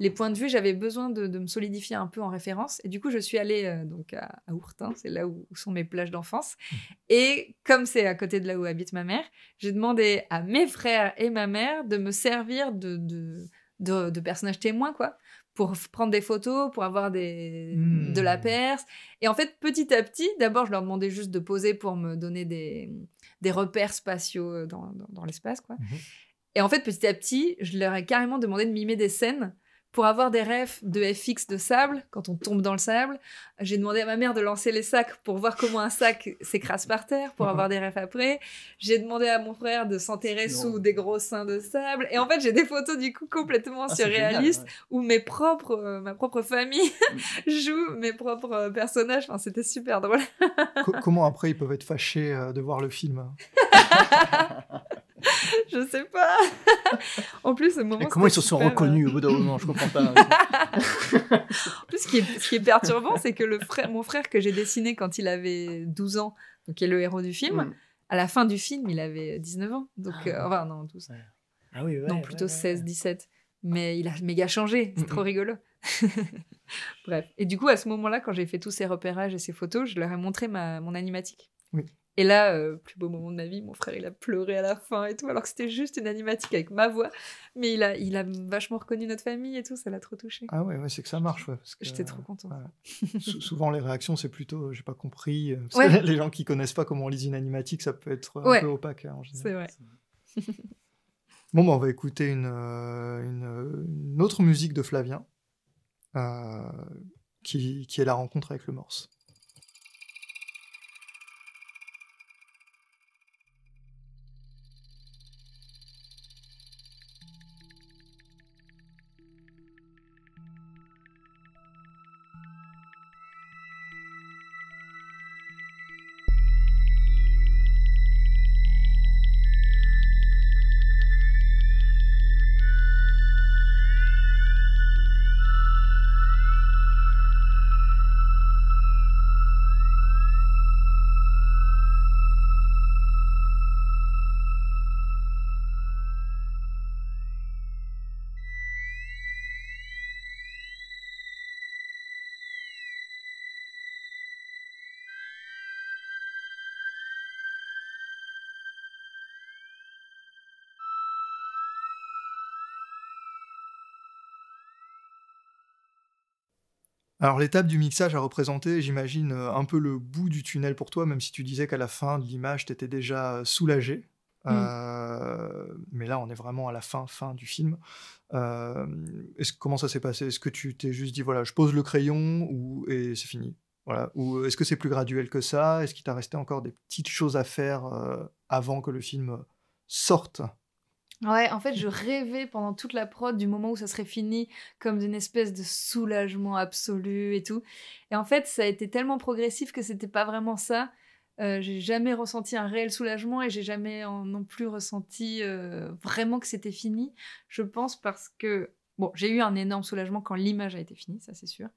Les points de vue, j'avais besoin de, me solidifier un peu en référence. Et du coup, je suis allée euh, donc à, à Ourtin, hein, c'est là où, sont mes plages d'enfance. Mmh. Et comme c'est à côté de là où habite ma mère, j'ai demandé à mes frères et ma mère de me servir de, de de, de, personnages témoins, quoi pour prendre des photos, pour avoir mmh. de la perse. Et en fait, petit à petit, d'abord, je leur demandais juste de poser pour me donner des, repères spatiaux euh, dans, l'espace. Mmh Et en fait, petit à petit, je leur ai carrément demandé de mimer des scènes pour avoir des rêves de FX de sable, quand on tombe dans le sable, j'ai demandé à ma mère de lancer les sacs pour voir comment un sac s'écrase par terre, pour avoir des rêves après. J'ai demandé à mon frère de s'enterrer sous des gros seins de sable. Et en fait, j'ai des photos du coup complètement ah, surréalistes où mes propres, euh, ma propre famille joue mes propres euh, personnages. Enfin, c'était super drôle. comment après ils peuvent être fâchés euh, de voir le film je sais pas. en plus, au moment. comment ils se sont reconnus euh, au bout d'un moment Je comprends pas. en plus, ce qui est, perturbant, c'est que le frère, mon frère que j'ai dessiné quand il avait 12 ans, donc qui est le héros du film, mm. à la fin du film, il avait 19 ans. Donc, ah, euh, enfin, non, 12. Ah oui, ouais, non, plutôt 16, 17. Mais il a méga changé. C'est mm, trop mm. rigolo. Bref. Et du coup, à ce moment-là, quand j'ai fait tous ces repérages et ces photos, je leur ai montré mon animatique. Oui. Et là, le euh, plus beau moment de ma vie, mon frère, il a pleuré à la fin et tout, alors que c'était juste une animatique avec ma voix. Mais il a, il a vachement reconnu notre famille et tout, ça l'a trop touché. Ah ouais, c'est que ça marche. Ouais, J'étais trop content. souvent, les réactions, c'est plutôt, euh, j'ai pas compris. Euh, les gens qui connaissent pas comment on lit une animatique, ça peut être un peu opaque hein, en général. C'est vrai. bon, bah, on va écouter une, une, autre musique de Flavien, qui est la rencontre avec le Morse. Alors l'étape du mixage a représenté, j'imagine, euh, un peu le bout du tunnel pour toi, même si tu disais qu'à la fin de l'image, tu étais déjà euh, soulagé. Mm. Euh, mais là, on est vraiment à la fin, fin du film. comment ça s'est passé Est-ce que tu t'es juste dit, voilà, je pose le crayon ou, et c'est fini voilà. Ou est-ce que c'est plus graduel que ça Est-ce qu'il t'a resté encore des petites choses à faire avant que le film sorte Ouais, en fait, je rêvais pendant toute la prod du moment où ça serait fini, comme d'une espèce de soulagement absolu et tout. Et en fait, ça a été tellement progressif que c'était pas vraiment ça. Euh, j'ai jamais ressenti un réel soulagement et j'ai jamais non plus ressenti euh, vraiment que c'était fini. Je pense parce que bon, j'ai eu un énorme soulagement quand l'image a été finie, ça c'est sûr.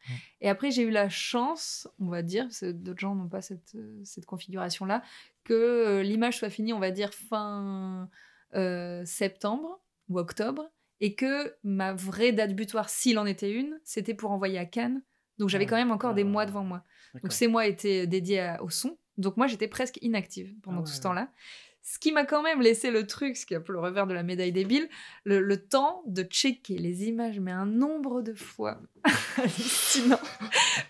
Et après, j'ai eu la chance, on va dire, d'autres gens n'ont pas cette euh, configuration là, que l'image soit finie, on va dire fin euh, septembre ou octobre, et que ma vraie date butoir, s'il en était une, c'était pour envoyer à Cannes. Donc j'avais quand même encore des mois devant moi. Donc ces mois étaient euh, dédiés au son. Donc moi j'étais presque inactive pendant ah tout ce temps-là. Ce qui m'a quand même laissé le truc, ce qui est un peu le revers de la médaille débile, le, le temps de checker les images, mais un nombre de fois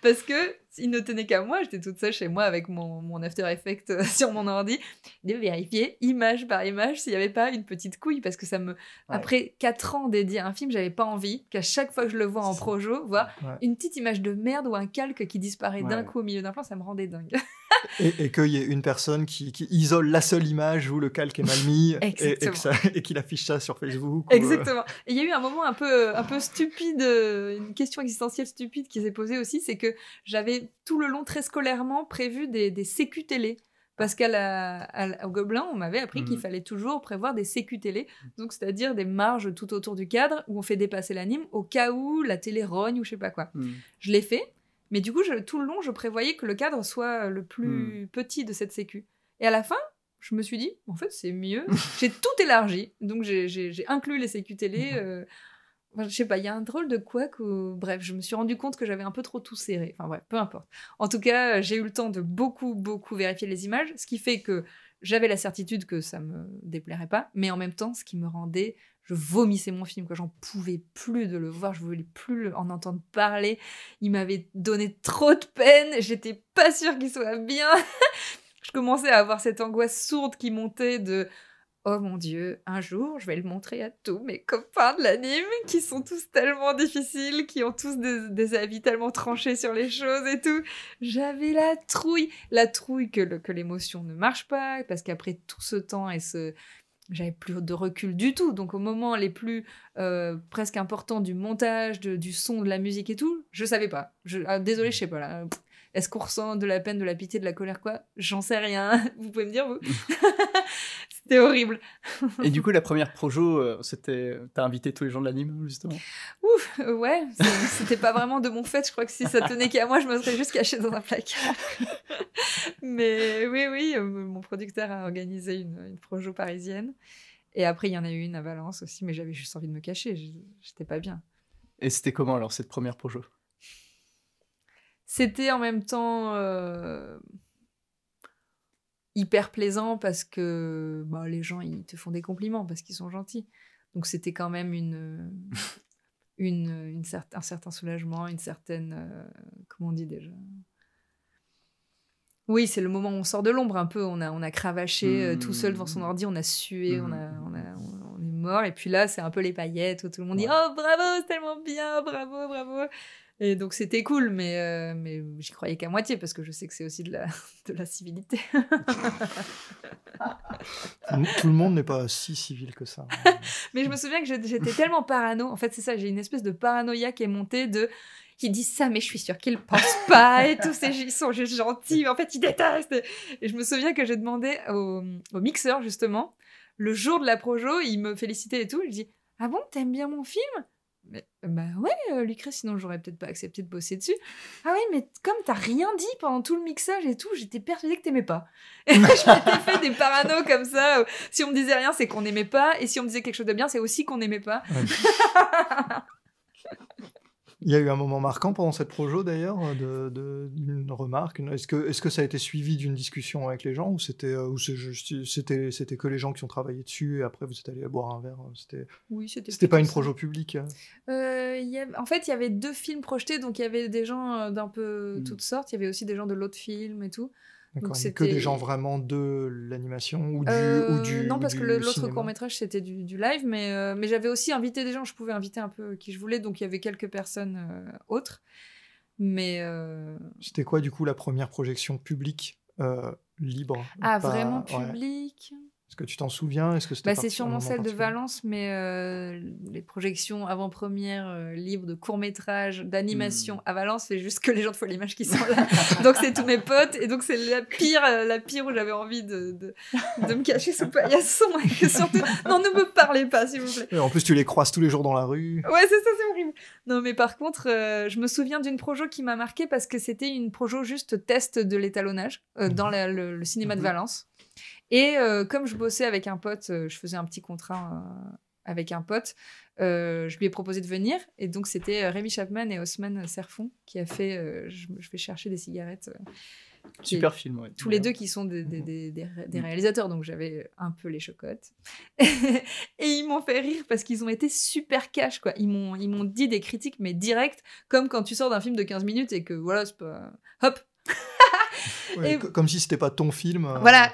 Parce que il ne tenait qu'à moi, j'étais toute seule chez moi avec mon, mon After Effects euh, sur mon ordi, de vérifier image par image s'il n'y avait pas une petite couille, parce que ça me... Après 4 ans dédié à un film, j'avais pas envie qu'à chaque fois que je le vois en projo, voir une petite image de merde ou un calque qui disparaît d'un coup au milieu d'un plan, ça me rendait dingue. et, et qu'il y ait une personne qui, qui, isole la seule image où le calque est mal mis et, et qu'il affiche ça sur Facebook. Euh, Exactement. Il y a eu un moment un peu, un peu stupide, une question existentielle stupide qui s'est posée aussi, c'est que j'avais tout le long très scolairement prévu des, sécu télé. Parce qu'au Gobelin, on m'avait appris qu'il mhm. fallait toujours prévoir des sécu télé, donc c'est-à-dire des marges tout autour du cadre où on fait dépasser l'anime au cas où la télé rogne ou je sais pas quoi. Mhm. Je l'ai fait, mais du coup, tout le long, je prévoyais que le cadre soit le plus mhm. petit de cette sécu. Et à la fin, je me suis dit, en fait, c'est mieux. j'ai tout élargi, donc j'ai inclus les sécu télé. Euh, je sais pas, il y a un drôle de quoi que... bref, je me suis rendu compte que j'avais un peu trop tout serré. Enfin bref, peu importe. En tout cas, euh, j'ai eu le temps de beaucoup beaucoup vérifier les images, ce qui fait que j'avais la certitude que ça me déplairait pas, mais en même temps, ce qui me rendait je vomissais mon film, que j'en pouvais plus de le voir, je voulais plus en entendre parler. Il m'avait donné trop de peine, j'étais pas sûre qu'il soit bien. je commençais à avoir cette angoisse sourde qui montait de Oh mon Dieu, un jour, je vais le montrer à tous mes copains de l'anime qui sont tous tellement difficiles, qui ont tous des, avis tellement tranchés sur les choses et tout. J'avais la trouille, la trouille que, que l'émotion ne marche pas, parce qu'après tout ce temps et ce, j'avais plus de recul du tout. Donc au moment les plus euh, presque importants du montage, du son, de la musique et tout, je savais pas. Je, ah, je sais pas là. Est-ce qu'on ressent de la peine, de la pitié, de la colère quoi J'en sais rien. Vous pouvez me dire vous. C'était horrible. Et du coup, la première projo, euh, c'était. T'as invité tous les gens de l'anime, justement Ouf, euh, ouais. C'était pas vraiment de mon fait. Je crois que si ça tenait qu'à moi, je me serais juste cachée dans un placard. Mais oui, oui, euh, mon producteur a organisé une, une projo parisienne. Et après, il y en a eu une à Valence aussi, mais j'avais juste envie de me cacher. J'étais pas bien. Et c'était comment alors, cette première projo C'était en même temps hyper plaisant parce que bah, les gens ils te font des compliments parce qu'ils sont gentils. Donc c'était quand même une, une, un certain soulagement, une certaine euh, comment on dit déjà. Oui, c'est le moment où on sort de l'ombre un peu. On a on a cravaché euh, tout seul devant son mmh. ordi, on a sué, on, a, mmh. on, est mort. Et puis là, c'est un peu les paillettes où tout le monde dit oh bravo, c'est tellement bien, bravo, bravo. Et donc c'était cool, euh, mais, j'y croyais qu'à moitié parce que je sais que c'est aussi de la, civilité. Tout le monde n'est pas si civil que ça. mais je me souviens que j'étais tellement parano. En fait, c'est ça, j'ai une espèce de paranoïa qui est montée de qui dit ça, mais je suis sûre qu'ils pensent pas et tous ces ils sont juste gentils, en fait ils détestent. Et je me souviens que j'ai demandé au, mixeur justement le jour de la projo, il me félicitait et tout, il dit ah bon t'aimes bien mon film mais, bah ouais, euh, Lucré, sinon j'aurais peut-être pas accepté de bosser dessus. Ah oui, mais comme t'as rien dit pendant tout le mixage et tout, j'étais persuadée que t'aimais pas. Et je m'étais fait des parano comme ça. Si on me disait rien, c'est qu'on aimait pas. Et si on me disait quelque chose de bien, c'est aussi qu'on aimait pas. Il y a eu un moment marquant pendant cette projo d'ailleurs, euh, d'une remarque. Est-ce que, ça a été suivi d'une discussion avec les gens ou c'était euh, que les gens qui ont travaillé dessus et après vous êtes allés boire un verre euh, C'était oui, c'était pas une projo publique hein. En fait, il y avait deux films projetés, donc il y avait des gens d'un peu hmm. toutes sortes. Il y avait aussi des gens de l'autre film et tout. D'accord, que des gens vraiment de l'animation ou, du ou, euh, du Non, parce que l'autre court-métrage, c'était du, du, live, mais, euh, mais j'avais aussi invité des gens, je pouvais inviter un peu euh, qui je voulais, donc il y avait quelques personnes autres. Mais. C'était quoi, du coup, la première projection publique libre Ah, vraiment publique est-ce que tu t'en souviens Est-ce que bah, C'est sûrement celle de Valence, mais euh, les projections avant premières euh, livres de courts métrages, d'animation hmm. à Valence, c'est juste que les gens de l'image qui sont là. donc c'est tous mes potes, et donc c'est la pire, euh, la pire où j'avais envie de, de, me cacher sous paillasson. surtout, non, ne me parlez pas, s'il vous plaît. en plus, tu les croises tous les jours dans la rue. Ouais, c'est ça, c'est horrible. Non, mais par contre, je me souviens d'une projo qui m'a marquée parce que c'était une projo juste test de l'étalonnage dans mhm. le, cinéma de mhm. Valence. Et euh, comme je bossais avec un pote, euh, je faisais un petit contrat euh, avec un pote, je lui ai proposé de venir. Et donc, c'était Rémi Chapman et Osman Serfon qui a fait je, vais chercher des cigarettes. Super film, ouais. Tous les deux qui sont des, mm. réalisateurs, donc j'avais un peu les chocottes. et ils m'ont fait rire parce qu'ils ont été super cash, quoi. Ils m'ont, ils m'ont dit des critiques, mais directes, comme quand tu sors d'un film de 15 minutes et que voilà, Hop! Comme si c'était pas ton film. Euh, voilà.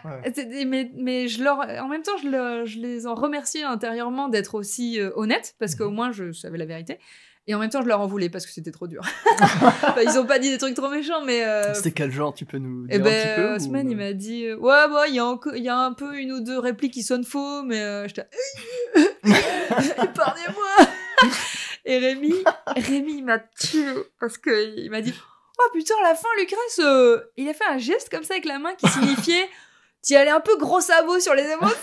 Mais, mais, je leur, en même temps, je, je les en remercie intérieurement d'être aussi euh, honnêtes, parce qu'au mhm. moins, je savais la vérité. Et en même temps, je leur en voulais parce que c'était trop dur. ils ont pas dit des trucs trop méchants, mais. Euh, c'était quel genre Tu peux nous dire eh un ben, petit peu semaine, il m'a dit ouais Ouais, bah, il y, y, a un peu une ou deux répliques qui sonnent faux, mais j'étais Épargnez-moi Et Rémi, Rémi m'a tué parce qu'il m'a dit oh putain, à la fin, Lucrèce, euh, il a fait un geste comme ça avec la main qui signifiait tu allais un peu gros sabot sur les émotions.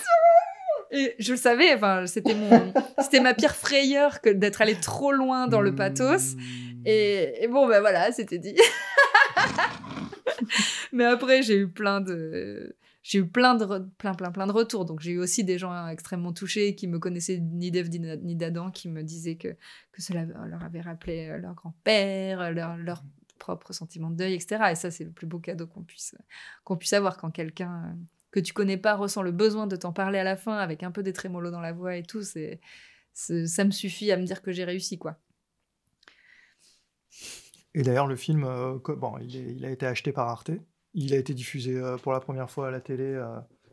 Et je le savais, enfin, c'était mon, c'était ma pire frayeur que d'être allé trop loin dans le pathos. Hmm. Et, bon, ben voilà, c'était dit. Mais après, j'ai eu plein de, j'ai eu plein de, plein, plein, plein de retours. Donc, j'ai eu aussi des gens extrêmement touchés qui me connaissaient ni d'Eve ni d'Adam, qui me disaient que, que cela leur avait rappelé leur grand-père, leur, propre sentiment de deuil, etc. Et ça, c'est le plus beau cadeau qu'on puisse, qu'on puisse avoir quand quelqu'un euh, que tu connais pas ressent le besoin de t'en parler à la fin avec un peu des trémolos dans la voix et tout. C'est, ça me suffit à me dire que j'ai réussi, quoi. Et d'ailleurs, le film, euh, bon, il, a été acheté par Arte. Il a été diffusé euh, pour la première fois à la télé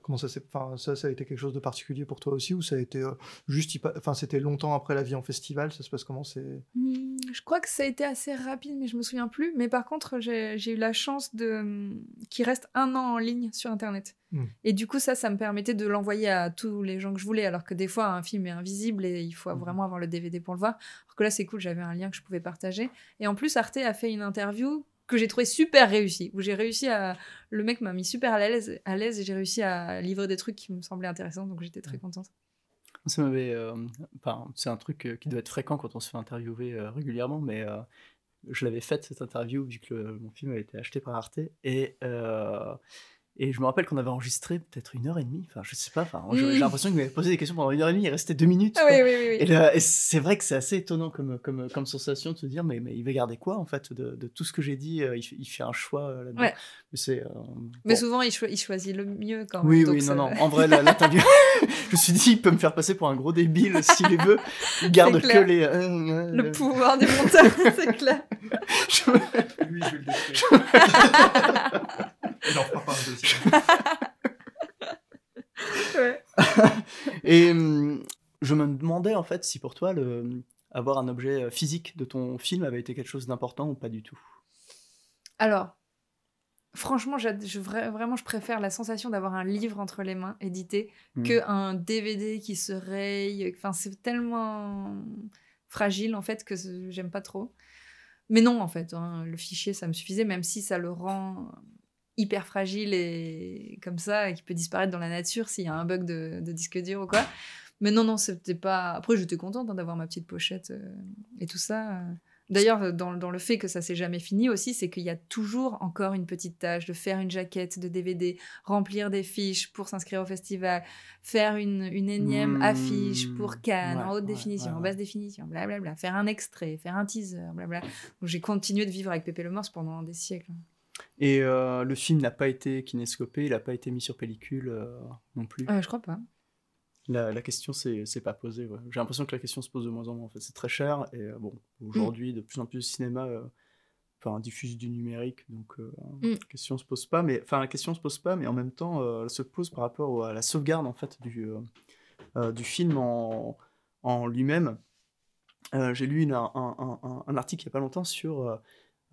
Comment ça s'est, enfin, ça, ça a été quelque chose de particulier pour toi aussi ou ça a été euh, juste, enfin, c'était longtemps après la vie en festival, ça se passe comment c'est hmm, Je crois que ça a été assez rapide, mais je me souviens plus. Mais par contre, j'ai, eu la chance de hmm, qu'il reste un an en ligne sur Internet. Hmm. Et du coup, ça, ça me permettait de l'envoyer à tous les gens que je voulais, alors que des fois, un film est invisible et il faut vraiment avoir le DVD pour le voir. Alors que là, c'est cool, j'avais un lien que je pouvais partager. Et en plus, Arte a fait une interview que j'ai trouvé super réussi, où j'ai réussi à. Le mec m'a mis super à l'aise, à l'aise et j'ai réussi à livrer des trucs qui me semblaient intéressants, donc j'étais très contente. Ça m'avait. Euh, c'est un truc euh, qui doit être fréquent quand on se fait interviewer euh, régulièrement, mais je l'avais faite cette interview vu que mon film avait été acheté par Arte et et je me rappelle qu'on avait enregistré peut-être une heure et demie. Enfin, je sais pas. Enfin, j'ai hmm. l'impression qu'il m'avait posé des questions pendant une heure et demie. Il restait deux minutes. Ah oui, oui, oui, et, c'est vrai que c'est assez étonnant comme, comme, comme sensation de se dire, mais, mais il va garder quoi en fait de, tout ce que j'ai dit euh, il, fait un choix euh, là-dedans. Mais, c'est, euh, mais souvent, il, choisit le mieux quand même. Oui, oui, non, non. En vrai, l'interview je me suis dit, il peut me faire passer pour un gros débile s'il veut. Il garde que les. le pouvoir des monteur, c'est clair. je... je vais le et hum, je me demandais en fait si pour toi le, avoir un objet euh, physique de ton film avait été quelque chose d'important ou pas du tout. Alors, franchement, je, vraiment, je préfère la sensation d'avoir un livre entre les mains édité hum. que un DVD qui se raye. Enfin, c'est tellement fragile en fait que j'aime pas trop. Mais non, en fait, hein, le fichier, ça me suffisait, même si ça le rend hyper fragile et comme ça, qui peut disparaître dans la nature s'il y a un bug de, disque dur ou quoi. Mais non, non, c'était pas. Après, j'étais contente hein, d'avoir ma petite pochette euh, et tout ça. Euh. D'ailleurs, dans, le fait que ça s'est jamais fini aussi, c'est qu'il y a toujours encore une petite tâche de faire une jaquette de DVD, remplir des fiches pour s'inscrire au festival, faire une, énième hmm. affiche pour Cannes, en haute définition, en basse définition, blablabla, faire un extrait, faire un teaser, blablabla. Bla. J'ai continué de vivre avec Pépé Le Morse pendant des siècles. Hein. Et euh, le film n'a pas été kinéscopé, il n'a pas été mis sur pellicule euh, non plus. Euh, je crois pas. La, la question c'est pas posée. J'ai l'impression que la question se pose de moins en moins. En fait, c'est très cher et bon, aujourd'hui, mm. de plus en plus de cinéma enfin diffuse du numérique donc mm. la question se pose pas mais enfin la question se pose pas mais en même temps elle se pose par rapport à la sauvegarde en fait du du film en, en lui-même j'ai lu un, un, un, article il n'y a pas longtemps sur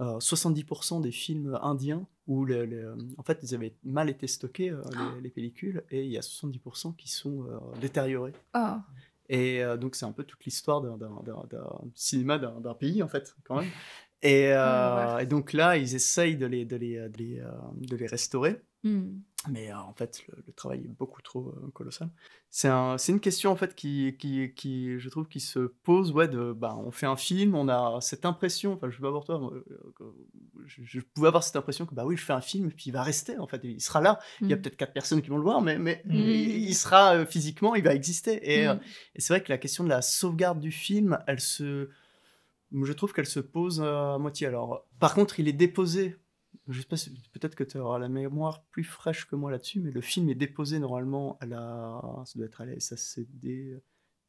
70% euh, des films indiens où en fait ils avaient mal été stockés euh, les, pellicules et il y a 70% qui sont euh, détériorés. Oh. Et donc c'est un peu toute l'histoire d'un cinéma d'un pays en fait quand même. Et, donc là ils essayent de les restaurer. Hmm. Mais euh, en fait, le, travail est beaucoup trop euh, colossal. C'est une question en fait qui, qui, je trouve, qui se pose. Ouais, de, bah, on fait un film, on a cette impression. Enfin, je vais pas pour toi. Euh, je, pouvais avoir cette impression que bah oui, je fais un film, puis il va rester. En fait, il sera là. Il y a hmm. peut-être quatre personnes qui vont le voir, mais, mais hmm. il, sera physiquement, il va exister. Et, et c'est vrai que la question de la sauvegarde du film, elle se, je trouve qu'elle se pose à moitié. Alors, par contre, il est déposé je sais pas, peut-être que tu auras la mémoire plus fraîche que moi là-dessus, mais le film est déposé normalement à la, ça doit être à la SACD.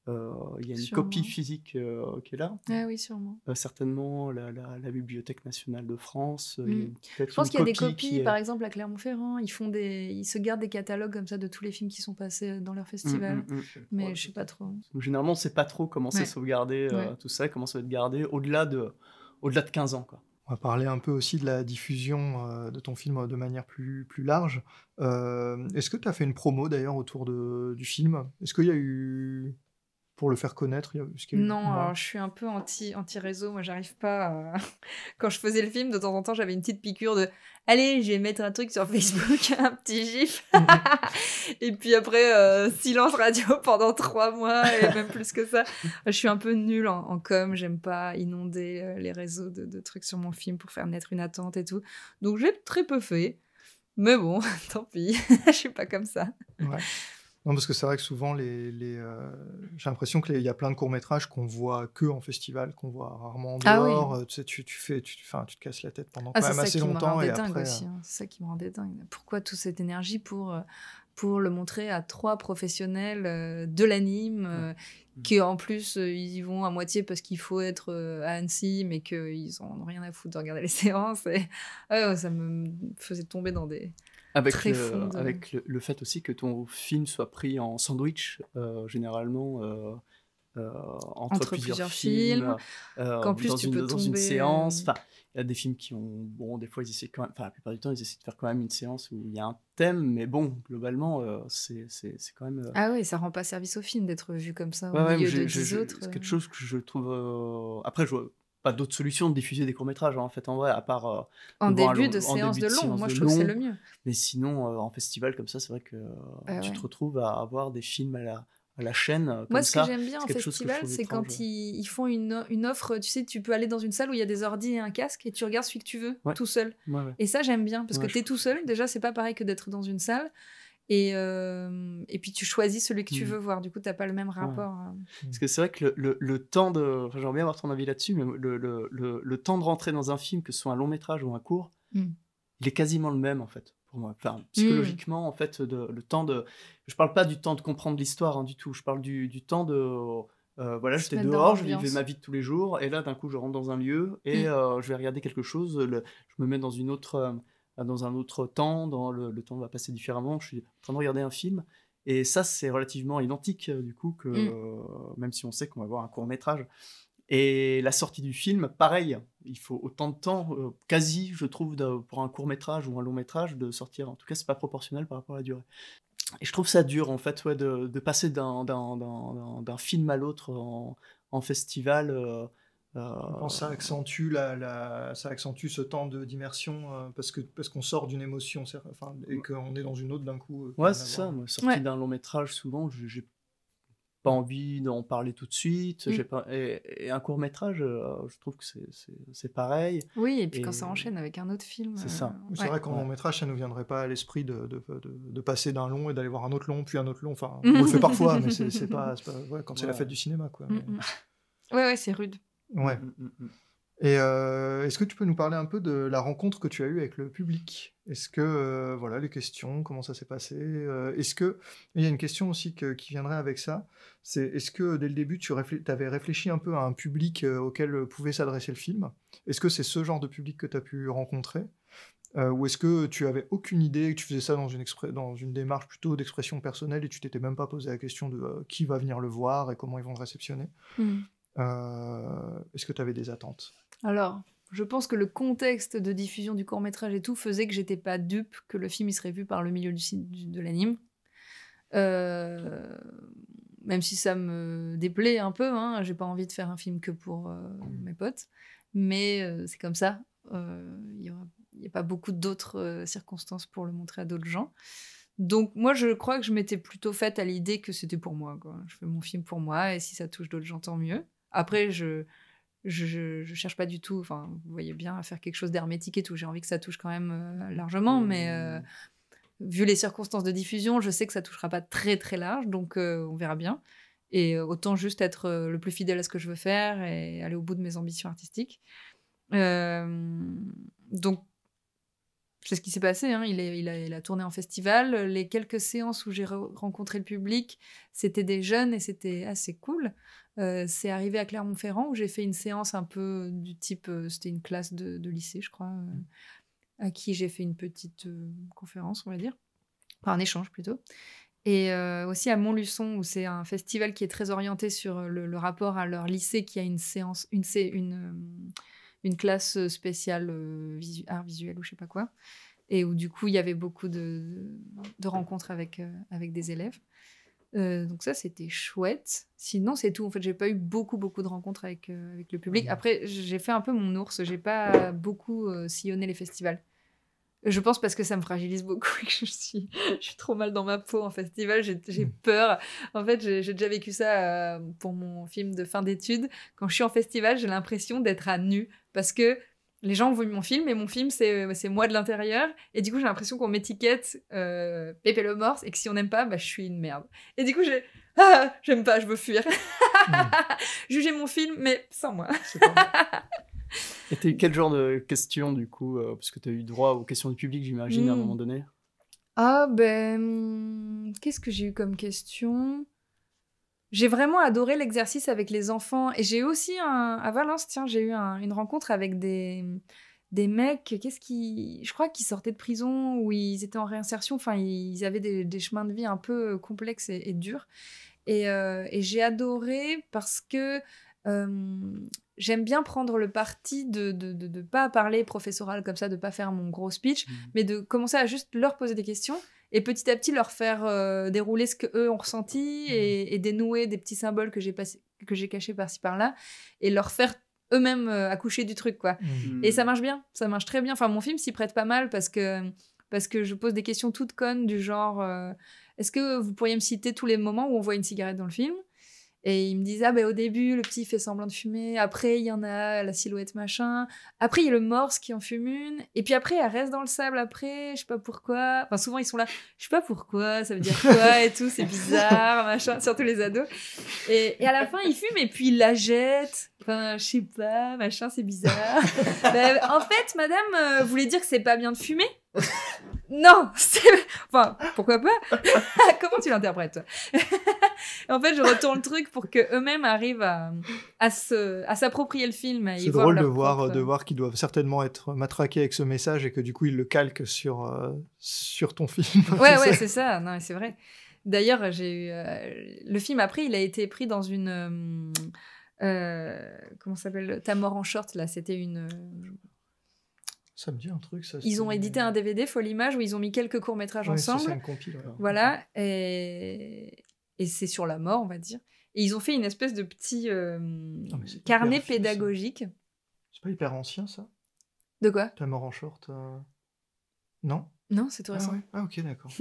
Euh, il y a une copie physique euh, qui est là. Ah oui, sûrement. Euh, certainement la, la, Bibliothèque nationale de France. Mm. Je pense qu'il y a des copies, par exemple, à Clermont-Ferrand. Ils, font des... ils se gardent des catalogues comme ça de tous les films qui sont passés dans leur mm, mm, festival. Mais je sais pas trop. Généralement, on sait pas trop comment ça c'est sauvegardé, tout ça, comment ça va être gardé au-delà de, au -delà de 15 ans. Quoi. On va parler un peu aussi de la diffusion euh, de ton film de manière plus, plus large. Euh, est-ce que tu as fait une promo d'ailleurs autour du film Est-ce qu'il y a eu pour le faire connaître Non, euh, je suis un peu anti, anti-réseau. Moi, j'arrive pas. Quand je faisais le film, de temps en temps, j'avais une petite piqûre de Allez, je vais mettre un truc sur Facebook, un petit gif. Mm-hmm. et puis après, euh, silence radio pendant trois mois et même plus que ça. Je suis un peu nulle en, en com. J'aime pas inonder euh, les réseaux de, de, trucs sur mon film pour faire naître une attente et tout. Donc, j'ai très peu fait. Mais bon, tant pis. Je suis pas comme ça. Ouais. Non, parce que c'est vrai que souvent, les, les euh, j'ai l'impression qu'il y a plein de courts-métrages qu'on voit que en festival, qu'on voit rarement en ah dehors. Euh, tu, sais, tu, fais, tu, tu te casses la tête pendant ah, quand même assez longtemps. C'est aussi. Euh, hein. C'est ça qui me rendait dingue. Pourquoi toute cette énergie pour, pour le montrer à trois professionnels de l'anime ouais. qui, en plus, ils y vont à moitié parce qu'il faut être à Annecy, mais qu'ils n'ont ont rien à foutre de regarder les séances. Et... ça me faisait tomber dans des avec, le, avec le, fait aussi que ton film soit pris en sandwich, euh, généralement euh, euh, entre, plusieurs, films, plus dans, tu une, dans une séance. Enfin, il y a des films qui ont. Bon, des fois, ils essaient quand même. Enfin, la plupart du temps, ils essaient de faire quand même une séance où il y a un thème, mais bon, globalement, c'est quand même. Ah oui, ça rend pas service au film d'être vu comme ça au milieu de dix autres. C'est quelque chose que je trouve. Après, je vois pas d'autre solution de diffuser des courts métrages hein, en fait en vrai à part euh, en début de séance de, long moi je trouve que c'est le mieux mais sinon euh, en festival comme ça c'est vrai que euh, bah tu te retrouves à avoir des films à la, à la chaîne moi ce que j'aime bien en festival c'est quand ils, font une, offre tu sais tu peux aller dans une salle où il y a des ordi et un casque et tu regardes celui que tu veux tout seul et ça j'aime bien parce que tu es tout seul déjà c'est pas pareil que d'être dans une salle et, euh, et puis tu choisis celui que tu mm. veux voir. Du coup, tu n'as pas le même rapport. Euh. Parce mm. que c'est vrai que le, le, le temps de. Enfin, J'aimerais bien avoir ton avis là-dessus, mais le, le, temps de rentrer dans un film, que ce soit un long métrage ou un court, mm. il est quasiment le même en fait. Pour moi. Enfin, psychologiquement, en fait, de, le temps de. Je parle pas du temps de comprendre l'histoire hein, du tout. Je parle du, du temps de. Euh, voilà, j'étais dehors, je vivais ma vie de tous les jours, et là, d'un coup, je rentre dans un lieu et je vais regarder quelque chose. Le, je me mets dans une autre euh, dans un autre temps, dans le, temps va passer différemment. Je suis en train de regarder un film. Et ça, c'est relativement identique, euh, du coup, que, mm. euh, même si on sait qu'on va voir un court métrage. Et la sortie du film, pareil, il faut autant de temps, quasi, je trouve, pour un court métrage ou un long métrage, de sortir. En tout cas, c'est pas proportionnel par rapport à la durée. Et je trouve ça dur, en fait, ouais, de, passer d'un film à l'autre en, festival. Euh, ça accentue la, ça accentue ce temps d'immersion euh, parce que parce qu'on sort d'une émotion, et qu'on est dans une autre d'un coup. Euh, ouais, c'est ça. Moi, sorti d'un long métrage, souvent, j'ai pas envie d'en parler tout de suite. pas... et, un court métrage, je trouve que c'est pareil. Oui, et puis quand ça enchaîne avec un autre film. C'est ça. C'est vrai qu'en long métrage, ça nous viendrait pas à l'esprit de, de, de, passer d'un long et d'aller voir un autre long, puis un autre long. Enfin, on le fait parfois, mais c'est pas, quand c'est la fête du cinéma, quoi. Mm, mm. Ouais, ouais, c'est rude. Ouais. Mm, mm, mm, et euh, est-ce que tu peux nous parler un peu de la rencontre que tu as eue avec le public Est-ce que, euh, voilà, les questions, comment ça s'est passé euh, Est-ce que, il y a une question aussi qui viendrait avec ça, c'est est-ce que dès le début, tu avais réfléchi un peu à un public auquel pouvait s'adresser le film Est-ce que c'est ce genre de public que tu as pu rencontrer Ou est-ce que tu avais aucune idée, que tu faisais ça dans une, démarche plutôt d'expression personnelle et tu t'étais même pas posé la question de qui va venir le voir et comment ils vont le réceptionner hmm. Euh, est-ce que tu avais des attentes Alors, je pense que le contexte de diffusion du court métrage et tout faisait que j'étais pas dupe que le film y serait vu par le milieu du, de l'anime. Euh, même si ça me déplaît un peu, je hein, j'ai pas envie de faire un film que pour euh, mm. mes potes, mais c'est comme ça. Il n'y a pas beaucoup d'autres circonstances pour le montrer à d'autres gens. Donc moi, je crois que je m'étais plutôt faite à l'idée que c'était pour moi. Je fais mon film pour moi et si ça touche d'autres gens, tant mieux. Après, je, je, cherche pas du tout, enfin, vous voyez bien, à faire quelque chose d'hermétique et tout. J'ai envie que ça touche quand même euh, largement, mmh, mais mmh, euh, mmh. vu les circonstances de diffusion, je sais que ça touchera pas très très large, donc euh, on verra bien. Et autant juste être le plus fidèle à ce que je veux faire et aller au bout de mes ambitions artistiques. donc c'est ce qui s'est passé. Hein. Il, a, tourné en festival. Les quelques séances où j'ai rencontré le public, c'était des jeunes et c'était assez cool. Euh, c'est arrivé à Clermont-Ferrand où j'ai fait une séance un peu du type, euh, c'était une classe de, lycée, je crois, euh, à qui j'ai fait une petite conférence, on va dire, enfin un échange plutôt. Et aussi à Montluçon où c'est un festival qui est très orienté sur le, rapport à leur lycée qui a une séance, une, une une classe euh, spéciale euh, art visuel ou je sais pas quoi. Et où du coup, il y avait beaucoup de, rencontres avec, euh, avec des élèves. donc ça, c'était chouette. Sinon, c'est tout. En fait, j'ai pas eu beaucoup, beaucoup de rencontres avec, avec le public. Mmh. Après, j'ai fait un peu mon ours. J'ai pas beaucoup sillonné les festivals. Je pense parce que ça me fragilise beaucoup que je suis, je suis trop mal dans ma peau en festival. J'ai mmh. peur. En fait, j'ai déjà vécu ça pour mon film de fin d'études. Quand je suis en festival, j'ai l'impression d'être à nu parce que les gens ont vu mon film et mon film euh, c'est moi de l'intérieur et du coup j'ai l'impression qu'on m'étiquette euh, Pépé le Morse et que si on n'aime pas bah je suis une merde et du coup j'ai ah, j'aime pas je veux fuir hmm. juger mon film mais sans moi et quel genre de questions du coup euh, parce que tu as eu droit aux questions du public j'imagine à un hmm. moment donné ah ben qu'est-ce que j'ai eu comme question j'ai vraiment adoré l'exercice avec les enfants. Et j'ai aussi, un, à Valence, tiens, j'ai eu une rencontre avec des, des mecs, qu'est-ce qui, je crois qu'ils sortaient de prison ou ils étaient en réinsertion, enfin ils avaient des, chemins de vie un peu complexes et, durs. Et, euh, et j'ai adoré parce que euh, j'aime bien prendre le parti de ne de, de, pas parler professoral comme ça, de pas faire mon gros speech, mhm. mais de commencer à juste leur poser des questions et petit à petit leur faire euh, dérouler ce qu'eux ont ressenti mhm. et, dénouer des petits symboles que j'ai que j'ai cachés par-ci par-là et leur faire eux-mêmes euh, accoucher du truc quoi. Mhm. Et ça marche bien, ça marche très bien. Enfin mon film s'y prête pas mal parce que parce que je pose des questions toutes connes du genre est-ce que vous pourriez me citer tous les moments où on voit une cigarette dans le film et ils me disent, ah, au début, le petit fait semblant de fumer, après il y en a la silhouette machin, après il y a le morse qui en fume une, et puis après elle reste dans le sable après, je sais pas pourquoi. Enfin souvent ils sont là, je sais pas pourquoi, ça veut dire quoi et tout, c'est bizarre, machin, surtout les ados. Et, à la fin il fume et puis il la jette. enfin je sais pas, machin, c'est bizarre. Ben, en fait, madame euh, voulait dire que c'est pas bien de fumer, non, Enfin, pourquoi pas Comment tu l'interprètes En fait, je retourne le truc pour que eux-mêmes arrivent à, se, à s'approprier le film. C'est drôle de voir, de voir qu'ils doivent certainement être matraqués avec ce message et que du coup, ils le calquent sur, euh, sur ton film. Ouais, ouais, c'est ça. Non, c'est vrai. D'ailleurs, j'ai euh, le film après, il a été pris dans une... Euh, comment s'appelle Ta mort en short, là, c'était une ça me dit un truc, Ils ont édité un DVD folle' Image où ils ont mis quelques courts-métrages ensemble. Voilà. Et, c'est sur la mort, on va dire. Et ils ont fait une espèce de petit euh, ah, carnet pédagogique. C'est pas hyper ancien, ça De quoi La mort en short euh, Non Non, c'est tout ah récent. Ah, ok, d'accord.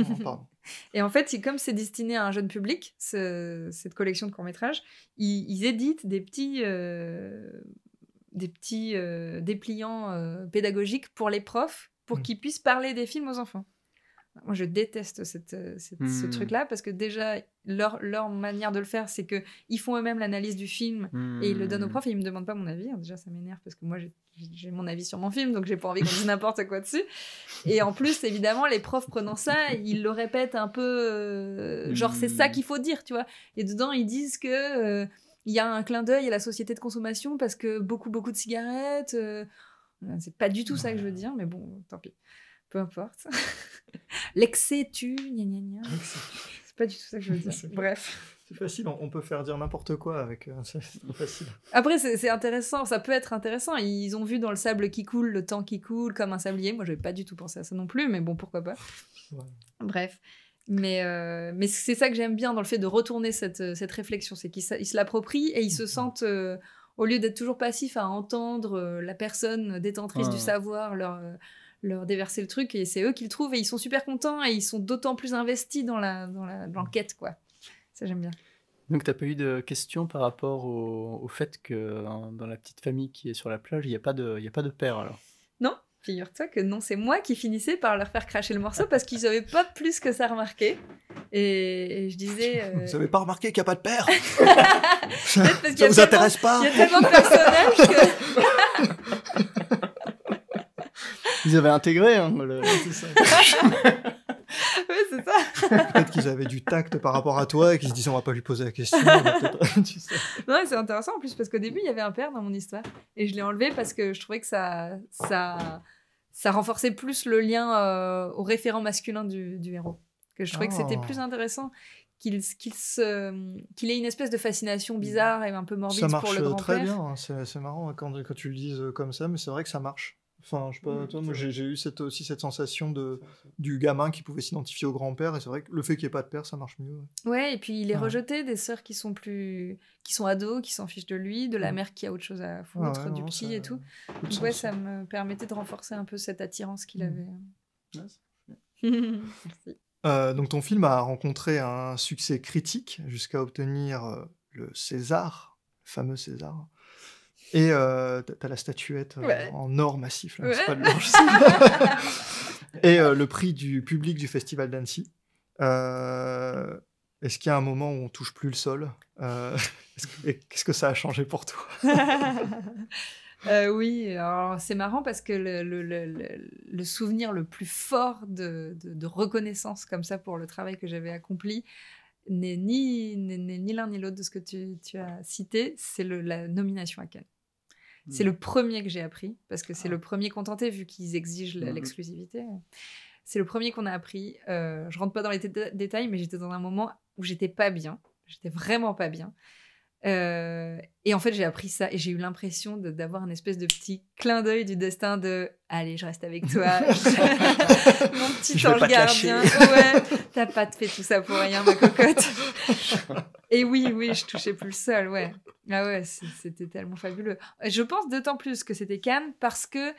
et en fait, comme c'est destiné à un jeune public, cette collection de courts-métrages, ils, éditent des petits. Euh, des petits euh, dépliants euh, pédagogiques pour les profs pour mmh. qu'ils puissent parler des films aux enfants. Moi, je déteste euh, ce mmh. truc-là parce que déjà, leur, manière de le faire, c'est qu'ils font eux-mêmes l'analyse du film et ils le donnent aux mmh. profs et ils ne me demandent pas mon avis. déjà, ça m'énerve parce que moi, j'ai mon avis sur mon film, donc j'ai pas envie qu'on dise n'importe quoi dessus. Et en plus, évidemment, les profs prenant ça, ils le répètent un peu, genre, c'est ça qu'il faut dire, tu vois. Et dedans, ils disent que il y a un clin d'œil à la société de consommation parce que beaucoup, beaucoup de cigarettes. c'est pas du tout ça que je veux dire, mais bon, tant pis. Peu importe. L'excès tue, C'est pas du tout ça que je veux dire. Bref. C'est facile, on peut faire dire n'importe quoi avec. Euh, c'est facile. Après, c'est intéressant, ça peut être intéressant. Ils ont vu dans le sable qui coule, le temps qui coule, comme un sablier. Moi, je n'avais pas du tout pensé à ça non plus, mais bon, pourquoi pas. Bref. Mais, euh, mais c'est ça que j'aime bien dans le fait de retourner cette, euh, cette réflexion, c'est qu'ils se l'approprient et ils se mmh. sentent, euh, au lieu d'être toujours passifs à entendre la personne détentrice du savoir leur, leur déverser le truc, et c'est eux qui le trouvent et ils sont super contents et ils sont d'autant plus investis dans l'enquête, la, dans mmh. quoi. Ça, j'aime bien. Donc, tu n'as pas eu de questions par rapport au, au fait que hein, dans la petite famille qui est sur la plage, il n'y a, pas de, a pas de père alors Figure-toi que non, c'est moi qui finissais par leur faire cracher le morceau parce qu'ils n'avaient pas plus que ça remarqué. Et, je disais. Vous n'avez euh, pas remarqué qu'il n'y a pas de père Ça ne vous intéresse pas Il y a tellement de personnages que. Ils avaient intégré, hein, le... ça. c'est ça. peut-être qu'ils avaient du tact par rapport à toi et qu'ils se disaient on va pas lui poser la question. c'est intéressant en plus parce qu'au début il y avait un père dans mon histoire et je l'ai enlevé parce que je trouvais que ça ça ça renforçait plus le lien euh, au référent masculin du, héros. Que je trouvais que c'était oh. plus intéressant qu'il qu'il ait une espèce de fascination bizarre et un peu morbide marche pour le grand-père. Très bien, hein, c'est marrant hein, quand, quand tu le dises euh, comme ça, mais c'est vrai que ça marche je j'ai eu aussi cette sensation de, du gamin qui pouvait s'identifier au grand-père, et c'est vrai que le fait qu'il n'y ait pas de père, ça marche mieux. Ouais, et puis il est rejeté des sœurs qui sont plus. qui sont ados, qui s'en fichent de lui, de la mère qui a autre chose à ah foutre, du petit et tout. Donc, ouais, ça me permettait de renforcer un peu cette attirance qu'il mm. avait. Hein. Euh, donc, ton film a rencontré un succès critique jusqu'à obtenir euh, le César, le fameux César. Et euh, t'as la statuette euh, en or massif, là, c'est pas de et euh, le prix du public du Festival d'Annecy. Euh, est-ce qu'il y a un moment où on touche plus le sol qu'est-ce que ça a changé pour toi Oui, c'est marrant parce que le, souvenir le plus fort de, reconnaissance comme ça pour le travail que j'avais accompli, n'est ni, ni l'un ni l'autre de ce que tu, tu as cité, c'est la nomination à Cannes. C'est le premier que j'ai appris, parce que c'est ah. le premier contenté, vu qu'ils exigent mm-hmm. l'exclusivité. C'est le premier qu'on a appris. Euh, je rentre pas dans les détails, mais j'étais dans un moment où j'étais pas bien. J'étais vraiment pas bien. Euh, et en fait, j'ai appris ça et j'ai eu l'impression d'avoir un espèce de petit clin d'œil du destin de Allez, je reste avec toi, mon petit ange gardien. Ouais, t'as pas fait tout ça pour rien, ma cocotte. et oui, oui, je touchais plus le sol, ouais. Ah ouais, c'était tellement fabuleux. Je pense d'autant plus que c'était Cannes parce que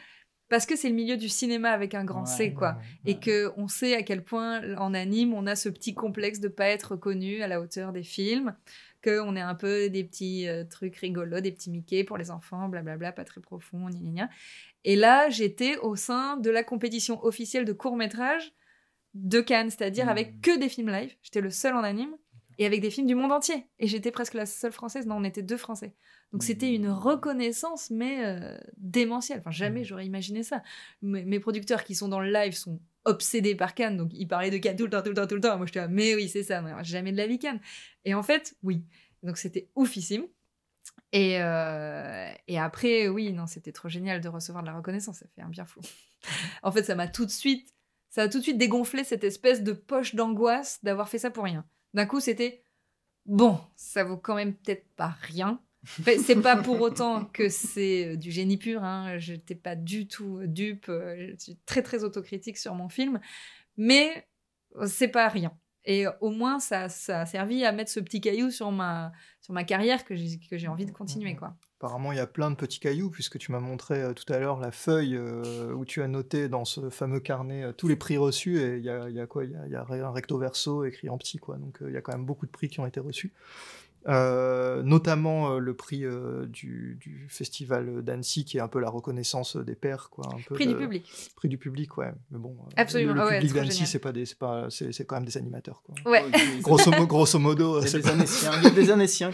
parce que c'est le milieu du cinéma avec un grand C, quoi. Et que on sait à quel point en anime on a ce petit complexe de pas être connu à la hauteur des films, que on est un peu des petits euh, trucs rigolos, des petits Mickey pour les enfants, blablabla, pas très profond, gna ni Et là, j'étais au sein de la compétition officielle de court métrage de Cannes, c'est-à-dire hmm. avec que des films live. J'étais le seul en anime et avec des films du monde entier. Et j'étais presque la seule française, non, on était deux français. Donc c'était une reconnaissance, mais euh, démentielle. Enfin, jamais mm. j'aurais imaginé ça. mes producteurs qui sont dans le live sont obsédés par Cannes, donc ils parlaient de Cannes tout le temps, tout le temps, tout le temps. moi j'étais mais oui, c'est ça, jamais de la vie Cannes. Et en fait, oui. Donc c'était oufissime. Et, euh, et, après, oui, non, c'était trop génial de recevoir de la reconnaissance, ça fait un bien fou. en fait, ça m'a tout de suite, ça a tout de suite dégonflé cette espèce de poche d'angoisse d'avoir fait ça pour rien. D'un coup, c'était bon, ça vaut quand même peut-être pas rien. c'est pas pour autant que c'est euh, du génie pur. Hein. Je n'étais pas du tout euh, dupe. Euh, je suis très très autocritique sur mon film, mais c'est pas rien. Et au moins, ça, ça, a servi à mettre ce petit caillou sur ma, carrière que j'ai envie de mm, continuer. Mm, mm. quoi. Apparemment, il y a plein de petits cailloux, puisque tu m'as montré euh, tout à l'heure la feuille euh, où tu as noté dans ce fameux carnet euh, tous les prix reçus, et il y a, quoi Il y, a, un recto verso écrit en petit, quoi. Donc il y a quand même beaucoup de prix qui ont été reçus. Euh, notamment euh, le prix euh, du, festival d'Annecy, qui est un peu la reconnaissance des pères. Quoi, prix du public. Prix du public, ouais. Mais bon, Absolument. le, ah public d'Annecy, c'est, pas des, c'est, pas, c'est, c'est quand même des animateurs. Quoi. grosso, grosso modo. C'est des pas... Il y a des y a,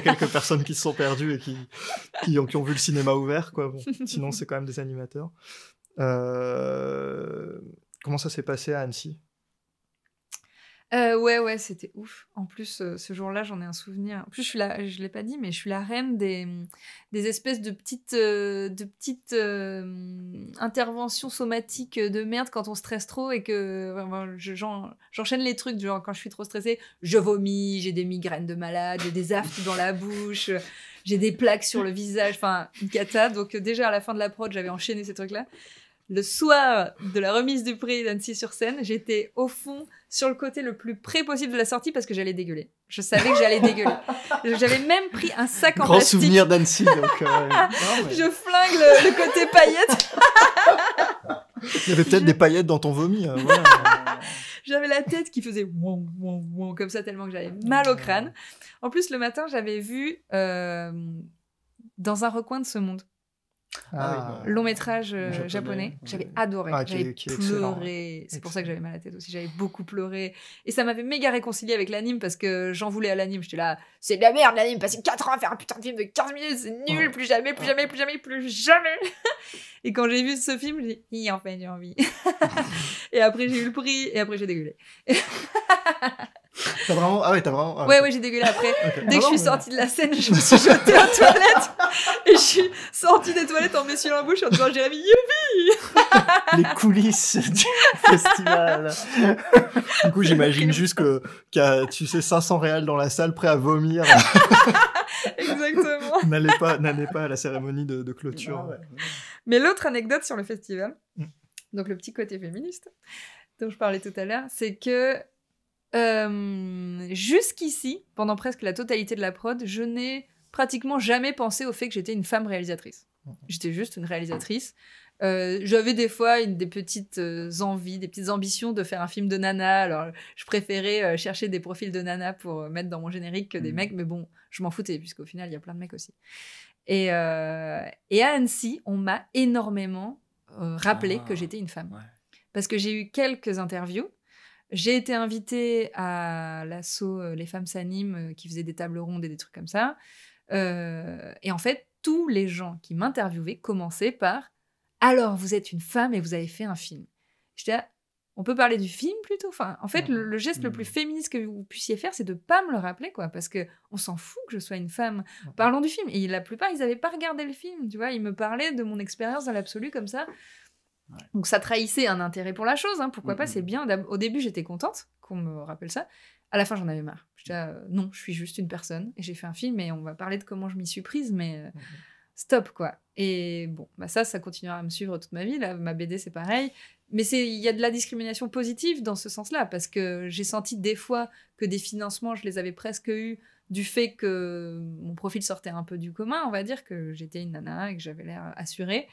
quelques personnes qui se sont perdues et qui, qui, ont, vu le cinéma ouvert. Quoi. sinon, c'est quand même des animateurs. Comment ça s'est passé à Annecy euh, ouais, ouais, c'était ouf. En plus, euh, ce jour-là, j'en ai un souvenir. En plus, je suis je l'ai pas dit, mais je suis la reine des, des espèces de petites, euh, de petites interventions somatiques de merde quand on stresse trop et que j'enchaîne les trucs. Genre, quand je suis trop stressée, je vomis, j'ai des migraines de malade, j'ai des aftes dans la bouche, j'ai des plaques sur le visage, enfin, une cata. Donc, déjà à la fin de la prod, j'avais enchaîné ces trucs-là. Le soir de la remise du prix d'Annecy sur scène, j'étais au fond sur le côté le plus près possible de la sortie parce que j'allais dégueuler. Je savais que j'allais dégueuler. J'avais même pris un sac en plastique. Grand souvenir d'Annecy, euh, Je flingue le, côté paillettes. Il y avait peut-être des paillettes dans ton vomi. Hein, j'avais la tête qui faisait comme ça tellement que j'avais mal au crâne. En plus, le matin, j'avais vu euh, dans un recoin de ce monde ah ah. long métrage euh, japonais, j'avais adoré. Ah, j'avais pleuré. C'est pour ça que j'avais mal à la tête aussi. J'avais beaucoup pleuré. Et ça m'avait méga réconcilié avec l'anime parce que j'en voulais à l'anime. J'étais là, c'est de la merde l'anime. Passer 4 ans à faire un putain de film de 15 minutes, c'est nul. Plus jamais, plus jamais, plus jamais, plus jamais. et quand j'ai vu ce film, j'ai dit, enfin, j'ai envie. et après, j'ai eu le prix. Et après, j'ai dégueulé. T'as vraiment Ah ouais, t'as vraiment. Ah, ouais, ouais, j'ai dégueulé après. Dès que ah je suis sortie de la scène, je me suis jetée aux toilettes et je suis sortie des toilettes en m'essuyant la bouche en disant Jérémy, youpi Les coulisses du festival. du coup, j'imagine juste que tu sais, 500 réals dans la salle prêt à vomir. Exactement. n'allez pas, pas à la cérémonie de, clôture. Ah mais l'autre anecdote sur le festival, mm. donc le petit côté féministe dont je parlais tout à l'heure, c'est que euh, jusqu'ici, pendant presque la totalité de la prod, je n'ai pratiquement jamais pensé au fait que j'étais une femme réalisatrice. Mhm. J'étais juste une réalisatrice. Euh, j'avais des fois des petites euh, envies, des petites ambitions de faire un film de nana. Alors, je préférais chercher des profils de nana pour mettre dans mon générique que des mhm. mecs, mais bon, je m'en foutais, puisqu'au final, il y a plein de mecs aussi. Et, et à Annecy, on m'a énormément rappelé que ah, j'étais une femme. Parce que j'ai eu quelques interviews j'ai été invitée à l'assaut euh, Les femmes s'animent, euh, qui faisait des tables rondes et des trucs comme ça. Euh, et en fait, tous les gens qui m'interviewaient commençaient par Alors, vous êtes une femme et vous avez fait un film. J'étais on peut parler du film plutôt. Enfin, en fait, le, geste le plus mmh. féministe que vous puissiez faire, c'est de pas me le rappeler, quoi, parce que on s'en fout que je sois une femme. Parlons du film. Et la plupart, ils n'avaient pas regardé le film, tu vois. Ils me parlaient de mon expérience dans l'absolu comme ça. Donc ça trahissait un intérêt pour la chose, hein, pourquoi mm, pas, mm. c'est bien. Au début, j'étais contente qu'on me rappelle ça. À la fin, j'en avais marre. Je disais, euh, non, je suis juste une personne et j'ai fait un film et on va parler de comment je m'y suis prise, mais euh, mm, stop quoi. Et bon, bah ça, ça continuera à me suivre toute ma vie. Là, ma BD, c'est pareil. Mais il y a de la discrimination positive dans ce sens-là, parce que j'ai senti des fois que des financements, je les avais presque eus du fait que mon profil sortait un peu du commun, on va dire, que j'étais une nana et que j'avais l'air assurée.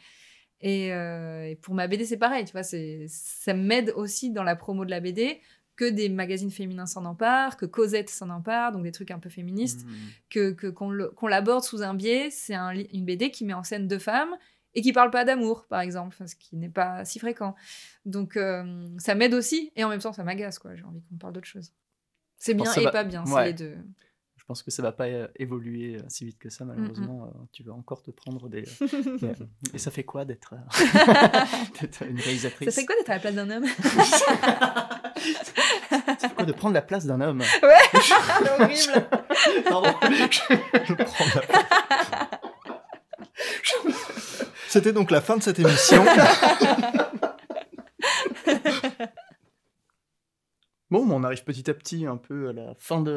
Euh, et, pour ma BD, c'est pareil, tu vois, ça m'aide aussi dans la promo de la BD que des magazines féminins s'en emparent, que Cosette s'en empare, donc des trucs un peu féministes, mmh, mmh, mmh. que qu'on l'aborde sous un biais. C'est une BD qui met en scène deux femmes et qui parle pas d'amour, par exemple, ce qui n'est pas si fréquent. Donc euh, ça m'aide aussi, et en même temps ça m'agace, quoi. J'ai envie qu'on parle d'autre chose. C'est bien et pas bien, c'est les deux je pense que ça va pas euh, évoluer euh, si vite que ça, mm, mm. malheureusement. Euh, tu vas encore te prendre des. Et ça fait quoi d'être une réalisatrice Ça fait quoi d'être à la place d'un homme Ça fait quoi de prendre la place d'un homme Ouais Horrible C'était donc la fin de cette émission. Bon, on arrive petit à petit un peu à la fin de,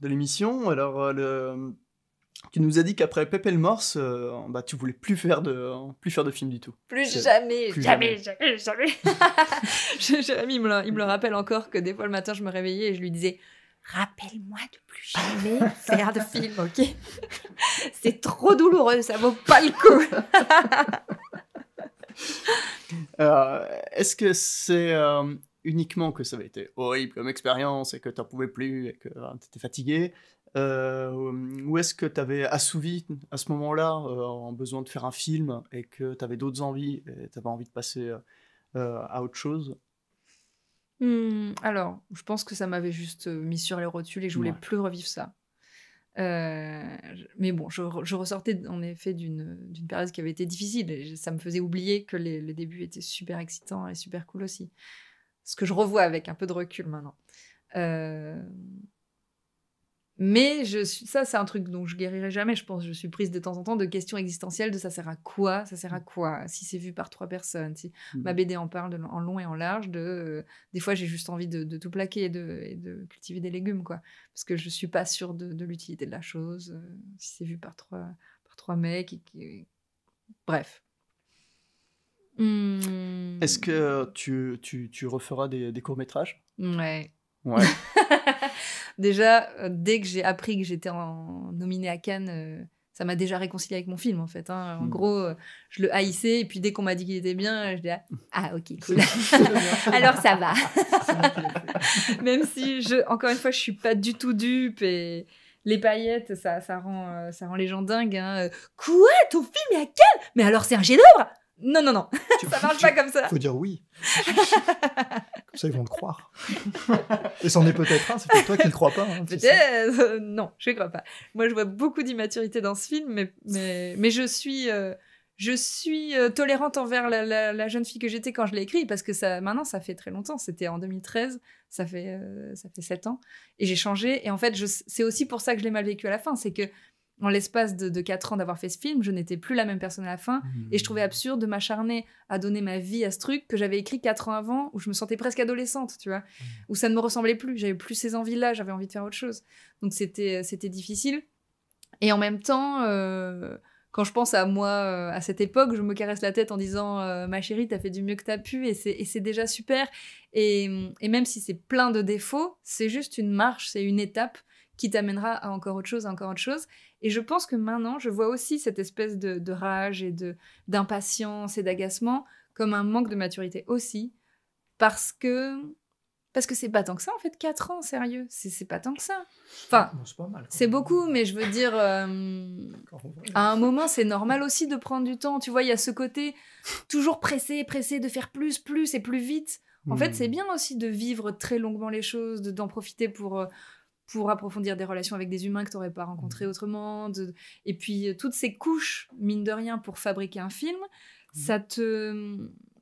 de l'émission. Alors, euh, le... tu nous as dit qu'après Pépel Morse, euh, bah, tu voulais plus faire de, plus faire de film du tout. Plus jamais, jamais, jamais, jamais, Jérémy, il me, le, rappelle encore que des fois le matin, je me réveillais et je lui disais rappelle-moi de plus jamais faire de film, ok C'est trop douloureux, ça vaut pas le coup. Euh, est-ce que c'est uniquement que ça avait été horrible comme expérience et que t'en pouvais plus et que t'étais fatigué euh, Ou est-ce que t'avais assouvi à ce moment-là euh, en besoin de faire un film et que t'avais d'autres envies et t'avais envie de passer euh, à autre chose mmh, Alors, je pense que ça m'avait juste mis sur les rotules et je voulais plus revivre ça. mais bon, je, ressortais en effet d'une période qui avait été difficile. Et ça me faisait oublier que les, le début était super excitant et super cool aussi ce que je revois avec un peu de recul maintenant. Euh, mais je suis, ça, c'est un truc dont je guérirai jamais, je pense. Je suis prise de temps en temps de questions existentielles de ça sert à quoi Ça sert à mm. quoi Si c'est vu par trois personnes, si mm. ma BD en parle en long et en large, de, euh, des fois j'ai juste envie de, tout plaquer et de, cultiver des légumes, quoi. Parce que je suis pas sûre de, l'utilité de la chose, euh, si c'est vu par trois, par trois mecs. Bref, Hmm. Est-ce que tu, tu, referas des, courts-métrages Ouais. déjà, euh, dès que j'ai appris que j'étais nominée à Cannes, euh, ça m'a déjà réconcilié avec mon film en fait. Hein. En hmm. gros, euh, je le haïssais et puis dès qu'on m'a dit qu'il était bien, je dis ah ok cool. Alors ça va. Même si je, encore une fois, je suis pas du tout dupe et les paillettes, ça, ça rend, ça rend les gens dingues. Hein. Quoi, ton film est à Cannes Mais alors c'est un chef-d'œuvre non, non, non, ça marche pas comme ça. Il Faut dire oui. comme ça, ils vont te croire. Et c'en est peut-être un, c'est peut-être toi qui ne crois pas. Hein, peut-être, euh, non, je ne crois pas. Moi, je vois beaucoup d'immaturité dans ce film, mais, mais, je suis, euh, je suis euh, tolérante envers la, la, jeune fille que j'étais quand je l'ai écrit, parce que ça, maintenant, ça fait très longtemps. C'était en 2013, ça fait, ça fait 7 ans. Et j'ai changé. Et en fait, c'est aussi pour ça que je l'ai mal vécu à la fin. C'est que en l'espace de, de, 4 ans d'avoir fait ce film, je n'étais plus la même personne à la fin. Et je mmh. trouvais absurde de m'acharner à donner ma vie à ce truc que j'avais écrit quatre ans avant, où je me sentais presque adolescente, tu vois, mmh. où ça ne me ressemblait plus. J'avais plus ces envies-là, j'avais envie de faire autre chose. Donc c'était difficile. Et en même temps, euh, quand je pense à moi euh, à cette époque, je me caresse la tête en disant euh, ma chérie, t'as fait du mieux que t'as pu et c'est déjà super. Et, et même si c'est plein de défauts, c'est juste une marche, c'est une étape qui t'amènera à encore autre chose, à encore autre chose. Et je pense que maintenant, je vois aussi cette espèce de, rage et de d'impatience et d'agacement comme un manque de maturité aussi, parce que parce que c'est pas tant que ça en fait, 4 ans, sérieux, c'est pas tant que ça. Enfin, c'est beaucoup, mais je veux dire, euh, à un moment, c'est normal aussi de prendre du temps. Tu vois, il y a ce côté toujours pressé, pressé de faire plus, plus et plus vite. En fait, hmm. c'est bien aussi de vivre très longuement les choses, d'en profiter pour euh, pour approfondir des relations avec des humains que tu n'aurais pas rencontrés mmh. autrement. Et puis, euh, toutes ces couches, mine de rien, pour fabriquer un film, mmh. ça te.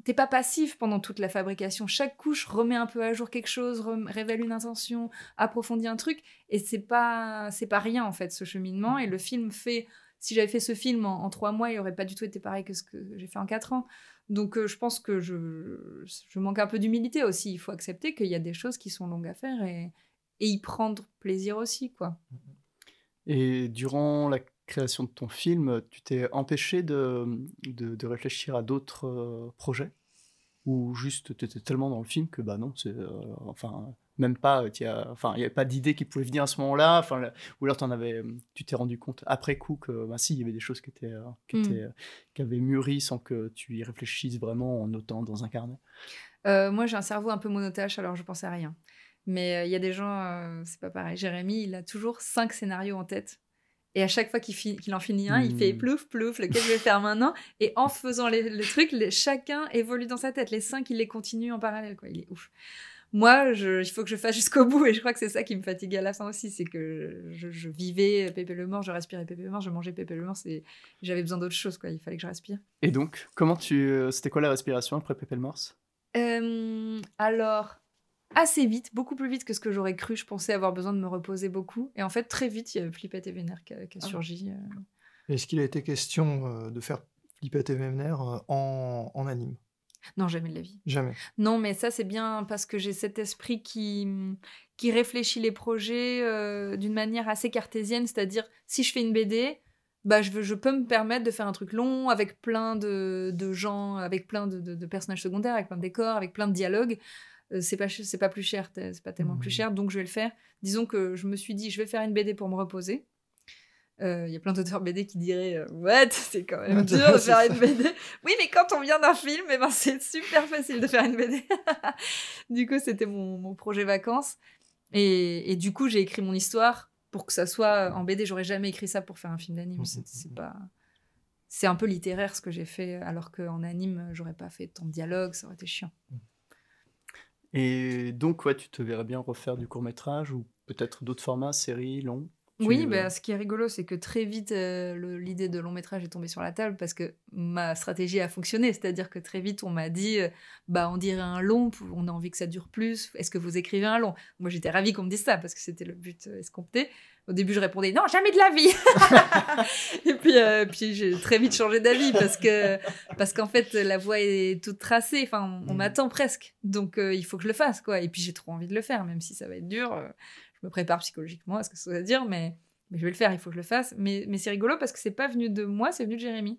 T'es pas passif pendant toute la fabrication. Chaque couche remet un peu à jour quelque chose, révèle une intention, approfondit un truc. Et c'est pas, pas rien, en fait, ce cheminement. Mmh. Et le film fait. Si j'avais fait ce film en, trois mois, il aurait pas du tout été pareil que ce que j'ai fait en quatre ans. Donc euh, je pense que je, je manque un peu d'humilité aussi. Il faut accepter qu'il y a des choses qui sont longues à faire et, et y prendre plaisir aussi, quoi. Et durant la création de ton film, tu t'es empêché de, réfléchir à d'autres euh, projets Ou juste tu étais tellement dans le film que, bah non, c'est. Euh, enfin, même pas. Euh, enfin, il n'y avait pas d'idée qui pouvait venir à ce moment-là. Enfin, ou alors en avais, tu t'es rendu compte après coup que, bah si, il y avait des choses qui, étaient, hmm. qui, avaient mûri sans que tu y réfléchisses vraiment en notant dans un carnet. moi, j'ai un cerveau un peu monotache, alors je pensais à rien. Mais euh, il y a des gens, euh, c'est pas pareil. Jérémy, il a toujours cinq scénarios en tête. Et à chaque fois qu'il, en finit un, il fait hmm. plouf, plouf, lequel je vais faire maintenant. Et en faisant le truc, chacun évolue dans sa tête. Les cinq, il les continue en parallèle. Quoi. Il est ouf. Moi, je, il faut que je fasse jusqu'au bout. Et je crois que c'est ça qui me fatigue à la fin aussi. C'est que je, vivais Pépé le Mort, je respirais Pépé le Mort, je mangeais Pépé le Mort. C'est, j'avais besoin d'autre chose. Quoi. Il fallait que je respire. Et donc, comment tu, euh, c'était quoi la respiration après Pépé le mort alors, assez vite, beaucoup plus vite que ce que j'aurais cru. Je pensais avoir besoin de me reposer beaucoup. Et en fait, très vite, il y a Flipette et Vénère qui a, ah. surgi. Euh. Est-ce qu'il a été question euh, de faire Flipette et Vénère euh, en, en anime non, jamais de la vie. Jamais. Non, mais ça, c'est bien parce que j'ai cet esprit qui, qui réfléchit les projets d'une manière assez cartésienne, c'est-à-dire si je fais une BD, bah, je, veux, je peux me permettre de faire un truc long avec plein de, gens, avec plein de, personnages secondaires, avec plein de décors, avec plein de dialogues. Euh, c'est pas c'est pas plus cher, c'est pas tellement plus cher, donc je vais le faire. Disons que je me suis dit, je vais faire une BD pour me reposer. Il euh, y a plein d'auteurs BD qui diraient euh, What C'est quand même dur de faire une BD. Oui, mais quand on vient d'un film, eh ben, c'est super facile de faire une BD. du coup, c'était mon, projet vacances. Et, du coup, j'ai écrit mon histoire pour que ça soit en BD. J'aurais jamais écrit ça pour faire un film d'anime. Mmh, c'est mmh, mmh. pas. C'est un peu littéraire ce que j'ai fait, alors qu'en anime, j'aurais pas fait tant de dialogue, ça aurait été chiant. Et donc, ouais, tu te verrais bien refaire du court métrage ou peut-être d'autres formats, séries, longs Oui, bah, ce qui est rigolo, c'est que très vite, euh, l'idée de long métrage est tombée sur la table parce que ma stratégie a fonctionné. C'est-à-dire que très vite, on m'a dit, euh, bah, on dirait un long, on a envie que ça dure plus, est-ce que vous écrivez un long Moi, j'étais ravie qu'on me dise ça parce que c'était le but euh, escompté. Au début, je répondais non, jamais de la vie. et puis, euh, puis j'ai très vite changé d'avis parce que parce qu'en fait, la voie est toute tracée. Enfin, on, mm. m'attend presque, donc euh, il faut que je le fasse, quoi. Et puis j'ai trop envie de le faire, même si ça va être dur. Euh, je me prépare psychologiquement à ce que ça veut dire, mais mais je vais le faire. Il faut que je le fasse. Mais mais c'est rigolo parce que c'est pas venu de moi, c'est venu de Jérémy.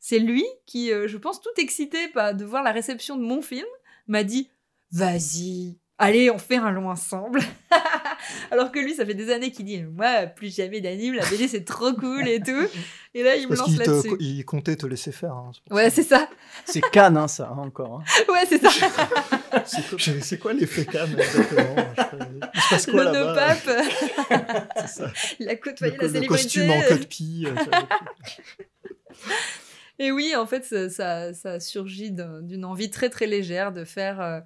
C'est lui qui, je pense, tout excité pas de voir la réception de mon film, m'a dit vas-y, allez, on fait un long ensemble. Alors que lui, ça fait des années qu'il dit Moi, plus jamais d'anime, la BD c'est trop cool et tout. Et là, il me lance là-dessus. Il comptait te laisser faire. Hein, ouais, c'est ça. C'est canne, hein, ça, hein, encore. Ouais, c'est ça. c'est quoi l'effet canne exactement Il se Il a côtoyé la célébrité. Le costume en code euh, Et oui, en fait, ça, ça, ça surgit d'une envie très très légère de faire euh,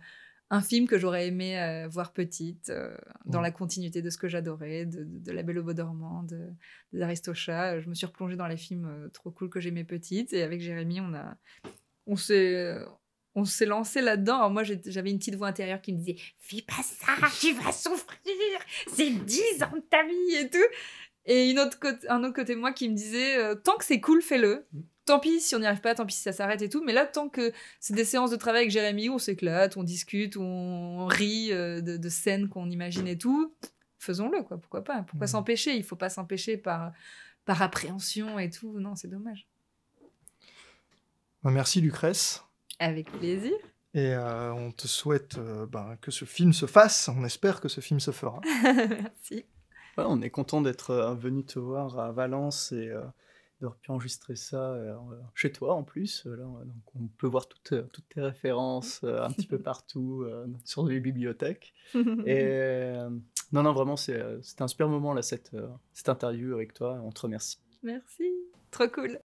un film que j'aurais aimé euh, voir petite, euh, dans mm. la continuité de ce que j'adorais, de, La Belle au Beau Dormant, de, des euh, Je me suis replongée dans les films trop cool que j'aimais petite. Et avec Jérémy, on, a, on s'est. on s'est lancé là-dedans. moi, j'avais une petite voix intérieure qui me disait Fais pas ça, tu vas souffrir, c'est 10 ans de ta vie et tout. Et une autre côté, un autre côté moi qui me disait Tant que c'est cool, fais-le. Mm tant pis si on n'y arrive pas, tant pis si ça s'arrête et tout. Mais là, tant que c'est des séances de travail avec Jérémy, on s'éclate, on discute, on rit euh, de, scènes qu'on imagine et tout, faisons-le, quoi. Pourquoi pas Pourquoi mm. s'empêcher Il faut pas s'empêcher par, par appréhension et tout. Non, c'est dommage. Bah, merci, Lucrèce. Avec plaisir. Et euh, on te souhaite euh, bah, que ce film se fasse. On espère que ce film se fera. Merci. on est content d'être venu te voir à Valence et d'avoir pu enregistrer ça euh, chez toi en plus. Euh, là, donc on peut voir toutes, euh, toutes tes références un petit peu partout sur les bibliothèques. Et non, non, vraiment, c'est un super moment là, cette, cette interview avec toi. On te remercie. Merci, trop cool.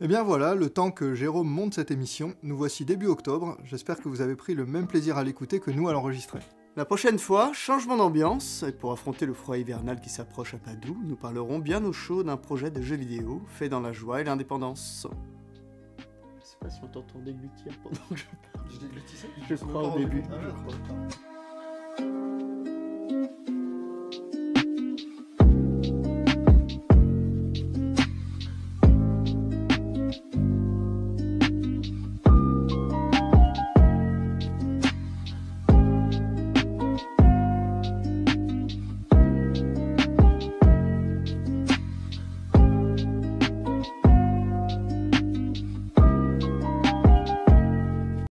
Et eh bien voilà, le temps que Jérôme monte cette émission, nous voici début octobre. J'espère que vous avez pris le même plaisir à l'écouter que nous à l'enregistrer. La prochaine fois, changement d'ambiance, et pour affronter le froid hivernal qui s'approche à Padoue, nous parlerons bien au chaud d'un projet de jeu vidéo fait dans la joie et l'indépendance. Je sais pas si on t'entend déglutir pendant que je parle. Je crois au début.